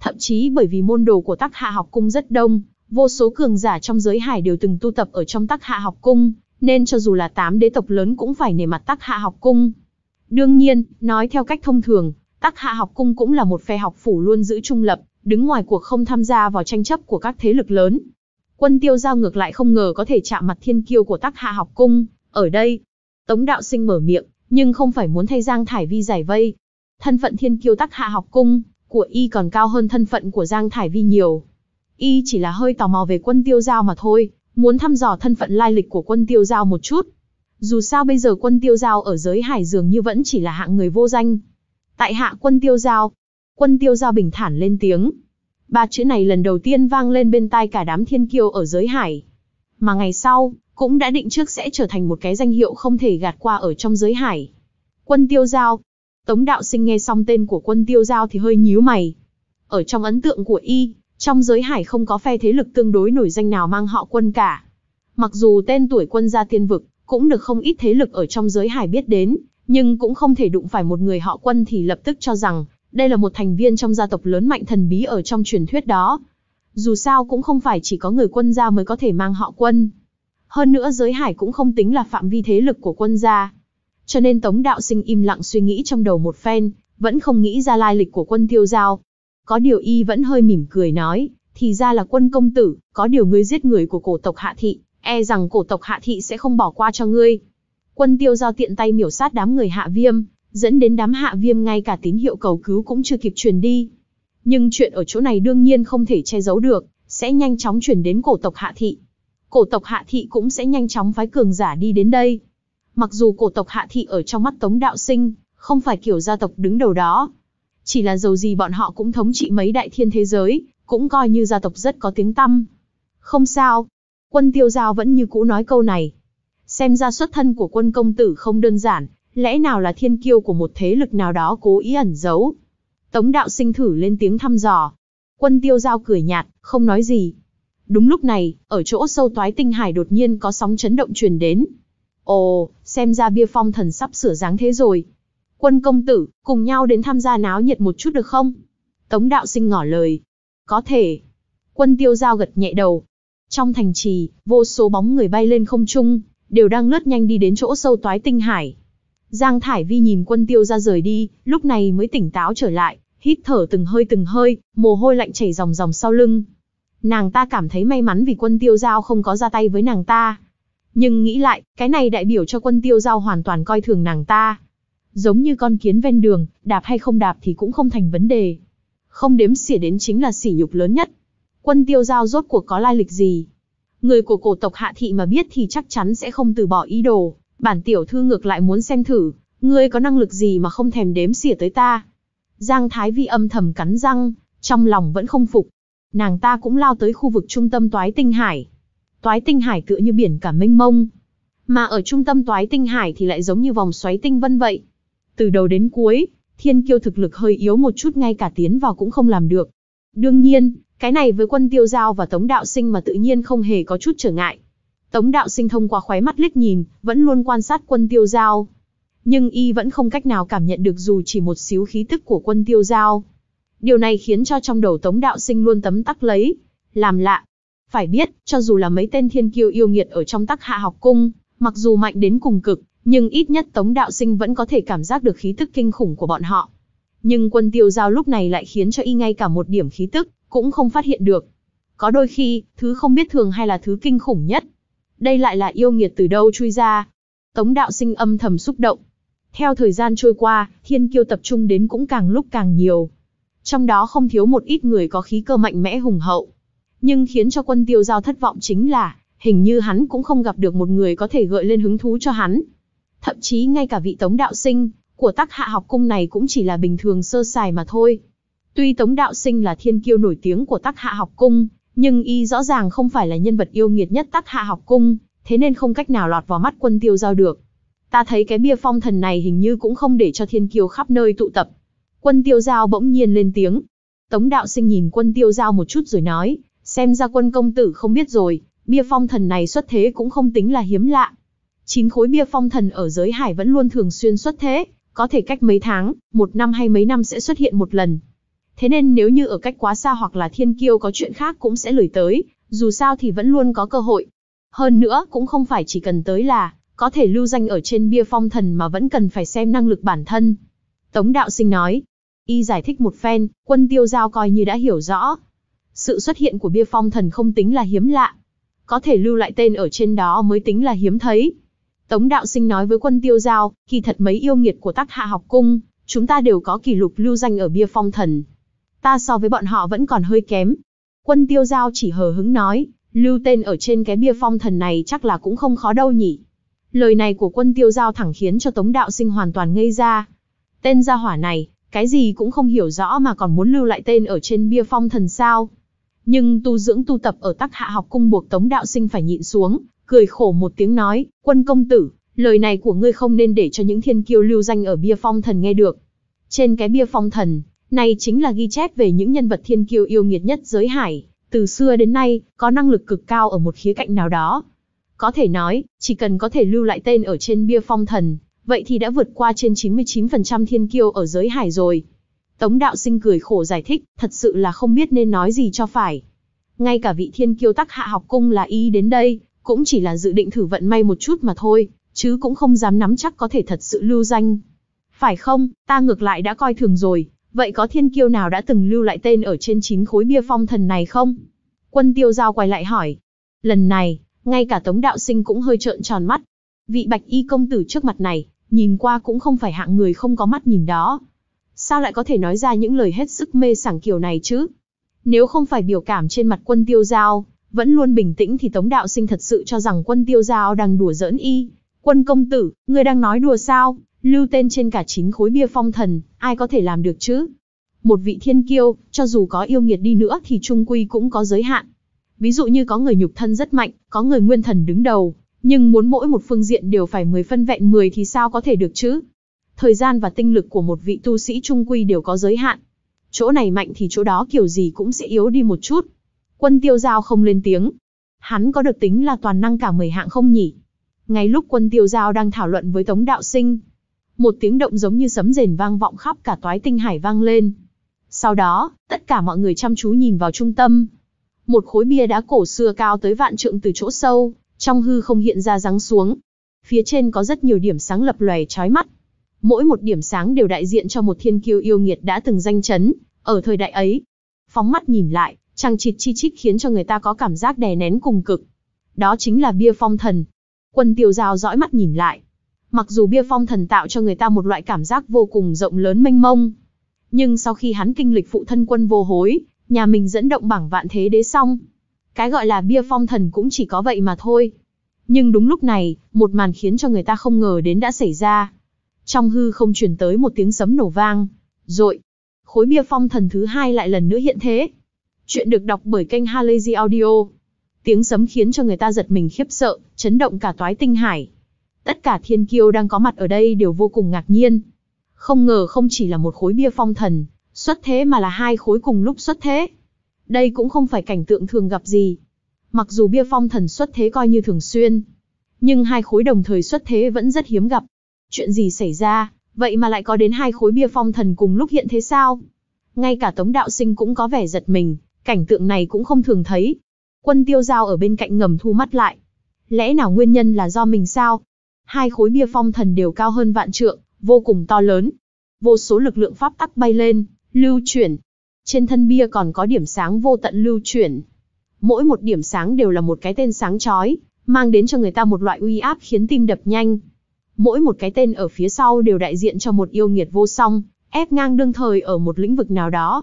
Thậm chí bởi vì môn đồ của tắc hạ học cung rất đông, vô số cường giả trong giới hải đều từng tu tập ở trong tắc hạ học cung, nên cho dù là tám đế tộc lớn cũng phải nề mặt tắc hạ học cung. Đương nhiên, nói theo cách thông thường, tắc hạ học cung cũng là một phe học phủ luôn giữ trung lập, đứng ngoài cuộc không tham gia vào tranh chấp của các thế lực lớn. Quân tiêu giao ngược lại không ngờ có thể chạm mặt thiên kiêu của tác hạ học cung, ở đây. Tống đạo sinh mở miệng, nhưng không phải muốn thay Giang Thải Vi giải vây. Thân phận thiên kiêu tác hạ học cung, của y còn cao hơn thân phận của Giang Thải Vi nhiều. Y chỉ là hơi tò mò về quân tiêu giao mà thôi, muốn thăm dò thân phận lai lịch của quân tiêu giao một chút. Dù sao bây giờ quân tiêu giao ở giới hải dường như vẫn chỉ là hạng người vô danh. Tại hạ quân tiêu giao, quân tiêu giao bình thản lên tiếng, Ba chữ này lần đầu tiên vang lên bên tai cả đám thiên kiêu ở giới hải. Mà ngày sau, cũng đã định trước sẽ trở thành một cái danh hiệu không thể gạt qua ở trong giới hải. Quân tiêu giao. Tống đạo sinh nghe xong tên của quân tiêu giao thì hơi nhíu mày. Ở trong ấn tượng của y, trong giới hải không có phe thế lực tương đối nổi danh nào mang họ quân cả. Mặc dù tên tuổi quân gia tiên vực, cũng được không ít thế lực ở trong giới hải biết đến, nhưng cũng không thể đụng phải một người họ quân thì lập tức cho rằng đây là một thành viên trong gia tộc lớn mạnh thần bí ở trong truyền thuyết đó. Dù sao cũng không phải chỉ có người quân gia mới có thể mang họ quân. Hơn nữa giới hải cũng không tính là phạm vi thế lực của quân gia. Cho nên Tống Đạo Sinh im lặng suy nghĩ trong đầu một phen, vẫn không nghĩ ra lai lịch của quân tiêu giao. Có điều y vẫn hơi mỉm cười nói, thì ra là quân công tử, có điều ngươi giết người của cổ tộc Hạ Thị, e rằng cổ tộc Hạ Thị sẽ không bỏ qua cho ngươi. Quân tiêu giao tiện tay miểu sát đám người Hạ Viêm, dẫn đến đám hạ viêm ngay cả tín hiệu cầu cứu cũng chưa kịp truyền đi. Nhưng chuyện ở chỗ này đương nhiên không thể che giấu được, sẽ nhanh chóng chuyển đến cổ tộc hạ thị. Cổ tộc hạ thị cũng sẽ nhanh chóng phái cường giả đi đến đây. Mặc dù cổ tộc hạ thị ở trong mắt Tống Đạo Sinh, không phải kiểu gia tộc đứng đầu đó. Chỉ là dầu gì bọn họ cũng thống trị mấy đại thiên thế giới, cũng coi như gia tộc rất có tiếng tăm. Không sao, quân tiêu giao vẫn như cũ nói câu này. Xem ra xuất thân của quân công tử không đơn giản, lẽ nào là thiên kiêu của một thế lực nào đó cố ý ẩn giấu? Tống đạo sinh thử lên tiếng thăm dò. Quân tiêu giao cười nhạt, không nói gì. Đúng lúc này, ở chỗ sâu toái tinh hải đột nhiên có sóng chấn động truyền đến. Ồ, xem ra bia phong thần sắp sửa dáng thế rồi. Quân công tử, cùng nhau đến tham gia náo nhiệt một chút được không? Tống đạo sinh ngỏ lời. Có thể. Quân tiêu giao gật nhẹ đầu. Trong thành trì, vô số bóng người bay lên không trung, đều đang lướt nhanh đi đến chỗ sâu toái tinh hải. Giang Thải Vi nhìn quân tiêu ra rời đi, lúc này mới tỉnh táo trở lại, hít thở từng hơi từng hơi, mồ hôi lạnh chảy dòng dòng sau lưng. Nàng ta cảm thấy may mắn vì quân tiêu giao không có ra tay với nàng ta. Nhưng nghĩ lại, cái này đại biểu cho quân tiêu giao hoàn toàn coi thường nàng ta. Giống như con kiến ven đường, đạp hay không đạp thì cũng không thành vấn đề. Không đếm xỉa đến chính là sỉ nhục lớn nhất. Quân tiêu giao rốt cuộc có lai lịch gì? Người của cổ tộc hạ thị mà biết thì chắc chắn sẽ không từ bỏ ý đồ bản tiểu thư ngược lại muốn xem thử, ngươi có năng lực gì mà không thèm đếm xỉa tới ta. Giang Thái Vi âm thầm cắn răng, trong lòng vẫn không phục. Nàng ta cũng lao tới khu vực trung tâm toái tinh hải. Toái tinh hải tựa như biển cả mênh mông. Mà ở trung tâm toái tinh hải thì lại giống như vòng xoáy tinh vân vậy. Từ đầu đến cuối, thiên kiêu thực lực hơi yếu một chút ngay cả tiến vào cũng không làm được. Đương nhiên, cái này với quân tiêu giao và tống đạo sinh mà tự nhiên không hề có chút trở ngại. Tống đạo sinh thông qua khóe mắt liếc nhìn, vẫn luôn quan sát quân tiêu giao. Nhưng y vẫn không cách nào cảm nhận được dù chỉ một xíu khí tức của quân tiêu giao. Điều này khiến cho trong đầu tống đạo sinh luôn tấm tắc lấy. Làm lạ. Phải biết, cho dù là mấy tên thiên kiêu yêu nghiệt ở trong tắc hạ học cung, mặc dù mạnh đến cùng cực, nhưng ít nhất tống đạo sinh vẫn có thể cảm giác được khí tức kinh khủng của bọn họ. Nhưng quân tiêu giao lúc này lại khiến cho y ngay cả một điểm khí tức, cũng không phát hiện được. Có đôi khi, thứ không biết thường hay là thứ kinh khủng nhất, đây lại là yêu nghiệt từ đâu chui ra? Tống đạo sinh âm thầm xúc động. Theo thời gian trôi qua, thiên kiêu tập trung đến cũng càng lúc càng nhiều. Trong đó không thiếu một ít người có khí cơ mạnh mẽ hùng hậu. Nhưng khiến cho quân tiêu giao thất vọng chính là, hình như hắn cũng không gặp được một người có thể gợi lên hứng thú cho hắn. Thậm chí ngay cả vị tống đạo sinh, của Tác hạ học cung này cũng chỉ là bình thường sơ sài mà thôi. Tuy tống đạo sinh là thiên kiêu nổi tiếng của Tác hạ học cung, nhưng y rõ ràng không phải là nhân vật yêu nghiệt nhất tắc hạ học cung, thế nên không cách nào lọt vào mắt quân tiêu giao được. Ta thấy cái bia phong thần này hình như cũng không để cho thiên kiêu khắp nơi tụ tập. Quân tiêu giao bỗng nhiên lên tiếng. Tống đạo sinh nhìn quân tiêu giao một chút rồi nói, xem ra quân công tử không biết rồi, bia phong thần này xuất thế cũng không tính là hiếm lạ. Chín khối bia phong thần ở giới hải vẫn luôn thường xuyên xuất thế, có thể cách mấy tháng, một năm hay mấy năm sẽ xuất hiện một lần. Thế nên nếu như ở cách quá xa hoặc là thiên kiêu có chuyện khác cũng sẽ lười tới, dù sao thì vẫn luôn có cơ hội. Hơn nữa cũng không phải chỉ cần tới là, có thể lưu danh ở trên bia phong thần mà vẫn cần phải xem năng lực bản thân. Tống Đạo Sinh nói, y giải thích một phen, quân tiêu giao coi như đã hiểu rõ. Sự xuất hiện của bia phong thần không tính là hiếm lạ. Có thể lưu lại tên ở trên đó mới tính là hiếm thấy. Tống Đạo Sinh nói với quân tiêu giao, kỳ thật mấy yêu nghiệt của tác hạ học cung, chúng ta đều có kỷ lục lưu danh ở bia phong thần ta so với bọn họ vẫn còn hơi kém. Quân tiêu giao chỉ hờ hứng nói, lưu tên ở trên cái bia phong thần này chắc là cũng không khó đâu nhỉ. Lời này của quân tiêu giao thẳng khiến cho Tống Đạo Sinh hoàn toàn ngây ra. Tên gia hỏa này, cái gì cũng không hiểu rõ mà còn muốn lưu lại tên ở trên bia phong thần sao. Nhưng tu dưỡng tu tập ở tắc hạ học cung buộc Tống Đạo Sinh phải nhịn xuống, cười khổ một tiếng nói, quân công tử, lời này của ngươi không nên để cho những thiên kiêu lưu danh ở bia phong thần nghe được. Trên cái bia phong thần, này chính là ghi chép về những nhân vật thiên kiêu yêu nghiệt nhất giới hải, từ xưa đến nay, có năng lực cực cao ở một khía cạnh nào đó. Có thể nói, chỉ cần có thể lưu lại tên ở trên bia phong thần, vậy thì đã vượt qua trên 99% thiên kiêu ở giới hải rồi. Tống đạo sinh cười khổ giải thích, thật sự là không biết nên nói gì cho phải. Ngay cả vị thiên kiêu tắc hạ học cung là y đến đây, cũng chỉ là dự định thử vận may một chút mà thôi, chứ cũng không dám nắm chắc có thể thật sự lưu danh. Phải không, ta ngược lại đã coi thường rồi, Vậy có thiên kiêu nào đã từng lưu lại tên ở trên chín khối bia phong thần này không? Quân tiêu giao quay lại hỏi. Lần này, ngay cả Tống Đạo Sinh cũng hơi trợn tròn mắt. Vị bạch y công tử trước mặt này, nhìn qua cũng không phải hạng người không có mắt nhìn đó. Sao lại có thể nói ra những lời hết sức mê sảng kiểu này chứ? Nếu không phải biểu cảm trên mặt quân tiêu giao, vẫn luôn bình tĩnh thì Tống Đạo Sinh thật sự cho rằng quân tiêu giao đang đùa giỡn y. Quân công tử, người đang nói đùa sao? Lưu tên trên cả chín khối bia phong thần, ai có thể làm được chứ? Một vị thiên kiêu, cho dù có yêu nghiệt đi nữa thì trung quy cũng có giới hạn. Ví dụ như có người nhục thân rất mạnh, có người nguyên thần đứng đầu, nhưng muốn mỗi một phương diện đều phải mười phân vẹn mười thì sao có thể được chứ? Thời gian và tinh lực của một vị tu sĩ trung quy đều có giới hạn. Chỗ này mạnh thì chỗ đó kiểu gì cũng sẽ yếu đi một chút. Quân tiêu giao không lên tiếng. Hắn có được tính là toàn năng cả mười hạng không nhỉ? Ngay lúc quân tiêu giao đang thảo luận với Tống Đạo Sinh, một tiếng động giống như sấm rền vang vọng khắp cả toái tinh hải vang lên. Sau đó, tất cả mọi người chăm chú nhìn vào trung tâm. Một khối bia đá cổ xưa cao tới vạn trượng từ chỗ sâu, trong hư không hiện ra ráng xuống. Phía trên có rất nhiều điểm sáng lập lòe chói mắt. Mỗi một điểm sáng đều đại diện cho một thiên kiêu yêu nghiệt đã từng danh chấn, ở thời đại ấy. Phóng mắt nhìn lại, chàng chịt chi chít khiến cho người ta có cảm giác đè nén cùng cực. Đó chính là bia phong thần. Quân tiêu giao dõi mắt nhìn lại, Mặc dù bia phong thần tạo cho người ta một loại cảm giác vô cùng rộng lớn mênh mông, nhưng sau khi hắn kinh lịch phụ thân quân vô hối, nhà mình dẫn động bảng vạn thế đế xong, cái gọi là bia phong thần cũng chỉ có vậy mà thôi. Nhưng đúng lúc này, một màn khiến cho người ta không ngờ đến đã xảy ra. Trong hư không truyền tới một tiếng sấm nổ vang, rồi khối bia phong thần thứ hai lại lần nữa hiện thế. Chuyện được đọc bởi kênh Halazy Audio. Tiếng sấm khiến cho người ta giật mình khiếp sợ, chấn động cả toái tinh hải. Tất cả thiên kiêu đang có mặt ở đây đều vô cùng ngạc nhiên. Không ngờ không chỉ là một khối bia phong thần, xuất thế mà là hai khối cùng lúc xuất thế. Đây cũng không phải cảnh tượng thường gặp gì. Mặc dù bia phong thần xuất thế coi như thường xuyên, nhưng hai khối đồng thời xuất thế vẫn rất hiếm gặp. Chuyện gì xảy ra, vậy mà lại có đến hai khối bia phong thần cùng lúc hiện thế sao? Ngay cả Tống Đạo Sinh cũng có vẻ giật mình, cảnh tượng này cũng không thường thấy. Quân tiêu giao ở bên cạnh ngầm thu mắt lại. Lẽ nào nguyên nhân là do mình sao? Hai khối bia phong thần đều cao hơn vạn trượng, vô cùng to lớn. Vô số lực lượng pháp tắc bay lên, lưu chuyển. Trên thân bia còn có điểm sáng vô tận lưu chuyển. Mỗi một điểm sáng đều là một cái tên sáng chói, mang đến cho người ta một loại uy áp khiến tim đập nhanh. Mỗi một cái tên ở phía sau đều đại diện cho một yêu nghiệt vô song, ép ngang đương thời ở một lĩnh vực nào đó.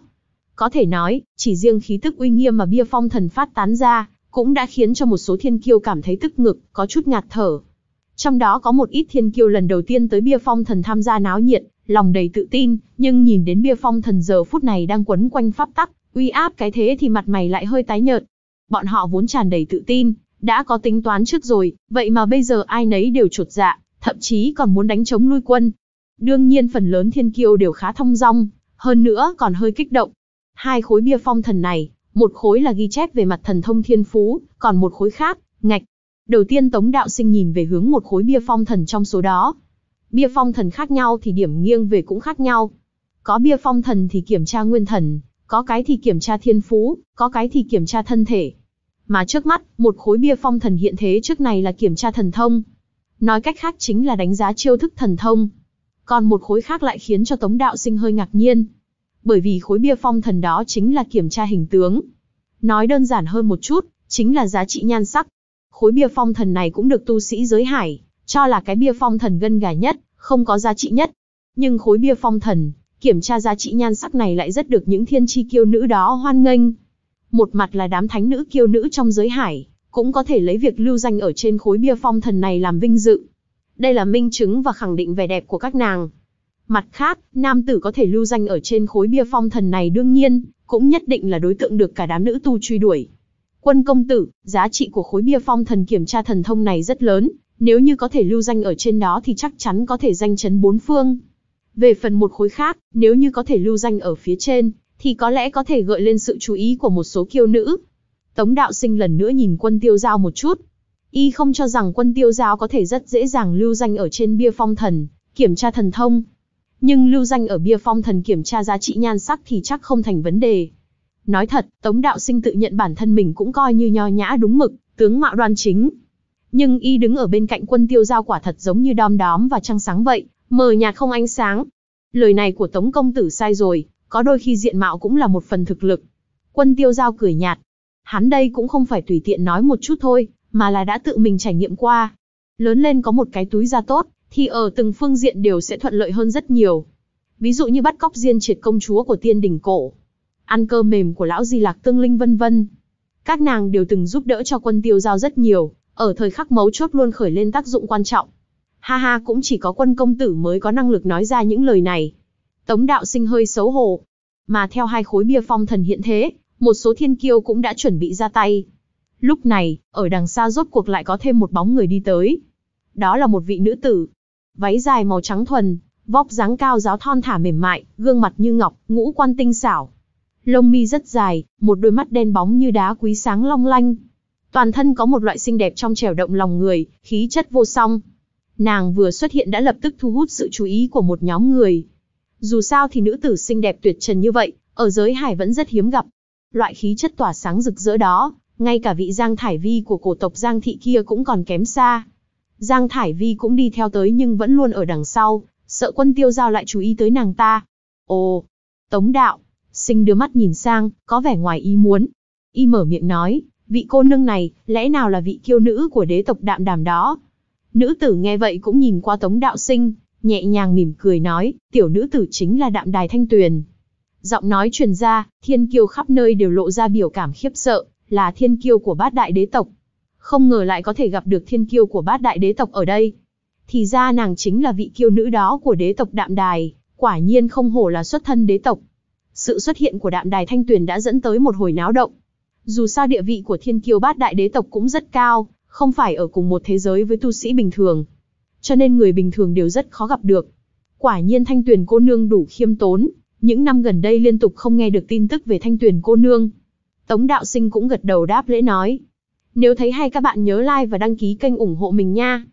Có thể nói, chỉ riêng khí tức uy nghiêm mà bia phong thần phát tán ra, cũng đã khiến cho một số thiên kiêu cảm thấy tức ngực, có chút ngạt thở. Trong đó có một ít thiên kiêu lần đầu tiên tới bia phong thần tham gia náo nhiệt, lòng đầy tự tin, nhưng nhìn đến bia phong thần giờ phút này đang quấn quanh pháp tắc, uy áp cái thế thì mặt mày lại hơi tái nhợt. Bọn họ vốn tràn đầy tự tin, đã có tính toán trước rồi, vậy mà bây giờ ai nấy đều chuột dạ, thậm chí còn muốn đánh chống lui quân. Đương nhiên phần lớn thiên kiêu đều khá thông dong, hơn nữa còn hơi kích động. Hai khối bia phong thần này, một khối là ghi chép về mặt thần thông thiên phú, còn một khối khác, ngạch, Đầu tiên Tống Đạo Sinh nhìn về hướng một khối bia phong thần trong số đó. Bia phong thần khác nhau thì điểm nghiêng về cũng khác nhau. Có bia phong thần thì kiểm tra nguyên thần, có cái thì kiểm tra thiên phú, có cái thì kiểm tra thân thể. Mà trước mắt, một khối bia phong thần hiện thế trước này là kiểm tra thần thông. Nói cách khác chính là đánh giá chiêu thức thần thông. Còn một khối khác lại khiến cho Tống Đạo Sinh hơi ngạc nhiên. Bởi vì khối bia phong thần đó chính là kiểm tra hình tướng. Nói đơn giản hơn một chút, chính là giá trị nhan sắc, khối bia phong thần này cũng được tu sĩ giới hải, cho là cái bia phong thần gân gà nhất, không có giá trị nhất. Nhưng khối bia phong thần, kiểm tra giá trị nhan sắc này lại rất được những thiên chi kiêu nữ đó hoan nghênh. Một mặt là đám thánh nữ kiêu nữ trong giới hải, cũng có thể lấy việc lưu danh ở trên khối bia phong thần này làm vinh dự. Đây là minh chứng và khẳng định vẻ đẹp của các nàng. Mặt khác, nam tử có thể lưu danh ở trên khối bia phong thần này đương nhiên, cũng nhất định là đối tượng được cả đám nữ tu truy đuổi. Quân công tử, giá trị của khối bia phong thần kiểm tra thần thông này rất lớn, nếu như có thể lưu danh ở trên đó thì chắc chắn có thể danh chấn bốn phương. Về phần một khối khác, nếu như có thể lưu danh ở phía trên, thì có lẽ có thể gợi lên sự chú ý của một số kiêu nữ. Tống đạo sinh lần nữa nhìn quân tiêu giao một chút. Y không cho rằng quân tiêu giao có thể rất dễ dàng lưu danh ở trên bia phong thần, kiểm tra thần thông. Nhưng lưu danh ở bia phong thần kiểm tra giá trị nhan sắc thì chắc không thành vấn đề. Nói thật, Tống Đạo Sinh tự nhận bản thân mình cũng coi như nho nhã đúng mực, tướng mạo đoan chính. Nhưng y đứng ở bên cạnh quân tiêu giao quả thật giống như đom đóm và trăng sáng vậy, mờ nhạt không ánh sáng. Lời này của Tống Công Tử sai rồi, có đôi khi diện mạo cũng là một phần thực lực. Quân tiêu giao cười nhạt. Hắn đây cũng không phải tùy tiện nói một chút thôi, mà là đã tự mình trải nghiệm qua. Lớn lên có một cái túi da tốt, thì ở từng phương diện đều sẽ thuận lợi hơn rất nhiều. Ví dụ như bắt cóc diên triệt công chúa của tiên đỉnh cổ, ăn cơm mềm của lão Di Lạc Tương Linh vân vân. Các nàng đều từng giúp đỡ cho quân tiêu giao rất nhiều, ở thời khắc mấu chốt luôn khởi lên tác dụng quan trọng. Ha ha cũng chỉ có quân công tử mới có năng lực nói ra những lời này. Tống đạo sinh hơi xấu hổ. Mà theo hai khối bia phong thần hiện thế, một số thiên kiêu cũng đã chuẩn bị ra tay. Lúc này, ở đằng xa rốt cuộc lại có thêm một bóng người đi tới. Đó là một vị nữ tử. Váy dài màu trắng thuần, vóc dáng cao giáo thon thả mềm mại, gương mặt như ngọc, ngũ quan tinh xảo, lông mi rất dài, một đôi mắt đen bóng như đá quý sáng long lanh. Toàn thân có một loại xinh đẹp trong trẻo động lòng người, khí chất vô song. Nàng vừa xuất hiện đã lập tức thu hút sự chú ý của một nhóm người. Dù sao thì nữ tử xinh đẹp tuyệt trần như vậy, ở giới hải vẫn rất hiếm gặp. Loại khí chất tỏa sáng rực rỡ đó, ngay cả vị Giang Thải Vi của cổ tộc Giang Thị kia cũng còn kém xa. Giang Thải Vi cũng đi theo tới nhưng vẫn luôn ở đằng sau, sợ quân tiêu giao lại chú ý tới nàng ta. Ồ, Tống Đạo, Sinh đưa mắt nhìn sang, có vẻ ngoài ý muốn. Y mở miệng nói, vị cô nương này, lẽ nào là vị kiêu nữ của đế tộc đạm đàm đó? Nữ tử nghe vậy cũng nhìn qua tống đạo sinh, nhẹ nhàng mỉm cười nói, tiểu nữ tử chính là đạm đài thanh tuyền. Giọng nói truyền ra, thiên kiêu khắp nơi đều lộ ra biểu cảm khiếp sợ, là thiên kiêu của bát đại đế tộc. Không ngờ lại có thể gặp được thiên kiêu của bát đại đế tộc ở đây. Thì ra nàng chính là vị kiêu nữ đó của đế tộc đạm đài, quả nhiên không hổ là xuất thân đế tộc, sự xuất hiện của đạm đài thanh tuyền đã dẫn tới một hồi náo động. Dù sao địa vị của thiên kiêu bát đại đế tộc cũng rất cao, không phải ở cùng một thế giới với tu sĩ bình thường. Cho nên người bình thường đều rất khó gặp được. Quả nhiên thanh tuyền cô nương đủ khiêm tốn, những năm gần đây liên tục không nghe được tin tức về thanh tuyền cô nương. Tống đạo sinh cũng gật đầu đáp lễ nói. Nếu thấy hay các bạn nhớ like và đăng ký kênh ủng hộ mình nha.